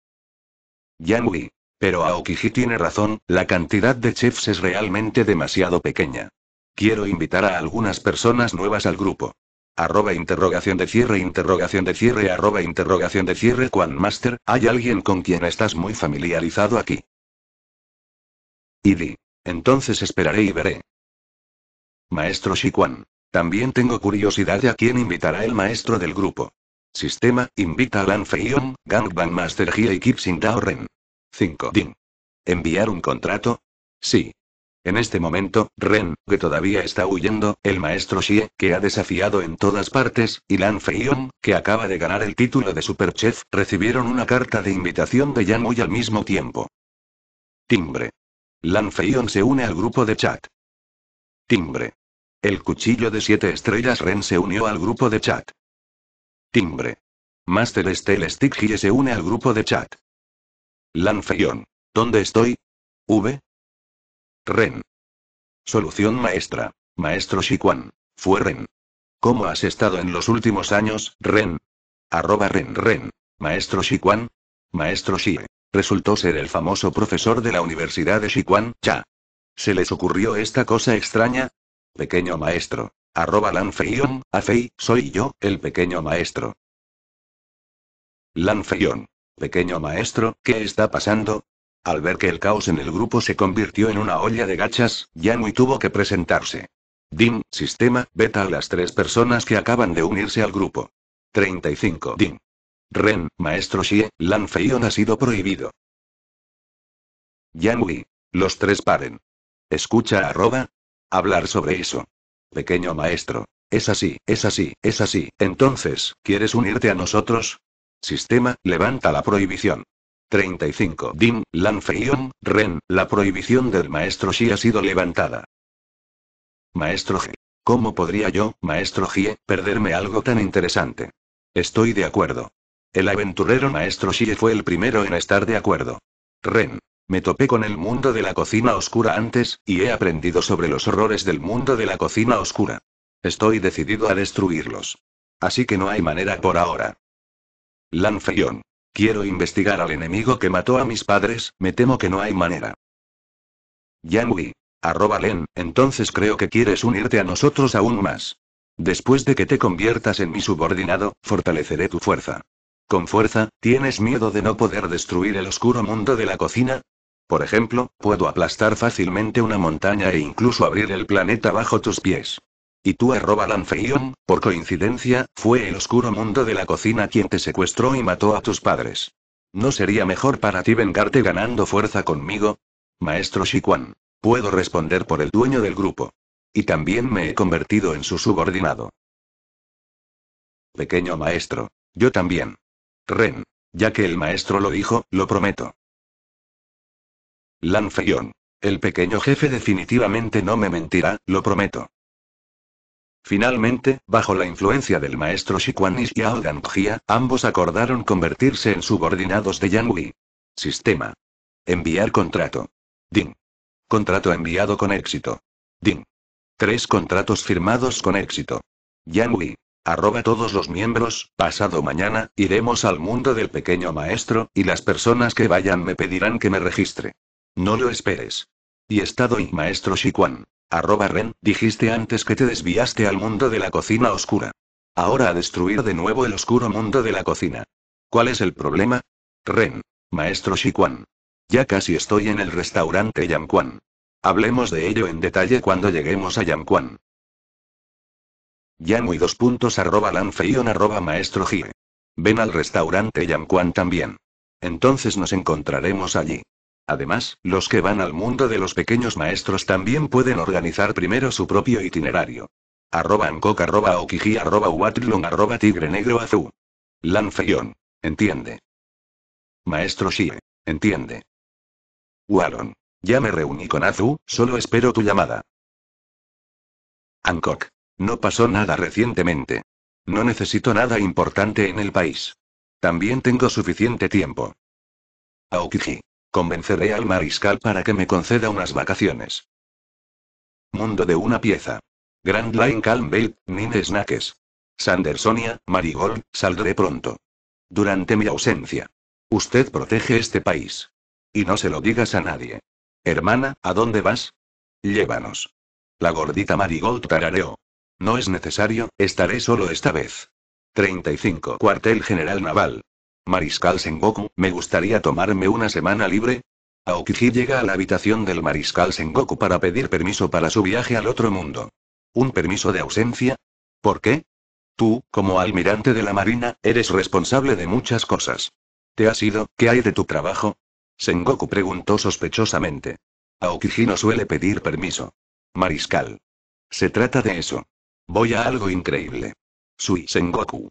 Yanui. Pero Aokiji tiene razón, la cantidad de chefs es realmente demasiado pequeña. Quiero invitar a algunas personas nuevas al grupo. Arroba interrogación de cierre, interrogación de cierre, arroba interrogación de cierre, Quan Master, ¿hay alguien con quien estás muy familiarizado aquí? Y di, entonces esperaré y veré. Maestro Shiquan. También tengo curiosidad de a quién invitará el maestro del grupo. Sistema, invita a Lan Feion, Gangbang Master Hia y Kipsing Dao Ren. 5. Din. ¿Enviar un contrato? Sí. En este momento, Ren, que todavía está huyendo, el maestro Xie, que ha desafiado en todas partes, y Lan que acaba de ganar el título de Superchef, recibieron una carta de invitación de Yan Muy al mismo tiempo. Timbre. Lan se une al grupo de chat. Timbre. El cuchillo de siete estrellas Ren se unió al grupo de chat. Timbre. Master Stell Stick se une al grupo de chat. Lanfeion. ¿Dónde estoy? V. Ren. Solución maestra. Maestro Shikuan. Fue Ren. ¿Cómo has estado en los últimos años, Ren? Arroba Ren Ren. Maestro Shikuan. Maestro Shie. Resultó ser el famoso profesor de la Universidad de Sichuan, Cha. ¿Se les ocurrió esta cosa extraña? Pequeño maestro. Arroba a Fei, soy yo, el pequeño maestro. Lanfeion. Pequeño maestro, ¿qué está pasando? Al ver que el caos en el grupo se convirtió en una olla de gachas, Yanui tuvo que presentarse. DIN, sistema, beta a las tres personas que acaban de unirse al grupo. 35 DIN. Ren, maestro Xie, Lan ha sido prohibido. Yang Wei. Los tres paren. Escucha arroba. Hablar sobre eso. Pequeño maestro. Es así, es así, es así. Entonces, ¿quieres unirte a nosotros? Sistema, levanta la prohibición. 35. Dim, Lan Ren, la prohibición del maestro Xie ha sido levantada. Maestro G. ¿Cómo podría yo, maestro Xie, perderme algo tan interesante? Estoy de acuerdo. El aventurero maestro Shie fue el primero en estar de acuerdo. Ren. Me topé con el mundo de la cocina oscura antes, y he aprendido sobre los horrores del mundo de la cocina oscura. Estoy decidido a destruirlos. Así que no hay manera por ahora. Lanfeyon. Quiero investigar al enemigo que mató a mis padres, me temo que no hay manera. Yanwi. Arroba Len, entonces creo que quieres unirte a nosotros aún más. Después de que te conviertas en mi subordinado, fortaleceré tu fuerza. Con fuerza, ¿tienes miedo de no poder destruir el oscuro mundo de la cocina? Por ejemplo, puedo aplastar fácilmente una montaña e incluso abrir el planeta bajo tus pies. Y tú arroba Lanfeion, por coincidencia, fue el oscuro mundo de la cocina quien te secuestró y mató a tus padres. ¿No sería mejor para ti vengarte ganando fuerza conmigo? Maestro Shiquan. Puedo responder por el dueño del grupo. Y también me he convertido en su subordinado. Pequeño maestro. Yo también. Ren. Ya que el maestro lo dijo, lo prometo. Lan El pequeño jefe definitivamente no me mentirá, lo prometo. Finalmente, bajo la influencia del maestro Shikuan y Xiao ambos acordaron convertirse en subordinados de Yang Sistema. Enviar contrato. Ding. Contrato enviado con éxito. Ding. Tres contratos firmados con éxito. Yang Arroba todos los miembros, pasado mañana, iremos al mundo del pequeño maestro, y las personas que vayan me pedirán que me registre. No lo esperes. Y estado y maestro Shikwan. Arroba Ren, dijiste antes que te desviaste al mundo de la cocina oscura. Ahora a destruir de nuevo el oscuro mundo de la cocina. ¿Cuál es el problema? Ren. Maestro Shikwan. Ya casi estoy en el restaurante Yamquan. Hablemos de ello en detalle cuando lleguemos a Yamquan. Yamu y dos puntos arroba lanfeion arroba maestro hie. Ven al restaurante Yamquan también. Entonces nos encontraremos allí. Además, los que van al mundo de los pequeños maestros también pueden organizar primero su propio itinerario. Arroba ankok arroba Okiji arroba watlung arroba Tigre Negro Azul. Lanfeion. Entiende. Maestro hie. Entiende. Walon. Ya me reuní con Azu, solo espero tu llamada. Ankok. No pasó nada recientemente. No necesito nada importante en el país. También tengo suficiente tiempo. Aokiji. Convenceré al mariscal para que me conceda unas vacaciones. Mundo de una pieza. Grand Line Calm Belt, Nine Snacks. Sandersonia, Marigold, saldré pronto. Durante mi ausencia. Usted protege este país. Y no se lo digas a nadie. Hermana, ¿a dónde vas? Llévanos. La gordita Marigold tarareó. No es necesario, estaré solo esta vez. 35. Cuartel General Naval. Mariscal Sengoku, me gustaría tomarme una semana libre. Aokiji llega a la habitación del Mariscal Sengoku para pedir permiso para su viaje al otro mundo. ¿Un permiso de ausencia? ¿Por qué? Tú, como almirante de la Marina, eres responsable de muchas cosas. ¿Te has ido? ¿Qué hay de tu trabajo? Sengoku preguntó sospechosamente. Aokiji no suele pedir permiso. Mariscal. Se trata de eso. Voy a algo increíble. Sui Sengoku.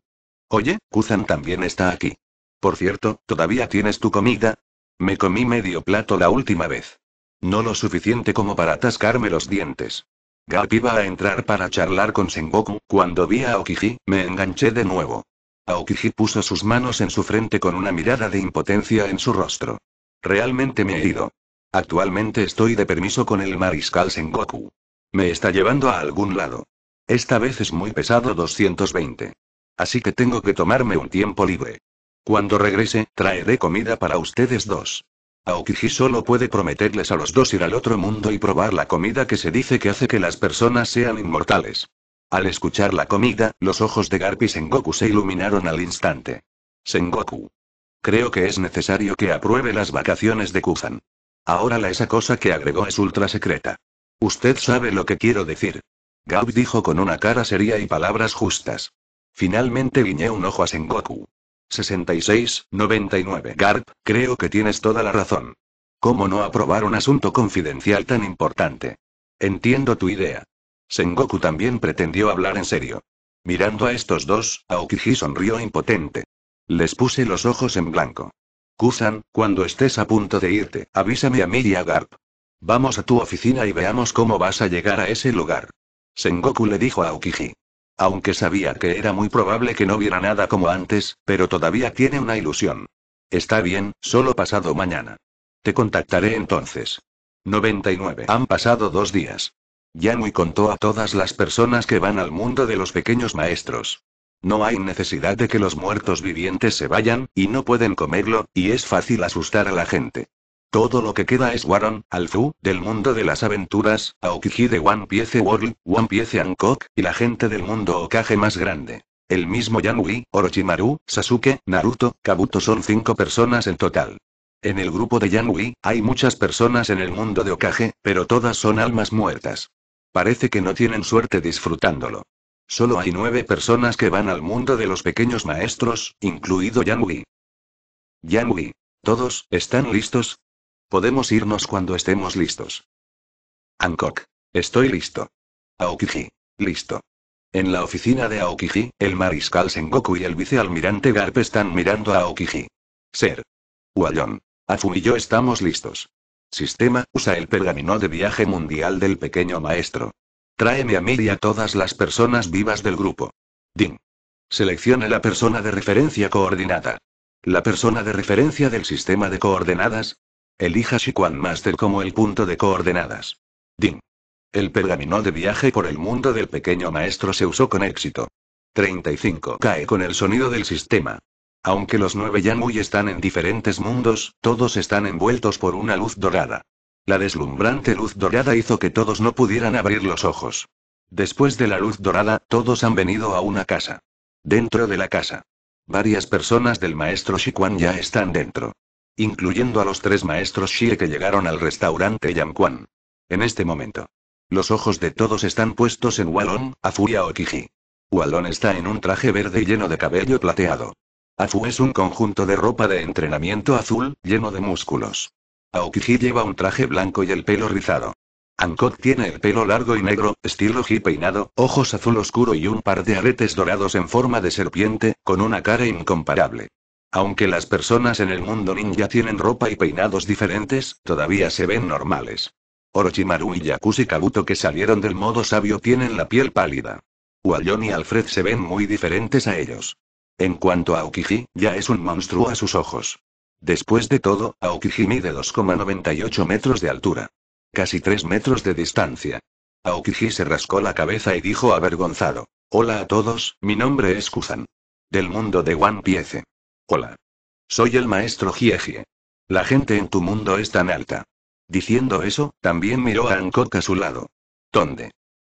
Oye, Kuzan también está aquí. Por cierto, ¿todavía tienes tu comida? Me comí medio plato la última vez. No lo suficiente como para atascarme los dientes. Gap iba a entrar para charlar con Sengoku, cuando vi a Okiji. me enganché de nuevo. Aokiji puso sus manos en su frente con una mirada de impotencia en su rostro. Realmente me he ido. Actualmente estoy de permiso con el mariscal Sengoku. Me está llevando a algún lado. Esta vez es muy pesado 220. Así que tengo que tomarme un tiempo libre. Cuando regrese, traeré comida para ustedes dos. Aokiji solo puede prometerles a los dos ir al otro mundo y probar la comida que se dice que hace que las personas sean inmortales. Al escuchar la comida, los ojos de Garp y Sengoku se iluminaron al instante. Sengoku. Creo que es necesario que apruebe las vacaciones de Kuzan. Ahora la esa cosa que agregó es ultra secreta. Usted sabe lo que quiero decir. Garp dijo con una cara seria y palabras justas. Finalmente guiñé un ojo a Sengoku. 66, 99. Garp, creo que tienes toda la razón. ¿Cómo no aprobar un asunto confidencial tan importante? Entiendo tu idea. Sengoku también pretendió hablar en serio. Mirando a estos dos, Aokiji sonrió impotente. Les puse los ojos en blanco. Kusan, cuando estés a punto de irte, avísame a mí y a Garp. Vamos a tu oficina y veamos cómo vas a llegar a ese lugar. Sengoku le dijo a Okiji. Aunque sabía que era muy probable que no viera nada como antes, pero todavía tiene una ilusión. Está bien, solo pasado mañana. Te contactaré entonces. 99. Han pasado dos días. Yanui contó a todas las personas que van al mundo de los pequeños maestros. No hay necesidad de que los muertos vivientes se vayan, y no pueden comerlo, y es fácil asustar a la gente. Todo lo que queda es Warren, Alzu, del mundo de las aventuras, Aokiji de One Piece World, One Piece Hancock, y la gente del mundo Okage más grande. El mismo Yanui, Orochimaru, Sasuke, Naruto, Kabuto son cinco personas en total. En el grupo de Yanui, hay muchas personas en el mundo de Okage, pero todas son almas muertas. Parece que no tienen suerte disfrutándolo. Solo hay nueve personas que van al mundo de los pequeños maestros, incluido Yanui. Yanui. Todos, ¿están listos? Podemos irnos cuando estemos listos. Hancock. Estoy listo. Aokiji. Listo. En la oficina de Aokiji, el mariscal Sengoku y el vicealmirante Garp están mirando a Aokiji. Ser. Wallon. Afu y yo estamos listos. Sistema, usa el pergamino de viaje mundial del pequeño maestro. Tráeme a mí y a todas las personas vivas del grupo. Din. Seleccione la persona de referencia coordinada. La persona de referencia del sistema de coordenadas, Elija Shiquan Master como el punto de coordenadas. Ding. El pergamino de viaje por el mundo del pequeño maestro se usó con éxito. 35 cae con el sonido del sistema. Aunque los nueve Yanmui están en diferentes mundos, todos están envueltos por una luz dorada. La deslumbrante luz dorada hizo que todos no pudieran abrir los ojos. Después de la luz dorada, todos han venido a una casa. Dentro de la casa. Varias personas del maestro Shiquan ya están dentro incluyendo a los tres maestros Shie que llegaron al restaurante Yamkwan. En este momento. Los ojos de todos están puestos en Walon, y Okiji. Walon está en un traje verde lleno de cabello plateado. Afu es un conjunto de ropa de entrenamiento azul, lleno de músculos. Aokiji lleva un traje blanco y el pelo rizado. Ankot tiene el pelo largo y negro, estilo ji peinado, ojos azul oscuro y un par de aretes dorados en forma de serpiente, con una cara incomparable. Aunque las personas en el mundo ninja tienen ropa y peinados diferentes, todavía se ven normales. Orochimaru y Yakushi Kabuto que salieron del modo sabio tienen la piel pálida. Wallon y Alfred se ven muy diferentes a ellos. En cuanto a Aokiji, ya es un monstruo a sus ojos. Después de todo, Aokiji mide 2,98 metros de altura. Casi 3 metros de distancia. Aokiji se rascó la cabeza y dijo avergonzado. Hola a todos, mi nombre es Kusan. Del mundo de One Piece. Hola. Soy el maestro Giegie. La gente en tu mundo es tan alta. Diciendo eso, también miró a Ankok a su lado. ¿Dónde?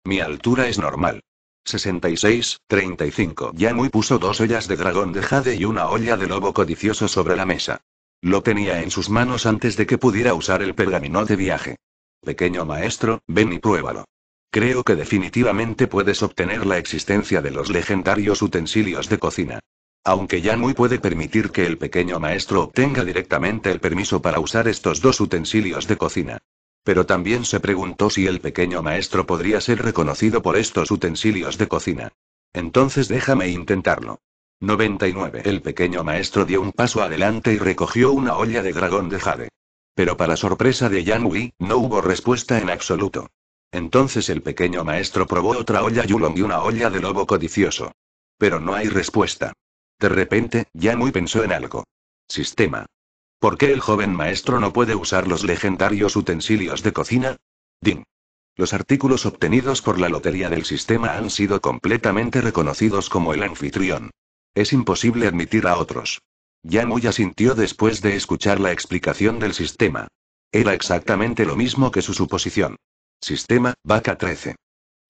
Mi altura es normal. 66, 35. muy puso dos ollas de dragón de jade y una olla de lobo codicioso sobre la mesa. Lo tenía en sus manos antes de que pudiera usar el pergamino de viaje. Pequeño maestro, ven y pruébalo. Creo que definitivamente puedes obtener la existencia de los legendarios utensilios de cocina. Aunque ya puede permitir que el pequeño maestro obtenga directamente el permiso para usar estos dos utensilios de cocina. Pero también se preguntó si el pequeño maestro podría ser reconocido por estos utensilios de cocina. Entonces déjame intentarlo. 99. El pequeño maestro dio un paso adelante y recogió una olla de dragón de jade. Pero para sorpresa de Yan no hubo respuesta en absoluto. Entonces el pequeño maestro probó otra olla Yulong y una olla de lobo codicioso. Pero no hay respuesta. De repente, muy pensó en algo. Sistema. ¿Por qué el joven maestro no puede usar los legendarios utensilios de cocina? Ding. Los artículos obtenidos por la lotería del sistema han sido completamente reconocidos como el anfitrión. Es imposible admitir a otros. Yamui asintió después de escuchar la explicación del sistema. Era exactamente lo mismo que su suposición. Sistema, vaca 13.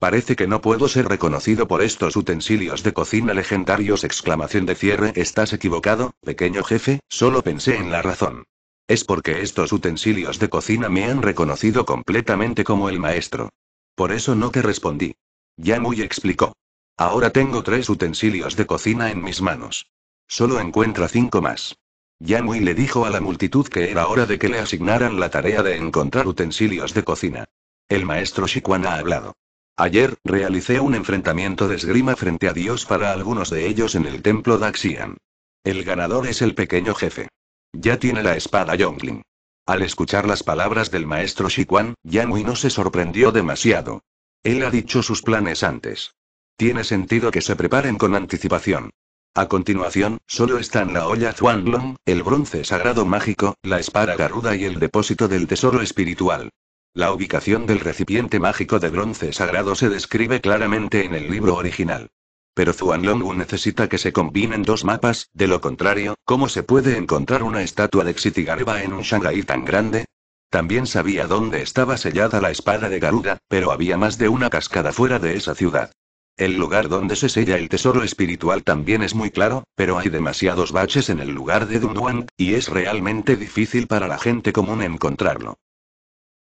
Parece que no puedo ser reconocido por estos utensilios de cocina legendarios. Exclamación de cierre. Estás equivocado, pequeño jefe, solo pensé en la razón. Es porque estos utensilios de cocina me han reconocido completamente como el maestro. Por eso no te respondí. Ya muy explicó. Ahora tengo tres utensilios de cocina en mis manos. Solo encuentra cinco más. Yamui le dijo a la multitud que era hora de que le asignaran la tarea de encontrar utensilios de cocina. El maestro Shikwan ha hablado. Ayer, realicé un enfrentamiento de esgrima frente a Dios para algunos de ellos en el templo Daxian. El ganador es el pequeño jefe. Ya tiene la espada Yongling. Al escuchar las palabras del maestro Shiquan, Yangui no se sorprendió demasiado. Él ha dicho sus planes antes. Tiene sentido que se preparen con anticipación. A continuación, solo están la olla Zhuanglong, el bronce sagrado mágico, la espada garuda y el depósito del tesoro espiritual. La ubicación del recipiente mágico de bronce sagrado se describe claramente en el libro original. Pero Long necesita que se combinen dos mapas, de lo contrario, ¿cómo se puede encontrar una estatua de Xitigareba en un Shanghai tan grande? También sabía dónde estaba sellada la espada de Garuda, pero había más de una cascada fuera de esa ciudad. El lugar donde se sella el tesoro espiritual también es muy claro, pero hay demasiados baches en el lugar de Dunhuang, y es realmente difícil para la gente común encontrarlo.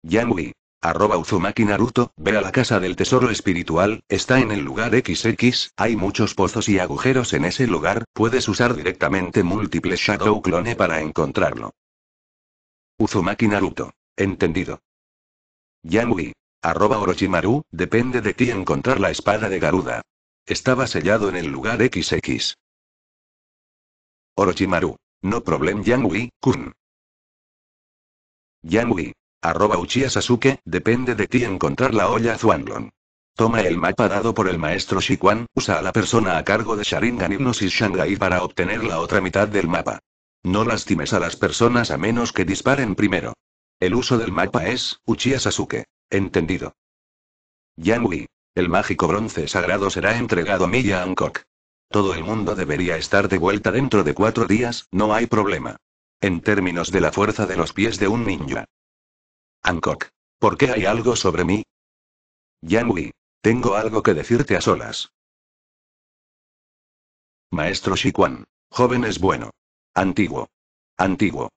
Yanui. Arroba Uzumaki Naruto, ve a la casa del tesoro espiritual, está en el lugar XX, hay muchos pozos y agujeros en ese lugar, puedes usar directamente múltiples Shadow Clone para encontrarlo. Uzumaki Naruto. Entendido. Yangui. Arroba Orochimaru, depende de ti encontrar la espada de Garuda. Estaba sellado en el lugar XX. Orochimaru. No problem Yanui, kun. Yanui. Arroba Uchiha Sasuke, depende de ti encontrar la olla Zhuanglong. Toma el mapa dado por el maestro Shikuan, usa a la persona a cargo de Sharingan Hypnosis Shanghai para obtener la otra mitad del mapa. No lastimes a las personas a menos que disparen primero. El uso del mapa es, Uchiha Sasuke. Entendido. Yangui, El mágico bronce sagrado será entregado a Miya Hancock. Todo el mundo debería estar de vuelta dentro de cuatro días, no hay problema. En términos de la fuerza de los pies de un ninja. Hancock. ¿Por qué hay algo sobre mí? Yamui, tengo algo que decirte a solas. Maestro Shiquan. Joven es bueno. Antiguo. Antiguo.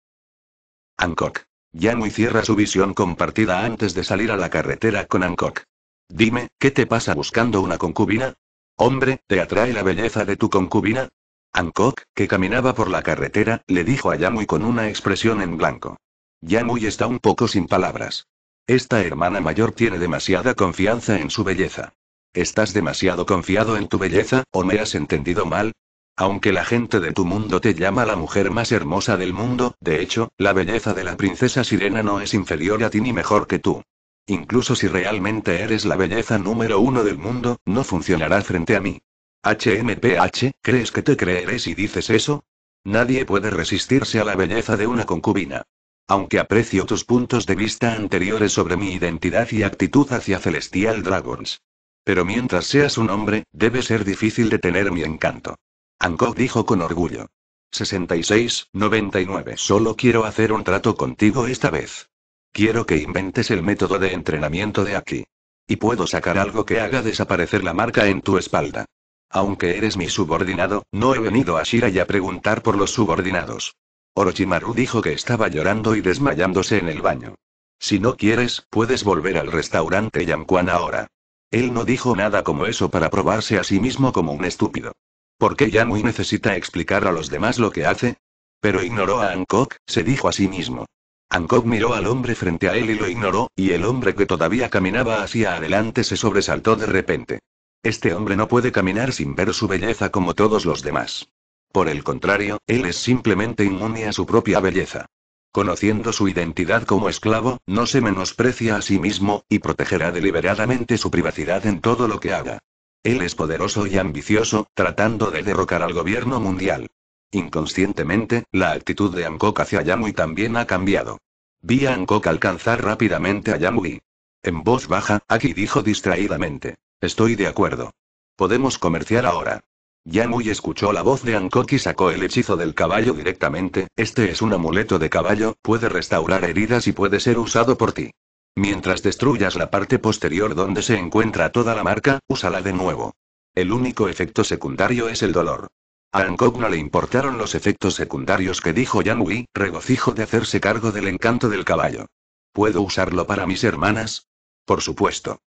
Hancock. Yamui cierra su visión compartida antes de salir a la carretera con Hancock. Dime, ¿qué te pasa buscando una concubina? Hombre, ¿te atrae la belleza de tu concubina? Hancock, que caminaba por la carretera, le dijo a Yamui con una expresión en blanco. Yamui está un poco sin palabras. Esta hermana mayor tiene demasiada confianza en su belleza. ¿Estás demasiado confiado en tu belleza, o me has entendido mal? Aunque la gente de tu mundo te llama la mujer más hermosa del mundo, de hecho, la belleza de la princesa sirena no es inferior a ti ni mejor que tú. Incluso si realmente eres la belleza número uno del mundo, no funcionará frente a mí. HMPH, ¿crees que te creeré si dices eso? Nadie puede resistirse a la belleza de una concubina. Aunque aprecio tus puntos de vista anteriores sobre mi identidad y actitud hacia Celestial Dragons. Pero mientras seas un hombre, debe ser difícil detener mi encanto. Angok dijo con orgullo. 66, 99. Solo quiero hacer un trato contigo esta vez. Quiero que inventes el método de entrenamiento de aquí. Y puedo sacar algo que haga desaparecer la marca en tu espalda. Aunque eres mi subordinado, no he venido a y a preguntar por los subordinados. Orochimaru dijo que estaba llorando y desmayándose en el baño. Si no quieres, puedes volver al restaurante Yankuan ahora. Él no dijo nada como eso para probarse a sí mismo como un estúpido. ¿Por qué Yanui necesita explicar a los demás lo que hace? Pero ignoró a Hancock, se dijo a sí mismo. Hancock miró al hombre frente a él y lo ignoró, y el hombre que todavía caminaba hacia adelante se sobresaltó de repente. Este hombre no puede caminar sin ver su belleza como todos los demás. Por el contrario, él es simplemente inmune a su propia belleza. Conociendo su identidad como esclavo, no se menosprecia a sí mismo, y protegerá deliberadamente su privacidad en todo lo que haga. Él es poderoso y ambicioso, tratando de derrocar al gobierno mundial. Inconscientemente, la actitud de Angkok hacia Yamui también ha cambiado. Vi a Angkok alcanzar rápidamente a Yamui. En voz baja, Aki dijo distraídamente. Estoy de acuerdo. Podemos comerciar ahora. Yanui escuchó la voz de Ankok y sacó el hechizo del caballo directamente, este es un amuleto de caballo, puede restaurar heridas y puede ser usado por ti. Mientras destruyas la parte posterior donde se encuentra toda la marca, úsala de nuevo. El único efecto secundario es el dolor. A Ankok no le importaron los efectos secundarios que dijo Yanui, regocijo de hacerse cargo del encanto del caballo. ¿Puedo usarlo para mis hermanas? Por supuesto.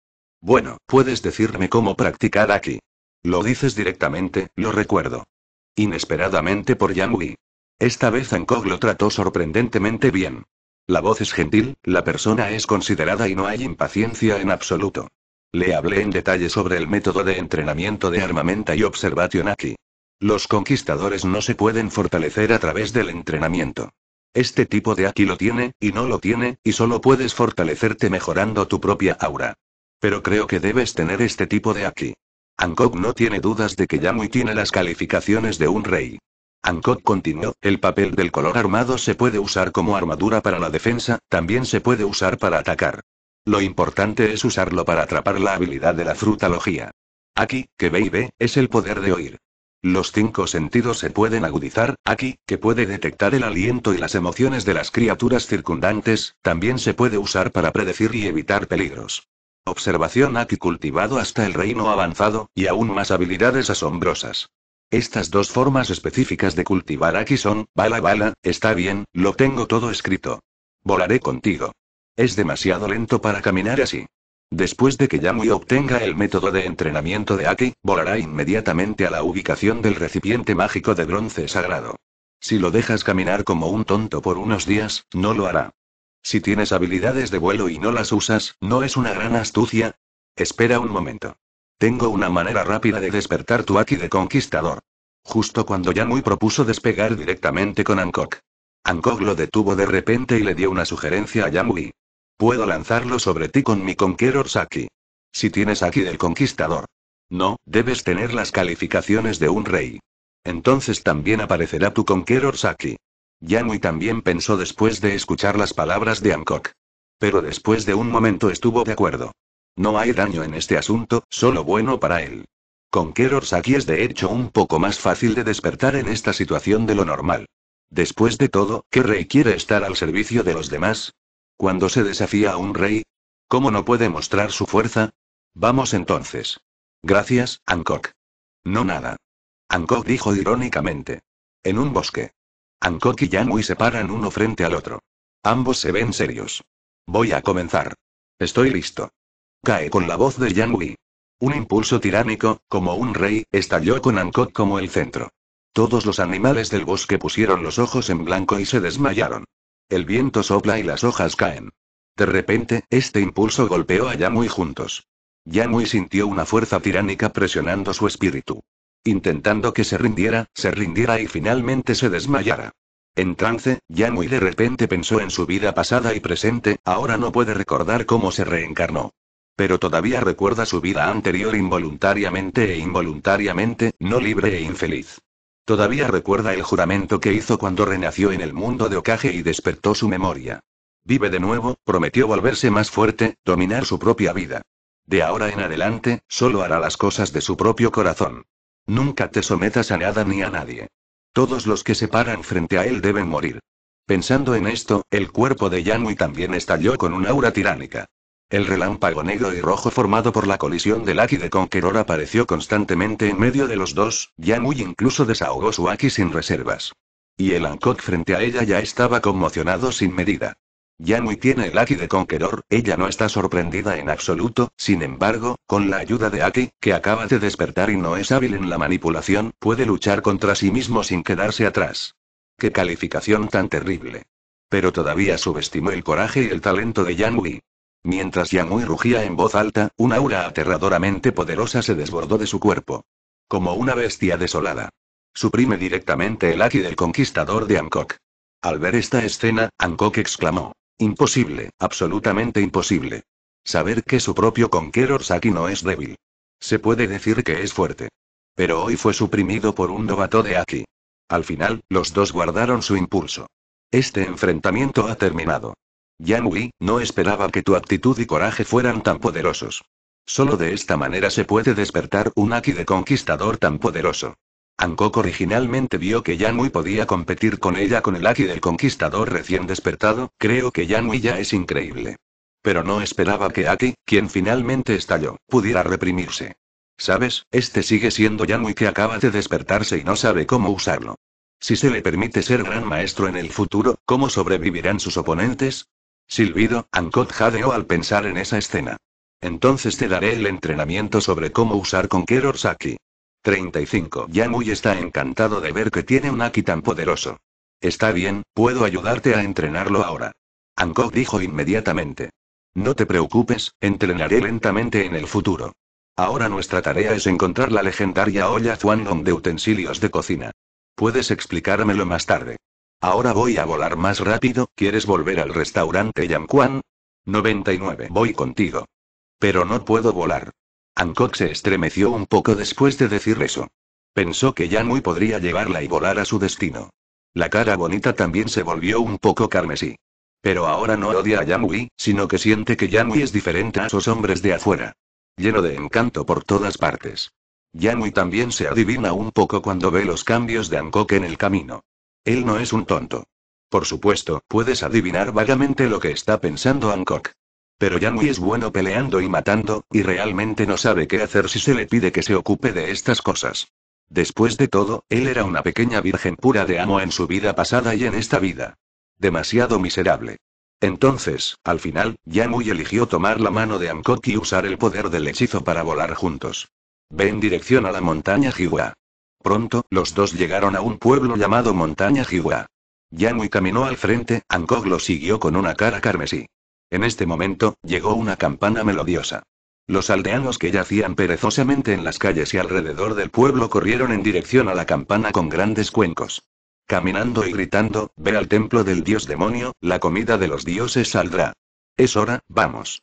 Bueno, puedes decirme cómo practicar aquí. Lo dices directamente, lo recuerdo. Inesperadamente por Yangui. Esta vez Ankog lo trató sorprendentemente bien. La voz es gentil, la persona es considerada y no hay impaciencia en absoluto. Le hablé en detalle sobre el método de entrenamiento de armamenta y observación aquí. Los conquistadores no se pueden fortalecer a través del entrenamiento. Este tipo de aquí lo tiene, y no lo tiene, y solo puedes fortalecerte mejorando tu propia aura. Pero creo que debes tener este tipo de aquí. Hancock no tiene dudas de que Yamui tiene las calificaciones de un rey. Hancock continuó, el papel del color armado se puede usar como armadura para la defensa, también se puede usar para atacar. Lo importante es usarlo para atrapar la habilidad de la frutología. Aquí, que ve y ve, es el poder de oír. Los cinco sentidos se pueden agudizar, aquí, que puede detectar el aliento y las emociones de las criaturas circundantes, también se puede usar para predecir y evitar peligros. Observación aquí cultivado hasta el reino avanzado, y aún más habilidades asombrosas. Estas dos formas específicas de cultivar aquí son, bala bala, está bien, lo tengo todo escrito. Volaré contigo. Es demasiado lento para caminar así. Después de que Yamui obtenga el método de entrenamiento de Aki, volará inmediatamente a la ubicación del recipiente mágico de bronce sagrado. Si lo dejas caminar como un tonto por unos días, no lo hará. Si tienes habilidades de vuelo y no las usas, ¿no es una gran astucia? Espera un momento. Tengo una manera rápida de despertar tu Aki de conquistador. Justo cuando Yamui propuso despegar directamente con Ankok, Ankok lo detuvo de repente y le dio una sugerencia a Yamui. Puedo lanzarlo sobre ti con mi Conqueror Saki. Si tienes Aki del conquistador. No, debes tener las calificaciones de un rey. Entonces también aparecerá tu Conqueror Saki. Yanui también pensó después de escuchar las palabras de Hancock. Pero después de un momento estuvo de acuerdo. No hay daño en este asunto, solo bueno para él. Con aquí es de hecho un poco más fácil de despertar en esta situación de lo normal. Después de todo, ¿qué rey quiere estar al servicio de los demás? Cuando se desafía a un rey, ¿cómo no puede mostrar su fuerza? Vamos entonces. Gracias, Hancock. No nada. Hancock dijo irónicamente. En un bosque. Hancock y Yanui se paran uno frente al otro. Ambos se ven serios. Voy a comenzar. Estoy listo. Cae con la voz de Yanui. Un impulso tiránico, como un rey, estalló con Hancock como el centro. Todos los animales del bosque pusieron los ojos en blanco y se desmayaron. El viento sopla y las hojas caen. De repente, este impulso golpeó a Yanui juntos. Yamui sintió una fuerza tiránica presionando su espíritu intentando que se rindiera, se rindiera y finalmente se desmayara. En trance, ya muy de repente pensó en su vida pasada y presente, ahora no puede recordar cómo se reencarnó. Pero todavía recuerda su vida anterior involuntariamente e involuntariamente, no libre e infeliz. Todavía recuerda el juramento que hizo cuando renació en el mundo de Okage y despertó su memoria. Vive de nuevo, prometió volverse más fuerte, dominar su propia vida. De ahora en adelante, solo hará las cosas de su propio corazón. Nunca te sometas a nada ni a nadie. Todos los que se paran frente a él deben morir. Pensando en esto, el cuerpo de Yanui también estalló con un aura tiránica. El relámpago negro y rojo formado por la colisión del Aki de Conqueror apareció constantemente en medio de los dos, Yanui incluso desahogó su Aki sin reservas. Y el Hancock frente a ella ya estaba conmocionado sin medida. Yanui tiene el Aki de Conqueror, ella no está sorprendida en absoluto, sin embargo, con la ayuda de Aki, que acaba de despertar y no es hábil en la manipulación, puede luchar contra sí mismo sin quedarse atrás. ¡Qué calificación tan terrible! Pero todavía subestimó el coraje y el talento de Yanui. Mientras Yanui rugía en voz alta, una aura aterradoramente poderosa se desbordó de su cuerpo. Como una bestia desolada. Suprime directamente el Aki del conquistador de Angkok. Al ver esta escena, Angkok exclamó. Imposible, absolutamente imposible. Saber que su propio Conqueror Saki no es débil. Se puede decir que es fuerte. Pero hoy fue suprimido por un novato de Aki. Al final, los dos guardaron su impulso. Este enfrentamiento ha terminado. Yan no esperaba que tu actitud y coraje fueran tan poderosos. Solo de esta manera se puede despertar un Aki de conquistador tan poderoso. Ankok originalmente vio que Yanui podía competir con ella con el Aki del conquistador recién despertado, creo que Yanui ya es increíble. Pero no esperaba que Aki, quien finalmente estalló, pudiera reprimirse. ¿Sabes? Este sigue siendo Yanui que acaba de despertarse y no sabe cómo usarlo. Si se le permite ser gran maestro en el futuro, ¿cómo sobrevivirán sus oponentes? Silbido, Ankot jadeó al pensar en esa escena. Entonces te daré el entrenamiento sobre cómo usar con Saki. 35. Yamui está encantado de ver que tiene un Aki tan poderoso. Está bien, puedo ayudarte a entrenarlo ahora. Angkor dijo inmediatamente. No te preocupes, entrenaré lentamente en el futuro. Ahora nuestra tarea es encontrar la legendaria olla Zhuangdong de utensilios de cocina. Puedes explicármelo más tarde. Ahora voy a volar más rápido, ¿quieres volver al restaurante Yamquan? 99. Voy contigo. Pero no puedo volar. Hancock se estremeció un poco después de decir eso. Pensó que Yanui podría llevarla y volar a su destino. La cara bonita también se volvió un poco carmesí. Pero ahora no odia a Yamui, sino que siente que Yamui es diferente a esos hombres de afuera. Lleno de encanto por todas partes. Yamui también se adivina un poco cuando ve los cambios de Hancock en el camino. Él no es un tonto. Por supuesto, puedes adivinar vagamente lo que está pensando Hancock. Pero Yanui es bueno peleando y matando, y realmente no sabe qué hacer si se le pide que se ocupe de estas cosas. Después de todo, él era una pequeña virgen pura de amo en su vida pasada y en esta vida. Demasiado miserable. Entonces, al final, Yamui eligió tomar la mano de Ankok y usar el poder del hechizo para volar juntos. Ve en dirección a la montaña Jiwa. Pronto, los dos llegaron a un pueblo llamado Montaña Jiwa. Yamui caminó al frente, Ankok lo siguió con una cara carmesí. En este momento, llegó una campana melodiosa. Los aldeanos que yacían perezosamente en las calles y alrededor del pueblo corrieron en dirección a la campana con grandes cuencos. Caminando y gritando, ve al templo del dios demonio, la comida de los dioses saldrá. Es hora, vamos.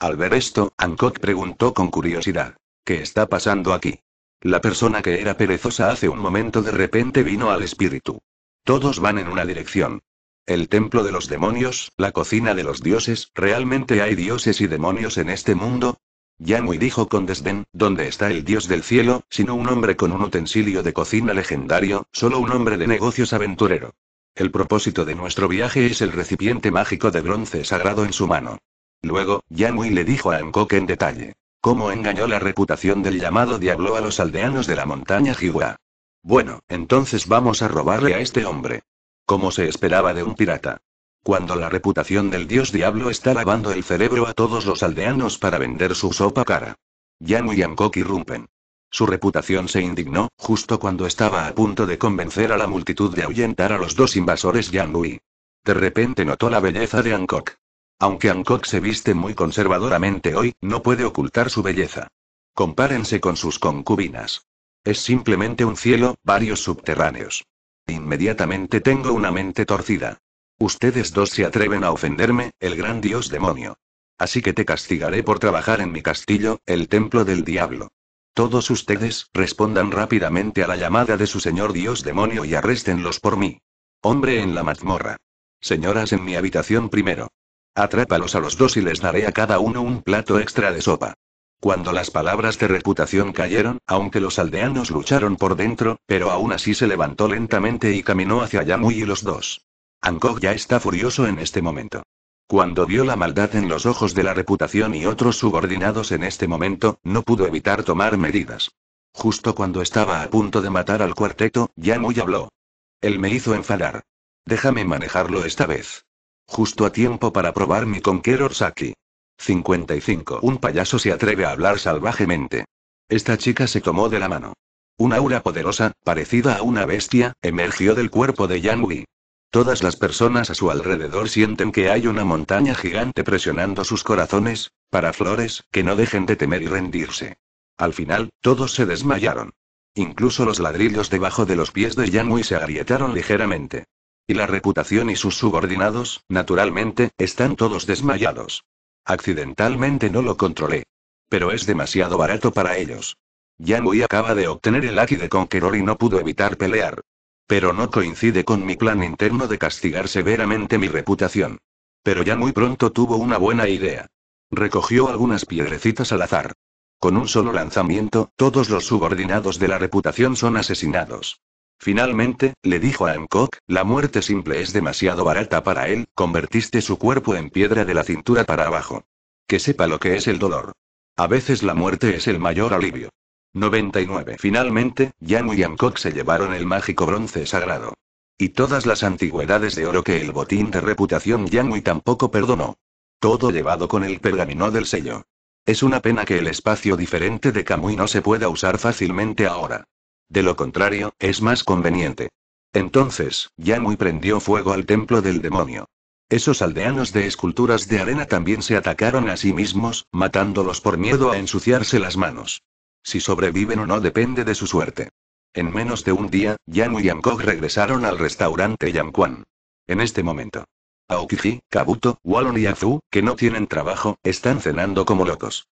Al ver esto, Hancock preguntó con curiosidad. ¿Qué está pasando aquí? La persona que era perezosa hace un momento de repente vino al espíritu. Todos van en una dirección. El templo de los demonios, la cocina de los dioses, ¿realmente hay dioses y demonios en este mundo? Yanui dijo con desdén, ¿dónde está el dios del cielo, sino un hombre con un utensilio de cocina legendario, solo un hombre de negocios aventurero? El propósito de nuestro viaje es el recipiente mágico de bronce sagrado en su mano. Luego, Yanui le dijo a que en detalle. ¿Cómo engañó la reputación del llamado diablo a los aldeanos de la montaña Jiwa? Bueno, entonces vamos a robarle a este hombre. Como se esperaba de un pirata. Cuando la reputación del dios diablo está lavando el cerebro a todos los aldeanos para vender su sopa cara. Yanui y Ankok irrumpen. Su reputación se indignó, justo cuando estaba a punto de convencer a la multitud de ahuyentar a los dos invasores Yanui. De repente notó la belleza de Hancock. Aunque Hancock se viste muy conservadoramente hoy, no puede ocultar su belleza. Compárense con sus concubinas. Es simplemente un cielo, varios subterráneos. Inmediatamente tengo una mente torcida. Ustedes dos se atreven a ofenderme, el gran dios demonio. Así que te castigaré por trabajar en mi castillo, el templo del diablo. Todos ustedes, respondan rápidamente a la llamada de su señor dios demonio y arréstenlos por mí. Hombre en la mazmorra. Señoras en mi habitación primero. Atrápalos a los dos y les daré a cada uno un plato extra de sopa. Cuando las palabras de reputación cayeron, aunque los aldeanos lucharon por dentro, pero aún así se levantó lentamente y caminó hacia Yamui y los dos. Angkor ya está furioso en este momento. Cuando vio la maldad en los ojos de la reputación y otros subordinados en este momento, no pudo evitar tomar medidas. Justo cuando estaba a punto de matar al cuarteto, Yamui habló. Él me hizo enfadar. Déjame manejarlo esta vez. Justo a tiempo para probar mi Conqueror Saki. 55. Un payaso se atreve a hablar salvajemente. Esta chica se tomó de la mano. Un aura poderosa, parecida a una bestia, emergió del cuerpo de Yang Wei. Todas las personas a su alrededor sienten que hay una montaña gigante presionando sus corazones, para flores, que no dejen de temer y rendirse. Al final, todos se desmayaron. Incluso los ladrillos debajo de los pies de Yanui se agrietaron ligeramente. Y la reputación y sus subordinados, naturalmente, están todos desmayados. Accidentalmente no lo controlé. Pero es demasiado barato para ellos. muy acaba de obtener el Aki de Conqueror y no pudo evitar pelear. Pero no coincide con mi plan interno de castigar severamente mi reputación. Pero ya muy pronto tuvo una buena idea. Recogió algunas piedrecitas al azar. Con un solo lanzamiento, todos los subordinados de la reputación son asesinados. Finalmente, le dijo a Hancock, la muerte simple es demasiado barata para él, convertiste su cuerpo en piedra de la cintura para abajo. Que sepa lo que es el dolor. A veces la muerte es el mayor alivio. 99. Finalmente, Yamu y Hancock se llevaron el mágico bronce sagrado. Y todas las antigüedades de oro que el botín de reputación Yanui tampoco perdonó. Todo llevado con el pergamino del sello. Es una pena que el espacio diferente de Kamui no se pueda usar fácilmente ahora. De lo contrario, es más conveniente. Entonces, Yanui prendió fuego al templo del demonio. Esos aldeanos de esculturas de arena también se atacaron a sí mismos, matándolos por miedo a ensuciarse las manos. Si sobreviven o no depende de su suerte. En menos de un día, Yamu y Yankog regresaron al restaurante Yanquan. En este momento. Aokiji, Kabuto, Wallon y Azu, que no tienen trabajo, están cenando como locos.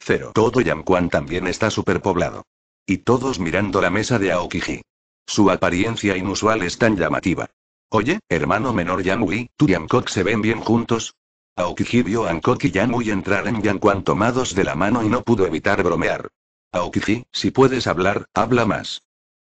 Cero. Todo Yanquan también está superpoblado. Y todos mirando la mesa de Aokiji. Su apariencia inusual es tan llamativa. Oye, hermano menor Yanui, ¿tú y Ankok se ven bien juntos? Aokiji vio a Ankok y Yanui entrar en Yanquan tomados de la mano y no pudo evitar bromear. Aokiji, si puedes hablar, habla más.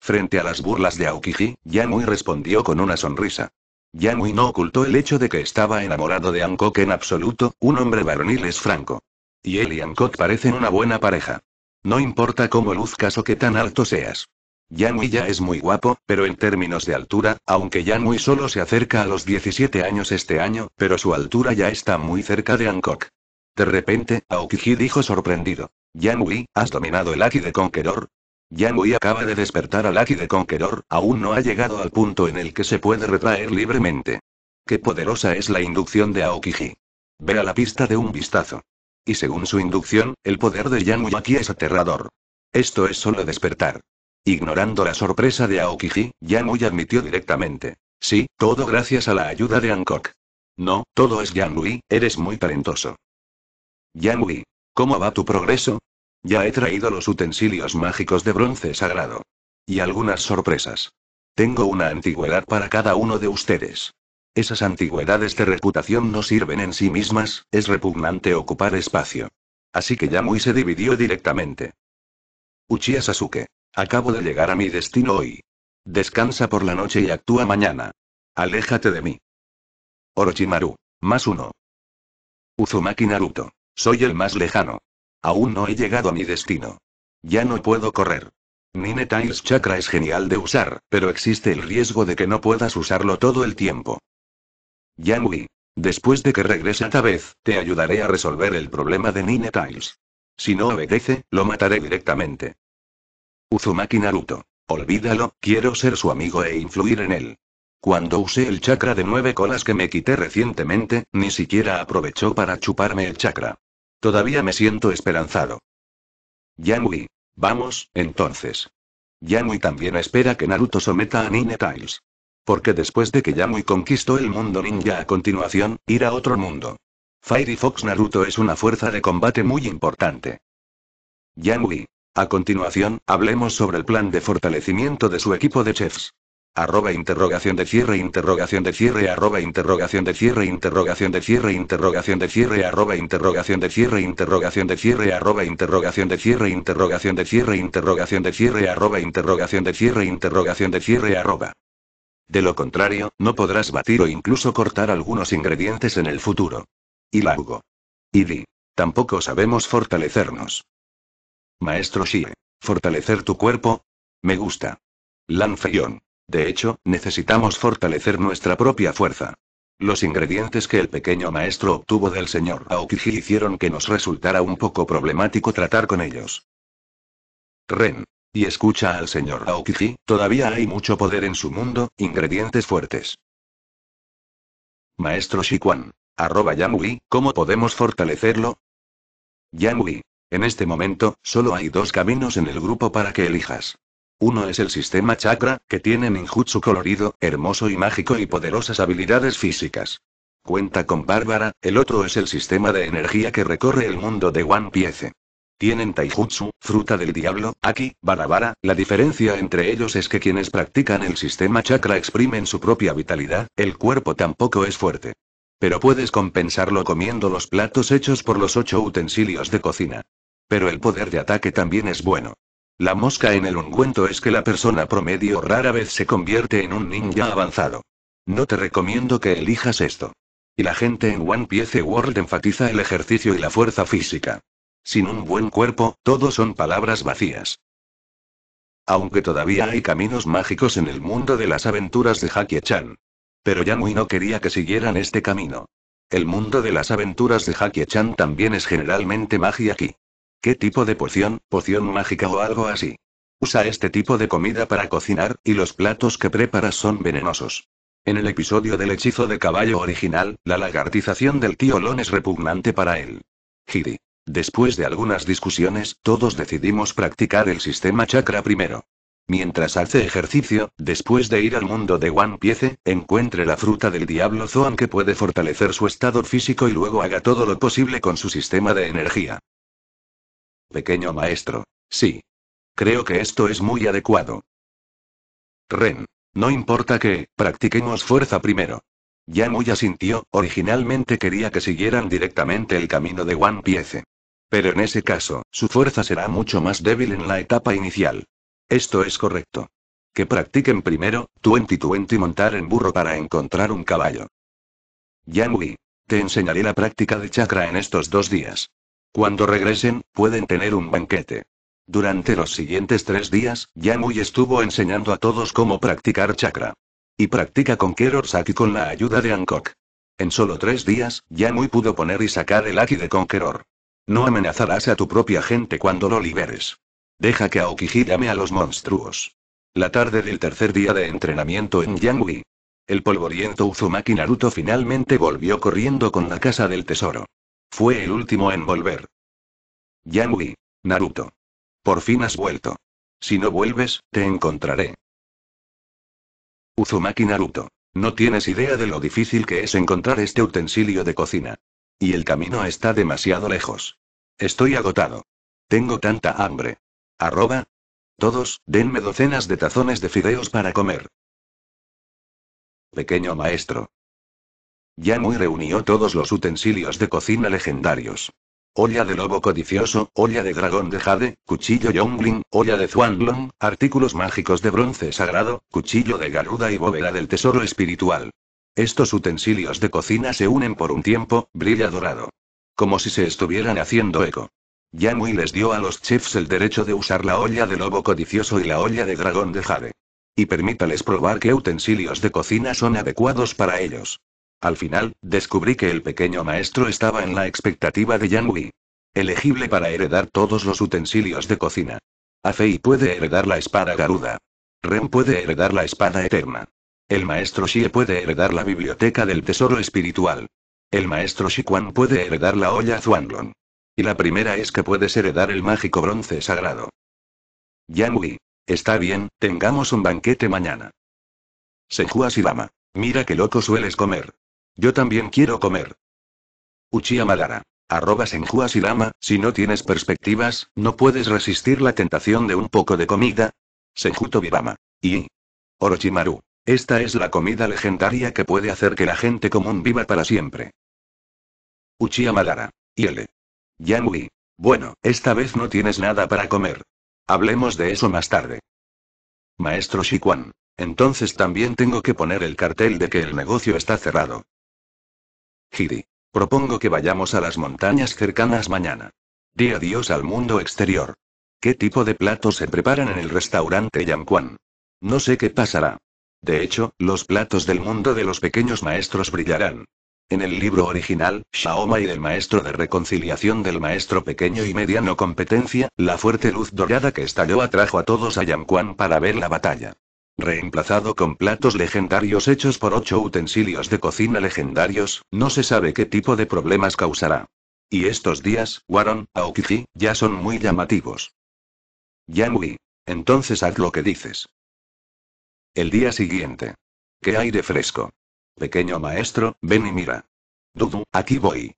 Frente a las burlas de Aokiji, Yanui respondió con una sonrisa. Yanui no ocultó el hecho de que estaba enamorado de Ankok en absoluto, un hombre varonil es franco. Y él y Ankok parecen una buena pareja. No importa cómo luzcas o qué tan alto seas. Yanui ya es muy guapo, pero en términos de altura, aunque Yanui solo se acerca a los 17 años este año, pero su altura ya está muy cerca de Hancock. De repente, Aokiji dijo sorprendido. Yanui, ¿has dominado el Aki de Conqueror? Yanui acaba de despertar al Aki de Conqueror, aún no ha llegado al punto en el que se puede retraer libremente. Qué poderosa es la inducción de Aokiji. Ve a la pista de un vistazo y según su inducción, el poder de Yan aquí es aterrador. Esto es solo despertar. Ignorando la sorpresa de Aokiji, Yanui admitió directamente. Sí, todo gracias a la ayuda de Hancock. No, todo es Yanui, eres muy talentoso. Yanui, ¿cómo va tu progreso? Ya he traído los utensilios mágicos de bronce sagrado. Y algunas sorpresas. Tengo una antigüedad para cada uno de ustedes. Esas antigüedades de reputación no sirven en sí mismas, es repugnante ocupar espacio. Así que Yamui se dividió directamente. Uchiha Sasuke. Acabo de llegar a mi destino hoy. Descansa por la noche y actúa mañana. Aléjate de mí. Orochimaru. Más uno. Uzumaki Naruto. Soy el más lejano. Aún no he llegado a mi destino. Ya no puedo correr. Nine Chakra es genial de usar, pero existe el riesgo de que no puedas usarlo todo el tiempo. Yanui. Después de que regrese a vez, te ayudaré a resolver el problema de Nine Tiles. Si no obedece, lo mataré directamente. Uzumaki Naruto. Olvídalo, quiero ser su amigo e influir en él. Cuando usé el chakra de nueve colas que me quité recientemente, ni siquiera aprovechó para chuparme el chakra. Todavía me siento esperanzado. Yanui. Vamos, entonces. Yanui también espera que Naruto someta a Nine Tiles. Porque después de que Yamui conquistó el mundo ninja a continuación, ir a otro mundo. Fairy Fox Naruto es una fuerza de combate muy importante. Yamui. A continuación, hablemos sobre el plan de fortalecimiento de su equipo de chefs. Arroba interrogación de cierre, interrogación de cierre, arroba interrogación de cierre, interrogación de cierre, interrogación de cierre, arroba interrogación de cierre, interrogación de cierre, arroba interrogación de cierre, interrogación de cierre, interrogación de cierre, arroba interrogación de cierre, interrogación de cierre, arroba. De lo contrario, no podrás batir o incluso cortar algunos ingredientes en el futuro. Y Hugo. Y Di. Tampoco sabemos fortalecernos. Maestro Xie. ¿Fortalecer tu cuerpo? Me gusta. Lan De hecho, necesitamos fortalecer nuestra propia fuerza. Los ingredientes que el pequeño maestro obtuvo del señor Aokiji hicieron que nos resultara un poco problemático tratar con ellos. Ren. Y escucha al señor Aokiji, todavía hay mucho poder en su mundo, ingredientes fuertes. Maestro Shikuan. Arroba Yamui, ¿cómo podemos fortalecerlo? Yamui. En este momento, solo hay dos caminos en el grupo para que elijas. Uno es el sistema chakra, que tiene ninjutsu colorido, hermoso y mágico y poderosas habilidades físicas. Cuenta con Bárbara, el otro es el sistema de energía que recorre el mundo de One Piece. Tienen taijutsu, fruta del diablo, aquí, barabara, la diferencia entre ellos es que quienes practican el sistema chakra exprimen su propia vitalidad, el cuerpo tampoco es fuerte. Pero puedes compensarlo comiendo los platos hechos por los ocho utensilios de cocina. Pero el poder de ataque también es bueno. La mosca en el ungüento es que la persona promedio rara vez se convierte en un ninja avanzado. No te recomiendo que elijas esto. Y la gente en One Piece World enfatiza el ejercicio y la fuerza física. Sin un buen cuerpo, todo son palabras vacías. Aunque todavía hay caminos mágicos en el mundo de las aventuras de Jackie Chan. Pero Yanui no quería que siguieran este camino. El mundo de las aventuras de Jackie Chan también es generalmente magia aquí. ¿Qué tipo de poción, poción mágica o algo así? Usa este tipo de comida para cocinar, y los platos que preparas son venenosos. En el episodio del hechizo de caballo original, la lagartización del tío Lon es repugnante para él. Hiri. Después de algunas discusiones, todos decidimos practicar el sistema chakra primero. Mientras hace ejercicio, después de ir al mundo de One Piece, encuentre la fruta del diablo Zoan que puede fortalecer su estado físico y luego haga todo lo posible con su sistema de energía. Pequeño maestro. Sí. Creo que esto es muy adecuado. Ren. No importa que, practiquemos fuerza primero. Ya muy asintió, originalmente quería que siguieran directamente el camino de One Piece. Pero en ese caso, su fuerza será mucho más débil en la etapa inicial. Esto es correcto. Que practiquen primero, 20-20 montar en burro para encontrar un caballo. Yamui. te enseñaré la práctica de chakra en estos dos días. Cuando regresen, pueden tener un banquete. Durante los siguientes tres días, Yamui estuvo enseñando a todos cómo practicar chakra. Y practica con con la ayuda de Hancock. En solo tres días, Yamui pudo poner y sacar el Aki de Conqueror. No amenazarás a tu propia gente cuando lo liberes. Deja que Aokiji llame a los monstruos. La tarde del tercer día de entrenamiento en Yangui. El polvoriento Uzumaki Naruto finalmente volvió corriendo con la casa del tesoro. Fue el último en volver. Yangui. Naruto. Por fin has vuelto. Si no vuelves, te encontraré. Uzumaki Naruto. No tienes idea de lo difícil que es encontrar este utensilio de cocina. Y el camino está demasiado lejos. Estoy agotado. Tengo tanta hambre. Arroba. Todos, denme docenas de tazones de fideos para comer. Pequeño maestro. Yamui reunió todos los utensilios de cocina legendarios. Olla de lobo codicioso, olla de dragón de jade, cuchillo yongling, olla de zuanlong, artículos mágicos de bronce sagrado, cuchillo de garuda y bóveda del tesoro espiritual. Estos utensilios de cocina se unen por un tiempo, brilla dorado. Como si se estuvieran haciendo eco. Yanui les dio a los chefs el derecho de usar la olla de lobo codicioso y la olla de dragón de jade. Y permítales probar qué utensilios de cocina son adecuados para ellos. Al final, descubrí que el pequeño maestro estaba en la expectativa de Yanui. Elegible para heredar todos los utensilios de cocina. Afei puede heredar la espada garuda. Ren puede heredar la espada eterna. El maestro Xie puede heredar la biblioteca del tesoro espiritual. El maestro Quan puede heredar la olla Zuanglon. Y la primera es que puedes heredar el mágico bronce sagrado. Yang Está bien, tengamos un banquete mañana. Sejua lama Mira qué loco sueles comer. Yo también quiero comer. Uchiha Madara. Arroba Lama, si no tienes perspectivas, no puedes resistir la tentación de un poco de comida. Senjuto Bibama. Y. Orochimaru. Esta es la comida legendaria que puede hacer que la gente común viva para siempre. Uchiha Madara. yele Yanui. Bueno, esta vez no tienes nada para comer. Hablemos de eso más tarde. Maestro Shikuan. Entonces también tengo que poner el cartel de que el negocio está cerrado. Hiri. Propongo que vayamos a las montañas cercanas mañana. Di adiós al mundo exterior. ¿Qué tipo de platos se preparan en el restaurante Yanquan? No sé qué pasará. De hecho, los platos del mundo de los pequeños maestros brillarán. En el libro original, Shaoma y el maestro de reconciliación del maestro pequeño y mediano competencia, la fuerte luz dorada que estalló atrajo a todos a Yanquan para ver la batalla. Reemplazado con platos legendarios hechos por ocho utensilios de cocina legendarios, no se sabe qué tipo de problemas causará. Y estos días, Waron, Aokiji, ya son muy llamativos. Yangui, Entonces haz lo que dices. El día siguiente. ¡Qué aire fresco! Pequeño maestro, ven y mira. Dudu, aquí voy.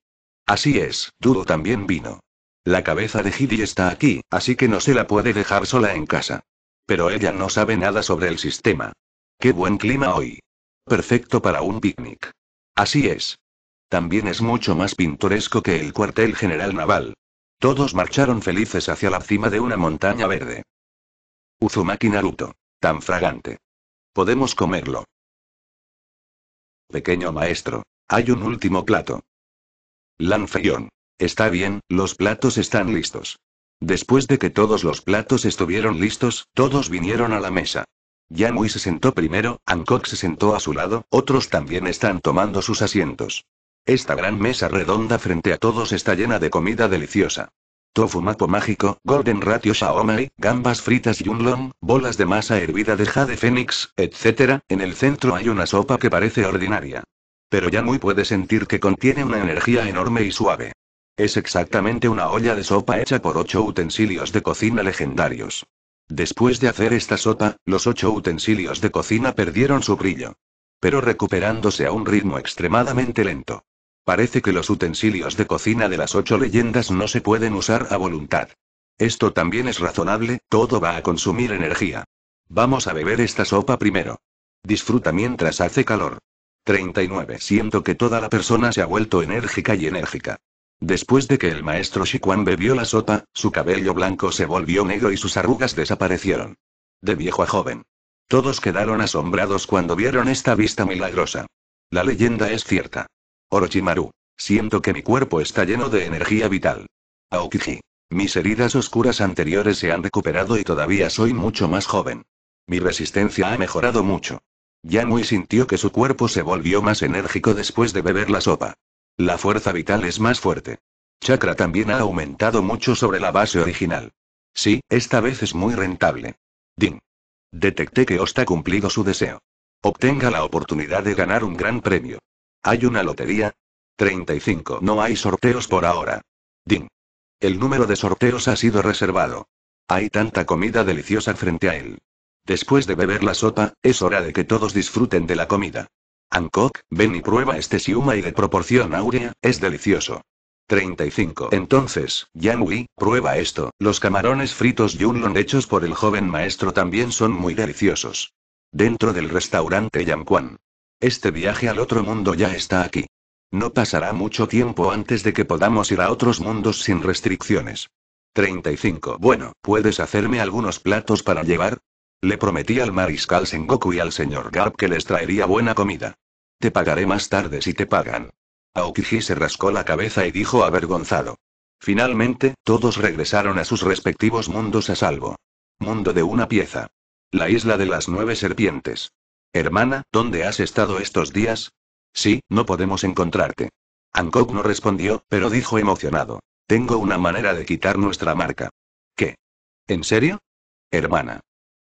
Así es, Dudu también vino. La cabeza de Hiddy está aquí, así que no se la puede dejar sola en casa. Pero ella no sabe nada sobre el sistema. ¡Qué buen clima hoy! Perfecto para un picnic. Así es. También es mucho más pintoresco que el cuartel general naval. Todos marcharon felices hacia la cima de una montaña verde. Uzumaki Naruto. Tan fragante. Podemos comerlo. Pequeño maestro, hay un último plato. Lanfeyon. Está bien, los platos están listos. Después de que todos los platos estuvieron listos, todos vinieron a la mesa. Yamui se sentó primero, Hancock se sentó a su lado, otros también están tomando sus asientos. Esta gran mesa redonda frente a todos está llena de comida deliciosa. Tofu mapo mágico, golden ratio Shaomai, gambas fritas yunlong, bolas de masa hervida de jade fénix, etc. En el centro hay una sopa que parece ordinaria. Pero ya muy puede sentir que contiene una energía enorme y suave. Es exactamente una olla de sopa hecha por ocho utensilios de cocina legendarios. Después de hacer esta sopa, los ocho utensilios de cocina perdieron su brillo. Pero recuperándose a un ritmo extremadamente lento. Parece que los utensilios de cocina de las ocho leyendas no se pueden usar a voluntad. Esto también es razonable, todo va a consumir energía. Vamos a beber esta sopa primero. Disfruta mientras hace calor. 39. Siento que toda la persona se ha vuelto enérgica y enérgica. Después de que el maestro Shikwan bebió la sopa, su cabello blanco se volvió negro y sus arrugas desaparecieron. De viejo a joven. Todos quedaron asombrados cuando vieron esta vista milagrosa. La leyenda es cierta. Orochimaru. Siento que mi cuerpo está lleno de energía vital. Aokiji. Mis heridas oscuras anteriores se han recuperado y todavía soy mucho más joven. Mi resistencia ha mejorado mucho. Yanui sintió que su cuerpo se volvió más enérgico después de beber la sopa. La fuerza vital es más fuerte. Chakra también ha aumentado mucho sobre la base original. Sí, esta vez es muy rentable. Ding. Detecté que Osta ha cumplido su deseo. Obtenga la oportunidad de ganar un gran premio. ¿Hay una lotería? 35. No hay sorteos por ahora. Ding. El número de sorteos ha sido reservado. Hay tanta comida deliciosa frente a él. Después de beber la sopa, es hora de que todos disfruten de la comida. Hancock, ven y prueba este siuma y de proporción áurea, es delicioso. 35. Entonces, Yang prueba esto, los camarones fritos Yunlong hechos por el joven maestro también son muy deliciosos. Dentro del restaurante Yanquan, este viaje al otro mundo ya está aquí. No pasará mucho tiempo antes de que podamos ir a otros mundos sin restricciones. 35. Bueno, ¿puedes hacerme algunos platos para llevar? Le prometí al mariscal Sengoku y al señor Garp que les traería buena comida. Te pagaré más tarde si te pagan. Aokiji se rascó la cabeza y dijo avergonzado. Finalmente, todos regresaron a sus respectivos mundos a salvo. Mundo de una pieza. La isla de las nueve serpientes. Hermana, ¿dónde has estado estos días? Sí, no podemos encontrarte. Hancock no respondió, pero dijo emocionado. Tengo una manera de quitar nuestra marca. ¿Qué? ¿En serio? Hermana.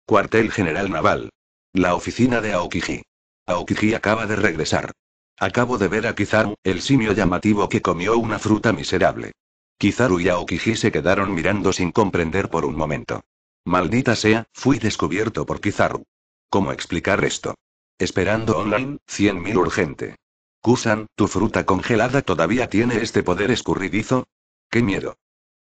Cuartel General Naval. La oficina de Aokiji. Aokiji acaba de regresar. Acabo de ver a Kizaru, el simio llamativo que comió una fruta miserable. Kizaru y Aokiji se quedaron mirando sin comprender por un momento. Maldita sea, fui descubierto por Kizaru. ¿Cómo explicar esto? Esperando online, 100.000 urgente. Kusan, ¿tu fruta congelada todavía tiene este poder escurridizo? ¡Qué miedo!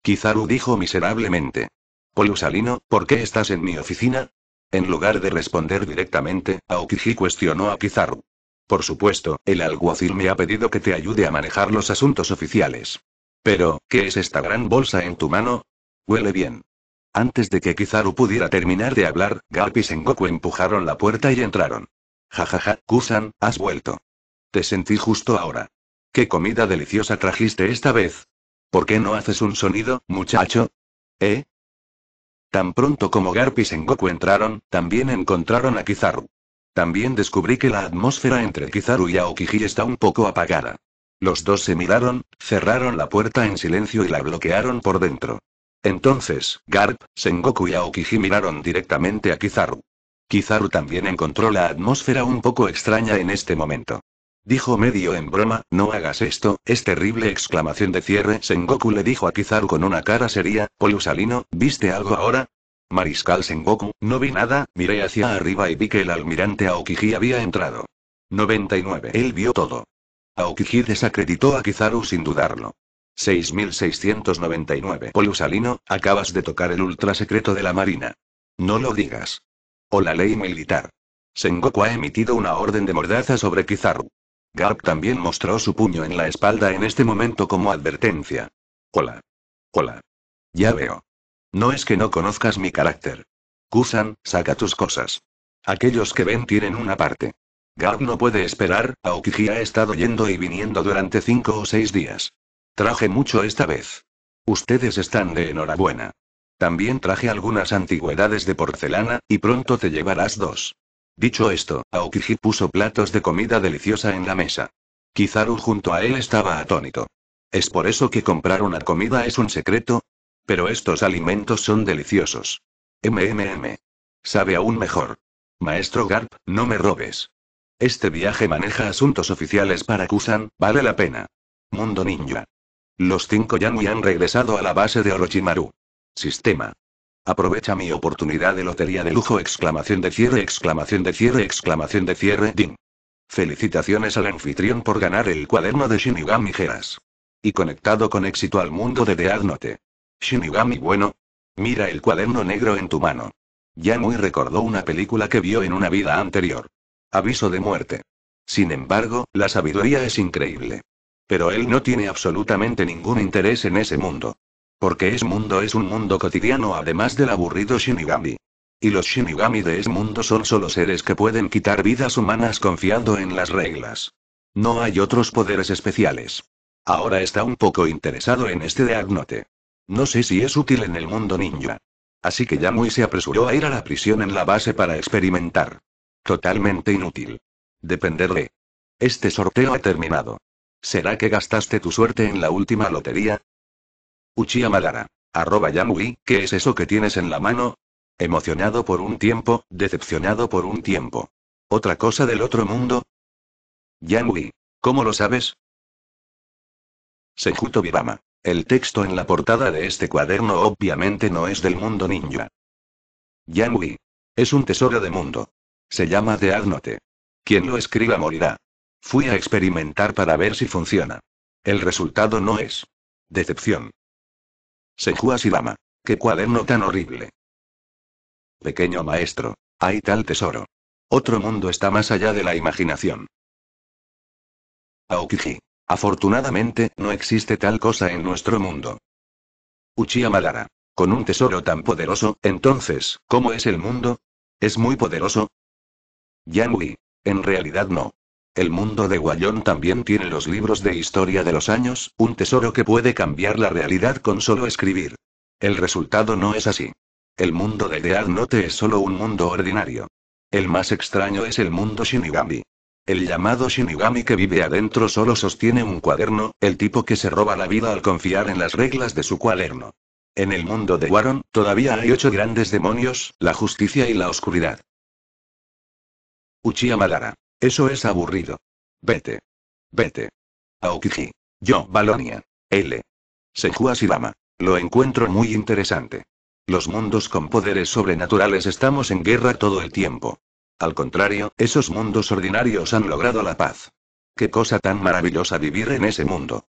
Kizaru dijo miserablemente. Polusalino, ¿por qué estás en mi oficina? En lugar de responder directamente, Aokiji cuestionó a Kizaru. Por supuesto, el alguacil me ha pedido que te ayude a manejar los asuntos oficiales. Pero, ¿qué es esta gran bolsa en tu mano? Huele bien. Antes de que Kizaru pudiera terminar de hablar, Garp y Sengoku empujaron la puerta y entraron. Jajaja, Kusan, has vuelto. Te sentí justo ahora. ¿Qué comida deliciosa trajiste esta vez? ¿Por qué no haces un sonido, muchacho? ¿Eh? Tan pronto como Garp y Sengoku entraron, también encontraron a Kizaru. También descubrí que la atmósfera entre Kizaru y Aokiji está un poco apagada. Los dos se miraron, cerraron la puerta en silencio y la bloquearon por dentro. Entonces, Garp, Sengoku y Aokiji miraron directamente a Kizaru. Kizaru también encontró la atmósfera un poco extraña en este momento. Dijo medio en broma, no hagas esto, es terrible exclamación de cierre. Sengoku le dijo a Kizaru con una cara seria, Polusalino, ¿viste algo ahora? Mariscal Sengoku, no vi nada, miré hacia arriba y vi que el almirante Aokiji había entrado. 99. Él vio todo. Aokiji desacreditó a Kizaru sin dudarlo. 6699. Polusalino, acabas de tocar el secreto de la Marina. No lo digas. O la ley militar. Sengoku ha emitido una orden de mordaza sobre Kizaru. Garp también mostró su puño en la espalda en este momento como advertencia. Hola. Hola. Ya veo. No es que no conozcas mi carácter. Kusan, saca tus cosas. Aquellos que ven tienen una parte. Garp no puede esperar, Aokiji ha estado yendo y viniendo durante cinco o seis días. Traje mucho esta vez. Ustedes están de enhorabuena. También traje algunas antigüedades de porcelana, y pronto te llevarás dos. Dicho esto, Aokiji puso platos de comida deliciosa en la mesa. Kizaru junto a él estaba atónito. ¿Es por eso que comprar una comida es un secreto? Pero estos alimentos son deliciosos. MMM. Sabe aún mejor. Maestro Garp, no me robes. Este viaje maneja asuntos oficiales para Kusan, vale la pena. Mundo Ninja. Los cinco Yanui han regresado a la base de Orochimaru. Sistema. Aprovecha mi oportunidad de lotería de lujo exclamación de cierre exclamación de cierre exclamación de cierre Din. Felicitaciones al anfitrión por ganar el cuaderno de Shinigami Geras. Y conectado con éxito al mundo de The Note. Shinigami bueno. Mira el cuaderno negro en tu mano. Yanui recordó una película que vio en una vida anterior. Aviso de muerte. Sin embargo, la sabiduría es increíble. Pero él no tiene absolutamente ningún interés en ese mundo. Porque ese mundo es un mundo cotidiano además del aburrido Shinigami. Y los Shinigami de ese mundo son solo seres que pueden quitar vidas humanas confiando en las reglas. No hay otros poderes especiales. Ahora está un poco interesado en este de No sé si es útil en el mundo ninja. Así que Yamui se apresuró a ir a la prisión en la base para experimentar. Totalmente inútil. Depender de. Este sorteo ha terminado. ¿Será que gastaste tu suerte en la última lotería? Uchiha Madara. Arroba Yamui, ¿qué es eso que tienes en la mano? Emocionado por un tiempo, decepcionado por un tiempo. ¿Otra cosa del otro mundo? Yamui. ¿Cómo lo sabes? Sejuto Vivama. El texto en la portada de este cuaderno obviamente no es del mundo ninja. Yamui. Es un tesoro de mundo. Se llama The Agnote. Quien lo escriba morirá. Fui a experimentar para ver si funciona. El resultado no es. Decepción. Senju lama Qué cuaderno tan horrible. Pequeño maestro. Hay tal tesoro. Otro mundo está más allá de la imaginación. Aokiji. Afortunadamente, no existe tal cosa en nuestro mundo. Uchiha Madara. Con un tesoro tan poderoso, entonces, ¿cómo es el mundo? ¿Es muy poderoso? Yanui. En realidad no. El mundo de Guayón también tiene los libros de historia de los años, un tesoro que puede cambiar la realidad con solo escribir. El resultado no es así. El mundo de Dead Note es solo un mundo ordinario. El más extraño es el mundo Shinigami. El llamado Shinigami que vive adentro solo sostiene un cuaderno, el tipo que se roba la vida al confiar en las reglas de su cuaderno. En el mundo de Waron, todavía hay ocho grandes demonios, la justicia y la oscuridad. Uchiha Madara. Eso es aburrido. Vete. Vete. Aokiji. Yo, Balonia. L. Senju Asirama. Lo encuentro muy interesante. Los mundos con poderes sobrenaturales estamos en guerra todo el tiempo. Al contrario, esos mundos ordinarios han logrado la paz. Qué cosa tan maravillosa vivir en ese mundo.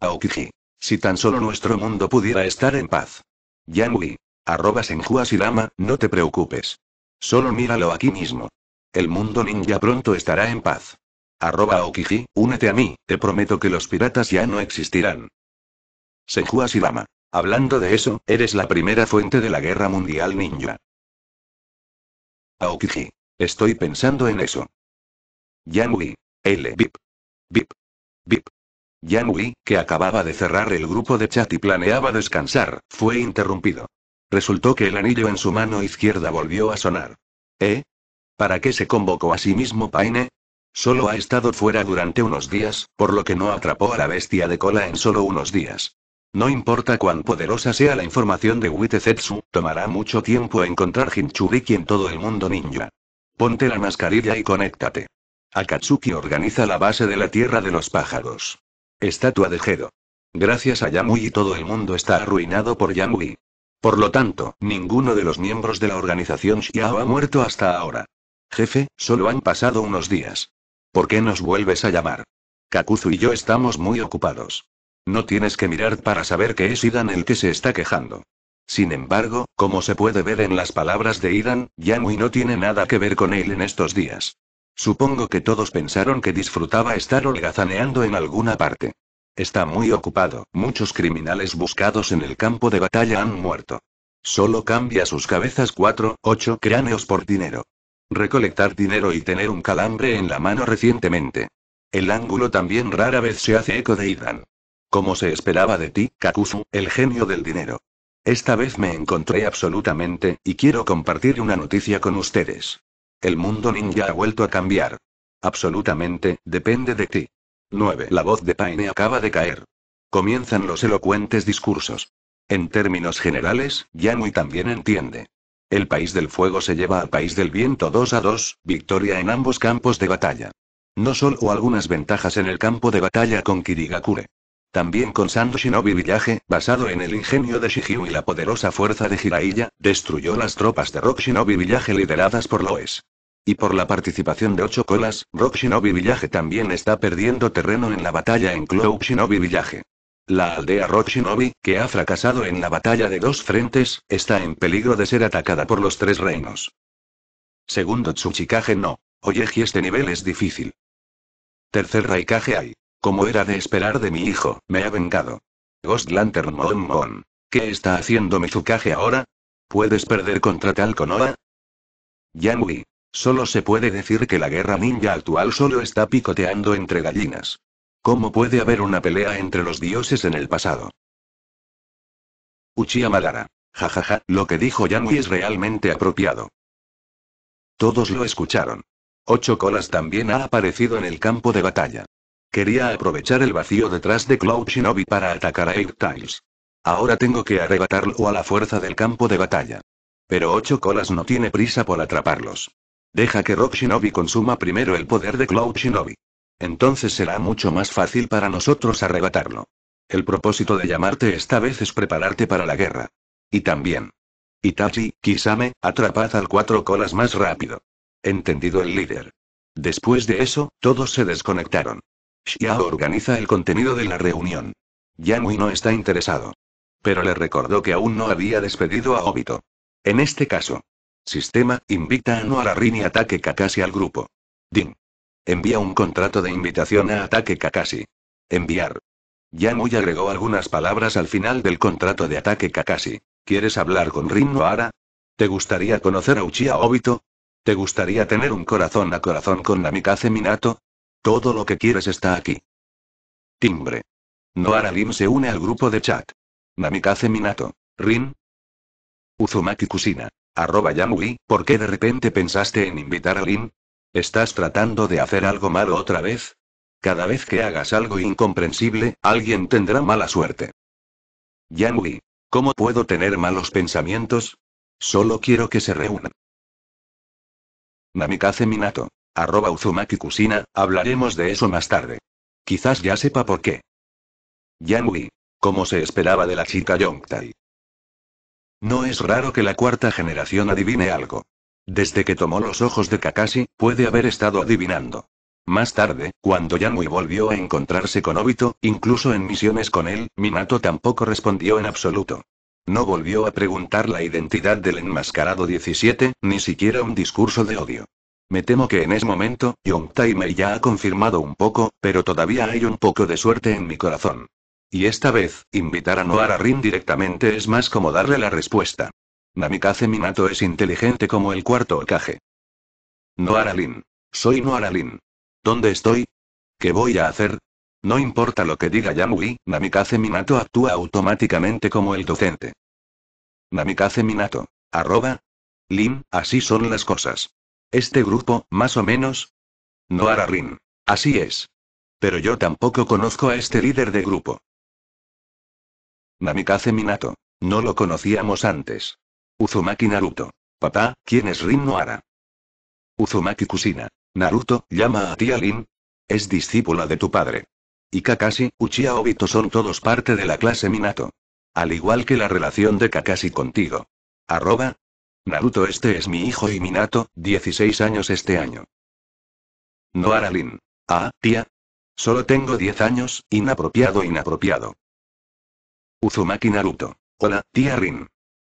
Aokiji. Si tan solo nuestro mundo pudiera estar en paz. Yanui. Arroba Senju Asirama, no te preocupes. Solo míralo aquí mismo. El mundo ninja pronto estará en paz. Arroba Okiji, únete a mí, te prometo que los piratas ya no existirán. Senju Asirama. Hablando de eso, eres la primera fuente de la guerra mundial ninja. Aokiji. Estoy pensando en eso. Yanui. L. Bip. Bip. Bip. Yanui, que acababa de cerrar el grupo de chat y planeaba descansar, fue interrumpido. Resultó que el anillo en su mano izquierda volvió a sonar. ¿Eh? ¿Para qué se convocó a sí mismo Paine? Solo ha estado fuera durante unos días, por lo que no atrapó a la bestia de cola en solo unos días. No importa cuán poderosa sea la información de Zetsu, tomará mucho tiempo encontrar Hinchuriki en todo el mundo ninja. Ponte la mascarilla y conéctate. Akatsuki organiza la base de la Tierra de los Pájaros. Estatua de Jedo. Gracias a Yamui todo el mundo está arruinado por Yamui. Por lo tanto, ninguno de los miembros de la organización Xiao ha muerto hasta ahora. Jefe, solo han pasado unos días. ¿Por qué nos vuelves a llamar? Kakuzu y yo estamos muy ocupados. No tienes que mirar para saber que es Idan el que se está quejando. Sin embargo, como se puede ver en las palabras de Idan, Yanui no tiene nada que ver con él en estos días. Supongo que todos pensaron que disfrutaba estar holgazaneando en alguna parte. Está muy ocupado, muchos criminales buscados en el campo de batalla han muerto. Solo cambia sus cabezas cuatro, ocho cráneos por dinero recolectar dinero y tener un calambre en la mano recientemente. El ángulo también rara vez se hace eco de Idan. Como se esperaba de ti, Kakuzu, el genio del dinero. Esta vez me encontré absolutamente, y quiero compartir una noticia con ustedes. El mundo ninja ha vuelto a cambiar. Absolutamente, depende de ti. 9. La voz de Paine acaba de caer. Comienzan los elocuentes discursos. En términos generales, Yanui también entiende. El país del fuego se lleva al país del viento 2 a 2, victoria en ambos campos de batalla. No solo algunas ventajas en el campo de batalla con Kirigakure. También con Sando Shinobi Village, basado en el ingenio de Shijiu y la poderosa fuerza de Jiraiya, destruyó las tropas de Rock Shinobi Village lideradas por Loes. Y por la participación de ocho colas, Rock Shinobi Village también está perdiendo terreno en la batalla en Cloud Shinobi la aldea Rochinobi, que ha fracasado en la batalla de dos frentes, está en peligro de ser atacada por los tres reinos. Segundo Tsuchikage no. Oyeji este nivel es difícil. Tercer Raikage hay. Como era de esperar de mi hijo, me ha vengado. Ghost Lantern Mon ¿Qué está haciendo Mizukage ahora? ¿Puedes perder contra tal Konoha? Yanui. Solo se puede decir que la guerra ninja actual solo está picoteando entre gallinas. ¿Cómo puede haber una pelea entre los dioses en el pasado? Uchiha Madara. Jajaja, ja, ja, lo que dijo Yanui es realmente apropiado. Todos lo escucharon. Ocho Colas también ha aparecido en el campo de batalla. Quería aprovechar el vacío detrás de Cloud Shinobi para atacar a Eight Tiles. Ahora tengo que arrebatarlo a la fuerza del campo de batalla. Pero Ocho Colas no tiene prisa por atraparlos. Deja que Rock Shinobi consuma primero el poder de Cloud Shinobi. Entonces será mucho más fácil para nosotros arrebatarlo. El propósito de llamarte esta vez es prepararte para la guerra. Y también. Itachi, Kisame, atrapad al cuatro colas más rápido. Entendido el líder. Después de eso, todos se desconectaron. Xiao organiza el contenido de la reunión. Yanui no está interesado. Pero le recordó que aún no había despedido a Obito. En este caso. Sistema, invita a Noararin y ataque Kakashi al grupo. Ding. Envía un contrato de invitación a ataque Kakashi. Enviar. Yamui agregó algunas palabras al final del contrato de ataque Kakashi. ¿Quieres hablar con Rin Noara? ¿Te gustaría conocer a Uchiha Obito? ¿Te gustaría tener un corazón a corazón con Namikaze Minato? Todo lo que quieres está aquí. Timbre. Noara Rin se une al grupo de chat. Namikaze Minato. Rin. Uzumaki Kusina. Arroba Yamui, ¿por qué de repente pensaste en invitar a Rin? ¿Estás tratando de hacer algo malo otra vez? Cada vez que hagas algo incomprensible, alguien tendrá mala suerte. Yanui, ¿cómo puedo tener malos pensamientos? Solo quiero que se reúnan. Namikaze Minato. Arroba Uzumaki Kusina, hablaremos de eso más tarde. Quizás ya sepa por qué. Yanui, ¿cómo Como se esperaba de la chica Yongtai. No es raro que la cuarta generación adivine algo. Desde que tomó los ojos de Kakashi, puede haber estado adivinando. Más tarde, cuando Yanui volvió a encontrarse con Obito, incluso en misiones con él, Minato tampoco respondió en absoluto. No volvió a preguntar la identidad del enmascarado 17, ni siquiera un discurso de odio. Me temo que en ese momento, Yongtaime ya ha confirmado un poco, pero todavía hay un poco de suerte en mi corazón. Y esta vez, invitar a Noara Rin directamente es más como darle la respuesta. Namikaze Minato es inteligente como el cuarto Okage. Noaralin. Soy Noaralin. ¿Dónde estoy? ¿Qué voy a hacer? No importa lo que diga Yamui, Namikaze Minato actúa automáticamente como el docente. Namikaze Minato. Arroba. Lin, así son las cosas. Este grupo, más o menos. Noaralin. Así es. Pero yo tampoco conozco a este líder de grupo. Namikaze Minato. No lo conocíamos antes. Uzumaki Naruto. Papá, ¿quién es Rin Noara? Uzumaki Kusina. Naruto, llama a tía Lin. Es discípula de tu padre. Y Kakashi, Uchiha Obito son todos parte de la clase Minato. Al igual que la relación de Kakashi contigo. Arroba. Naruto este es mi hijo y Minato, 16 años este año. Noara Lin. Ah, tía. Solo tengo 10 años, inapropiado inapropiado. Uzumaki Naruto. Hola, tía Rin.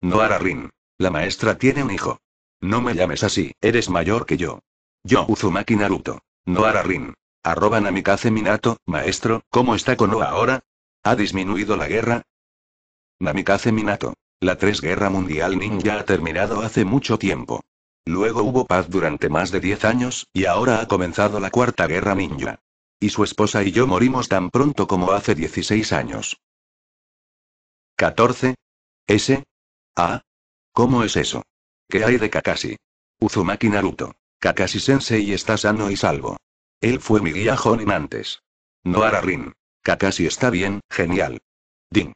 Noara Rin. La maestra tiene un hijo. No me llames así, eres mayor que yo. Yo Uzumaki Naruto. Noara Rin. Arroba Namikaze Minato, maestro, ¿cómo está Konoha ahora? ¿Ha disminuido la guerra? Namikaze Minato. La Tres Guerra Mundial Ninja ha terminado hace mucho tiempo. Luego hubo paz durante más de 10 años, y ahora ha comenzado la Cuarta Guerra Ninja. Y su esposa y yo morimos tan pronto como hace 16 años. 14. S. Ah. ¿Cómo es eso? ¿Qué hay de Kakashi? Uzumaki Naruto. Kakashi Sensei está sano y salvo. Él fue mi guía Jonin antes. No hará Rin. Kakashi está bien, genial. Ding.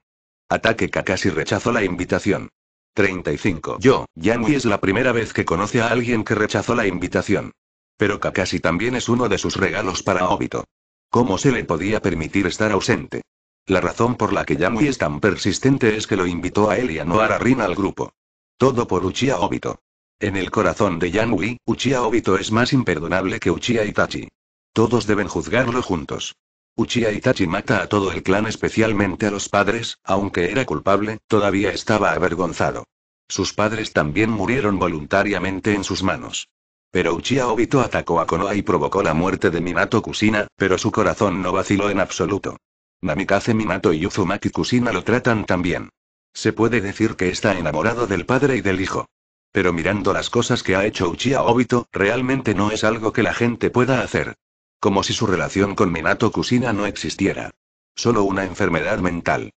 Ataque Kakashi rechazó la invitación. 35. Yo, Yanui es la primera vez que conoce a alguien que rechazó la invitación. Pero Kakashi también es uno de sus regalos para Obito. ¿Cómo se le podía permitir estar ausente? La razón por la que Yamui es tan persistente es que lo invitó a él y a Noara Rin al grupo. Todo por Uchiha Obito. En el corazón de Yanui, Uchiha Obito es más imperdonable que Uchiha Itachi. Todos deben juzgarlo juntos. Uchiha Itachi mata a todo el clan especialmente a los padres, aunque era culpable, todavía estaba avergonzado. Sus padres también murieron voluntariamente en sus manos. Pero Uchiha Obito atacó a Konoha y provocó la muerte de Minato Kusina, pero su corazón no vaciló en absoluto. Namikaze Minato y Uzumaki Kusina lo tratan también. Se puede decir que está enamorado del padre y del hijo. Pero mirando las cosas que ha hecho Uchiha Obito, realmente no es algo que la gente pueda hacer. Como si su relación con Minato Kusina no existiera. Solo una enfermedad mental.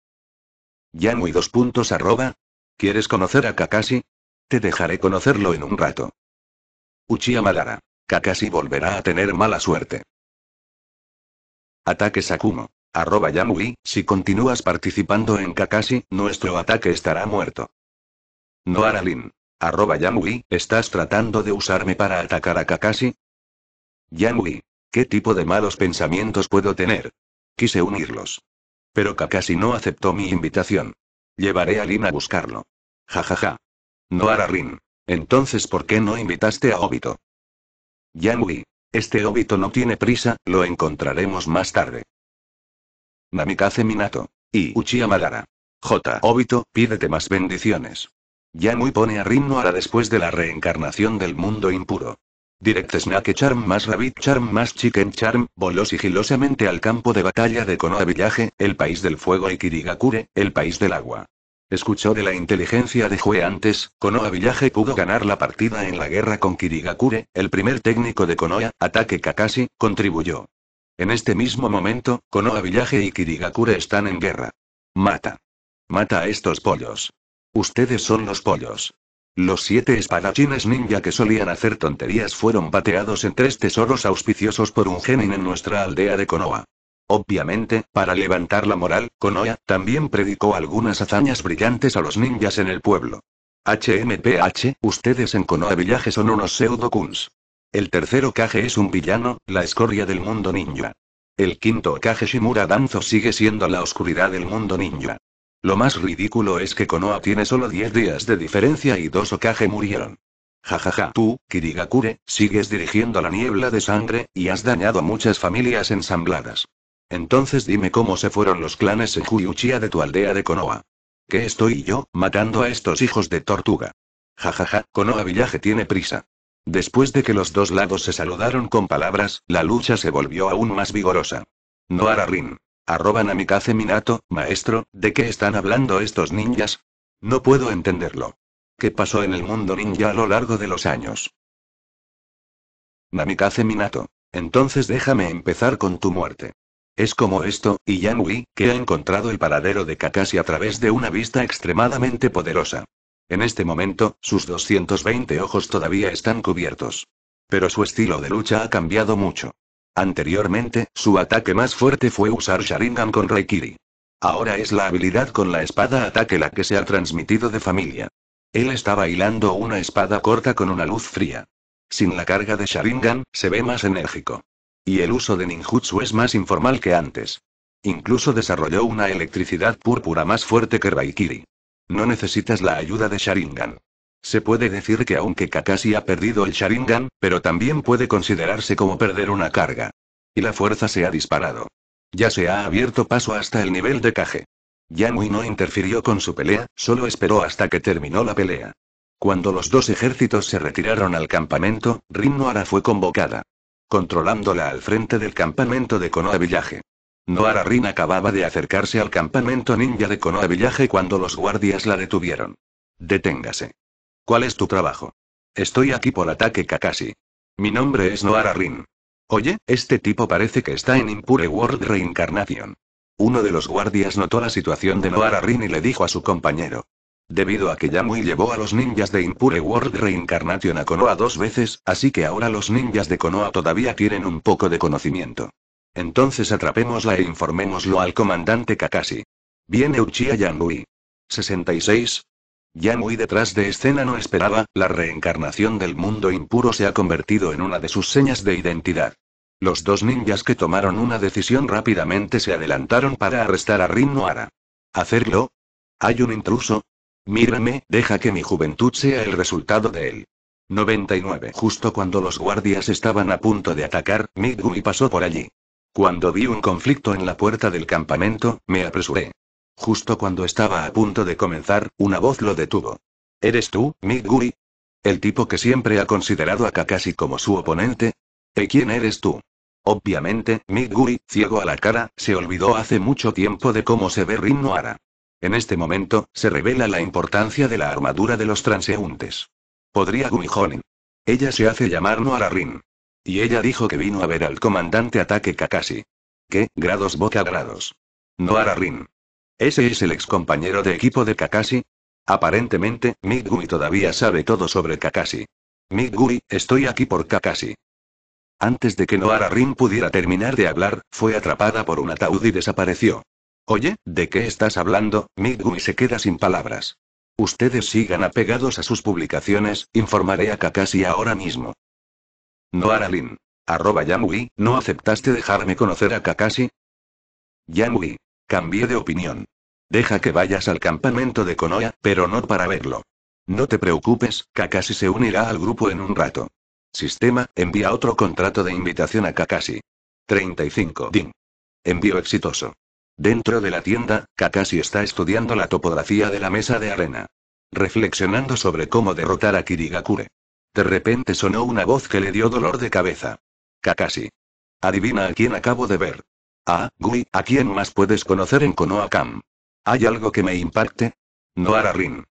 Yanui dos puntos arroba. ¿Quieres conocer a Kakashi? Te dejaré conocerlo en un rato. Uchiha Madara. Kakashi volverá a tener mala suerte. Ataque Sakumo. Arroba Yamui, si continúas participando en Kakashi, nuestro ataque estará muerto. No Arroba Yamui, ¿estás tratando de usarme para atacar a Kakashi? Yamui. ¿Qué tipo de malos pensamientos puedo tener? Quise unirlos. Pero Kakashi no aceptó mi invitación. Llevaré a Lin a buscarlo. Jajaja. Ja, ja. No Entonces, ¿por qué no invitaste a Obito? Yamui. Este Obito no tiene prisa, lo encontraremos más tarde. Namikaze Minato. Y Uchiha Madara. J. Obito, pídete más bendiciones. Yamui pone a Rin ahora después de la reencarnación del mundo impuro. Direct Snake Charm más Rabbit Charm más Chicken Charm, voló sigilosamente al campo de batalla de Konoha Village, el país del fuego y Kirigakure, el país del agua. Escuchó de la inteligencia de Jue antes, Konoha Village pudo ganar la partida en la guerra con Kirigakure, el primer técnico de Konoha, ataque Kakashi, contribuyó. En este mismo momento, Konoha Villaje y Kirigakure están en guerra. Mata. Mata a estos pollos. Ustedes son los pollos. Los siete espadachines ninja que solían hacer tonterías fueron pateados en tres tesoros auspiciosos por un genin en nuestra aldea de Konoha. Obviamente, para levantar la moral, Konoha también predicó algunas hazañas brillantes a los ninjas en el pueblo. HMPH, ustedes en Konoha Villaje son unos pseudo-kuns. El tercer Okage es un villano, la escoria del mundo ninja. El quinto Okage Shimura Danzo sigue siendo la oscuridad del mundo ninja. Lo más ridículo es que Konoha tiene solo 10 días de diferencia y dos Okage murieron. Jajaja, ja, ja, tú, Kirigakure, sigues dirigiendo la niebla de sangre, y has dañado a muchas familias ensambladas. Entonces dime cómo se fueron los clanes en Uchiha de tu aldea de Konoha. ¿Qué estoy yo, matando a estos hijos de tortuga? Jajaja, ja, Konoha Villaje tiene prisa. Después de que los dos lados se saludaron con palabras, la lucha se volvió aún más vigorosa. Noara Rin. Arroba Namikaze Minato, maestro, ¿de qué están hablando estos ninjas? No puedo entenderlo. ¿Qué pasó en el mundo ninja a lo largo de los años? Namikaze Minato. Entonces déjame empezar con tu muerte. Es como esto, y Yang que ha encontrado el paradero de Kakashi a través de una vista extremadamente poderosa. En este momento, sus 220 ojos todavía están cubiertos. Pero su estilo de lucha ha cambiado mucho. Anteriormente, su ataque más fuerte fue usar Sharingan con Raikiri. Ahora es la habilidad con la espada ataque la que se ha transmitido de familia. Él está bailando una espada corta con una luz fría. Sin la carga de Sharingan, se ve más enérgico. Y el uso de ninjutsu es más informal que antes. Incluso desarrolló una electricidad púrpura más fuerte que Raikiri. No necesitas la ayuda de Sharingan. Se puede decir que aunque Kakashi ha perdido el Sharingan, pero también puede considerarse como perder una carga. Y la fuerza se ha disparado. Ya se ha abierto paso hasta el nivel de Kage. Yanui no interfirió con su pelea, solo esperó hasta que terminó la pelea. Cuando los dos ejércitos se retiraron al campamento, Rin Noara fue convocada. Controlándola al frente del campamento de Konoha Villaje. Noara Rin acababa de acercarse al campamento ninja de Konoha Village cuando los guardias la detuvieron. Deténgase. ¿Cuál es tu trabajo? Estoy aquí por ataque Kakashi. Mi nombre es Noara Rin. Oye, este tipo parece que está en Impure World Reincarnation. Uno de los guardias notó la situación de Noara Rin y le dijo a su compañero. Debido a que Yamui llevó a los ninjas de Impure World Reincarnation a Konoha dos veces, así que ahora los ninjas de Konoha todavía tienen un poco de conocimiento. Entonces atrapémosla e informémoslo al comandante Kakashi. Viene Uchiha Yanui. 66. Yanui detrás de escena no esperaba, la reencarnación del mundo impuro se ha convertido en una de sus señas de identidad. Los dos ninjas que tomaron una decisión rápidamente se adelantaron para arrestar a Rin Noara. ¿Hacerlo? ¿Hay un intruso? Mírame, deja que mi juventud sea el resultado de él. 99. Justo cuando los guardias estaban a punto de atacar, Midgumi pasó por allí. Cuando vi un conflicto en la puerta del campamento, me apresuré. Justo cuando estaba a punto de comenzar, una voz lo detuvo. ¿Eres tú, Miguri? ¿El tipo que siempre ha considerado a Kakashi como su oponente? ¿Y quién eres tú? Obviamente, Miguri, ciego a la cara, se olvidó hace mucho tiempo de cómo se ve Rin Noara. En este momento, se revela la importancia de la armadura de los transeúntes. Podría Gumijonin. Ella se hace llamar Noara Rin. Y ella dijo que vino a ver al comandante ataque Kakashi. ¿Qué? Grados boca grados. Noara Rin. ¿Ese es el ex compañero de equipo de Kakashi? Aparentemente, Migui todavía sabe todo sobre Kakashi. Migui, estoy aquí por Kakashi. Antes de que Noara Rin pudiera terminar de hablar, fue atrapada por un ataúd y desapareció. Oye, ¿de qué estás hablando? Migui se queda sin palabras. Ustedes sigan apegados a sus publicaciones, informaré a Kakashi ahora mismo. No Arroba Yamui, ¿no aceptaste dejarme conocer a Kakashi? Yamui. Cambié de opinión. Deja que vayas al campamento de Konoha, pero no para verlo. No te preocupes, Kakashi se unirá al grupo en un rato. Sistema, envía otro contrato de invitación a Kakashi. 35. Din. Envío exitoso. Dentro de la tienda, Kakashi está estudiando la topografía de la mesa de arena. Reflexionando sobre cómo derrotar a Kirigakure. De repente sonó una voz que le dio dolor de cabeza. Kakashi. Adivina a quién acabo de ver. Ah, Gui, ¿a quién más puedes conocer en Konoakam? ¿Hay algo que me impacte? Noara Rin.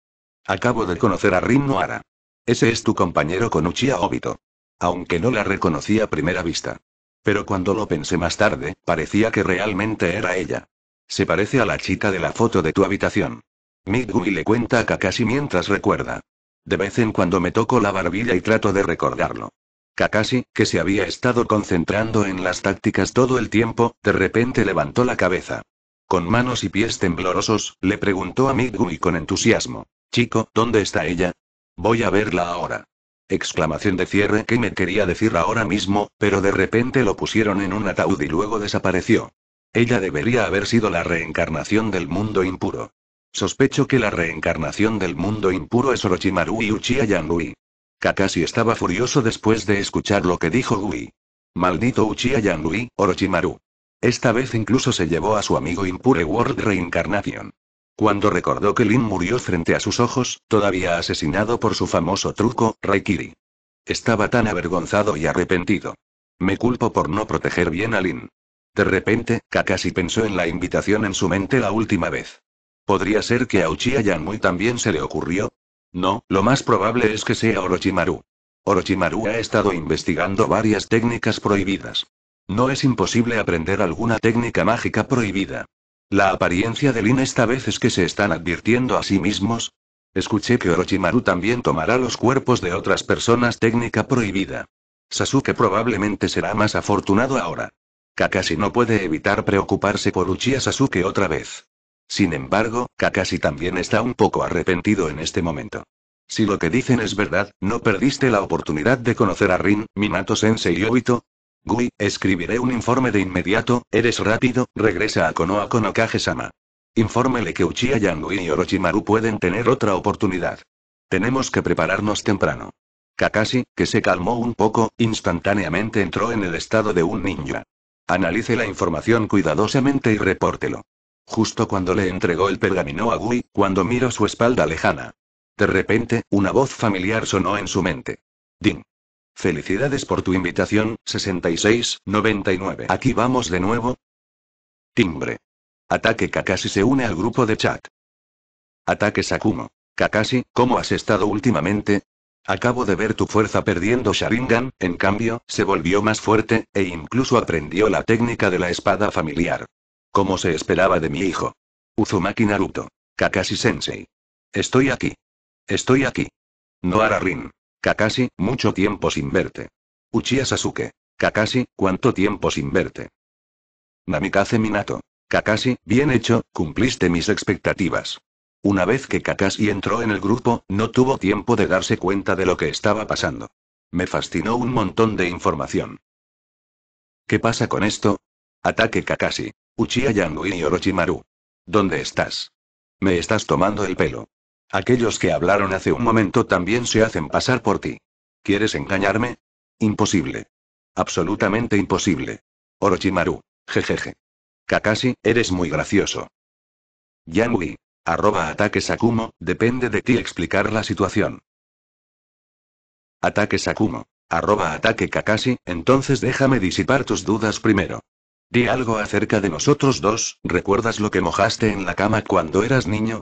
Acabo de conocer a Rin Noara. Ese es tu compañero con Obito. Aunque no la reconocí a primera vista. Pero cuando lo pensé más tarde, parecía que realmente era ella. Se parece a la chica de la foto de tu habitación. Gui le cuenta a Kakashi mientras recuerda. De vez en cuando me toco la barbilla y trato de recordarlo. Kakashi, que se había estado concentrando en las tácticas todo el tiempo, de repente levantó la cabeza. Con manos y pies temblorosos, le preguntó a y con entusiasmo. Chico, ¿dónde está ella? Voy a verla ahora. Exclamación de cierre que me quería decir ahora mismo, pero de repente lo pusieron en un ataúd y luego desapareció. Ella debería haber sido la reencarnación del mundo impuro. Sospecho que la reencarnación del mundo impuro es Orochimaru y Uchiha Yanui. Kakashi estaba furioso después de escuchar lo que dijo Gui. Maldito Uchiha Yanui, Orochimaru. Esta vez incluso se llevó a su amigo Impure World Reincarnation. Cuando recordó que Lin murió frente a sus ojos, todavía asesinado por su famoso truco, Raikiri. Estaba tan avergonzado y arrepentido. Me culpo por no proteger bien a Lin. De repente, Kakashi pensó en la invitación en su mente la última vez. ¿Podría ser que a Uchiha Yanmui también se le ocurrió? No, lo más probable es que sea Orochimaru. Orochimaru ha estado investigando varias técnicas prohibidas. No es imposible aprender alguna técnica mágica prohibida. La apariencia de Lin esta vez es que se están advirtiendo a sí mismos. Escuché que Orochimaru también tomará los cuerpos de otras personas técnica prohibida. Sasuke probablemente será más afortunado ahora. Kakashi no puede evitar preocuparse por Uchiha Sasuke otra vez. Sin embargo, Kakashi también está un poco arrepentido en este momento. Si lo que dicen es verdad, ¿no perdiste la oportunidad de conocer a Rin, Minato-sensei y Obito? Gui, escribiré un informe de inmediato, eres rápido, regresa a Konoha con Okage-sama. Infórmele que Uchiha Yangui y Orochimaru pueden tener otra oportunidad. Tenemos que prepararnos temprano. Kakashi, que se calmó un poco, instantáneamente entró en el estado de un ninja. Analice la información cuidadosamente y repórtelo. Justo cuando le entregó el pergamino a Guy, cuando miró su espalda lejana. De repente, una voz familiar sonó en su mente. Din. Felicidades por tu invitación, 66-99. Aquí vamos de nuevo. Timbre. Ataque Kakashi se une al grupo de chat. Ataque Sakumo. Kakashi, ¿cómo has estado últimamente? Acabo de ver tu fuerza perdiendo Sharingan, en cambio, se volvió más fuerte, e incluso aprendió la técnica de la espada familiar. Como se esperaba de mi hijo. Uzumaki Naruto. Kakashi Sensei. Estoy aquí. Estoy aquí. Noara Rin. Kakashi, mucho tiempo sin verte. Uchiha Sasuke. Kakashi, cuánto tiempo sin verte. Namikaze Minato. Kakashi, bien hecho, cumpliste mis expectativas. Una vez que Kakashi entró en el grupo, no tuvo tiempo de darse cuenta de lo que estaba pasando. Me fascinó un montón de información. ¿Qué pasa con esto? Ataque Kakashi. Uchiha Yangui y Orochimaru. ¿Dónde estás? Me estás tomando el pelo. Aquellos que hablaron hace un momento también se hacen pasar por ti. ¿Quieres engañarme? Imposible. Absolutamente imposible. Orochimaru. Jejeje. Kakashi, eres muy gracioso. Yangui. Arroba ataque Sakumo, depende de ti explicar la situación. Ataque Sakumo. Arroba ataque Kakashi, entonces déjame disipar tus dudas primero. Di algo acerca de nosotros dos, ¿recuerdas lo que mojaste en la cama cuando eras niño?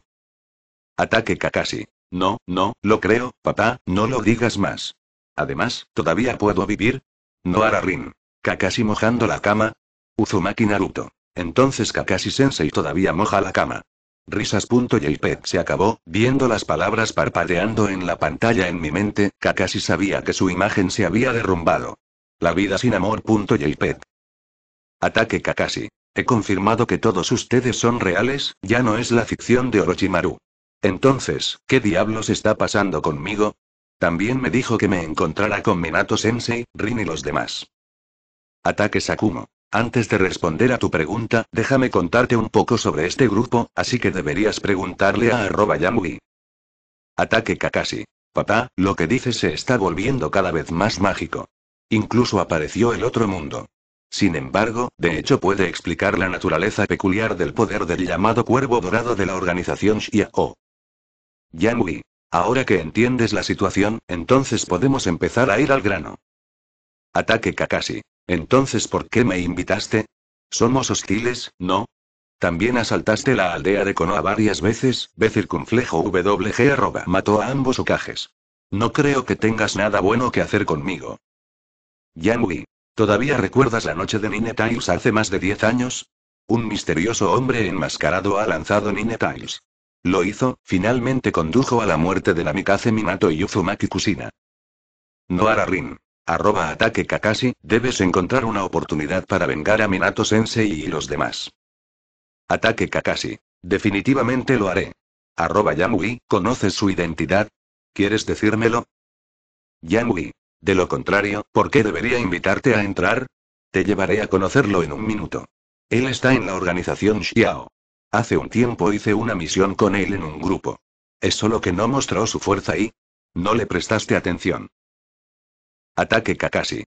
Ataque Kakashi. No, no, lo creo, papá, no lo digas más. Además, ¿todavía puedo vivir? No Rin. Kakashi mojando la cama. Uzumaki Naruto. Entonces Kakashi Sensei todavía moja la cama. Risas.jpg se acabó, viendo las palabras parpadeando en la pantalla en mi mente, Kakashi sabía que su imagen se había derrumbado. La vida sin amor.jpg Ataque Kakashi. He confirmado que todos ustedes son reales, ya no es la ficción de Orochimaru. Entonces, ¿qué diablos está pasando conmigo? También me dijo que me encontrara con Minato Sensei, Rin y los demás. Ataque Sakumo. Antes de responder a tu pregunta, déjame contarte un poco sobre este grupo, así que deberías preguntarle a arroba Yamui. Ataque Kakashi. Papá, lo que dices se está volviendo cada vez más mágico. Incluso apareció el otro mundo. Sin embargo, de hecho puede explicar la naturaleza peculiar del poder del llamado cuervo dorado de la organización Xiao. Yang Ahora que entiendes la situación, entonces podemos empezar a ir al grano. Ataque Kakashi. Entonces, ¿por qué me invitaste? Somos hostiles, ¿no? También asaltaste la aldea de Konoha varias veces, ve circunflejo WG arroba mató a ambos ocajes. No creo que tengas nada bueno que hacer conmigo. Yang ¿Todavía recuerdas la noche de Nine Tiles hace más de 10 años? Un misterioso hombre enmascarado ha lanzado Nine Tiles. Lo hizo, finalmente condujo a la muerte de la Mikaze Minato y Uzumaki Kusina. Noara Rin. Arroba ataque Kakashi, debes encontrar una oportunidad para vengar a Minato Sensei y los demás. Ataque Kakashi. Definitivamente lo haré. Arroba Yamui, ¿conoces su identidad? ¿Quieres decírmelo? Yamui, de lo contrario, ¿por qué debería invitarte a entrar? Te llevaré a conocerlo en un minuto. Él está en la organización Xiao. Hace un tiempo hice una misión con él en un grupo. Es solo que no mostró su fuerza y... No le prestaste atención. Ataque Kakashi.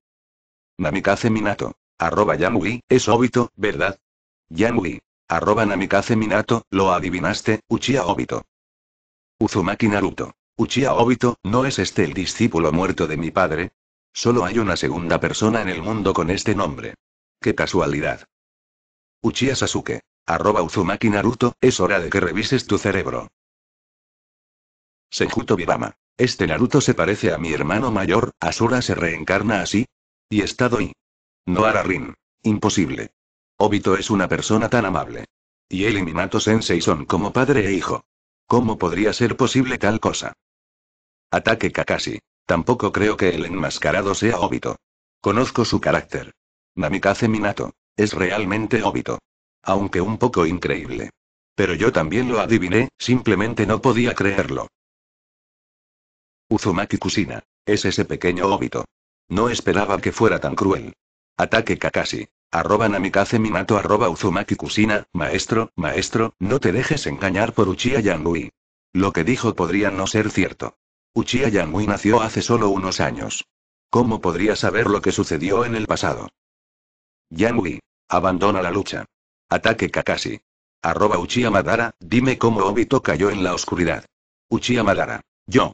Namikaze Minato. Arroba Yamui, es Obito, ¿verdad? Yamui. Arroba Namikaze Minato, lo adivinaste, Uchiha Obito. Uzumaki Naruto. Uchiha Obito, ¿no es este el discípulo muerto de mi padre? Solo hay una segunda persona en el mundo con este nombre. ¡Qué casualidad! Uchiha Sasuke. Arroba Uzumaki Naruto, es hora de que revises tu cerebro. Senjuto Bibama. Este Naruto se parece a mi hermano mayor, Asura se reencarna así. Y está y. No Rin. Imposible. Obito es una persona tan amable. Y él y Minato Sensei son como padre e hijo. ¿Cómo podría ser posible tal cosa? Ataque Kakashi. Tampoco creo que el enmascarado sea Obito. Conozco su carácter. Namikaze Minato. Es realmente Obito. Aunque un poco increíble. Pero yo también lo adiviné, simplemente no podía creerlo. Uzumaki Kusina. Es ese pequeño Obito. No esperaba que fuera tan cruel. Ataque Kakashi. Arroba Namikaze Minato arroba Uzumaki Kusina, maestro, maestro, no te dejes engañar por Uchiha Yangui. Lo que dijo podría no ser cierto. Uchiha Yamui nació hace solo unos años. ¿Cómo podría saber lo que sucedió en el pasado? Yamui. Abandona la lucha. Ataque Kakashi. Arroba Uchiha Madara, dime cómo Obito cayó en la oscuridad. Uchiha Madara. Yo.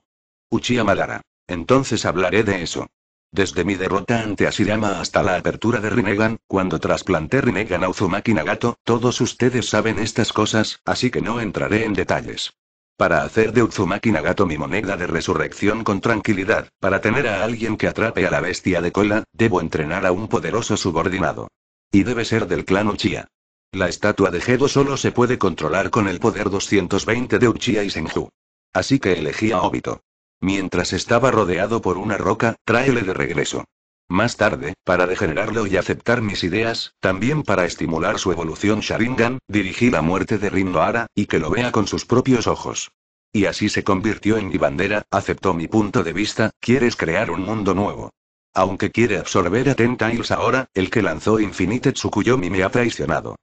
Uchiha Madara. Entonces hablaré de eso. Desde mi derrota ante Asirama hasta la apertura de Rinnegan, cuando trasplanté Rinnegan a Uzumaki Nagato, todos ustedes saben estas cosas, así que no entraré en detalles. Para hacer de Utsumaki Nagato mi moneda de resurrección con tranquilidad, para tener a alguien que atrape a la bestia de cola, debo entrenar a un poderoso subordinado. Y debe ser del clan Uchiha. La estatua de Gedo solo se puede controlar con el poder 220 de Uchiha y Senju. Así que elegí a Obito. Mientras estaba rodeado por una roca, tráele de regreso. Más tarde, para degenerarlo y aceptar mis ideas, también para estimular su evolución Sharingan, dirigí la muerte de Rin Nohara, y que lo vea con sus propios ojos. Y así se convirtió en mi bandera, aceptó mi punto de vista, quieres crear un mundo nuevo. Aunque quiere absorber a Tentails ahora, el que lanzó Infinite Tsukuyomi me ha traicionado.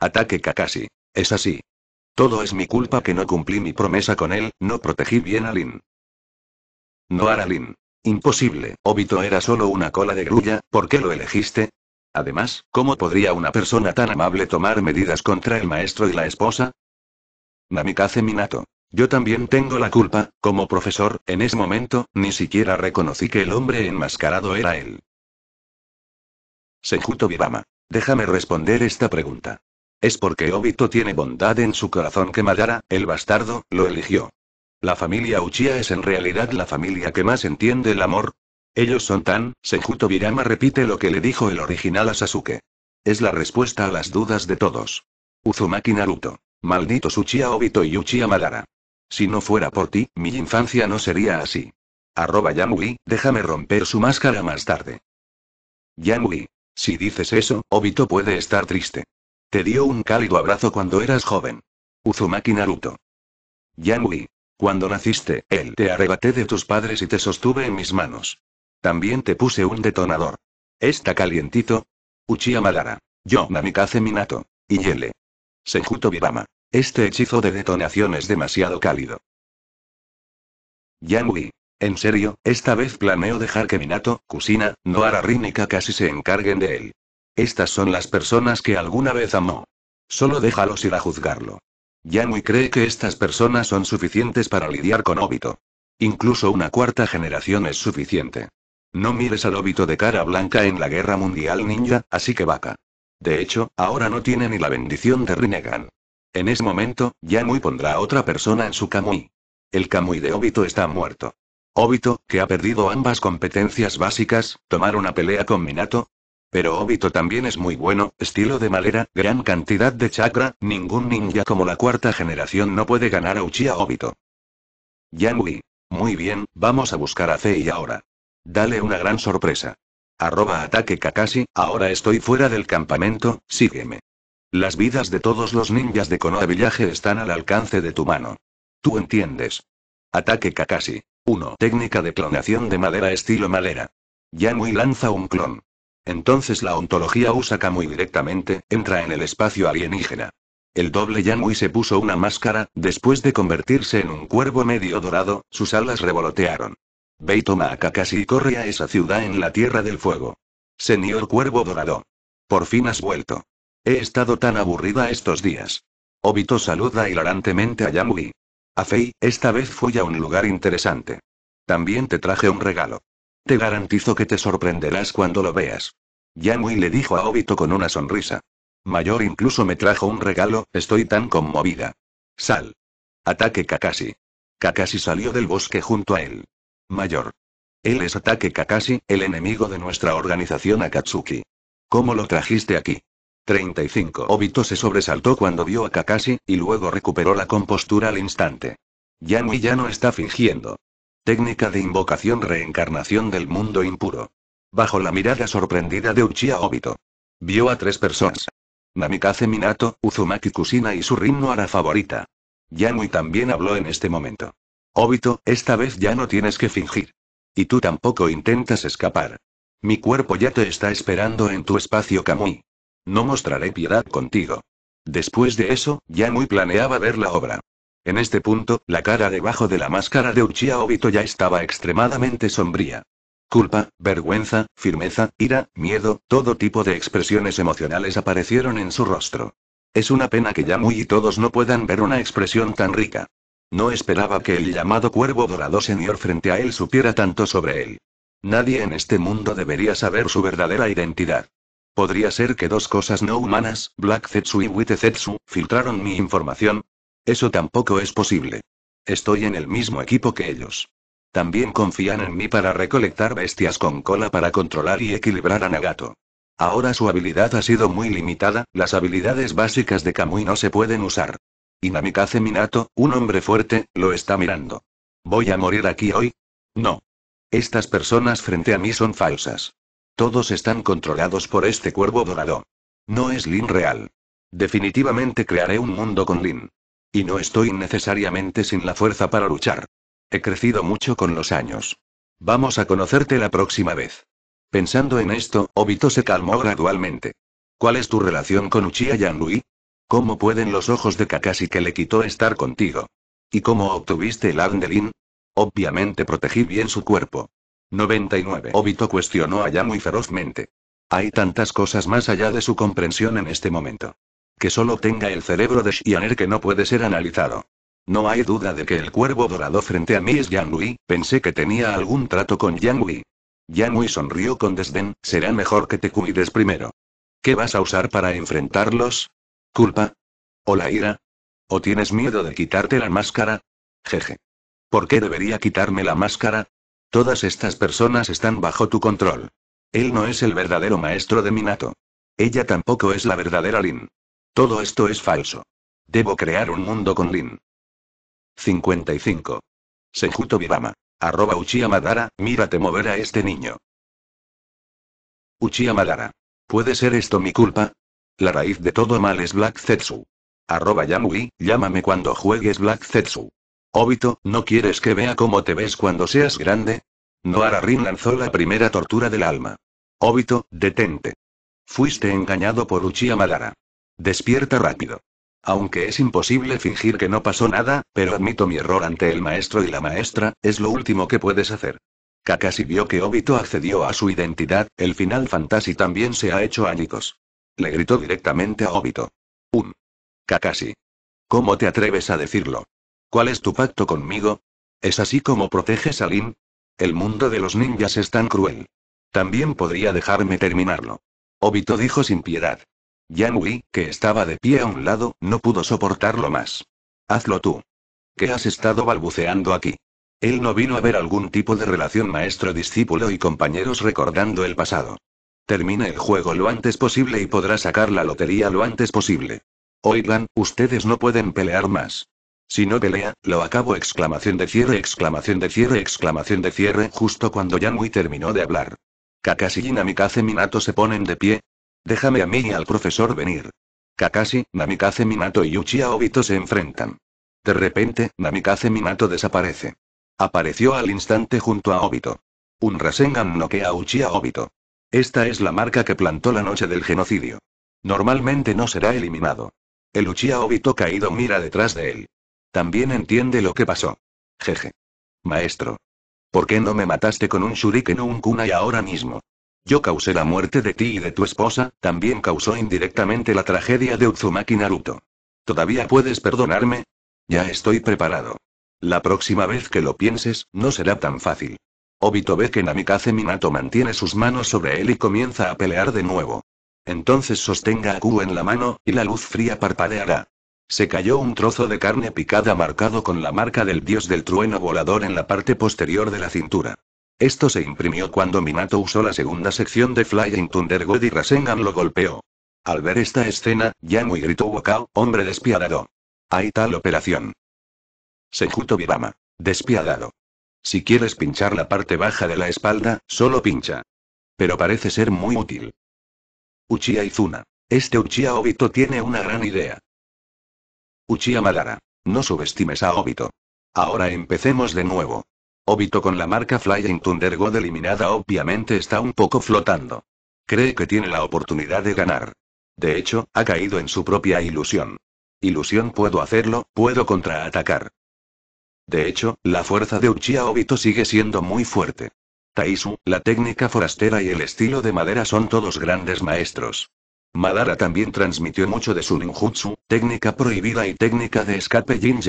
Ataque Kakashi. Es así. Todo es mi culpa que no cumplí mi promesa con él, no protegí bien a Lin. No Lin. Imposible, Obito era solo una cola de grulla, ¿por qué lo elegiste? Además, ¿cómo podría una persona tan amable tomar medidas contra el maestro y la esposa? Namikaze Minato. Yo también tengo la culpa, como profesor, en ese momento, ni siquiera reconocí que el hombre enmascarado era él. Senjuto Bibama. Déjame responder esta pregunta. Es porque Obito tiene bondad en su corazón que Madara, el bastardo, lo eligió. La familia Uchiha es en realidad la familia que más entiende el amor. Ellos son tan, Senjuto Birama repite lo que le dijo el original a Sasuke. Es la respuesta a las dudas de todos. Uzumaki Naruto. Malditos Uchiha Obito y Uchiha Madara. Si no fuera por ti, mi infancia no sería así. Arroba Yamui, déjame romper su máscara más tarde. Yamui. Si dices eso, Obito puede estar triste. Te dio un cálido abrazo cuando eras joven. Uzumaki Naruto. Yamui. Cuando naciste, él te arrebaté de tus padres y te sostuve en mis manos. También te puse un detonador. Está calientito. Uchiha Madara. Yo Namikaze Minato. Y Yele. Sejuto Bibama. Este hechizo de detonación es demasiado cálido. Yanui. En serio, esta vez planeo dejar que Minato, Kusina, Noara Rin y se encarguen de él. Estas son las personas que alguna vez amó. Solo déjalos ir a juzgarlo. Yamui cree que estas personas son suficientes para lidiar con Obito. Incluso una cuarta generación es suficiente. No mires al Obito de cara blanca en la Guerra Mundial Ninja, así que vaca. De hecho, ahora no tiene ni la bendición de Rinnegan. En ese momento, Yamui pondrá a otra persona en su Kamui. El Kamui de Obito está muerto. Obito, que ha perdido ambas competencias básicas, tomar una pelea con Minato, pero Obito también es muy bueno, estilo de madera, gran cantidad de chakra, ningún ninja como la cuarta generación no puede ganar a Uchiha Obito. Yanui. Muy bien, vamos a buscar a Fei ahora. Dale una gran sorpresa. Arroba ataque Kakashi, ahora estoy fuera del campamento, sígueme. Las vidas de todos los ninjas de Konoha Village están al alcance de tu mano. Tú entiendes. Ataque Kakashi. 1. Técnica de clonación de madera estilo madera. Yanui lanza un clon. Entonces la ontología usa muy directamente, entra en el espacio alienígena. El doble Yamui se puso una máscara, después de convertirse en un cuervo medio dorado, sus alas revolotearon. Ve y toma a y corre a esa ciudad en la Tierra del Fuego. Señor Cuervo Dorado. Por fin has vuelto. He estado tan aburrida estos días. Obito saluda hilarantemente a Yamui. A Fei, esta vez fui a un lugar interesante. También te traje un regalo. Te garantizo que te sorprenderás cuando lo veas. Yamui le dijo a Obito con una sonrisa. Mayor incluso me trajo un regalo, estoy tan conmovida. Sal. Ataque Kakashi. Kakashi salió del bosque junto a él. Mayor. Él es Ataque Kakashi, el enemigo de nuestra organización Akatsuki. ¿Cómo lo trajiste aquí? 35. Obito se sobresaltó cuando vio a Kakashi, y luego recuperó la compostura al instante. Yamui ya no está fingiendo. Técnica de invocación reencarnación del mundo impuro. Bajo la mirada sorprendida de Uchiha Obito. Vio a tres personas. Namikaze Minato, Uzumaki Kusina y su Rinno favorita. Yamui también habló en este momento. Obito, esta vez ya no tienes que fingir. Y tú tampoco intentas escapar. Mi cuerpo ya te está esperando en tu espacio Kamui. No mostraré piedad contigo. Después de eso, Yamui planeaba ver la obra. En este punto, la cara debajo de la máscara de Uchiha Obito ya estaba extremadamente sombría. Culpa, vergüenza, firmeza, ira, miedo, todo tipo de expresiones emocionales aparecieron en su rostro. Es una pena que Yamui y todos no puedan ver una expresión tan rica. No esperaba que el llamado cuervo dorado señor frente a él supiera tanto sobre él. Nadie en este mundo debería saber su verdadera identidad. Podría ser que dos cosas no humanas, Black Zetsu y Witte Zetsu, filtraron mi información, eso tampoco es posible. Estoy en el mismo equipo que ellos. También confían en mí para recolectar bestias con cola para controlar y equilibrar a Nagato. Ahora su habilidad ha sido muy limitada, las habilidades básicas de Kamui no se pueden usar. Y Namikaze Minato, un hombre fuerte, lo está mirando. ¿Voy a morir aquí hoy? No. Estas personas frente a mí son falsas. Todos están controlados por este cuervo dorado. No es Lin real. Definitivamente crearé un mundo con Lin. Y no estoy necesariamente sin la fuerza para luchar. He crecido mucho con los años. Vamos a conocerte la próxima vez. Pensando en esto, Obito se calmó gradualmente. ¿Cuál es tu relación con Uchiha Yanui? ¿Cómo pueden los ojos de Kakashi que le quitó estar contigo? ¿Y cómo obtuviste el Andelin? Obviamente protegí bien su cuerpo. 99. Obito cuestionó a muy ferozmente. Hay tantas cosas más allá de su comprensión en este momento que solo tenga el cerebro de Shianer que no puede ser analizado. No hay duda de que el cuervo dorado frente a mí es Wei. pensé que tenía algún trato con Yang Wei sonrió con desdén, será mejor que te cuides primero. ¿Qué vas a usar para enfrentarlos? ¿Culpa? ¿O la ira? ¿O tienes miedo de quitarte la máscara? Jeje. ¿Por qué debería quitarme la máscara? Todas estas personas están bajo tu control. Él no es el verdadero maestro de Minato. Ella tampoco es la verdadera Lin. Todo esto es falso. Debo crear un mundo con Lin. 55. Sejuto Vivama. Arroba Uchiha Madara, mírate mover a este niño. Uchiha Madara. ¿Puede ser esto mi culpa? La raíz de todo mal es Black Zetsu. Arroba Yamui, llámame cuando juegues Black Zetsu. Obito, ¿no quieres que vea cómo te ves cuando seas grande? Noara Rin lanzó la primera tortura del alma. Obito, detente. Fuiste engañado por Uchiha Madara. Despierta rápido. Aunque es imposible fingir que no pasó nada, pero admito mi error ante el maestro y la maestra, es lo último que puedes hacer. Kakashi vio que Obito accedió a su identidad, el final fantasy también se ha hecho añicos. Le gritó directamente a Obito. Un. Kakashi. ¿Cómo te atreves a decirlo? ¿Cuál es tu pacto conmigo? ¿Es así como proteges a Lin? El mundo de los ninjas es tan cruel. También podría dejarme terminarlo. Obito dijo sin piedad. Yang que estaba de pie a un lado, no pudo soportarlo más. Hazlo tú. ¿Qué has estado balbuceando aquí? Él no vino a ver algún tipo de relación maestro-discípulo y compañeros recordando el pasado. Termina el juego lo antes posible y podrá sacar la lotería lo antes posible. Oigan, ustedes no pueden pelear más. Si no pelea, lo acabo exclamación de cierre, exclamación de cierre, exclamación de cierre, justo cuando Yanui terminó de hablar. Kakashi y Namikaze Minato se ponen de pie, Déjame a mí y al profesor venir. Kakashi, Namikaze Minato y Uchiha Obito se enfrentan. De repente, Namikaze Minato desaparece. Apareció al instante junto a Obito. Un Rasengan noquea a Uchiha Obito. Esta es la marca que plantó la noche del genocidio. Normalmente no será eliminado. El Uchiha Obito caído mira detrás de él. También entiende lo que pasó. Jeje. Maestro. ¿Por qué no me mataste con un shuriken o un kunai ahora mismo? Yo causé la muerte de ti y de tu esposa, también causó indirectamente la tragedia de Uzumaki Naruto. ¿Todavía puedes perdonarme? Ya estoy preparado. La próxima vez que lo pienses, no será tan fácil. Obito ve que Namikaze Minato mantiene sus manos sobre él y comienza a pelear de nuevo. Entonces sostenga a Ku en la mano, y la luz fría parpadeará. Se cayó un trozo de carne picada marcado con la marca del dios del trueno volador en la parte posterior de la cintura. Esto se imprimió cuando Minato usó la segunda sección de Flying Thunder God y Rasengan lo golpeó. Al ver esta escena, Yamui gritó Wakao, hombre despiadado. Hay tal operación. Sejuto Bibama. Despiadado. Si quieres pinchar la parte baja de la espalda, solo pincha. Pero parece ser muy útil. Uchiha Izuna. Este Uchiha Obito tiene una gran idea. Uchiha Madara. No subestimes a Obito. Ahora empecemos de nuevo. Obito con la marca Flying Thunder God eliminada obviamente está un poco flotando. Cree que tiene la oportunidad de ganar. De hecho, ha caído en su propia ilusión. Ilusión puedo hacerlo, puedo contraatacar. De hecho, la fuerza de Uchiha Obito sigue siendo muy fuerte. Taisu, la técnica forastera y el estilo de madera son todos grandes maestros. Madara también transmitió mucho de su ninjutsu, técnica prohibida y técnica de escape yin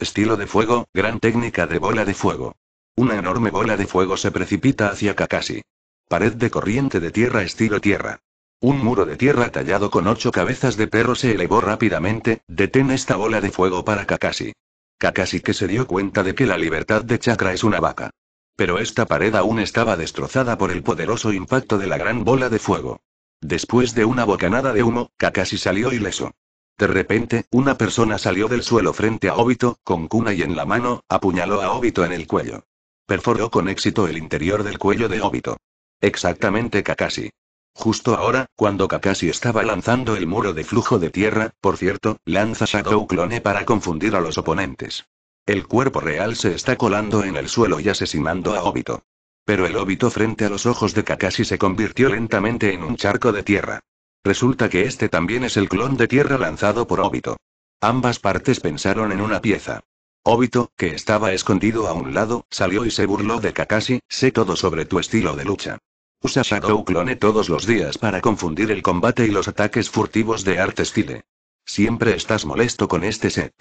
Estilo de fuego, gran técnica de bola de fuego. Una enorme bola de fuego se precipita hacia Kakashi. Pared de corriente de tierra estilo tierra. Un muro de tierra tallado con ocho cabezas de perro se elevó rápidamente, detén esta bola de fuego para Kakashi. Kakashi que se dio cuenta de que la libertad de chakra es una vaca. Pero esta pared aún estaba destrozada por el poderoso impacto de la gran bola de fuego. Después de una bocanada de humo, Kakashi salió ileso. De repente, una persona salió del suelo frente a Obito, con y en la mano, apuñaló a Obito en el cuello. Perforó con éxito el interior del cuello de Obito. Exactamente Kakashi. Justo ahora, cuando Kakashi estaba lanzando el muro de flujo de tierra, por cierto, lanza Shadow Clone para confundir a los oponentes. El cuerpo real se está colando en el suelo y asesinando a Obito. Pero el Obito frente a los ojos de Kakashi se convirtió lentamente en un charco de tierra. Resulta que este también es el clon de tierra lanzado por Obito. Ambas partes pensaron en una pieza. Obito, que estaba escondido a un lado, salió y se burló de Kakashi, sé todo sobre tu estilo de lucha. Usa Shadow Clone todos los días para confundir el combate y los ataques furtivos de arte estile. Siempre estás molesto con este set.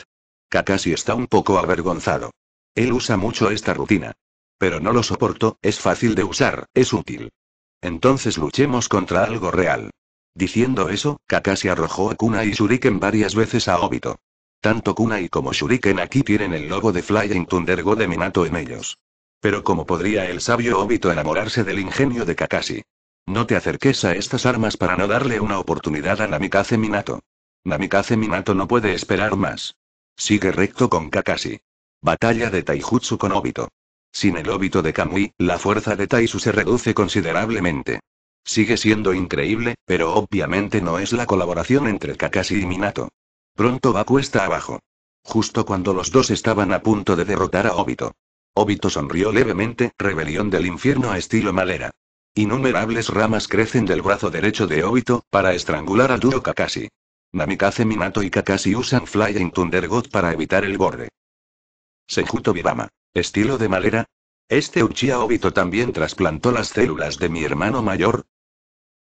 Kakashi está un poco avergonzado. Él usa mucho esta rutina. Pero no lo soporto, es fácil de usar, es útil. Entonces luchemos contra algo real. Diciendo eso, Kakashi arrojó a Kuna y Shuriken varias veces a Obito. Tanto Kunai como Shuriken aquí tienen el logo de Flying Thunder God de Minato en ellos. Pero ¿cómo podría el sabio Obito enamorarse del ingenio de Kakashi? No te acerques a estas armas para no darle una oportunidad a Namikaze Minato. Namikaze Minato no puede esperar más. Sigue recto con Kakashi. Batalla de Taijutsu con Obito. Sin el Obito de Kamui, la fuerza de Taisu se reduce considerablemente. Sigue siendo increíble, pero obviamente no es la colaboración entre Kakashi y Minato. Pronto va cuesta abajo. Justo cuando los dos estaban a punto de derrotar a Obito. Obito sonrió levemente, rebelión del infierno a estilo malera. Innumerables ramas crecen del brazo derecho de Obito, para estrangular al duro Kakashi. Namikaze Minato y Kakashi usan Flying Thunder God para evitar el borde. Sejuto Bibama. ¿Estilo de malera? ¿Este Uchiha Obito también trasplantó las células de mi hermano mayor?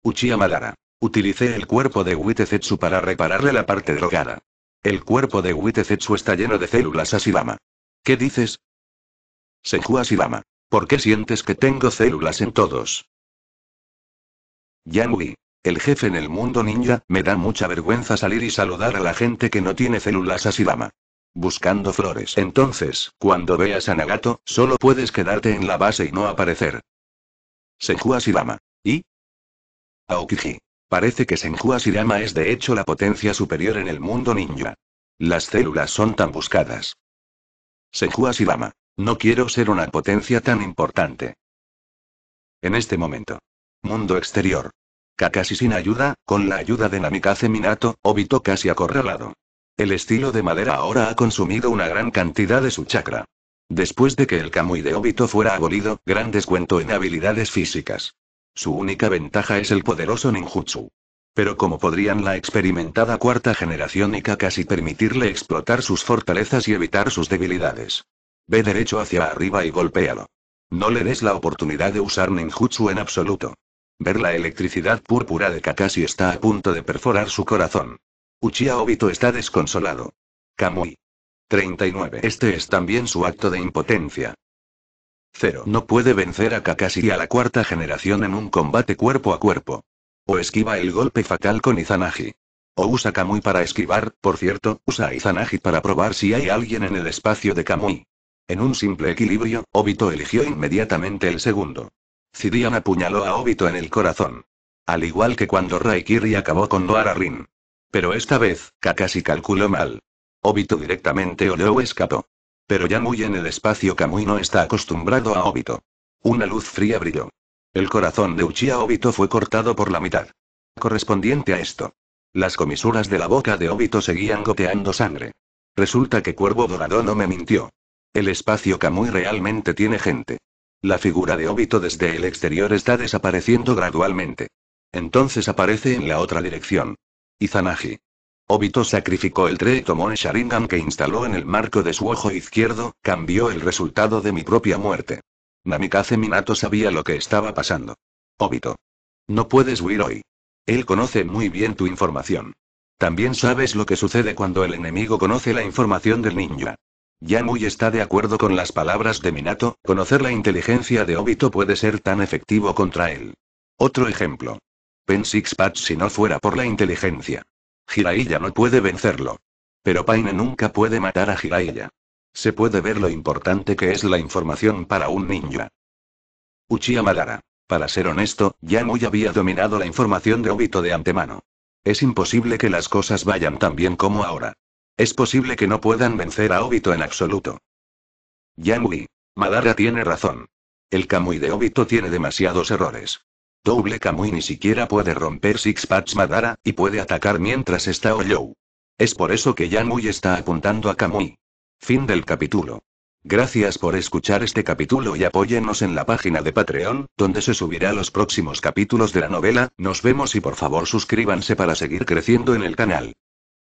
Uchiha Madara. Utilicé el cuerpo de Witezetsu para repararle la parte drogada. El cuerpo de Witezetsu está lleno de células Asibama. ¿Qué dices? Senju Asibama. ¿Por qué sientes que tengo células en todos? Yanui, el jefe en el mundo ninja, me da mucha vergüenza salir y saludar a la gente que no tiene células Asibama. Buscando flores. Entonces, cuando veas a Nagato, solo puedes quedarte en la base y no aparecer. Senju Asibama. ¿Y? Aokiji. Parece que Senju Asirama es de hecho la potencia superior en el mundo ninja. Las células son tan buscadas. Senju Asirama. No quiero ser una potencia tan importante. En este momento. Mundo exterior. Kakashi sin ayuda, con la ayuda de Namikaze Minato, Obito casi acorralado. El estilo de madera ahora ha consumido una gran cantidad de su chakra. Después de que el Kamui de Obito fuera abolido, gran descuento en habilidades físicas. Su única ventaja es el poderoso ninjutsu. Pero ¿cómo podrían la experimentada cuarta generación y Kakashi permitirle explotar sus fortalezas y evitar sus debilidades? Ve derecho hacia arriba y golpéalo. No le des la oportunidad de usar ninjutsu en absoluto. Ver la electricidad púrpura de Kakashi está a punto de perforar su corazón. Uchiha Obito está desconsolado. Kamui. 39. Este es también su acto de impotencia. Zero no puede vencer a Kakashi y a la cuarta generación en un combate cuerpo a cuerpo. O esquiva el golpe fatal con Izanagi. O usa Kamui para esquivar, por cierto, usa a Izanagi para probar si hay alguien en el espacio de Kamui. En un simple equilibrio, Obito eligió inmediatamente el segundo. Zidian apuñaló a Obito en el corazón. Al igual que cuando Raikiri acabó con Noara Rin. Pero esta vez, Kakashi calculó mal. Obito directamente o escapó. Pero ya muy en el espacio Kamui no está acostumbrado a Obito. Una luz fría brilló. El corazón de Uchiha Obito fue cortado por la mitad. Correspondiente a esto. Las comisuras de la boca de Obito seguían goteando sangre. Resulta que Cuervo Dorado no me mintió. El espacio Kamui realmente tiene gente. La figura de Obito desde el exterior está desapareciendo gradualmente. Entonces aparece en la otra dirección. Izanagi. Obito sacrificó el en Sharingan que instaló en el marco de su ojo izquierdo, cambió el resultado de mi propia muerte. Namikaze Minato sabía lo que estaba pasando. Obito. No puedes huir hoy. Él conoce muy bien tu información. También sabes lo que sucede cuando el enemigo conoce la información del ninja. Yamui está de acuerdo con las palabras de Minato, conocer la inteligencia de Obito puede ser tan efectivo contra él. Otro ejemplo. Pen Patch si no fuera por la inteligencia. Jiraiya no puede vencerlo. Pero Paine nunca puede matar a Jiraiya. Se puede ver lo importante que es la información para un ninja. Uchiha Madara. Para ser honesto, Yamui había dominado la información de Obito de antemano. Es imposible que las cosas vayan tan bien como ahora. Es posible que no puedan vencer a Obito en absoluto. Yamui. Madara tiene razón. El Kamui de Obito tiene demasiados errores. Doble Kamui ni siquiera puede romper Six patch Madara, y puede atacar mientras está Oyou. Es por eso que Yanmui está apuntando a Kamui. Fin del capítulo. Gracias por escuchar este capítulo y apóyenos en la página de Patreon, donde se subirán los próximos capítulos de la novela, nos vemos y por favor suscríbanse para seguir creciendo en el canal.